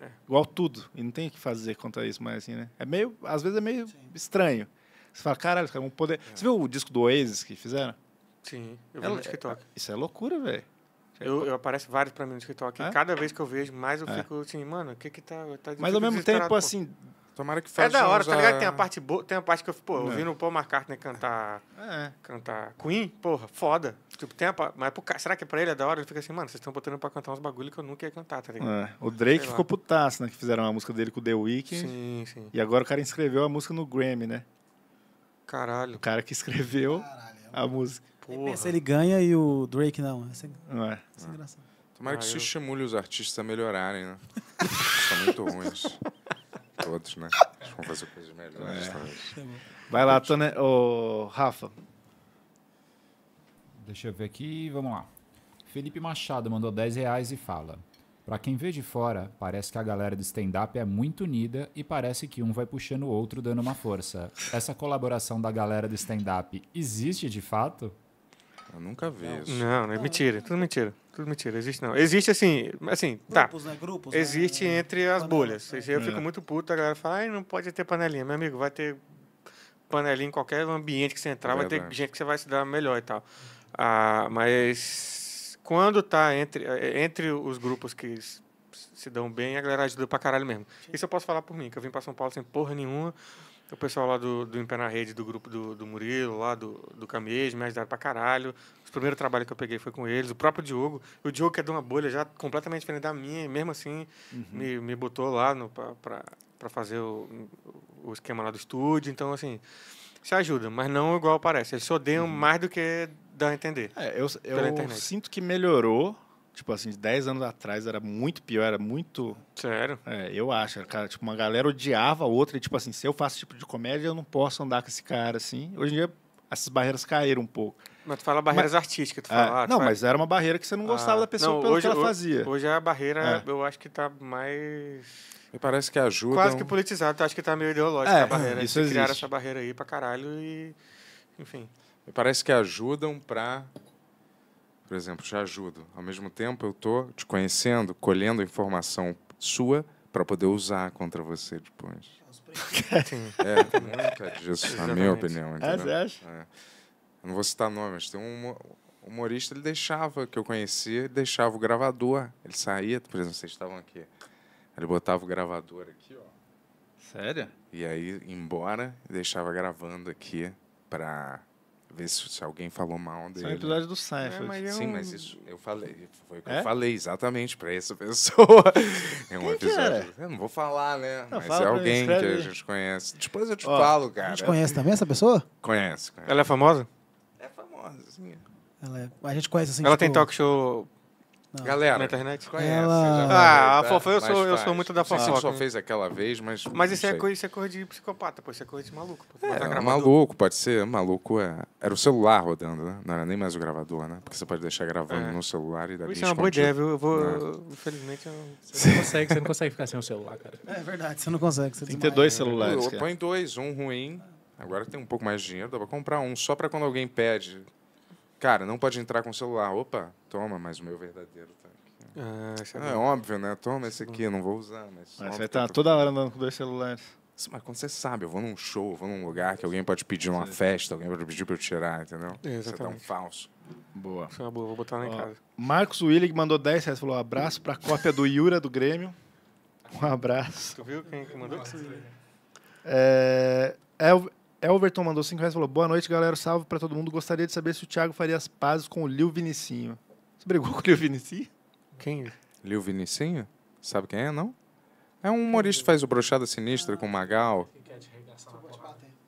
É. Igual tudo. E não tem o que fazer contra isso, mas assim, né? É meio, às vezes é meio Sim. estranho. Você fala, caralho, cara, é um poder. É. Você viu o disco do Oasis que fizeram? Sim, eu vi é, no TikTok. É, isso é loucura, velho. É eu, eu aparece vários pra mim no TikTok. É? cada vez que eu vejo, mais eu fico assim, mano, o que que tá. tá Mas ao mesmo tempo, pô. assim. Tomara que faça. É da hora, tá ligado? Tem a parte boa, tem a parte que eu, pô, ouvindo o Paul McCartney cantar. É. Cantar Queen, porra, foda. Tipo, tem a, mas pro, será que pra ele é da hora? Ele fica assim, mano, vocês estão botando pra cantar uns bagulho que eu nunca ia cantar, tá ligado? É. O Drake ficou lá. putaço, né? Que fizeram a música dele com o The Weeknd. Sim, sim. E agora o cara inscreveu a música no Grammy, né? Caralho. O cara que escreveu Caralho, é a música. Pensa, ele ganha e o Drake não. é, não é. Isso é Tomara ah, que isso eu... estimule os artistas a melhorarem, né? São muito ruins. Todos, né? Eles vão fazer coisas melhores. É. Tá Vai lá, Tone... Rafa. Deixa eu ver aqui, vamos lá. Felipe Machado mandou 10 reais e fala. Para quem vê de fora, parece que a galera do stand-up é muito unida e parece que um vai puxando o outro dando uma força. Essa colaboração da galera do stand-up existe de fato? Eu nunca vi não. isso. Não, não, é mentira, tudo mentira. Tudo mentira, existe não. Existe assim, assim, tá. Grupos, tá. Né? Grupos, existe né? entre as bolhas. Né? Eu fico é. muito puto, a galera fala, ai, não pode ter panelinha. Meu amigo, vai ter panelinha em qualquer ambiente que você entrar, é vai ter gente que você vai se dar melhor e tal. Ah, mas quando está entre, é, entre os grupos que se dão bem, a galera ajuda pra caralho mesmo. Isso eu posso falar por mim, que eu vim pra São Paulo sem porra nenhuma. O pessoal lá do, do Empé na Rede, do grupo do, do Murilo, lá do, do Camejo, me ajudaram pra caralho. O primeiro trabalho que eu peguei foi com eles. O próprio Diogo, o Diogo que é de uma bolha já completamente diferente da minha, e mesmo assim uhum. me, me botou lá para fazer o, o esquema lá do estúdio. Então, assim, se ajuda, mas não igual parece. Eles se odeiam uhum. mais do que a entender. É, eu, eu sinto que melhorou. Tipo assim, 10 anos atrás era muito pior, era muito. Sério? É, eu acho. Cara, tipo, uma galera odiava a outra e, tipo assim, se eu faço tipo de comédia, eu não posso andar com esse cara assim. Hoje em dia, essas barreiras caíram um pouco. Mas tu fala barreiras mas, artísticas, tu fala. É, ah, não, faz... mas era uma barreira que você não gostava ah, da pessoa não, pelo hoje, que ela fazia. Hoje a barreira, é. eu acho que tá mais. Me parece que ajuda. Quase que politizado, acho que tá meio ideológico é, a barreira. Isso Eles criaram essa barreira aí pra caralho e. Enfim me parece que ajudam para. Por exemplo, já ajudo. Ao mesmo tempo, eu estou te conhecendo, colhendo informação sua para poder usar contra você depois. é, nunca é, disso, na minha opinião. Ah, entendeu? É, você acha? É. Não vou citar nomes, tem um humorista, ele deixava, que eu conhecia, deixava o gravador. Ele saía, por exemplo, vocês estavam aqui. Ele botava o gravador aqui, ó. Sério? E aí, embora, deixava gravando aqui para Ver se, se alguém falou mal dele. é um episódio do Seinfeld. É, mas eu... Sim, mas isso eu falei. Foi o que eu é? falei exatamente para essa pessoa. É um Quem episódio. Eu não vou falar, né? Não, mas é alguém que a gente conhece. Depois eu te Ó, falo, cara. A gente conhece também essa pessoa? Conhece, conhece. Ela é famosa? É famosa, sim. Ela é... A gente conhece assim. Ela tipo... tem talk show não. Galera. Na internet conhece. Ela... Ah, a fofoca, eu, sou, eu sou muito da fofoca. Você só fez aquela vez, mas. Mas isso é, coisa, isso é coisa de psicopata, pô. Isso é coisa de maluco. Pô. É, tá é maluco, pode ser. É maluco é. Era o celular rodando, né? Não era nem mais o gravador, né? Porque você pode deixar gravando é. no celular e dali. Isso é uma boa ideia, viu? Eu vou. Eu, é. infelizmente, eu... Você não consegue, você não consegue ficar sem o celular, cara. É verdade, você não consegue. Você Tem que ter dois celulares. Põe dois, um ruim. Agora tem um pouco mais de dinheiro, dá pra comprar um só pra quando alguém pede Cara, não pode entrar com o celular. Opa, toma, mas o meu verdadeiro tá aqui. Né? Ah, isso é, ah, é óbvio, né? Toma esse é aqui, não vou usar. Mas, mas você tá toda hora andando com dois celulares. Mas quando você sabe, eu vou num show, vou num lugar que alguém pode pedir uma festa, alguém pode pedir pra eu tirar, entendeu? É Exatamente. Você tá um falso. Boa. Isso é uma boa, vou botar lá em Ó, casa. Marcos Willig mandou 10 reais, falou abraço pra cópia do Yura do Grêmio. Um abraço. Tu viu quem que mandou? É, o Elverton mandou 5 reais e falou: Boa noite, galera. Salve para todo mundo. Gostaria de saber se o Thiago faria as pazes com o Lil Vinicinho. Você brigou com o Lil Vinicinho? Quem? Lil Vinicinho? Sabe quem é, não? É um humorista que faz o Brochada Sinistra com o Magal.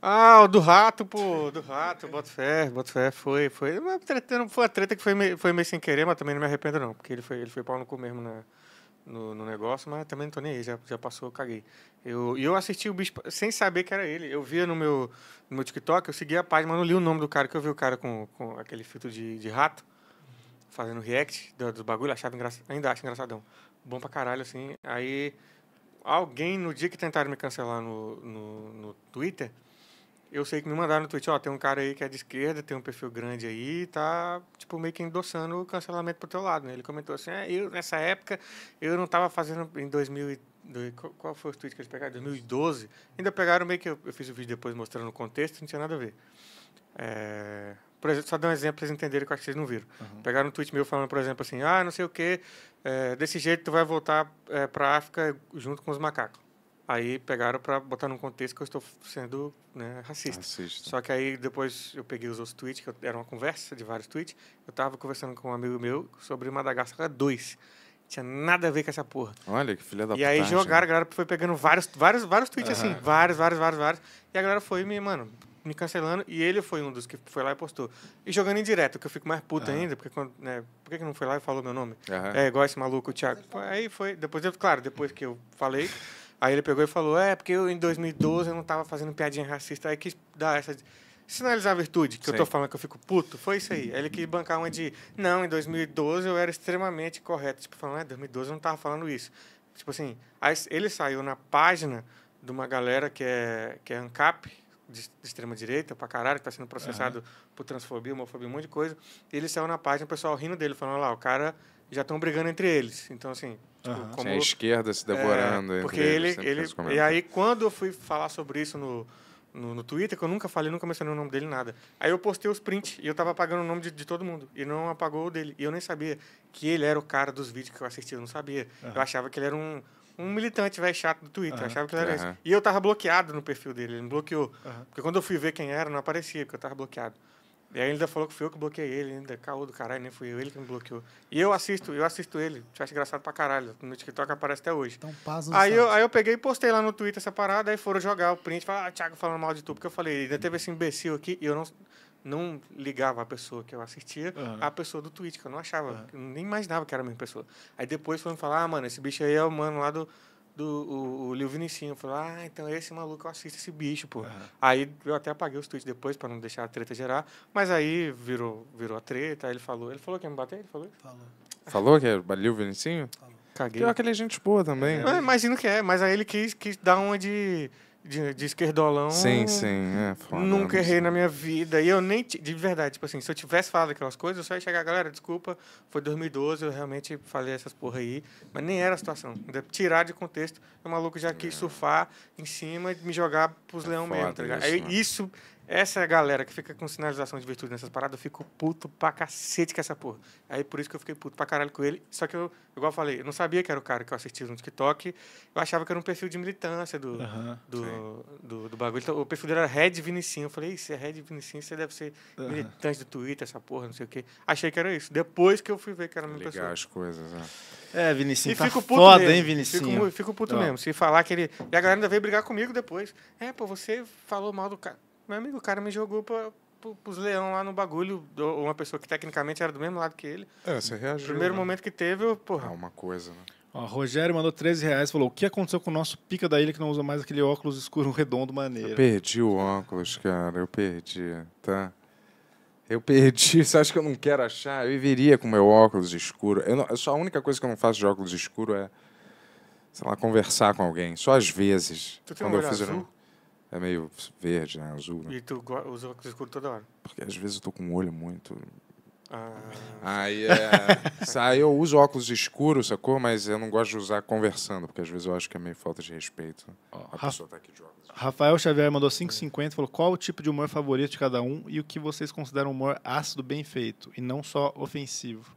Ah, o do rato, pô, do rato, bota fé, bota fé, foi, foi. Uma não foi a treta que foi meio, foi meio sem querer, mas também não me arrependo, não, porque ele foi, ele foi pau no cu mesmo na. Né? no, no negócio, mas também não tô nem aí, já, já passou, caguei. Eu, e eu assisti o bicho sem saber que era ele. Eu via no meu, no meu TikTok, eu seguia a página, mas não li o nome do cara, que eu vi o cara com, com aquele filtro de, de rato, fazendo react dos do bagulho, achava engraçado, ainda acho engraçadão. Bom pra caralho, assim. Aí, alguém, no dia que tentaram me cancelar no, no, no Twitter, eu sei que me mandaram no Twitter, ó, tem um cara aí que é de esquerda, tem um perfil grande aí, tá, tipo, meio que endossando o cancelamento pro teu lado, né? Ele comentou assim, é, eu, nessa época, eu não tava fazendo em 2000 qual foi o tweet que eles pegaram? 2012. Ainda pegaram meio que eu, eu fiz o um vídeo depois mostrando o contexto, não tinha nada a ver. É, por exemplo, só dar um exemplo para vocês entenderem que que vocês não viram. Uhum. Pegaram um tweet meu falando, por exemplo, assim, ah, não sei o que, é, desse jeito tu vai voltar é, para África junto com os macacos. Aí pegaram para botar num contexto que eu estou sendo né, racista. racista. Só que aí depois eu peguei os outros tweets, que era uma conversa de vários tweets. Eu estava conversando com um amigo meu sobre Madagascar 2. Tinha nada a ver com essa porra. Olha, que filha da puta. E aí jogaram, a galera foi pegando vários, vários, vários tweets uhum. assim. Vários, vários, vários, vários. E a galera foi me, mano, me cancelando. E ele foi um dos que foi lá e postou. E jogando em direto, que eu fico mais puto uhum. ainda, porque quando, né, por que, que não foi lá e falou meu nome? Uhum. É igual esse maluco, o Thiago. Aí foi, depois, eu, claro, depois que eu falei. Aí ele pegou e falou: É, porque eu, em 2012 eu não tava fazendo piadinha racista. Aí quis dar essa. Sinalizar a virtude, que Sim. eu tô falando que eu fico puto, foi isso aí. ele quis bancar uma de. Não, em 2012 eu era extremamente correto. Tipo, falando, é, 2012 eu não tava falando isso. Tipo assim, aí ele saiu na página de uma galera que é, que é ANCAP, de, de extrema-direita pra caralho, que tá sendo processado uhum. por transfobia, homofobia, um monte de coisa. E ele saiu na página, o pessoal rindo dele, falando: Olha lá, o cara já estão brigando entre eles. Então, assim. Tipo, como... Sim, a esquerda se devorando. É, porque eles, ele. ele e aí, quando eu fui falar sobre isso no, no, no, Twitter, que eu nunca falei, nunca mencionei o nome dele, nada. Aí eu postei os prints e eu tava apagando o nome de, de todo mundo. E não apagou o dele. E eu nem sabia que ele era o cara dos vídeos que eu assistia, eu não sabia. Eu achava que ele era um, um militante velho chato do Twitter. Uhum. achava que era uhum. isso. E eu tava bloqueado no perfil dele, ele me bloqueou. Uhum. Porque quando eu fui ver quem era, não aparecia, porque eu tava bloqueado. E aí ele ainda falou que fui eu que bloqueei ele, ainda caô do caralho, nem fui eu, ele que me bloqueou. E eu assisto, eu assisto ele, acho engraçado pra caralho. No TikTok aparece até hoje. Então paz aí eu, aí eu peguei e postei lá no Twitter essa parada, aí foram jogar o print, falaram, ah, Thiago falando mal de tu, porque eu falei, ainda teve esse imbecil aqui, e eu não, não ligava a pessoa que eu assistia, uhum. a pessoa do Twitter, que eu não achava, uhum. nem imaginava que era a mesma pessoa. Aí depois foram falar, ah, mano, esse bicho aí é o mano lá do do o, o Lil Vinicinho falou: Ah, então esse maluco assiste esse bicho, pô. Uhum. Aí eu até apaguei os tweets depois para não deixar a treta gerar. Mas aí virou, virou a treta, aí ele falou. Ele falou que ia me bater? Ele falou? Falou. Falou que era Lil Vinicinho? Falou. Caguei. Pior que ele é gente boa também. É, né? imagino que é, mas aí ele quis, quis dar uma de de, de esquerdolão. Sim, sim. É foda, nunca errei na minha vida. E eu nem. De verdade, tipo assim, se eu tivesse falado aquelas coisas, eu só ia chegar, galera, desculpa, foi 2012, eu realmente falei essas porra aí. Mas nem era a situação. Tirar de contexto, o maluco já quis é. surfar em cima e me jogar pros é leão mesmo, tá ligado? Isso, aí, né? isso essa é galera que fica com sinalização de virtude nessas paradas, eu fico puto pra cacete com essa porra. Aí por isso que eu fiquei puto pra caralho com ele. Só que eu, igual eu falei, eu não sabia que era o cara que eu assistia no TikTok. Eu achava que era um perfil de militância do, do, do, do, bagulho. Então, o perfil dele era Red Vinicinho. Eu falei, isso é Red Vinicinho, você deve ser militante do Twitter, essa porra, não sei o quê. Achei que era isso. Depois que eu fui ver que era a mesma Ligar pessoa. as coisas, né? É, Vinicinho e tá fico puto foda, mesmo. hein, Vinicinho? Fico, fico puto mesmo. Se falar que ele... E a galera ainda veio brigar comigo depois. É, pô, você falou mal do cara. Meu amigo, o cara me jogou pra, os leão lá no bagulho, uma pessoa que tecnicamente era do mesmo lado que ele. É, você reagiu. Primeiro né? momento que teve, eu, porra. É uma coisa, né? Ó, Rogério mandou 13 reais falou: o que aconteceu com o nosso pica da ilha que não usa mais aquele óculos escuro redondo maneiro? Eu perdi o óculos, cara, eu perdi, tá? Eu perdi, você acha que eu não quero achar? Eu viveria com meu óculos escuro. Eu não, só a única coisa que eu não faço de óculos escuro é, sei lá, conversar com alguém. Só às vezes. Tu tem quando um eu fiz azul? é meio verde, né? Azul. Né? E tu usa óculos escuros toda hora? Porque às vezes eu tô com o olho muito. Ah. Aí, é... Aí eu uso óculos escuros, sacou? Mas eu não gosto de usar conversando, porque às vezes eu acho que é meio falta de respeito. Oh, a pessoa tá aqui de óculos. Rafael Xavier mandou 5,50 falou qual o tipo de humor favorito de cada um e o que vocês consideram humor ácido bem feito e não só ofensivo.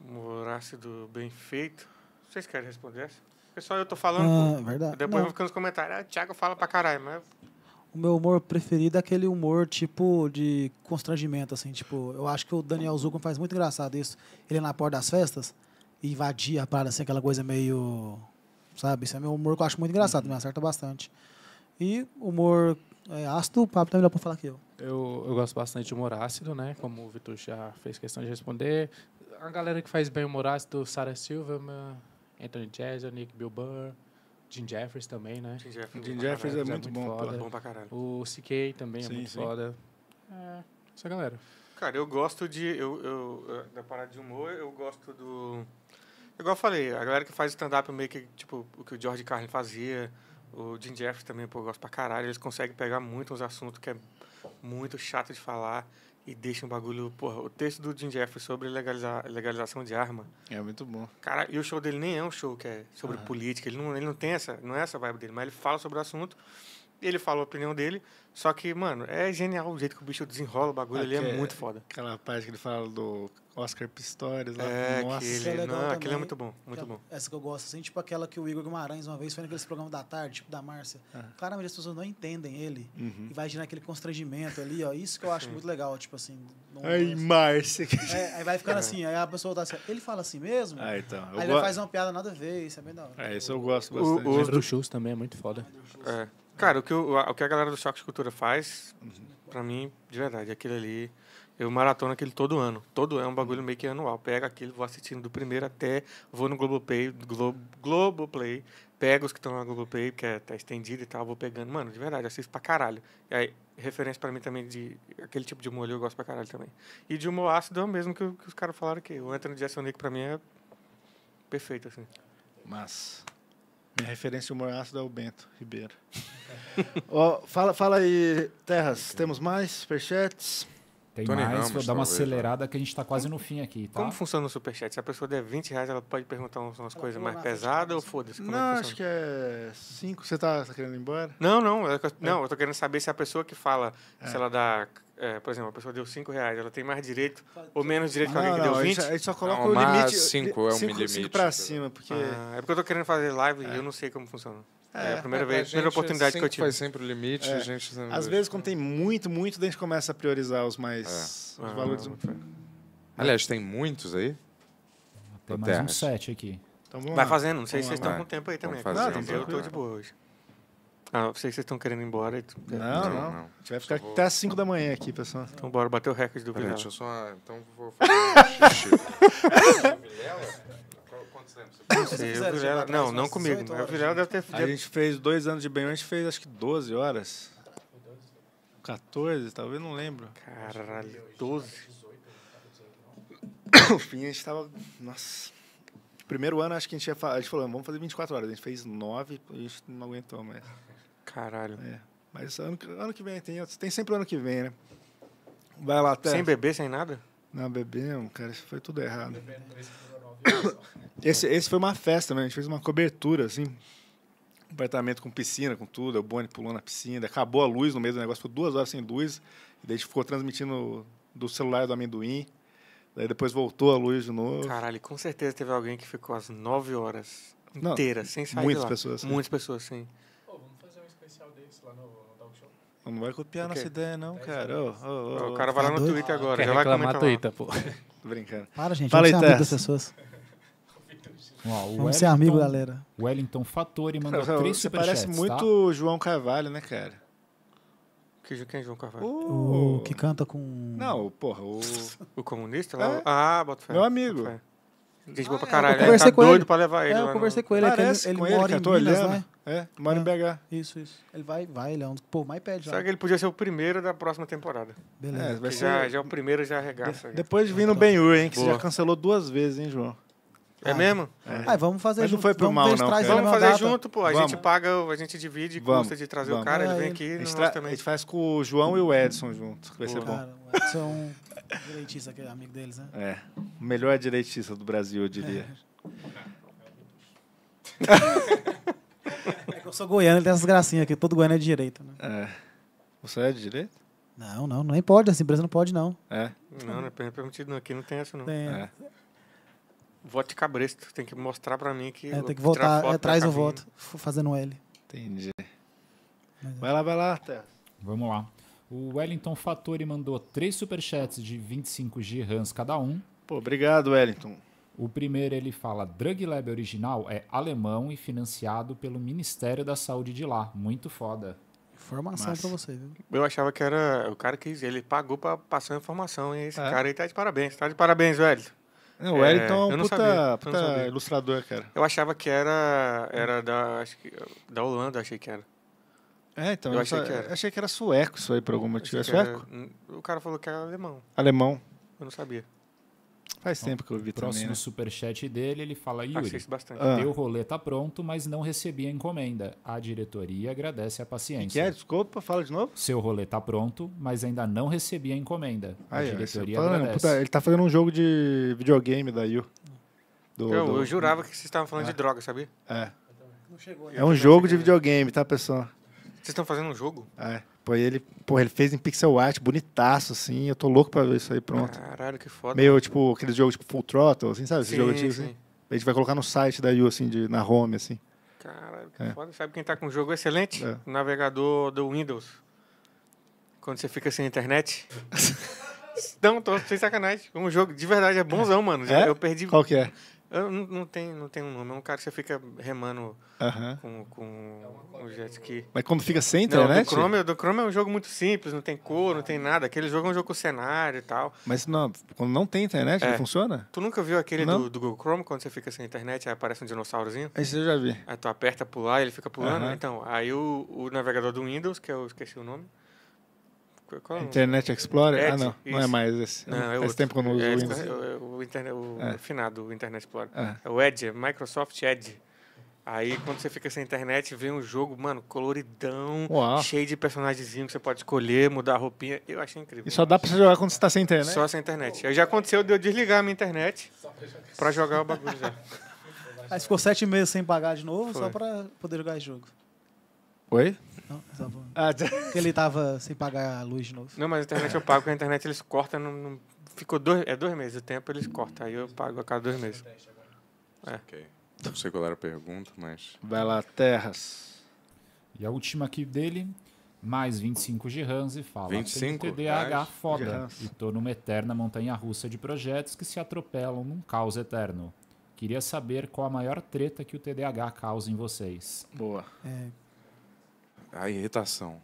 Humor ácido bem feito? Vocês querem responder essa? Pessoal, eu tô falando. Ah, verdade. Depois vou ficando nos comentários. Ah, Thiago fala pra caralho, mas. O meu humor preferido é aquele humor tipo de constrangimento, assim. Tipo, eu acho que o Daniel Zucco faz muito engraçado isso. Ele é na porta das festas e invadia a parada, assim, aquela coisa meio. Sabe? Isso é meu humor que eu acho muito engraçado, me acerta bastante. E humor é, ácido, o Pablo tá melhor pra falar que eu. eu. Eu gosto bastante de humor ácido, né? Como o Vitor já fez questão de responder. A galera que faz bem humor ácido, Sara Silva, Anthony Jazz, Nick Bill Burr, Jim Jeffers também, né? Jim Jeffers é, é muito bom, foda. É bom pra caralho. O CK também é sim, é muito sim. foda. É, essa galera. Cara, eu gosto de. Eu, eu, da parada de humor, eu gosto do. Igual eu falei, a galera que faz stand-up meio que tipo o que o George Carlin fazia, o Jim Jeffers também, pô, eu gosto pra caralho. Eles conseguem pegar muito uns assuntos que é muito chato de falar e deixa um bagulho. Porra, o texto do Jim Jefferson sobre legalizar, legalização de arma. É muito bom. Cara, e o show dele nem é um show que é sobre uhum. política. Ele não, ele não tem essa. Não é essa vibe dele, mas ele fala sobre o assunto ele falou a opinião dele, só que, mano, é genial o jeito que o bicho desenrola o bagulho, ali, ele é, muito foda. Aquela parte que ele fala do Oscar Pistorius lá, é, é Aquele, é não, aquele é muito bom, muito bom. Essa que eu gosto, assim, tipo aquela que o Igor Guimarães uma vez foi naquele programa da tarde, tipo da Márcia. Ah. Claramente as pessoas não entendem ele uhum. e vai gerar aquele constrangimento ali, ó. Isso que eu acho Sim. muito legal, tipo assim... Ai, Márcia! É, aí vai ficando é. assim, aí a pessoa tá assim, ele fala assim mesmo? Ah, então. Aí ele go... faz uma piada nada a ver, isso é bem da hora. É, isso eu gosto bastante. O, o, do Shoes também é muito foda. É. Cara, o que, o, o que a galera do Choque de Cultura faz, para mim, de verdade, aquilo ali. Eu maratono aquele todo ano. Todo é um bagulho meio que anual. Pega aquele, vou assistindo do primeiro até. Vou no Globoplay, Globo, Globoplay pego os que estão na Globoplay, que é, tá estendido e tal, vou pegando. Mano, de verdade, assisto pra caralho. E aí, referência pra mim também de aquele tipo de molho eu gosto pra caralho também. E de humor ácido é o mesmo que, que os caras falaram que o Anthony Jackson Nick pra mim é perfeito, assim. Mas. Minha é. referência humor ácido é o Bento Ribeiro. oh, fala, fala aí, Terras, temos mais superchats? Tem Tony mais, Ramos, vou dar uma talvez, né? acelerada né? que a gente está quase no fim aqui. Tá? Como funciona o Superchat? Se a pessoa der 20 reais, ela pode perguntar umas ela coisas mais pesadas ou foda-se? É não, é acho que é 5. Você está tá querendo ir embora? Não, não. Eu, é. não, eu tô querendo saber se a pessoa que fala, é. se ela dá é, por exemplo, a pessoa deu 5 reais, ela tem mais direito ou menos direito não, que alguém não, que deu 20? A gente só coloca não, o limite. 5 é um limite. 5 para cima, porque. Ah, é porque eu tô querendo fazer live é. e eu não sei como funciona. É, é, a primeira, é, vez, a primeira oportunidade que eu tive. faz sempre o limite. É. gente Às vezes, quando tem muito, muito, a gente começa a priorizar os mais... É. Os ah, valores... Não, não, Aliás, tem muitos aí? Tem mais terras. uns sete aqui. Então, Vai lá. fazendo, não sei vamos se vocês estão com tempo aí também. Não, é eu estou de boa hoje. Ah, eu sei que vocês estão querendo ir embora. Não, não. não. não. A gente vai ficar vou... até as 5 da manhã aqui, pessoal. Então bora bater o recorde do Peraí, Vilela. Deixa eu só... Então vou fazer Não, virar, não, não comigo. Horas, eu virar deve ter, a gente fez dois anos de bem, a gente fez acho que 12 horas. 14, talvez, não lembro. Caralho, 12. No né? tá fim a gente tava. Nossa. Primeiro ano, acho que a gente ia falar. A gente falou, vamos fazer 24 horas. A gente fez 9 e a gente não aguentou mais. Caralho. É. Mas ano, ano que vem tem, tem sempre ano que vem, né? Vai lá até. Sem beber, sem nada? Não, bebemos, cara, isso foi tudo errado. Bebendo, esse, esse foi uma festa, né? a gente fez uma cobertura, assim, apartamento com piscina, com tudo, o Boni pulou na piscina, acabou a luz no meio do negócio, ficou duas horas sem luz, e daí a gente ficou transmitindo do celular do amendoim, daí depois voltou a luz de novo. Caralho, com certeza teve alguém que ficou às nove horas inteiras Não, sem sair Muitas pessoas. Sim. Muitas pessoas, sim. Pô, vamos fazer um especial desse lá no, no Show? Não vai copiar okay. nossa ideia, não, cara. Oh, oh, oh. O cara vai lá tá no Twitter agora. Quer já vai comentar Twitter, pô. Tô brincando. Para, gente. Fala, Ita. pessoas. Ó, Vamos ser amigo, galera. Wellington Fatori mandou cara, três Você parece tá? muito tá? João Carvalho, né, cara? Que, quem é João Carvalho? O, o que canta com... Não, porra, o... o comunista lá? É. Ah, Botafé. Meu amigo. Bota Gente ah, boa ah, pra caralho. Eu né? conversei ele tá com doido ele. pra levar ele. É, eu conversei no... com ele. É parece é ele, ele mora ele, em Minas, né? É, mora em é. BH. Isso, isso. Ele vai, vai, ele é um dos mais pede. Será que ele podia ser o primeiro da próxima temporada? Beleza. É, vai ser... já, já o primeiro já arregaça. De, depois de vir no então, Ben-Hur, hein? Que você já cancelou duas vezes, hein, João? É, é ah, mesmo? É. vamos fazer Mas junto. não foi por mal, não. Vamos fazer junto, pô. A vamos. gente paga, a gente divide, vamos. custa de trazer vamos. o cara, ele é, vem aqui. A gente, tra... a gente, faz com o João e o Edson juntos. vai pô. ser bom. Cara, o Edson é direitista, que é amigo deles, né? É. O melhor direitista do Brasil, eu diria. É. é que eu sou goiano, ele tem essas gracinhas aqui. Todo goiano é de direita, né? É. Você é de direita? Não, não. Nem pode. Essa empresa não pode, não. É? Não, não é permitido. Não. Aqui não tem essa, não. Tem. É voto de cabresto. Tem que mostrar para mim que. É, tem que voltar é, atrás do voto, fazendo um L. Entendi. É. Vai lá, vai lá, Terra. Vamos lá. O Wellington Fattori mandou três superchats de 25 GHz cada um. Pô, obrigado, Wellington. O primeiro ele fala: Drug Lab original é alemão e financiado pelo Ministério da Saúde de lá. Muito foda. Informação para você, viu? Eu achava que era o cara que ele pagou para passar a informação. E esse é? cara aí tá de parabéns. Tá de parabéns, Wellington. É, o Wellington é, é um puta, sabia, puta ilustrador, cara. Eu achava que era, era da, acho que, da Holanda, achei que era. É, então. Eu achei, que era. achei que era sueco isso aí, por algum motivo. É sueco? Era, o cara falou que era alemão. Alemão. Eu não sabia. Faz então, tempo que eu vi próximo também. Próximo né? superchat dele, ele fala: Yuri, ah. teu rolê tá pronto, mas não recebi a encomenda. A diretoria agradece a paciência. Que é? Desculpa, fala de novo. Seu rolê tá pronto, mas ainda não recebi a encomenda. a diretoria agradece. Puta, ele tá fazendo um jogo de videogame da Yu. Do, eu, do... eu, jurava que vocês estavam falando é. de droga, sabia? É. É um jogo de videogame, tá, pessoal? Vocês estão fazendo um jogo? É. Foi ele, porra, ele fez em pixel art, bonitaço, assim. Eu tô louco pra ver isso aí pronto. Caralho, que foda. Meio, tipo, aquele jogo tipo Full Throttle, assim, sabe? Sim, Esse jogo antigo, assim. A gente vai colocar no site da U, assim, de, na home, assim. Caralho, que é. foda. Sabe quem tá com um jogo excelente? É. O navegador do Windows. Quando você fica sem internet. Não, tô sem sacanagem. Um jogo de verdade é bonzão, mano. É? Eu perdi. Qual que é? Eu não, não, tem, não tem um nome, é um cara que você fica remando uhum. com, com é um jet ski. Mas quando fica sem internet? Não, do Chrome, do Chrome é um jogo muito simples, não tem cor, não tem nada. Aquele jogo é um jogo com cenário e tal. Mas não, quando não tem internet, é. não funciona? Tu nunca viu aquele do, do, Google Chrome, quando você fica sem internet, aí aparece um dinossaurozinho? Esse eu já vi. Aí tu aperta pular, ele fica pulando. Uhum. Então, aí o, o navegador do Windows, que eu esqueci o nome, qual? É internet Explorer? ah, não. Isso. Não é mais esse. Não, é Faz outro. tempo que eu não uso é, Windows. É, é o, internet, o é. finado, o Internet Explorer. É. o Edge, é Microsoft Edge. Aí, quando você fica sem internet, vem um jogo, mano, coloridão, Uau. cheio de personagemzinho que você pode escolher, mudar a roupinha. Eu achei incrível. E só dá pra você jogar quando você tá sem internet? Só sem internet. Eu já aconteceu de eu desligar a minha internet pra jogar o bagulho já. Aí ficou sete meses sem pagar de novo, Foi. só pra poder jogar esse jogo. Oi? Não, tá ah, tá. ele tava sem pagar a luz de novo. Não, mas a internet eu pago, a internet eles cortam. Não, não... Ficou dois, é dois meses o tempo, eles cortam. Aí eu pago a cada dois meses. É. Ok. Não sei qual era a pergunta, mas. Vai lá, Terras. E a última aqui dele, mais 25 de Hans e fala: 25? Tem TDAH foda. E tô numa eterna montanha russa de projetos que se atropelam num caos eterno. Queria saber qual a maior treta que o TDAH causa em vocês. Boa. É, a irritação.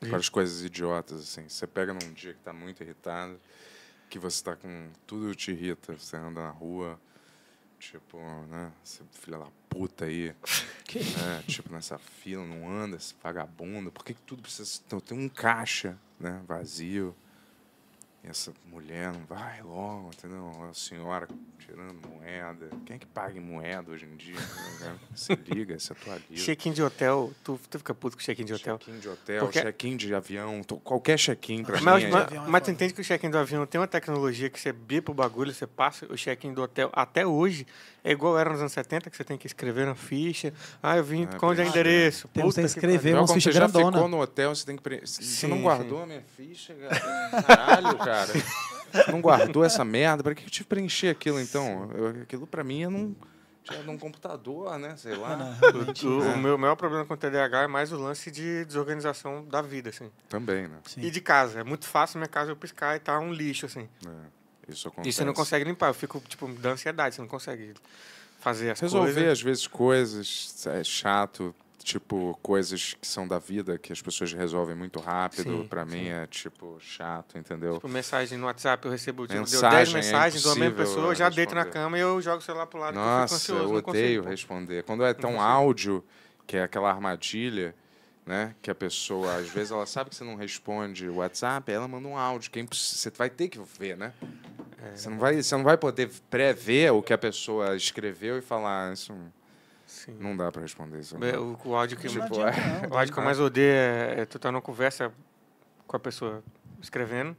Para as coisas idiotas, assim. Você pega num dia que está muito irritado, que você está com. Tudo te irrita. Você anda na rua, tipo, né? Você, filha da puta aí. né? Tipo, nessa fila, não anda, esse vagabundo. Por que, que tudo precisa. Então, tem um caixa, né? Vazio essa mulher não vai logo, entendeu? A senhora tirando moeda. Quem é que paga em moeda hoje em dia? Né? se liga, se atualiza. Check-in de hotel, tu, tu fica puto com check-in de hotel. Check-in de hotel, Porque... check-in de avião, tô, qualquer check-in pra mas, mim. É mas, é... mas tu entende que o check-in do avião tem uma tecnologia que você bipa o bagulho, você passa o check-in do hotel. Até hoje, é igual era nos anos 70, que você tem que escrever na ficha. Ah, eu vim, ah, onde é endereço? Tem Puta que escrever uma ficha você já ficou no hotel, você tem que... Pre... você não guardou sim. a minha ficha? Caralho, cara. não guardou essa merda? Para que eu tive que preencher aquilo, então? Eu, aquilo, para mim, eu é não num computador, né? Sei lá. Não, o, o, meu maior problema com o TDAH é mais o lance de desorganização da vida, assim. Também, né? Sim. E de casa. É muito fácil minha casa eu piscar e tá um lixo, assim. É. Isso acontece. E você não consegue limpar. Eu fico, tipo, me ansiedade. Você não consegue fazer as Resolver, coisas. Resolver, às vezes, coisas. É chato. Tipo, coisas que são da vida, que as pessoas resolvem muito rápido. para mim sim. é, tipo, chato, entendeu? Tipo, mensagem no WhatsApp eu recebo, tipo, mensagem, deu é 10 mensagens é da mesma pessoa, eu já responder. deito na cama e eu jogo o celular pro lado. Nossa, eu, ansioso, eu odeio responder. Quando é tão áudio, que é aquela armadilha né? Que a pessoa, às vezes, ela sabe que você não responde o WhatsApp, ela manda um áudio. Quem você vai ter que ver, né? É. Você não vai, você não vai poder prever o que a pessoa escreveu e falar ah, isso. Sim. Não dá para responder isso. O, o, áudio que, tipo, é, adianta, não, o áudio que eu mais odeio é, é tu tá numa conversa com a pessoa escrevendo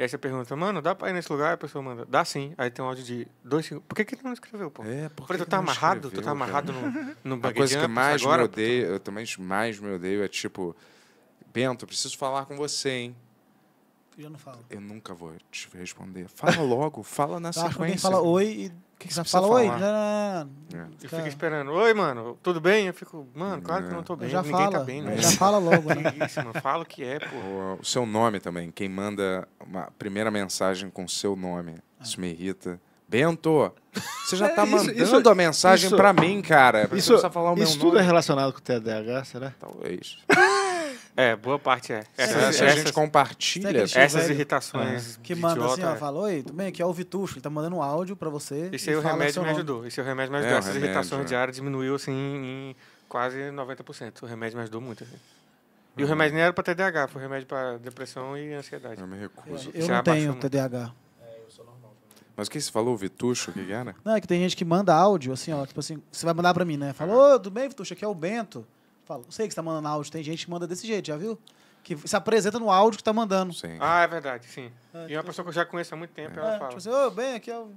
e aí você pergunta, mano, dá pra ir nesse lugar? A pessoa manda, dá sim. Aí tem um áudio de dois segundos. Por que que não escreveu, pô? É, porque tá tu tá amarrado? Escreveu, tu tá amarrado cara. no, no A coisa que mais agora, me odeio, eu também mais me odeio é tipo, Bento, preciso falar com você, hein? Eu não falo. Eu nunca vou te responder. Fala logo, fala na tá, sequência. fala oi e. Que que você fala oi? Não, não, não. Eu fico esperando. Oi, mano, tudo bem? Eu fico, mano, claro que não tô bem. Já Ninguém tá fala. tá bem, né? Já fala logo, né? Isso, mano. Fala o que é, pô. O, o seu nome também. Quem manda uma primeira mensagem com seu nome. Ah. Isso me irrita. Bento, você já está é, tá mandando isso, a mensagem para mim, cara. Isso, falar o isso tudo é relacionado com o TDAH, será? Talvez. É, boa parte é. Essas, a gente compartilha essas velho, irritações. É. Que manda assim, idiota, assim, ó, é. fala, oi, tudo bem? Que é o Vitucho, ele tá mandando um áudio pra você. Isso aí é é o remédio me ajudou. Isso aí o remédio me ajudou. É, essas remédio, irritações diárias diminuiu assim em quase 90%. O remédio me ajudou muito. Assim. E o uhum. remédio nem era pra TDAH, foi remédio pra depressão e ansiedade. Eu me recuso. Eu, eu não tenho muito. TDAH. Mas o que você falou, Vitucho? O que era? Não, é que tem gente que manda áudio, assim, ó. Tipo assim, você vai mandar pra mim, né? Falou, uhum. tudo bem, Vitucho? Aqui é o Bento. Fala, sei que você tá mandando áudio, tem gente que manda desse jeito, já viu? Que se apresenta no áudio que tá mandando. Sim. Ah, é verdade, sim. É, e é uma tipo pessoa que eu já conheço há muito tempo, é. ela é, fala. Tipo assim, oh, bem, aqui é o...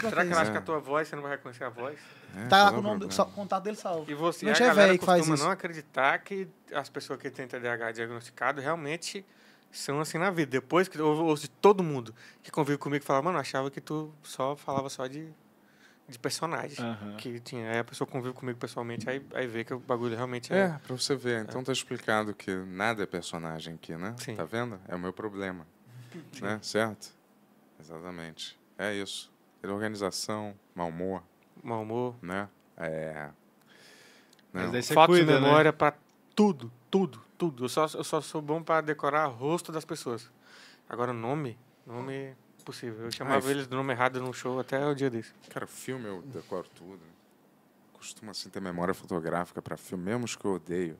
Será que ela acha que a tua voz, você não vai reconhecer a voz? É, tá lá é com o nome, do, contato dele salvo. E você, Mente a galera que faz isso. não acreditar que as pessoas que têm TDAH diagnosticado realmente são assim na vida. Depois que eu ouço todo mundo que convive comigo, fala, mano, achava que tu só falava só de de personagens. Uhum. Que tinha, aí a pessoa convive comigo pessoalmente, aí, aí vê que o bagulho realmente é. É, pra você ver. Então é. tá explicado que nada é personagem aqui, né? Sim. Tá vendo? É o meu problema. Sim. Né? Certo? Exatamente. É isso. Ele organização, mau humor. Mau humor. Né? É. Não. Né? Mas Foto cuida, né? memória né? pra tudo, tudo, tudo. Eu só, eu só sou bom para decorar o rosto das pessoas. Agora, nome. Nome possível. Eu ah, chamava Ah, eles do nome errado no show até o dia desse. Cara, filme eu decoro tudo. Costumo assim ter memória fotográfica para filme, mesmo que eu odeio.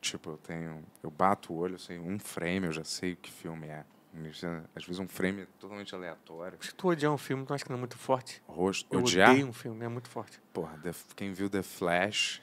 Tipo, eu tenho. Eu bato o olho, eu sei um frame, eu já sei o que filme é. Às vezes um frame é totalmente aleatório. Se tu odiar um filme, tu acha que não é muito forte? Rosto. Eu Odiar? odeio um filme, é muito forte. Porra, The- quem viu The Flash.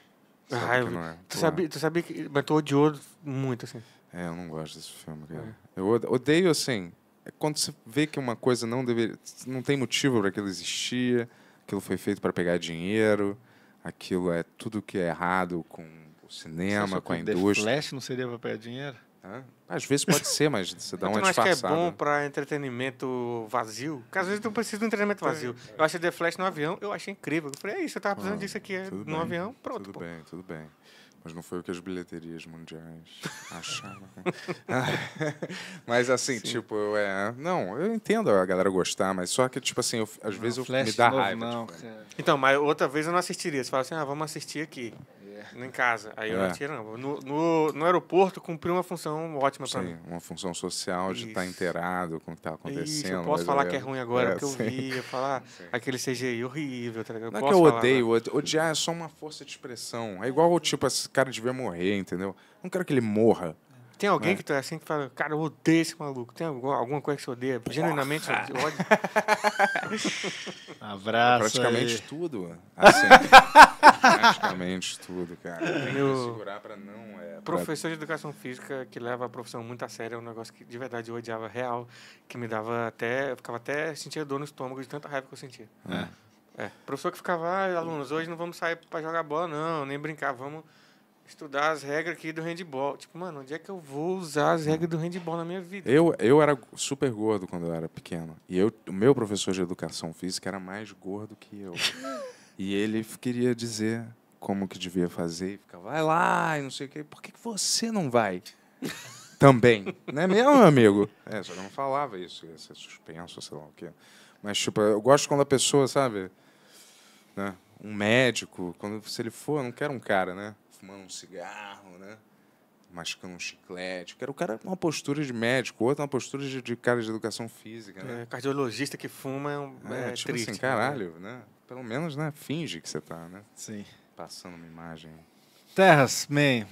Ah, sabe que não é. tu, sabia, tu sabia que. Mas tu odiou muito, assim. É, eu não gosto desse filme, cara. É. Eu odeio, assim, é quando você vê que uma coisa não deveria, não tem motivo para aquilo existir, aquilo foi feito para pegar dinheiro, aquilo é tudo que é errado com o cinema, com a indústria. The Flash não seria para pegar dinheiro? Hã? Às vezes pode ser, mas você dá um uma disfarçada. Eu acho que é bom para entretenimento vazio, porque às vezes não precisa de um entretenimento é, vazio. É. Eu achei The Flash no avião, eu achei incrível. Eu falei, é isso, eu estava precisando ah, disso aqui, no bem, avião, pronto. Tudo pô. bem, tudo bem. Mas não foi o que as bilheterias mundiais acharam. mas assim, Sim. tipo, é. Não, eu entendo a galera gostar, mas só que, tipo assim, eu, às não, vezes eu, me dá novo, raiva. Não, tipo, é. Então, mas outra vez eu não assistiria. Você fala assim, ah, vamos assistir aqui. Em casa. Aí eu não é. tinha, não. No, no, no, aeroporto cumpriu uma função ótima para mim. Uma função social de estar tá inteirado com o que está acontecendo. Isso, eu posso falar eu... É- que é ruim agora, é, porque eu vi, eu falar sim. aquele CGI horrível, tá ligado? Não é que eu falar, odeio, né? odiar é só uma força de expressão. É igual, tipo, esse cara devia morrer, entendeu? Não quero que ele morra. Tem alguém é. que tu é assim que fala, cara, eu odeio esse maluco. Tem alguma coisa que você odeia? Porra. Genuinamente você odeia. Abraço. praticamente aí. tudo. Assim, praticamente tudo, cara. Tem que segurar pra não. É, Professor pra... de educação física que leva a profissão muito a sério é um negócio que de verdade eu odiava real, que me dava até. Eu ficava até. sentia dor no estômago de tanta raiva que eu sentia. É. É. Professor que ficava, ah, alunos, hoje não vamos sair para jogar bola, não, nem brincar, vamos estudar as regras aqui do handball. Tipo, mano, onde é que eu vou usar as regras do handball na minha vida? Eu, eu era super gordo quando eu era pequeno. E eu, o meu professor de educação física era mais gordo que eu. e ele queria dizer como que devia fazer. E ficava, vai lá, e não sei o quê. Por que, que você não vai? Também. Não é mesmo, meu amigo? É, só não falava isso. Ia ser suspenso, sei lá o quê. Mas, tipo, eu gosto quando a pessoa, sabe... Né? Um médico, quando, se ele for, eu não quero um cara, né? fumando um cigarro, né? Mascando um chiclete. o cara uma postura de médico, outro é uma postura de, de cara de educação física, né? É, cardiologista que fuma é, um, é, é tipo triste, assim, né? caralho, né? Pelo menos, né? Finge que você tá, né? Sim. Passando uma imagem. Terras, man.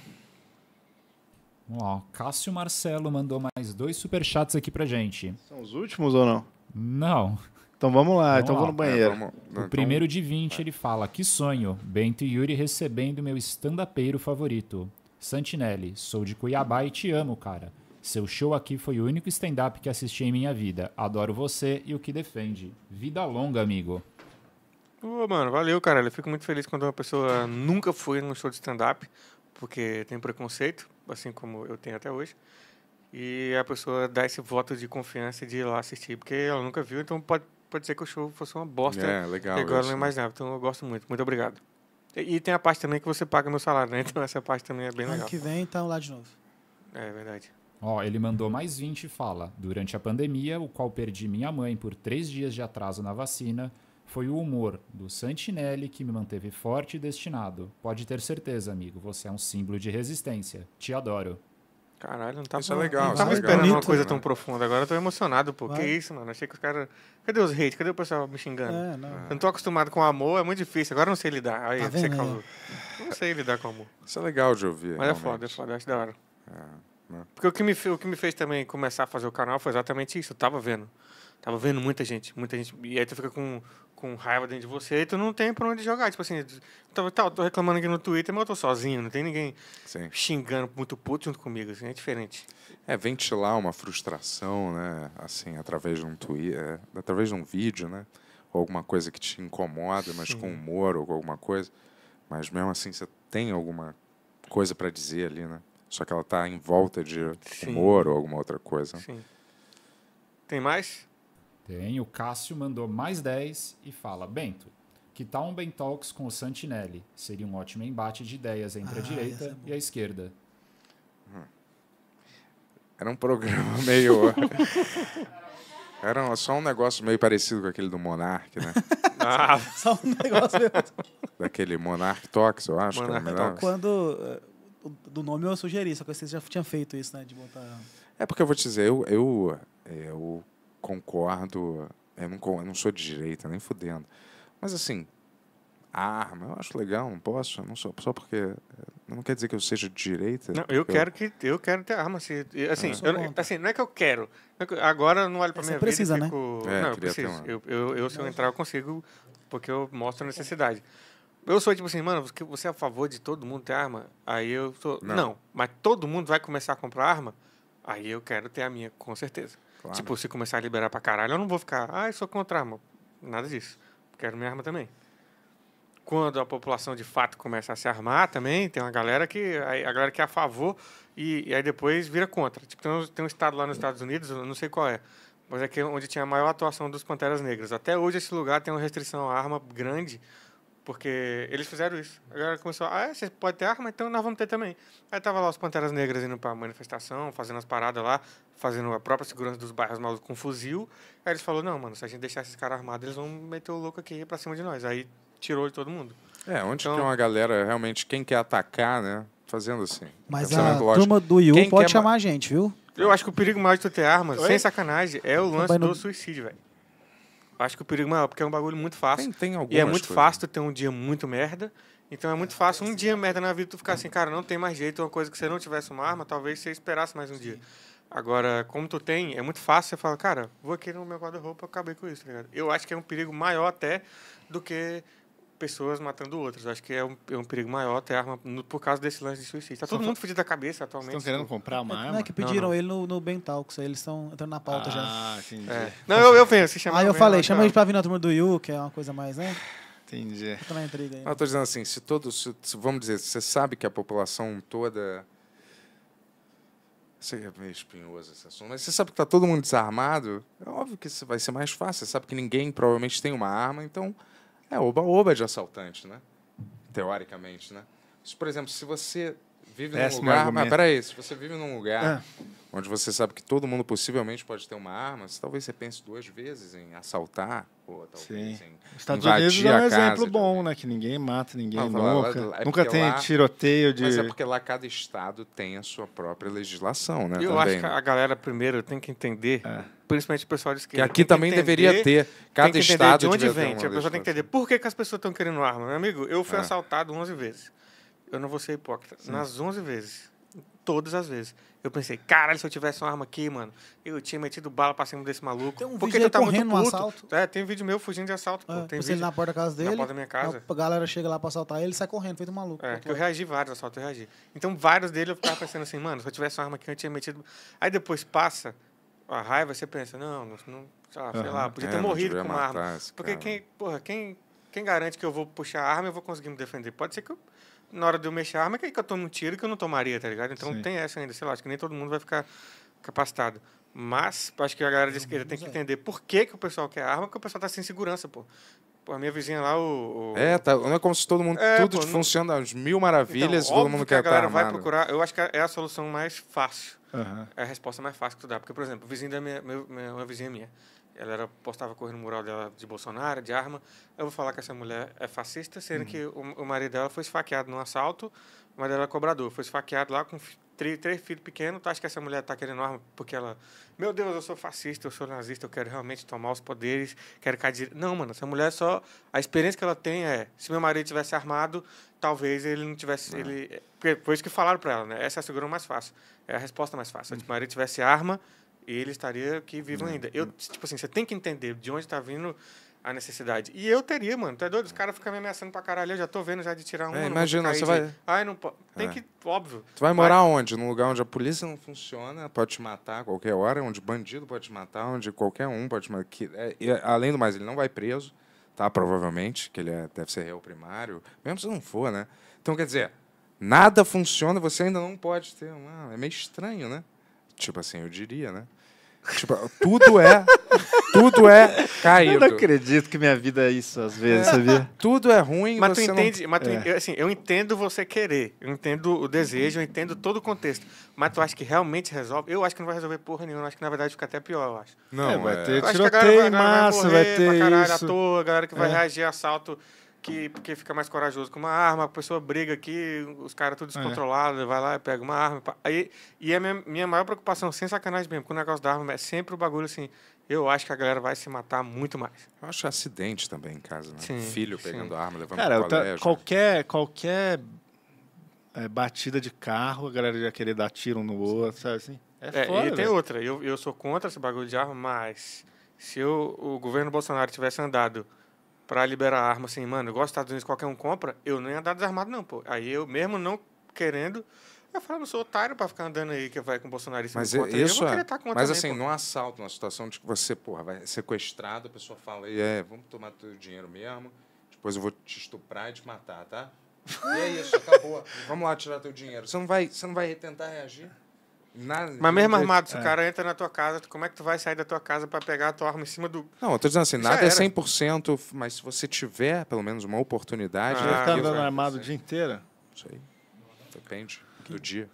Ó, Cássio Marcelo mandou mais dois superchats aqui pra gente. São os últimos ou não? Não. Então vamos lá, vamos então lá. vou no é, banheiro. É, vamos... então... O primeiro de 20 ele fala: Que sonho, Bento e Yuri recebendo meu stand-upeiro favorito. Santinelli, sou de Cuiabá e te amo, cara. Seu show aqui foi o único stand-up que assisti em minha vida. Adoro você e o que defende. Vida longa, amigo. Ô, mano, valeu, cara. Eu fico muito feliz quando uma pessoa nunca foi num show de stand-up, porque tem preconceito, assim como eu tenho até hoje. E a pessoa dá esse voto de confiança de ir lá assistir, porque ela nunca viu, então pode Pode ser que o show fosse uma bosta. É, né? legal. E agora eu não Então eu gosto muito. Muito obrigado. E, e, tem a parte também que você paga meu salário, né? Então essa parte também é bem ano legal. Ano que vem, então lá de novo. É verdade. Ó, ele mandou mais 20 e fala: Durante a pandemia, o qual perdi minha mãe por três dias de atraso na vacina, foi o humor do Santinelli que me manteve forte e destinado. Pode ter certeza, amigo, você é um símbolo de resistência. Te adoro. Caralho, não tava, isso é legal, não tava isso é esperando legal. É uma coisa tão profunda. Agora eu tô emocionado, pô. Vai. Que isso, mano. Achei que os caras. Cadê os hate? Cadê o pessoal me xingando? É, não. Eu não tô acostumado com amor, é muito difícil. Agora eu não sei lidar. Aí, tá você causou. Né? Não sei lidar com amor. Isso é legal de ouvir. Mas é realmente. é foda, é foda, acho da hora. É, né? Porque o que, me, o que me fez também começar a fazer o canal foi exatamente isso. Eu tava vendo tava vendo muita gente, muita gente. E aí tu fica com, com raiva dentro de você e tu não tem pra onde jogar. Tipo assim, tava, tá, eu tô reclamando aqui no Twitter, mas eu tô sozinho, não tem ninguém Sim. xingando muito puto junto comigo, assim, é diferente. É, ventilar uma frustração, né? Assim, através de um Twitter, é, através de um vídeo, né? Ou alguma coisa que te incomoda, mas Sim. com humor ou com alguma coisa. Mas mesmo assim você tem alguma coisa para dizer ali, né? Só que ela tá em volta de humor Sim. ou alguma outra coisa. Sim. Tem mais? Tem. O Cássio mandou mais 10 e fala: Bento, que tal um Bentox com o Santinelli? Seria um ótimo embate de ideias entre ah, a direita é e a esquerda. Hum. Era um programa meio. Era só um negócio meio parecido com aquele do Monark, né? ah. Só um negócio meio... Daquele Monark Talks, eu acho. que era Quando. Eh, do nome eu sugeri, só que vocês já tinham feito isso, né? De botar. É porque eu vou te dizer, eu, eu, eh, eu concordo. Eu não, eu não sou de direita, nem fudendo. Mas assim, arma, eu acho legal, não posso, não sou, só porque não quer dizer que eu seja de direita. Não, eu quero eu... que eu quero ter arma, assim, assim, eu, assim não é que eu quero. É agora não olho para é, minha precisa, vida, né? é, não, eu preciso. Uma... Eu, eu, eu, se eu entrar eu consigo, porque eu mostro a necessidade. Eu sou tipo assim, mano, você é a favor de todo mundo ter arma? Aí eu sou, não. não, mas todo mundo vai começar a comprar arma? Aí eu quero ter a minha, com certeza. Claro. Tipo, se começar a liberar pra caralho, eu não vou ficar, ah, eu sou contra arma. Nada disso. Quero minha arma também. Quando a população de fato começa a se armar também, tem uma galera que. A galera que é a favor e, e aí depois vira contra. Tipo, tem um, tem um estado lá nos Estados Unidos, eu não sei qual é, mas é que é onde tinha a maior atuação dos Panteras Negras. Até hoje esse lugar tem uma restrição à arma grande porque eles fizeram isso. A galera começou, ah, é, você pode ter arma, então nós vamos ter também. Aí tava lá os Panteras Negras indo pra manifestação, fazendo as paradas lá, fazendo a própria segurança dos bairros malucos com fuzil. Aí eles falaram, não, mano, se a gente deixar esses caras armados, eles vão meter o louco aqui pra cima de nós. Aí tirou de todo mundo. É, onde então, tem uma galera, realmente, quem quer atacar, né, fazendo assim. Mas a lógico. turma do Yu quem pode chamar a gente, viu? Eu acho que o perigo maior de tu ter arma, sem sacanagem, é o então lance do suicídio, velho. Acho que o perigo é maior, porque é um bagulho muito fácil. Tem, tem E é muito coisas. fácil tu ter um dia muito merda. Então é muito fácil um dia merda na vida tu ficar assim, cara, não tem mais jeito, uma coisa que você não tivesse uma arma, talvez você esperasse mais um Sim. dia. Agora, como tu tem, é muito fácil você falar, cara, vou aqui no meu guarda-roupa, acabei com isso, tá ligado? Eu acho que é um perigo maior até do que pessoas matando outras. Acho que é um, é um perigo maior ter arma no, por causa desse lance de suicídio. Tá todo mundo fudido da cabeça atualmente. Estão querendo comprar uma é, arma? Não, é que pediram não, não. ele no, no Ben Talks, eles estão entrando na pauta ah, já. Ah, entendi. É. Não, eu, eu venho, se chamar. eu, falei, chama eles pra vir na turma do Yu, que é uma coisa mais, né? Entendi. Tô na intriga aí. eu ah, tô dizendo assim, se todos, se, se, vamos dizer, você sabe que a população toda sei, é meio espinhoso esse assunto, mas você sabe que tá todo mundo desarmado, é óbvio que vai ser mais fácil. Você sabe que ninguém provavelmente tem uma arma, então é, oba-oba é de assaltante, né? Teoricamente, né? Mas, por exemplo, se você vive Péssimo num lugar... Argumento. Mas, ah, peraí, se você vive num lugar ah. onde você sabe que todo mundo possivelmente pode ter uma arma, você, talvez você pense duas vezes em assaltar, Sim. Estados Unidos é um exemplo bom, né? Que ninguém mata ninguém não, nunca. Lá, é nunca tem lá, tiroteio de... Mas é porque lá cada estado tem a sua própria legislação, né? Eu também, acho que né? a galera primeiro tem que entender... É principalmente o pessoal de esquerda. Que aqui também que entender, deveria ter, cada estado. De onde vem? A pessoa tem que entender por que, que as pessoas estão querendo arma. Meu né, amigo, eu fui é. assaltado 11 vezes. Eu não vou ser hipócrita. Sim. Nas 11 vezes, todas as vezes, eu pensei, caralho, se eu tivesse uma arma aqui, mano, eu tinha metido bala pra cima desse maluco. Tem um porque vídeo eu tava correndo muito assalto. É, tem vídeo meu fugindo de assalto. É, tem vídeo na porta da casa dele. Na porta da minha casa. A galera chega lá pra assaltar ele sai correndo, feito maluco. É, eu reagi vários assaltos, eu reagi. Então, vários dele eu ficava pensando assim, mano, se eu tivesse uma arma aqui, eu tinha metido. Aí depois passa a raiva, você pensa, não, não, não sei uhum. lá, podia ter é, morrido com uma arma. Porque quem, porra, quem, quem garante que eu vou puxar a arma e eu vou conseguir me defender? Pode ser que eu, na hora de eu mexer a arma, é que eu tomo um tiro que eu não tomaria, tá ligado? Então Sim. tem essa ainda, sei lá, acho que nem todo mundo vai ficar capacitado. Mas, acho que a galera de esquerda tem que entender por que, que o pessoal quer arma, porque o pessoal tá sem segurança, pô. Pô, a minha vizinha lá, o. o... É, tá, não é como se todo mundo. É, tudo pô, funciona não... às mil maravilhas então, e todo mundo que quer a galera vai procurar. Eu acho que é a solução mais fácil. Uhum. É a resposta mais fácil que tu dá. Porque, por exemplo, o vizinho da minha, meu, minha, uma vizinha minha, ela era, postava correr no mural dela de Bolsonaro, de arma. Eu vou falar que essa mulher é fascista, sendo uhum. que o, o marido dela foi esfaqueado num assalto, mas ela é cobrador. Foi esfaqueado lá com três, filhos pequenos, tu acha que essa mulher está querendo arma porque ela, meu Deus, eu sou fascista, eu sou nazista, eu quero realmente tomar os poderes, quero cair. Não, mano, essa mulher só. A experiência que ela tem é: se meu marido tivesse armado, talvez ele não tivesse. Não. É. Ele, foi isso que falaram para ela, né? Essa é a segurança mais fácil. É a resposta mais fácil. Se uhum. meu marido tivesse arma, ele estaria aqui vivo não. Uhum. ainda. Eu, tipo assim, você tem que entender de onde está vindo a necessidade. E eu teria, mano. Tu é doido? Os caras ficam me ameaçando pra caralho. Eu já tô vendo já de tirar um. É, imagina, você vai. Ai, não pode. Tem é. que. Óbvio. Tu vai morar onde? Num lugar onde a polícia não funciona, pode te matar a qualquer hora, onde bandido pode te matar, onde qualquer um pode te matar. Que, é, e, além do mais, ele não vai preso, tá? Provavelmente, que ele é, deve ser réu primário, mesmo se não for, né? Então, quer dizer, nada funciona, você ainda não pode ter. Uma... É meio estranho, né? Tipo assim, eu diria, né? Tipo, tudo é. Tudo é caído. Eu não acredito que minha vida é isso, às vezes, é. sabia? Tudo é ruim, mas tu entende, não... mas tu, é. assim, eu entendo você querer, eu entendo o desejo, eu entendo todo o contexto. Mas tu acha que realmente resolve? Eu acho que não vai resolver porra nenhuma, eu acho que na verdade fica até pior, eu acho. Não, é, é. vai ter tiroteio, massa, vai, vai ter pra caralho, isso. à toa, a galera que vai é. reagir a assalto que porque fica mais corajoso com uma arma, a pessoa briga aqui, os caras tudo é. descontrolado, é. vai lá e pega uma arma. Aí, e a minha, minha maior preocupação, sem sacanagem mesmo, com o negócio da arma, é sempre o bagulho assim, eu acho que a galera vai se matar muito mais. Eu acho acidente também em casa, né? Sim, Filho pegando sim. arma, levando Cara, pro colégio. qualquer, qualquer é, batida de carro, a galera já querer dar tiro um no outro, sabe assim? É, é foda, e tem outra, eu, eu sou contra esse bagulho de arma, mas se eu, o governo Bolsonaro tivesse andado para liberar arma, assim, mano, igual os Estados Unidos qualquer um compra, eu não ia andar desarmado, não, pô. Aí eu mesmo não querendo, eu falo, não sou otário para ficar andando aí que vai com o bolsonarista mas contra. Isso, eu vou é. querer estar tá contra Mas também, assim, pô. num assalto, numa situação de que você, porra, vai sequestrado, a pessoa fala, e é, vamos tomar teu dinheiro mesmo, depois eu vou te estuprar e te matar, tá? E é isso, acabou. vamos lá tirar teu dinheiro. Você não vai, você não vai tentar reagir? Na... Mas mesmo armado, se o é. cara entra na tua casa, como é que tu vai sair da tua casa para pegar a tua arma em cima do. Não, eu tô dizendo assim, nada é 100%, mas se você tiver pelo menos uma oportunidade. Ah, vai ficar andando armado o dia inteiro? isso aí Depende do dia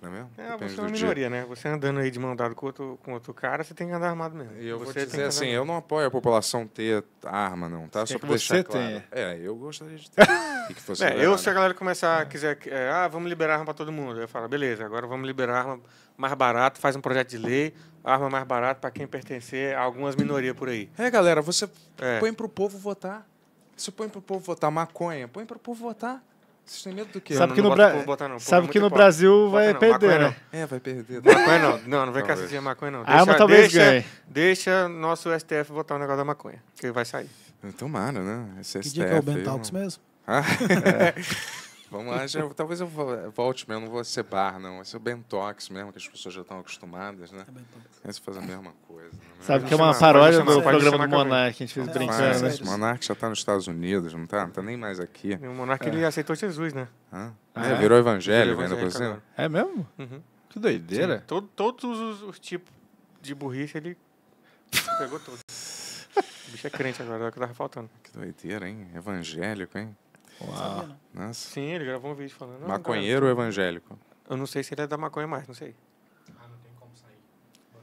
não é mesmo? É, Depende você é uma minoria, dia. né? Você andando aí de mão com outro, com outro cara, você tem que andar armado mesmo. Eu você vou dizer assim, eu não apoio a população ter arma, não, tá? Só pra deixar você claro. tem. É, eu gostaria de ter. e que fosse é, eu, se a galera começar, é. quiser, é, ah, vamos liberar arma para todo mundo. Eu falo, beleza, agora vamos liberar arma mais barato, faz um projeto de lei, arma mais barata para quem pertencer a algumas minorias por aí. É, galera, você é. põe pro povo votar. Você põe pro povo votar maconha, põe pro povo votar. Vocês têm medo do quê? Sabe que no, Bra... botar, não. Sabe que no Brasil vai não, perder, né? É, vai perder. Maconha não. Não, não vem cá assistir a maconha, não. Deixa, ah, mas talvez deixa, ganhe. Deixa nosso STF botar o negócio da maconha, que vai sair. Tomara, né? Esse que STF, dia que é o Ben Talks mesmo? Ah? É. Vamos lá, já, talvez eu volte mesmo, não vou ser bar, não. Vai ser o Bentox mesmo, que as pessoas já estão acostumadas, né? É se fazer a mesma coisa. Né? Sabe que é uma paródia do programa do Monark, que a gente fez é, brincando. né? O Monark já está nos Estados Unidos, não está? Não está nem mais aqui. E o Monark, é. ele aceitou Jesus, né? Ah, é, é, virou evangélico ainda por cima. É mesmo? Uhum. Que doideira. Sim, todo, todos os, os tipos de burrice, ele pegou todos. O bicho é crente agora, é o que estava faltando. Que doideira, hein? Evangélico, hein? Uau. Nossa. Sim, ele gravou um vídeo falando. Não, Maconheiro ou evangélico? Eu não sei se ele é da maconha mais, não sei. Ah, não tem como sair.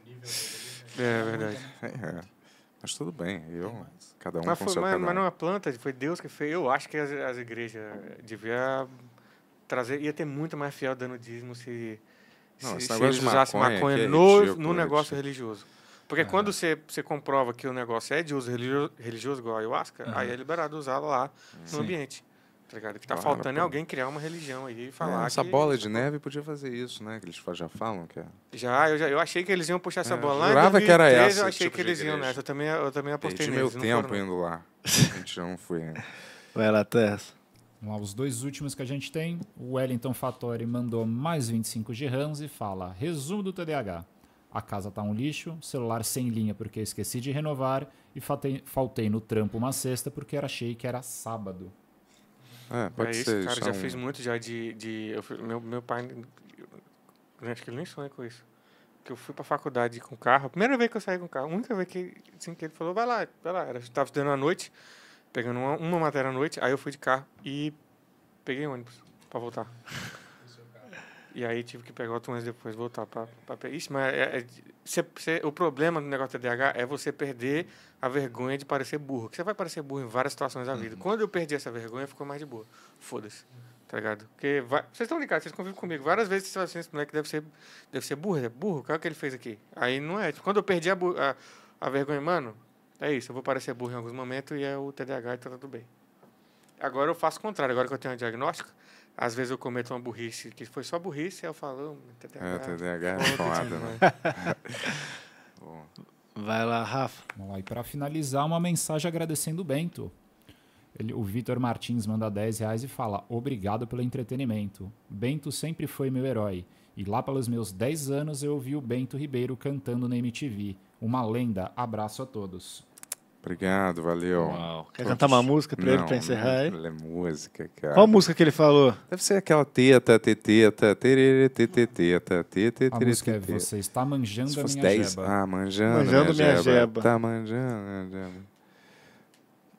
nível né? é, é verdade. É, é. mas tudo bem, eu, cada um mas com foi, seu mas, mas não é uma planta, foi Deus que fez. Eu acho que as, as igrejas deviam trazer, ia ter muito mais fiel dando dízimo se, não, se, se eles usassem maconha, é no, é no negócio religioso. Porque uhum. quando você, você comprova que o negócio é de uso religioso, religioso igual a ayahuasca, uhum. aí é uhum. liberado usá-la lá no Sim. ambiente. Tá ligado? Que tá claro, faltando é alguém criar uma religião aí e é, falar. É, essa que... bola de neve podia fazer isso, né? Que eles já falam que é. Já, eu, já, eu achei que eles iam puxar essa é, bola lá. Eu jurava que era essa. Eu achei tipo que eles iam nessa. Eu também, eu também apostei Perdi meu tempo foram... indo lá. A gente não foi. Né? Vai lá, Tess. Vamos lá, os dois últimos que a gente tem. O Wellington Fattori mandou mais 25 de rams e fala: resumo do TDAH. A casa tá um lixo, celular sem linha porque esqueci de renovar e faltei no trampo uma sexta porque achei que era sábado. É, né, pode é isso, ser. Cara, já um... fiz muito já de. de eu, meu, meu pai. acho que ele nem sonha com isso. Que eu fui pra faculdade com carro. A primeira vez que eu saí com carro, a única vez que, assim, que ele falou, vai lá, vai lá. Era, eu tava estudando à noite, pegando uma, uma matéria à noite, aí eu fui de carro e peguei ônibus pra voltar. E aí tive que pegar outro mês depois, voltar para Isso, mas é, é, cê, cê, o problema do negócio TDAH é você perder a vergonha de parecer burro. Que você vai parecer burro em várias situações da uhum. vida. Quando eu perdi essa vergonha, ficou mais de boa. Foda-se. Tá ligado? Porque vai... vocês estão ligados, vocês convivem comigo. Várias vezes vocês falam assim, esse moleque deve ser, deve ser burro, né? é burro, o que é que ele fez aqui? Aí não é. Tipo, quando eu perdi a, bu... a, a vergonha, mano, é isso, eu vou parecer burro em alguns momentos e é o TDAH e tá tudo bem. Agora eu faço o contrário, agora que eu tenho um diagnóstico, às vezes eu cometo uma burrice, que foi só burrice, aí eu falo, TDAH. É, é né? Vai lá, Rafa. Vamos lá. E para finalizar, uma mensagem agradecendo o Bento. Ele, o Vitor Martins manda 10 reais e fala: Obrigado pelo entretenimento. Bento sempre foi meu herói. E lá pelos meus 10 anos eu ouvi o Bento Ribeiro cantando na MTV. Uma lenda. Abraço a todos. Obrigado, valeu. Uau. Quer Poxa. cantar uma música pra ele pra encerrar aí? Não, é música, cara. Qual música que ele falou? Deve ser aquela teta, teteta, tererê, teteteta, teteteta. A música é Você está manjando a minha jeba. Ah, manjando, manjando minha, jeba. Está manjando a minha jeba.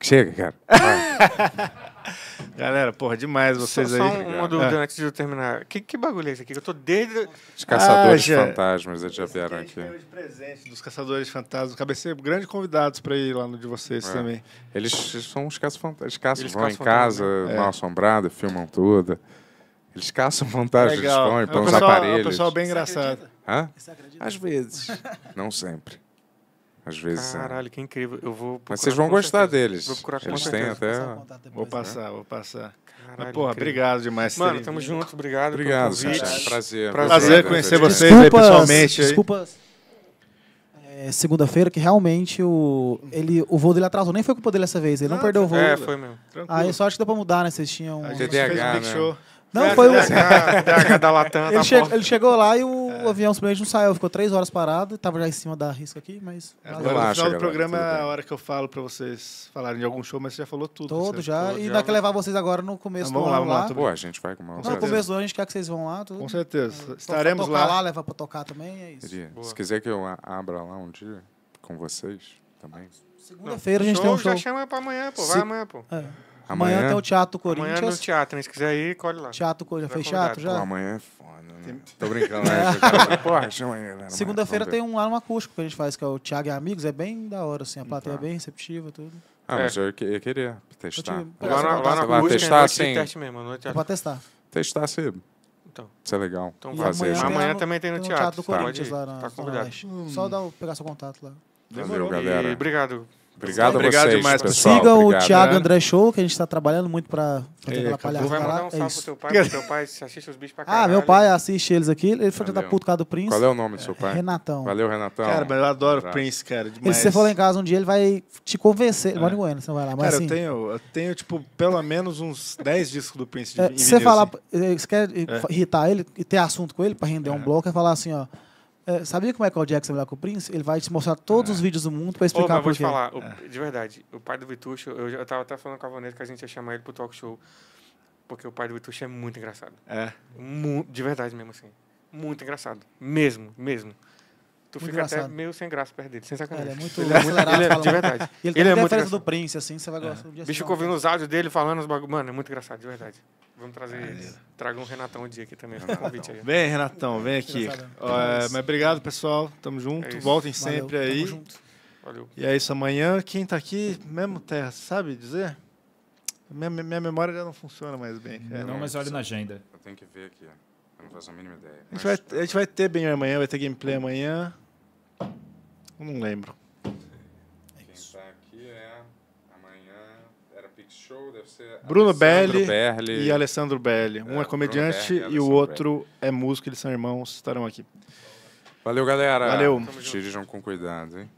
Chega, cara. Galera, porra, demais vocês só, aí. Só uma dúvida ah. antes de eu terminar. Que, que bagulho é esse aqui? Eu tô desde. Os caçadores ah, de fantasmas, eles já vieram aqui. Os presente dos caçadores de fantasmas. Cabecei grandes convidados para ir lá no de vocês é. também. Eles são os caça-fantasmas. Caçam, eles vão em casa, né? é. mal assombrado, filmam tudo. Eles caçam fantasmas, eles põem, é põem os aparelhos. É um pessoal bem engraçado. Hã? Às vezes. Não sempre. Às vezes. É. Caralho, é. que incrível. Eu vou Mas vocês vão gostar certeza. deles. Vou procurar Eles têm até. vou né? passar, vou passar. Caralho, Mas, porra, obrigado demais. Mano, tamo junto, obrigado. Obrigado, Prazer. Prazer, Prazer conhecer vocês aí pessoalmente. Desculpas. É, segunda-feira que realmente o, ele, o voo dele atrasou. Nem foi culpa dele dessa vez, ele não ah, perdeu o tá. voo. É, foi mesmo. Tranquilo. Aí só acho que deu pra mudar, né? Vocês tinham. A gente um... né? show. Não, foi o. DH da Latam. Tá ele, ele chegou lá e o, é. os avião simplesmente não saiu. Ficou três horas parado, estava já em cima da risca aqui, mas. É, agora, no final do programa é a hora que eu falo para vocês falarem de algum show, mas você já falou tudo. Todo já. Falou, e vai levar vocês agora no começo não, do ano. Vamos lá, Pô, a gente vai com uma. no começo do ano a gente quer que vocês vão lá. Tudo. Com certeza. Estaremos lá. lá, Levar para tocar também, é isso. Se quiser que eu abra lá um dia com vocês também. Segunda-feira a gente tem um show. Já chama para amanhã, pô. Vai amanhã, pô. É. Amanhã, amanhã tem o Teatro Corinthians. Amanhã no teatro, se quiser ir, colhe lá. Teatro Corinthians. Fez teatro tá já? Pô, amanhã é foda, né? Tô brincando, né? Tá Porra, chama aí, galera. Segunda-feira tem um lá no acústico que a gente faz, que é o Thiago e Amigos. É bem da hora, assim. A tá. plateia é bem receptiva, tudo. Ah, mas é. eu, eu queria testar. Lá na, lá na vai testar, né? sim. Teste mesmo, não é teatro. testar. Testar, sim. Então. Isso é legal. Então, fazer amanhã, né? amanhã também tem no, teatro. teatro do Corinthians lá na Tá convidado. Hum. Só dá, pegar seu contato lá. Demorou. Valeu, galera. obrigado Obrigado, obrigado vocês, demais, pessoal. Sigam obrigado, o Thiago né? André Show, que a gente está trabalhando muito para fazer aquela palhaçada. Vai mandar um salve é pro teu pai, pro teu pai assiste os bichos pra caralho. Ah, meu pai assiste eles aqui. Ele foi tentar puta cara do Prince. Qual é o nome do é, seu pai? Renatão. Valeu, Renatão. Cara, mas eu adoro o Prince, cara, demais. E se você for lá em casa um dia, ele vai te convencer. Ele mora em Goiânia, é. você vai lá. Mas, cara, assim, eu, tenho, eu tenho, tipo, pelo menos uns 10 discos do Prince de é, Se você falar, assim. Eh, você quer é. irritar ele e ter assunto com ele para render um bloco, e falar assim, ó... É, sabia é que é o Michael Jackson vai lá com o Prince? Ele vai te mostrar todos é. os vídeos do mundo para explicar Ô, por quê. vou te falar, o, é. de verdade, o pai do Vitucho, eu, eu tava até falando com a Vanessa que a gente ia chamar ele pro talk show, porque o pai do Vitucho é muito engraçado. É? Mu de verdade mesmo, assim. Muito engraçado. Mesmo, mesmo. Tu muito fica engraçado. até meio sem graça perto dele, sem sacanagem. Ele é muito ele acelerado. Ele é, de verdade. ele, ele é muito diferença do Prince, assim, você vai gostar. É. Um dia Bicho, é ouvindo os áudios dele falando os muito. Mano, é muito engraçado, de verdade. Vamos trazer eles. Traga um Renatão um dia aqui também. Renatão. Convite aí. Vem, Renatão, vem aqui. É, mas obrigado, pessoal. Tamo junto. É Voltem Valeu. sempre aí. Tamo junto. Valeu. E é isso. Amanhã, quem tá aqui, mesmo terra, sabe dizer? Minha, minha memória já não funciona mais bem. Não, mas olha na agenda. Eu tenho que ver aqui. Eu não faço a mínima ideia. A gente, mas... vai, a gente vai ter bem amanhã, vai ter gameplay amanhã. Eu não lembro. show deve ser Bruno Belli, e Alessandro Belli. Um é, é comediante Berli, e o outro Berli. é músico, eles são irmãos, estarão aqui. Valeu, galera. Valeu. com cuidado, hein?